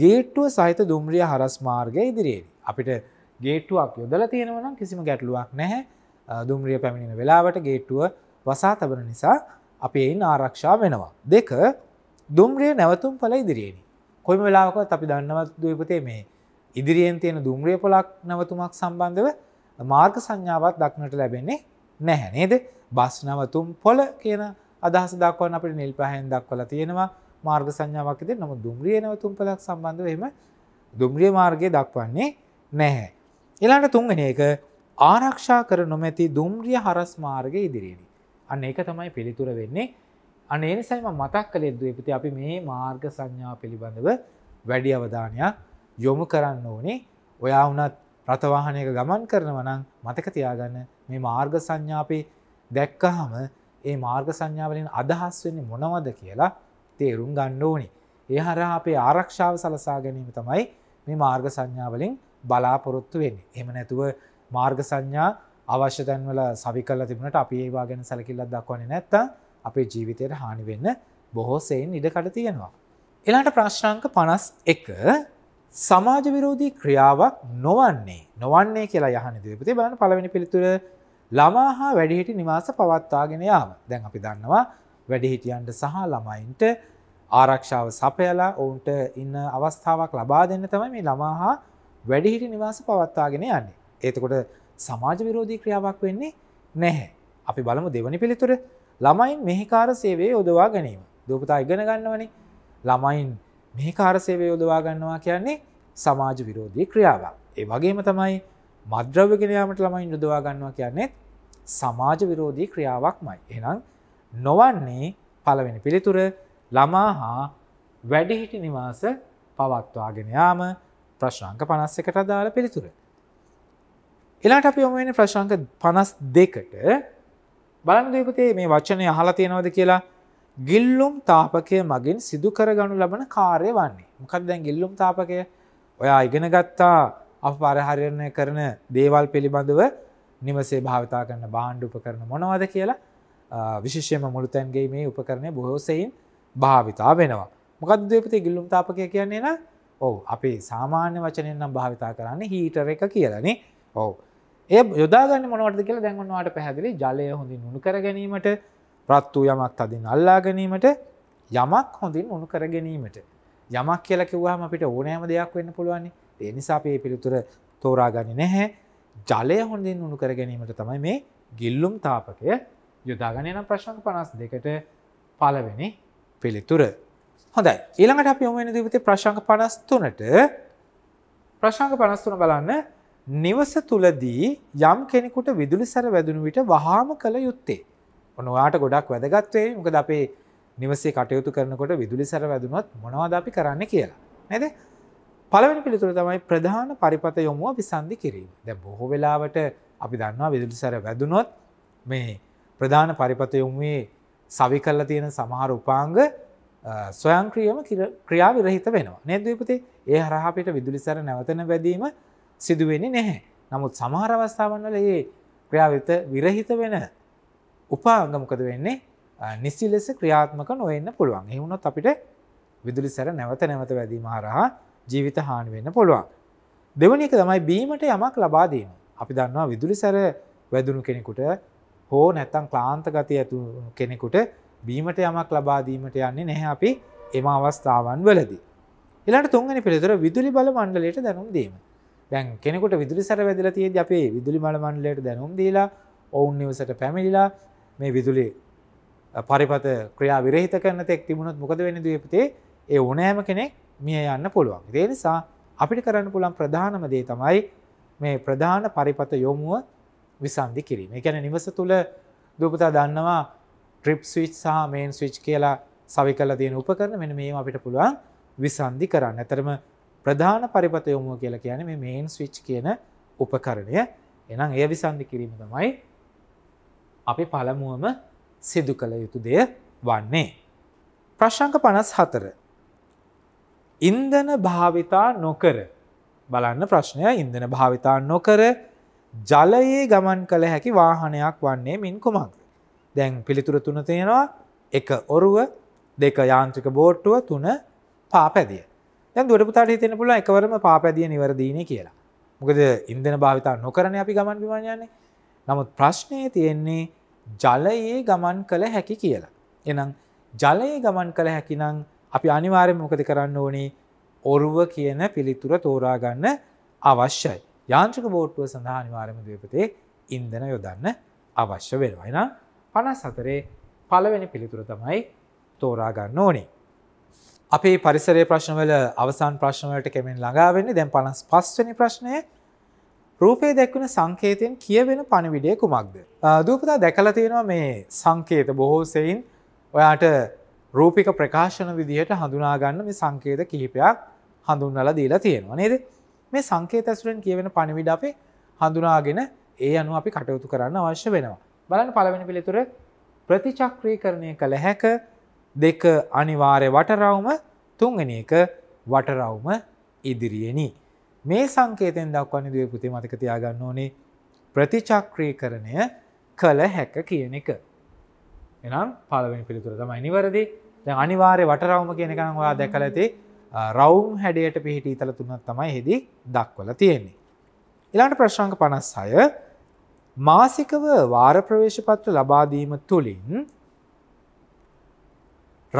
Speaker 1: ගේට්ටුව සහිත දුම්රිය හරස් මාර්ගය ඉදිරියේදී. අපිට ගේට්ටුවක් යොදලා තියෙනවා නම් කිසිම ගැටලුවක් නැහැ. දුම්රිය පැමිණෙන වෙලාවට ගේට්ටුව වසා තබන නිසා අපි එයින් ආරක්ෂා වෙනවා. දෙක දුම්රිය නැවතුම් පළ ඉදිරියේදී. කොයිම වෙලාවකවත් අපි දන්නවත් දීපතේ මේ ඉදිරියෙන් තියෙන දුම්රිය පොලක් නැවතුමක් සම්බන්ධව මාර්ග සංඥාවක් දක්නට ලැබෙන්නේ නැහැ නේද? බස් නැවතුම් පොළ කියන අදහස දක්වන අපිට නිල් පහෙන් දක්වලා තියෙනවා. මාර්ග සංඥාවක් ඉදිරියට නමුත් දුම්රිය නැවතුම් පළක් සම්බන්ධව එහෙම දුම්රිය මාර්ගය දක්වන්නේ නැහැ. ඊළඟට තුන්වෙනි එක ආරක්ෂා කර නොමැති දුම්රිය හරස් මාර්ගය ඉදිරියේදී. අන්න ඒක තමයි පිළිතුර වෙන්නේ. අන්න ඒ නිසයි මම මතක් කළේ ද්වීපති අපි මේ මාර්ග සංඥා පිළිබඳව වැඩි අවධානයක් යොමු කරන්න ඕනේ. ඔයා වුණත් රථ වාහනයක ගමන් කරනවා නම් මතක තියාගන්න මේ මාර්ග සංඥා අපි දැක්කහම ඒ මාර්ග සංඥාවලින් අදහස් වෙන්නේ මොනවද කියලා තේරුම් ගන්න ඕනි. ඒ හරහා අපේ ආරක්ෂාව සලසා ගැනීම තමයි මේ මාර්ග සංඥාවලින් බලාපොරොත්තු වෙන්නේ. එහෙම නැතුව මාර්ග සංඥා අවශ්‍ය තැන්වල සවි කරලා තිබුණට අපි ඒවා ගැන සැලකිල්ලක් දක්වන්නේ නැත්තම් අපේ ජීවිතයට හානි වෙන්න බොහෝ සෙයින් ඉඩකඩ තියෙනවා. ඊළඟට ප්‍රශ්නාංක 51 සමාජ විරෝධී ක්‍රියාවක් නොවන්නේ නොවන්නේ කියලා යහනි දීපති බලන්න පළවෙනි පිළිතුර ළමා හා වැඩිහිටි නිවාස පවත්වාගෙන යාම. දැන් අපි දන්නවා වැඩිහිටියන්ට සහ ළමයින්ට ආරක්ෂාව සපයලා ඔවුන්ට ඉන්න අවස්ථාවක් ලබා දෙන්න තමයි මේ ළමා හා වැඩිහිටි නිවාස පවත්වාගෙන යන්නේ. එතකොට සමාජ විරෝධී ක්‍රියාවක් වෙන්නේ නැහැ. අපි බලමු දෙවනි පිළිතුර. ළමයින් මෙහිකාර සේවයේ යොදවා ගැනීම. දූපතා ඉගෙන ගන්නවනේ. ළමයින් මෙහිකාර සේවයේ යොදවා ගන්නවා කියන්නේ සමාජ විරෝධී ක්‍රියාවක්. ඒ වගේම තමයි මද්‍රව්‍ය ගෙන යාමට ළමයින් යොදවා ගන්නවා කියන්නේ සමාජ විරෝධී ක්‍රියාවක්මයි. එහෙනම් නොවන්නේ පළවෙනි පිළිතුර ළමා හා වැඩිහිටි නිවාස පවත්වාගෙන යාම ප්‍රශ්නාංක පනස් එකට අදාළ පිළිතුර. එලාට අපි යොමුවෙන ප්‍රශ්ංක පනස් දෙකට බලන්න දීපතේ මේ වචනය අහලා තියෙනවද කියලා ගිල්ලුම් තාපකය මගින් සිදු කරගනු ලබන කාර්ය වන්නේ. මොකද දැන් ගිල්ලුම් තාපකය ඔයා ඉගෙන ගත්තා අප පරහරණය කරන දේවල් පිළිබඳව නිවසේ භාවිතා කරන බාණ්ඩ උපකරන මොනවද කියලා විශේෂයම මුළුතැන්ගේ මේ උපකරණය බොහෝසයින් භාවිතා වෙනවා මොකද දේපති ගිල්ලුම් තාපකය කියන්නේ න ඔව අපේ සාමාන්‍ය වචනයෙන් නම් භාවිතා කරන්න හීටර එක කියලනේ ඔව ඒ යොදාගන්න මොනවට කියල දැන්වන්නවාට පැහැදිලි ජලය හොඳින් උුණු කර ගැනීමට ප්‍රත්තු යමක් තදින් අල්ලා ගැනීමට යමක් හොඳින් උුණු කර ගැනීමට යමක් කියල කිව්වාම අපිට ඕනෑම දෙයක් වෙන්න පුළුවන් ඒ නිසා අපේ පිළිතුර තෝරාගනි නැහැ ජලය හොඳින් උුණු කර ගැනීමට තමයි මේ ගිල්ලුම් තාපකය යොදාගනයන ප්‍රශ්නක පනස් දෙකට පලවෙනි පිළිතුර. හොඳයි ඊළඟට අපි යොමු වෙන දීපතේ ප්‍රශ්නාංක 53ට ප්‍රශ්නාංක 53 බලන්න නිවස තුලදී යම් කෙනෙකුට විදුලි සැර වැදුණු විට වහාම කළ යුත්තේ. ඔන්න ඔයාට ගොඩක් වැදගත් වෙයි. මොකද අපේ නිවසේ කටයුතු කරනකොට විදුලි සැර වැදුනොත් මොනවද අපි කරන්න කියලා. නේද? පළවෙනි පිළිතුර තමයි ප්‍රධාන පරිපත යොමුව විසන්දි කිරීම. දැන් බොහෝ වෙලාවට අපි දන්නවා විදුලි සැර වැදුනොත් මේ ප්‍රධාන පරිපත යොමුවේ සවි කරලා තියෙන සමහර උපාංග ස්වයංක්‍රියම ක්‍රියා විරහිත වෙනවා. නේද දීපතේ? ඒ හරහා අපිට විදුලි සැර නැවතන බැදීම සිදු වෙන්නේ නැහැ. නමුත් සමහර අවස්ථාවන් වල මේ ක්‍රියාවිත විරහිත වෙන උපාංග මොකද වෙන්නේ? නිසි ලෙස ක්‍රියාත්මක නොවෙන්න පුළුවන්. ඒ වුණොත් අපිට විදුලි සැර නැවත නැවත වැදීම හරහා ජීවිත හානි වෙන්න පුළුවන්. දෙවැනි එක තමයි බීමට යමක් ලබා දීම. අපි දන්නවා විදුලි සැර වැදුණු කෙනෙකුට හෝ නැත්තම් ක්ලාන්ත ගතිය ඇතු කෙනෙකුට බීමට යමක් ලබා දීමට යන්නේ නැහැ අපි එම අවස්ථාවන් වලදී. ඊළඟට තුන්වෙනි පිළිතුර විදුලි බල මණ්ඩලයට දැනුම් දීම. දැන් කෙනෙකුට විදුලි සැර වැදිලා තියෙද්දි අපේ විදුලි බල මණ්ඩලයට දැනුම් දීලා ඔවුන් නිවසට පැමිණිලා මේ විදුලි පරිපත ක්‍රියා විරහිත කරන තෙක් තිබුණොත් මොකද වෙන්නේ දීපතේ ඒ ඕනෑම කෙනෙක් මිය යන්න පුළුවන්. ඒ නිසා අපිට කරන්න පුළුවන් ප්‍රධානම දේ තමයි මේ ප්‍රධාන පරිපත යොමුව විසන්ධි කිරීම. එකැන නිවස තුළ දූපතා දන්නවා ට්‍රිප් ස්විච් සහ මේන් ස්විච් කියලා සවි කල තියෙන උපකරන මෙන මේ අපිට පුළුවන් විසන්ධි කරන්න. ඇතරම ප්‍රධාන පරිපත යොමුව කියලා කියන මේ මේන් ස්විච් කියන උපකරණය එනම් එය විසන්ධි කිරීම තමයි අපි පළමුුවම සිදු කළ යුතු දෙය වන්නේ. ප්‍රශංක පනස් හතර. ඉන්දන භාවිතා නොකර බලන්න ප්‍රශ්නය ඉන්දන භාවිතා නොකර ජලයේ ගමන් කළ හැකි වාහනයක් වන්නේ මින් කුමක්. දැන් පිළිතුර තුන තියෙනවා එක ඔරුව දෙක යාන්ත්‍රික බෝට්ටුව තුන පාපැදිය. දැන් දුවරපුතාට හිතෙන පුළුවන් එකවරම පාපැදිය නිවැරදීනේ කියලා. මොකද ඉන්ධන භාවිතා නොකරන අපි ගමන් බිමන් යන්නේ. නමුත් ප්‍රශ්නේ තියෙන්නේ ජලයේ ගමන් කළ හැකි කියලා. එහෙනම් ජලයේ ගමන් කළ හැකි නම් අපි අනිවාර්යයෙන් මොකද කරන්න ඕනේ? ඔරුව කියන පිළිතුර තෝරා ගන්න අවශ්‍යයි. යාන්ත්‍රික බෝට්ටුව සඳහා අනිවාර්යම ද්වීපතේ ඉන්ධන යොදන්න අවශ්‍ය වෙනවා. එහෙනම් 54 පළවෙනි පිළිතුර තමයි තෝරා ගන්න ඕනේ. අපේ පරිසරයේ ප්‍රශ්නවල අවසාන ප්‍රශ්න වලට කෙමෙන් ළඟා වෙන්නේ දැන් 55 වෙනි ප්‍රශ්නය. රූපේ දැක්වෙන සංකේතයෙන් කියවෙන පණිවිඩය කුමක්ද? දූපතා දැකලා තියෙනවා මේ සංකේත බොහෝ සෙයින් ඔයාට රූපික ප්‍රකාශන විදිහට හඳුනා ගන්න මේ සංකේත කිහිපයක් හඳුන්වලා දීලා තියෙනවා නේද? මේ සංකේත ඇසුරෙන් කියවෙන පණිවිඩ අපි හඳුනාගෙන ඒ අනුව අපි කටයුතු කරන්න අවශ්‍ය වෙනවා. බලන්න පළවෙනි පිළිතුර ප්‍රතිචක්‍රීකරණය කළ හැක දෙක අනිවාර්ය වටරවුම තුන්වෙනි එක වටරවුම ඉදිරියෙනි. මේ සංකේතයෙන් දක්වන්නේ දුවේ පුතේ මතක තියාගන්න ඕනේ ප්‍රතිචක්‍රීකරණය කළ හැක කියන එක. එනම් පළවෙනි පිළිතුර තමයි නිවැරදි. දැන් අනිවාර්ය වටරවුම කියන එක නම් ඔයා දැකලා ඇති. රවුම් හැඩයට පිහිටි ඉතල තුන තමයි හෙදි දක්වල තියෙන්නේ. එලාට ප්‍රශ්ාංක පනස් හය මාසිකව වාර ප්‍රවේශපත්ව ලබාදීම තුළින්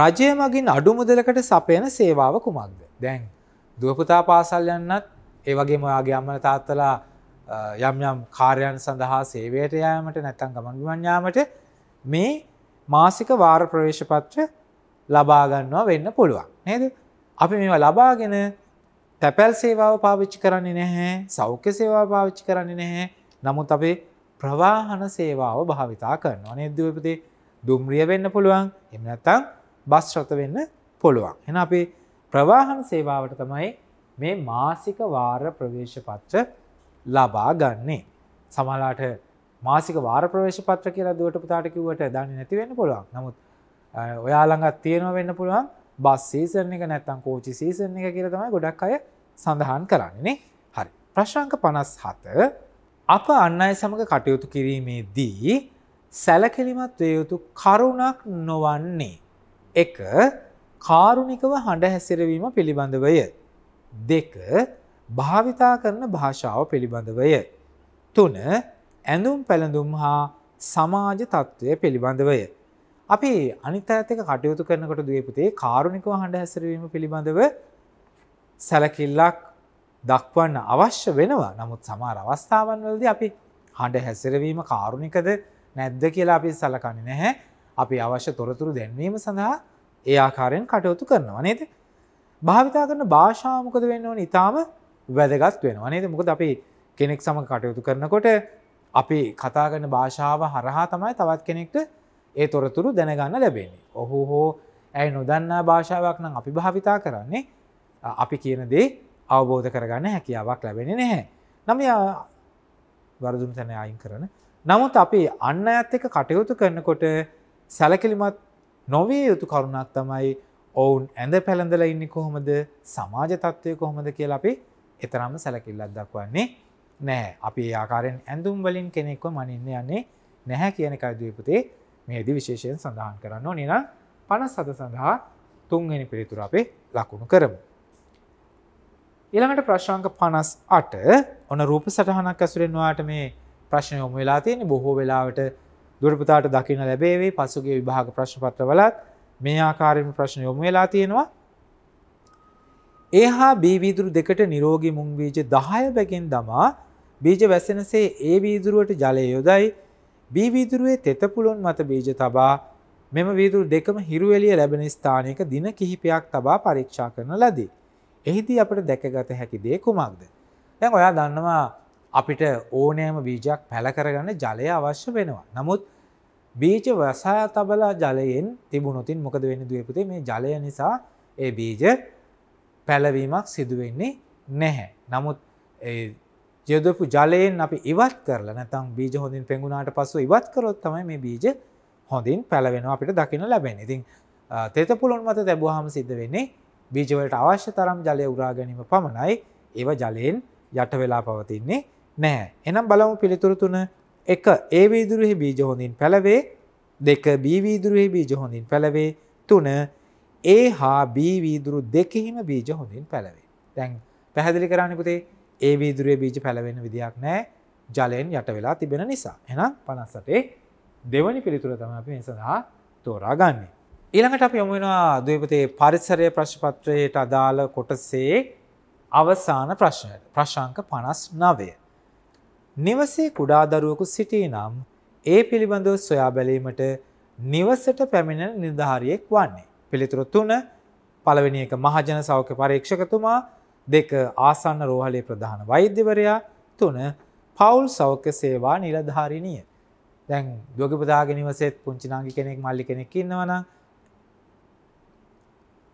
Speaker 1: රජය මගින් අඩු මුදලකට සපයන සේවාව කුමක්ද. දැන් දුවපුතා පාසල් යන්නත් ඒවගේ මොයාගේ අම්මල තාත්තලා යම් යම් කාර්යන් සඳහා සේවයට යෑමට නැත්තන් ගමන්ගුවන්යාමට මේ මාසික වාර ප්‍රවේශපත්‍ර ලබාගන්නවා වෙන්න පුළුවන් නේද අපි මේවා ලබාගෙන තැපැල් සේවාව පාවිච්චි කරන්නේ නැහැ සෞඛ්‍ය සේවා පාවිච්චි කරන්නේ නැහැ නමුත් අපේ ප්‍රවාහන සේවාව භාවිතා කරනවා නේද උපතේ දුම්රිය වෙන්න පුළුවන් එහෙම නැත්නම් බස් රථ වෙන්න පුළුවන් එහෙනම් අපේ ප්‍රවාහන සේවාවට තමයි මේ මාසික වාර ප්‍රවේශ පත්‍ර ලබා ගන්නෙ. සමහරලාට මාසික වාර ප්‍රවේශ පත්‍ර කියලා දුවට පුතාට කිව්වට දන්නේ නැති වෙන්න පුළුවන්. නමුත් ඔයා ළඟ තියෙනවා වෙන්න පුළුවන් බස් සීසන් එක නැත්තම් කෝචි සීසන් එක කියලා තමයි ගොඩක් අය සඳහන් කරන්නේ හරි ප්‍රශ්ංක පනස් හත අප අන්න අය සමඟ කටයුතු කිරීමේදී සැලකිලිමත් වයයුතු කරුණක් නොවන්නේ එක කාරුණිකව හඬ හැසිරවීම පිළිබඳවය දෙක භාවිතා කරන භාෂාව පිළිබඳවය තුන ඇඳුම් පැළඳුම් හා සමාජ තත්ත්වය පිළිබඳවය අපි අනිත් අයත් එක්ක කටයුතු කරනකොට දුවේ පුතේ කාරුණිකව හඬ හැසිරවීම පිළිබඳව සැලකිල්ලක් දක්වන්න අවශ්‍ය වෙනවා. නමුත් සමහර අවස්ථාවන් වලදී අපි හඬ හැසිරවීම කාරුණිකද නැද්ද කියලා අපි සැලකන්නේ නැහැ. අපි අවශ්‍ය තොරතුරු දැන්වීම සඳහා ඒ ආකාරයෙන් කටයුතු කරනවා නේද? භාවිතා කරන භාෂාව මොකද වෙන්න ඕනේ? ඊටාම වැදගත් වෙනවා නේද? මොකද අපි කෙනෙක් සමග කටයුතු කරනකොට අපි කතා කරන භාෂාව හරහා තමයි තවත් කෙනෙක්ට ඒ තොරතුරු දැනගන්න ලැබෙන්නේ. ඔහු හෝ ඇය නොදන්නා භාෂාවක් නම් අපි භාවිතා කරන්නේ අපි කියන දේ අවබෝධ කරගන්න හැකියාවක් ලැබෙන නැහැ. නම වරදුන් තැන අයින් කරන. නමුත් අපි අන්න ඇත් එක කටයුතු කරනකොට සැලකිලිමත් නොවේ යුතු කරුණක් තමයි ඔවුන් ඇඳ පැළඳල ඉන්න කොහොමද සමාජ තත්ත්වය කොහොමද කියලා අපි එතරම්ම සැලකිල්ලත් දක්වන්නේ නෑ අපි ආකාරයෙන් ඇඳුම් වලින් කෙනෙක්ව මනින්න යන්නේ නැහැ කියන එකයි දීපුතේ මේදි විශේෂයෙන් සඳහන් කරන්න නින පනස් සත සඳහා තුන්ගනි පිළිතුර අපේ ලකුණු කරමු. ඊළඟට ප්‍රශ්ංක පනස් අට ඔන රූප සටහනක් ඇසුරෙන්වාට මේ ප්‍රශ්නය යොමු වෙලා තියෙන බොහෝ වෙලාවට දුරපතාට දකින ලැබේවේ පසුගේ විභාග ප්‍රශ්නපත්‍රවලත් මේ ආකාරයම ප්‍රශ්න යොමු වෙලා තියෙනවා. ඒ හා බීවිදුරු දෙකට නිරෝගී මුං බීජ දහය බැගෙන් දමා බීජ වැසෙනසේ ඒ වීදුරුවට ජලය යොදයි B වීදුරුවේ තෙත පුලුවන් මත බීජ තබා මෙම වීදුරු දෙකම හිරු එළිය ලැබෙන ස්ථානයක දින කිහිපයක් තබා පරීක්ෂා කරන ලදී. එහිදී අපිට දැකගත හැකි දේ කුමක්ද? දැන් ඔයා දන්නවා අපිට ඕනෑම බීජයක් පැල කරගන්න ජලය අවශ්‍ය වෙනවා. නමුත් බීජ වසා තබලා ජලයෙන් තිබුණොතින් මොකද වෙන්නේ දුවේ පුතේ මේ ජලය නිසා ඒ බීජ පැලවීමක් සිදු වෙන්නේ නැහැ. නමුත් ඒ යොදපු ජලයෙන් අපි ඉවත් කරලා නැතම් බීජ හොඳින් පෙඟුණාට පස්සෙ ඉවත් කරොත් තමයි මේ බීජ හොඳින් පැලවෙනවා අපිට දකින්න ලැබෙන්නේ. ඉතින් තෙත පුළුන් මත තැබුවාම සිද්ධ වෙන්නේ බීජ වලට අවශ්‍ය තරම් ජලය උරා ගැනීම පමණයි. ඒව ජලයෙන් යට වෙලා පවතින්නේ නැහැ. එහෙනම් බලමු පිළිතුරු තුන. 1. A වීදුරුවේ බීජ හොඳින් පැලවේ. 2. B වීදුරුවේ බීජ හොඳින් පැලවේ. 3. A හා B වීදුරු දෙකෙහිම බීජ හොඳින් පැලවේ. දැන් පැහැදිලි කරන්න පුතේ ඒ වීදුරේ බීජ පැලවෙන විදියක් නෑ ජලයෙන් යට වෙලා තිබෙන නිසා. එහෙනම් 58 දෙවනි පිළිතුර තමයි අපි මේ සඳහා තෝරාගන්නේ. ඊළඟට අපි යමු වෙනවා ද්වේපතේ පරිසරය ප්‍රශ්න පත්‍රයට අදාළ කොටසේ අවසාන ප්‍රශ්නයට. ප්‍රශාංක 59. නිවසේ කුඩා දරුවෙකු සිටී නම් ඒ පිළිබඳව සොයා බැලීමට නිවසට පැමිණෙන නිලධාරියෙක් වන්නේ. පිළිතුරු 3 පළවෙනි එක මහජන සෞඛ්‍ය පරීක්ෂකතුමා දෙක ආසන්න රෝහලේ ප්‍රධාන වෛද්‍යවරයා තුන පවුල් සෞඛ්‍ය සේවා නිලධාරිණිය. දැන් දොගපදාගෙනනිවසෙත් පුංචිනාගි කෙනෙක් මල්ලි කෙනෙක් ඉන්නවනම්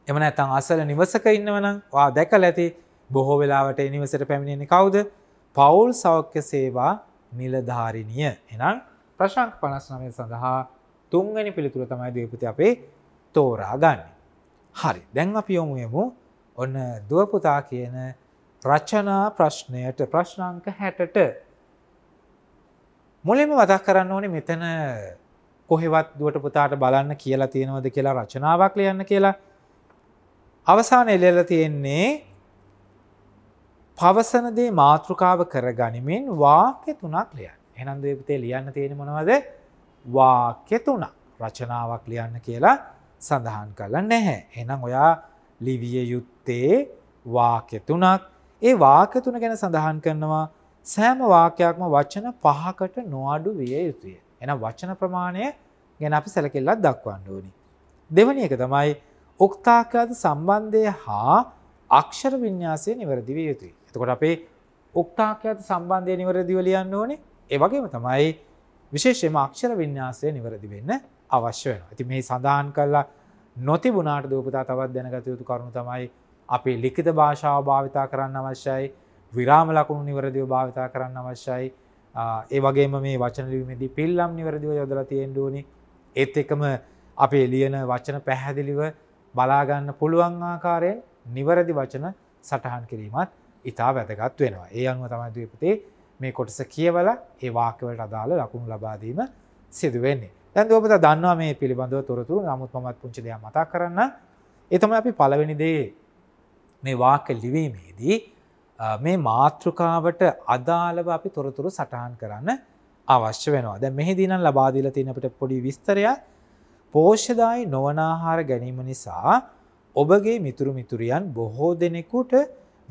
Speaker 1: එම නැතන් අසල නිවසක ඉන්නවනම් වා දැකල ඇති බොහෝ වෙලාවට එනිවසට පැමිණෙන කවුද පවුල් සෞඛ්‍ය සේවා නිලධාරිණිය එනම් ප්‍රශංක පනස් නමය සඳහා තුන්වැනි පිළිතුර තමයි දේපති අපේ තෝරා ගන්න. හරි දැන් අපි යොමුයමු ඔන්න දුවපුතා කියන රචනා ප්‍රශ්නයට ප්‍රශ්නාංක හැටට මුලින්ම මතක් කරන්න ඕනේ මෙතන කොහෙවත් දුවට පුතාට බලන්න කියලා තියෙනවද කියලා රචනාවක් ලියන්න කියලා අවසාන එළෙල තියෙන්නේ පවසන දේ මාතෘකාව කරගනිමින් වාක්‍ය තුනක් ලියන්න. එහෙනම් දෙවිතේ ලියන්න තියෙන්නේ මොනවද? වාක්‍ය තුනක්. රචනාවක් ලියන්න කියලා සඳහන් කළා නැහැ. එහෙනම් ඔයා ලිවිය යුත්තේ වාක්‍ය තුනක්. ඒ වාක්‍ය තුන ගැන සඳහන් කරනවා සෑම වාක්‍යයක්ම වචන පහකට නොඅඩු විය යුතුය. එහෙනම් වචන ප්‍රමාණය ගැන අපි සැලකිල්ලක් දක්වන්න ඕනි. දෙවැනි එක තමයි උක්තාකාද සම්බන්ධය හා අක්ෂර විඤ්ඤාසය නිවැරදි විය යුතුයි. එතකොට අපේ උක්තාකාද සම්බන්ධය නිවැරදිව ලියන්න ඕනේ. ඒ වගේම තමයි විශේෂයෙන්ම අක්ෂර විඤ්ඤාසය නිවැරදි වෙන්න අවශ්‍ය වෙනවා. ඉතින් මේ සඳහන් කළා නොතිබුණාට දූපතා තවත් දැනගත යුතු කරුණු තමයි අපේ ලිඛිත භාෂාව භාවිතා කරන්න අවශ්‍යයි විරාම ලකුණු නිවැරදිව භාවිතා කරන්න අවශ්‍යයි ඒ වගේම මේ වචන ලිවීමේදී පිල්ලම් නිවැරදිව යොදලා තියෙන්න ඕනේ ඒත් එකම අපේ ලියන වචන පැහැදිලිව බලා ගන්න පුළුවන් ආකාරයෙන් නිවැරදි වචන සටහන් කිරීමත් ඉතා වැදගත් වෙනවා. ඒ අනුව තමයි දීපතේ මේ කොටස කියවලා ඒ වාක්‍ය වලට අදාළ ලකුණු ලබා දීම සිදු වෙන්නේ. දැන් ඔබ දන්නවා මේ පිළිබඳව තොරතුරු. නමුත් මමත් පුංචි දෙයක් මතක් කරන්න. ඒ තමයි අපි පළවෙනි දේ මේ වාක්‍ය ලිවීමේදී මේ මාතෘකාවට අදාළව අපි තොරතුරු සටහන් කරන්න අවශ්‍ය වෙනවා. දැන් මෙහිදී නම් ලබා දීලා තියෙන අපිට පොඩි විස්තරයක් පෝෂ්‍යදායි නොවන ආහාර ගැනීම නිසා ඔබගේ මිතුරු මිතුරියන් බොහෝ දෙනෙකුට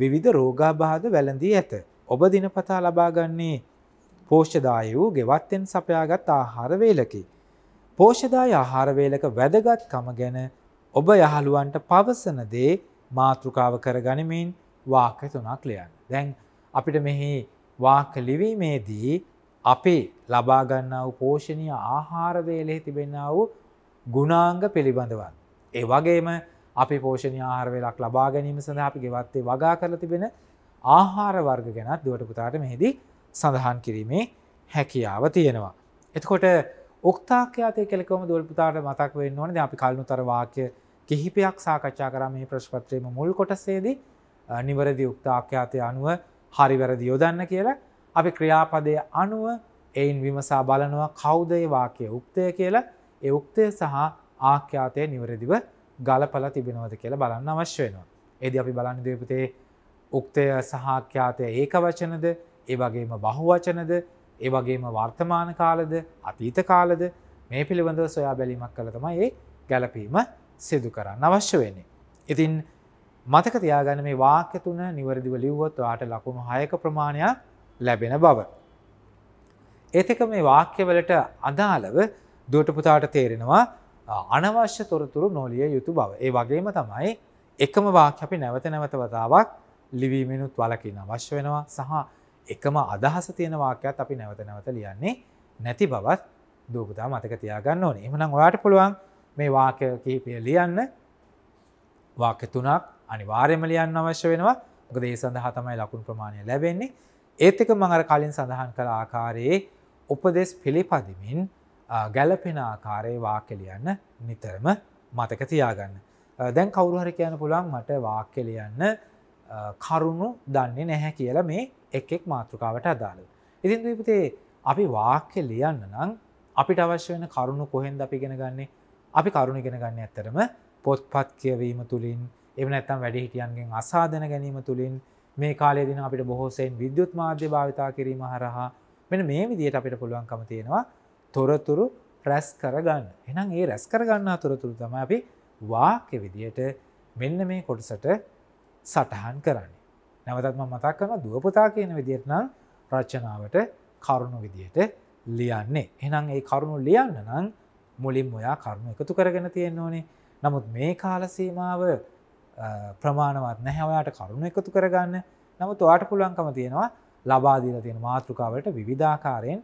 Speaker 1: විවිධ රෝගාබාධ වැළඳී ඇත. ඔබ දිනපතා ලබාගන්නේ පෝෂ්‍යදාය වූ ගෙවත්තෙන් සපයාගත් ආහාර වේලකි. පෝෂදාය ආහාර වේලක වැදගත්කම ගැන ඔබ යහළුවන්ට පවසන දේ මාතෘකාව කරගනිමින් වාක්‍ය තුනක් ලියන්න. දැන් අපිට මෙහි වාක්‍ය ලිවීමේදී අපේ ලබා ගන්නා වූ පෝෂණීය ආහාර වේලෙහි තිබෙනා වූ ගුණාංග පිළිබඳවත්. ඒ වගේම අපි පෝෂණීය ආහාර වේලක් ලබා ගැනීම සඳහා අපි ගෙවත්තේ වගා කරලා තිබෙන ආහාර වර්ග ගැනත් දුවට පුතාට මෙහිදී සඳහන් කිරීමේ හැකියාව තියෙනවා. එතකොට ඔක්තාක්‍යාතය කෙලකම දුවල්පුතාට මතක් වෙන්න ඕනද අපි කල්නුතර වාක්‍ය කිහිපයක් සාකච්ඡා කරා මේ ප්‍රශ්පත්‍රයම මුල් කොටසේදී නිවැරදි උක්තාක්‍යාතය අනුව හරි වැරදි යොදන්න කියලා අපි ක්‍රියාපදය අනුව එයින් විමසා බලනවා කෞදය වාකය උක්තය කියලා ඒ උක්තය සහ ආඛ්‍යාතය නිවැරදිව ගලපල තිබෙනවද කියලා බලන්න අවශ්‍ය වෙනවා. එද අපි බලන්න දීපතේ උක්තය සහාඛ්‍යාතය ඒක වචනද ඒ වගේම බහු වචනද ඒ වගේම වර්තමාන කාලද අතීත කාලද මේ පිළිබඳව සොයා බැලීමක් කළ තමයි ඒ ගැළපීම සිදු කරන්න අවශ්‍ය වෙන්නේ. ඉතින් මතක තියාගන්න මේ වාක්‍ය තුන නිවැරදිව ලිව්වොත් ඔයාට ලකුණු 6ක ප්‍රමාණයක් ලැබෙන බව. ඒත් එක මේ වාක්‍යවලට අදාළව දුවට පුතාට තේරෙනවා අනවශ්‍ය තොරතුරු නොලිය යුතු බව. ඒ වගේම තමයි එකම වාක්‍ය අපි නැවත නැවත වතාවක් ලිවීමෙනුත් වලකින අවශ්‍ය වෙනවා සහ එකම අදහස තියෙන වාක්‍යත් අපි නැවත නැවත ලියන්නේ නැති බවත් දූපතා මතක තියාගන්න ඕනේ. එහෙනම් ඔයාට පුළුවන් මේ වාක්‍ය කිහිපය ලියන්න වාක්‍ය තුනක් අනිවාර්යයෙන්ම ලියන්න අවශ්‍ය වෙනවා. මොකද ඒ සඳහා තමයි ලකුණු ප්‍රමාණය ලැබෙන්නේ. ඒත් එක මම අර කලින් සඳහන් කළ ආකාරයේ උපදෙස් පිළිපදිමින් ගැළපෙන ආකාරයේ වාක්‍ය ලියන්න නිතරම මතක තියාගන්න. දැන් කවුරු හරි කියන්න පුළුවන් මට වාක්‍ය ලියන්න කරුණු දන්නේ නැහැ කියලා මේ එක් එක් මාතෘකාවට අදාළ. ඉතින් දීපතේ අපි වාක්‍ය ලියන්න නම් අපිට අවශ්‍ය වෙන කරුණු කොහෙන්ද අපි ඉගෙන ගන්නෙ? අපි කරුණු ඉගෙන ගන්න ඇත්තටම පොත්පත් කියවීම තුලින් එහෙම නැත්නම් වැඩිහිටියන්ගෙන් අසාධන ගැනීම තුලින් මේ කාලේ දින අපිට බොහෝ සෙයින් විද්‍යුත් මාධ්‍ය භාවිතා කිරීම හරහා මෙන්න මේ විදිහට අපිට පුළුවන්කම තියෙනවා තොරතුරු රැස් කරගන්න. එහෙනම් ඒ රැස් කරගන්නා තොරතුරු තමයි අපි වාක්‍ය විදිහට මෙන්න මේ කොටසට සටහන් කරන්න. නැවතත්ම මතක් කරන දුවපතා කියන විදිහටන රචනාවට කරුණු විදියට ලියන්නේ. එනම් ඒ කරුණු ලියන්න නම් මුලින් ඔයා කරුණු එකතු කරගෙන තියෙන්න්න ඕනේ නමුත් මේ කාලසීමාව ප්‍රමාණවත් නැහැවයාට කරුණු එකතු කරගන්න නමුත් වාට පුළංකම තියෙනවා ලබාදීල තියෙන මාතෘකාවට විවිධාකාරයෙන්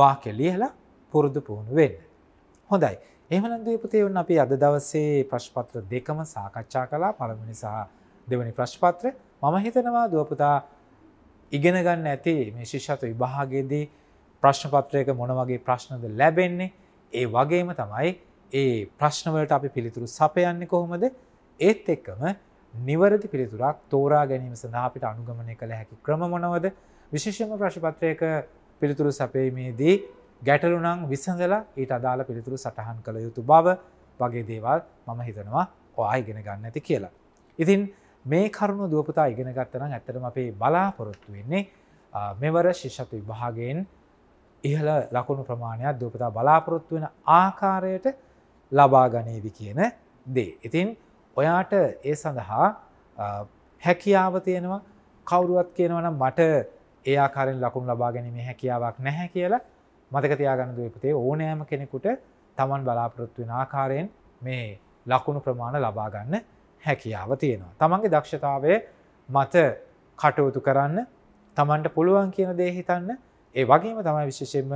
Speaker 1: වාකෙ ලියලා පුරුදු පුහුණු වෙන්න. හොඳයි එහමනන්දුවේ පුතේ ඔන්න අපි අද දවසේ ප්‍රශ්පත්‍ර දෙකම සාකච්ඡා කලා පළමනි සහ දෙවනි ප්‍රශ්පත්‍ර මම හිතනවා දුවපුතා ඉගෙන ගන්න ඇති මේ ශිෂ්‍යත්ව විභාගයේදී ප්‍රශ්නපත්‍රයක මොන වගේ ප්‍රශ්නද ලැබෙන්නේ ඒ වගේම තමයි ඒ ප්‍රශ්නවලට අපි පිළිතුරු සපයන්නේ කොහොමද ඒත් එක්කම නිවැරදි පිළිතුරක් තෝරා ගැනීම සඳහා අපිට අනුගමනය කළ හැකි ක්‍රම මොනවද විශේෂම ප්‍රශ්නපත්‍රයක පිළිතුරු සපයීමේදී ගැටලුනං විසඳලා ඊට අදාළ පිළිතුරු සටහන් කළ යුතු බව වගේ දේවල් මම හිතනවා ඔයා ඉගෙන ගන්න ඇති කියලා. ඉතින් මේ කරුණු දුවපතා ඉගෙන ගත්තනම් ඇත්තටම අපේ බලාපොරොත්තු වෙන්නේ මෙවර ශිෂ්‍යත්ව විභාගයෙන් ඉහළ ලකුණු ප්‍රමාණයක් දුවපතා බලාපොරොත්තු වෙන ආකාරයට ලබා ගනීවි කියන දේ. ඉතින් ඔයාට ඒ සඳහා හැකියාව තියෙනවා කවුරුවත් කියනවනම් මට ඒ ආකාරයෙන් ලකුණු ලබා ගැනීම හැකියාවක් නැහැ කියලා මතක තියාගන්න දුවපතේ ඕනෑම කෙනෙකුට තමන් බලාපොරොත්තු වෙන ආකාරයෙන් මේ ලකුණු ප්‍රමාණ ලබාගන්න හැකියාව තියෙනවා. තමන්ගේ දක්ෂතාවය මත කටයුතු කරන්න තමන්ට පුළුවන් කියන දේ හිතන්න ඒ වගේම තමයි විශේෂයෙන්ම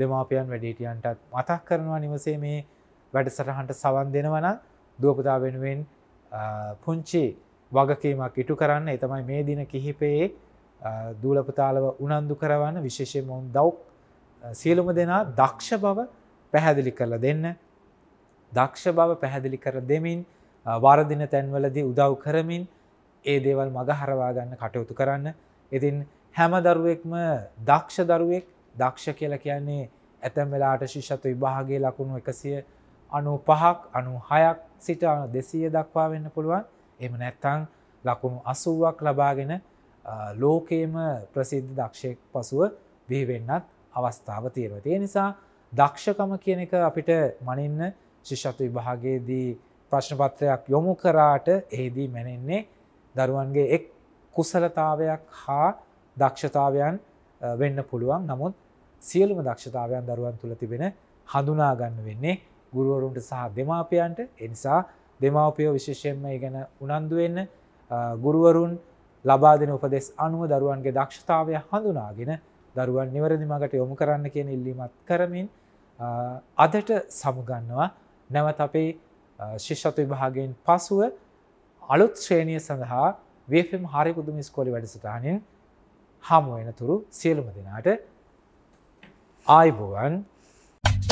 Speaker 1: දෙමාපියන් වැඩිහිටියන්ටත් මතක් කරනවා නිවසේ මේ වැඩසටහන්ට සවන් දෙනවනම් දුවපතා වෙනුවෙන් පුංචි වගකීමක් ඉටු කරන්න එතමයි මේ දින කිහිපයේ දූලපතාලව උනන්දු කරවන්න විශේෂයෙන් මොන් දව් සියලුම දෙනා දක්ෂ බව පැහැදිලි කරලා දෙන්න. දක්ෂ බව පැහැදිලි කර දෙමින් වරදින තැන්වලදී උදව් කරමින් ඒ දේවල් මග හරවා ගන්න කටයුතු කරන්න. ඉතින් හැම දරුවෙක්ම දක්ෂ දරුවෙක් දක්ෂ කියලා කියන්නේ ඇතැම් වෙලාට ශිෂ්‍යත්ව විභාගයේ ලකුණු 195ක් 96ක් සිට 200 දක්වා වෙන්න පුළුවන්. එහෙම නැත්නම් ලකුණු 80ක් ලබාගෙන ලෝකයේම ප්‍රසිද්ධ දක්ෂයෙක් පසුව බිහි වෙන්නත් අවස්ථාව තියෙන. ඒ නිසා දක්ෂකම කියන එක අපිට මනින්න ශිෂ්‍යත්ව විභාගයේදී ප්‍රශ්න පත්‍රයක් යොමු කරාට එහිදී මැනෙන්නේ දරුවන්ගේ එක් කුසලතාවයක් හා දක්ෂතාවයන් වෙන්න පුළුවන්. නමුත් සියලුම දක්ෂතාවයන් දරුවන් තුළ තිබෙන හඳුනා ගන්න වෙන්නේ ගුරුවරුන්ට සහ දෙමාපියන්ට. ඒ නිසා දෙමාපියෝ විශේෂයෙන්ම ඉගෙන උනන්දු වෙන්න ගුරුවරුන් ලබා දෙන උපදෙස් අනුව දරුවන්ගේ දක්ෂතාවය හඳුනාගෙන දරුවන් නිවැරදි මගට යොමු කරන්න කියන ඉල්ලීමත් කරමින් අදට සමුගන්නවා නැවත අපේ ශිෂ්‍යත්ව විභාගයෙන් පසුව අලුත් ශ්‍රේණිය සඳහා වේෆම් හාරි පුදුම ස්කෝලි වැඩසටහනින් හමුවෙන තුරු සියලුම දෙනාට ආයිබුවන් Thank you.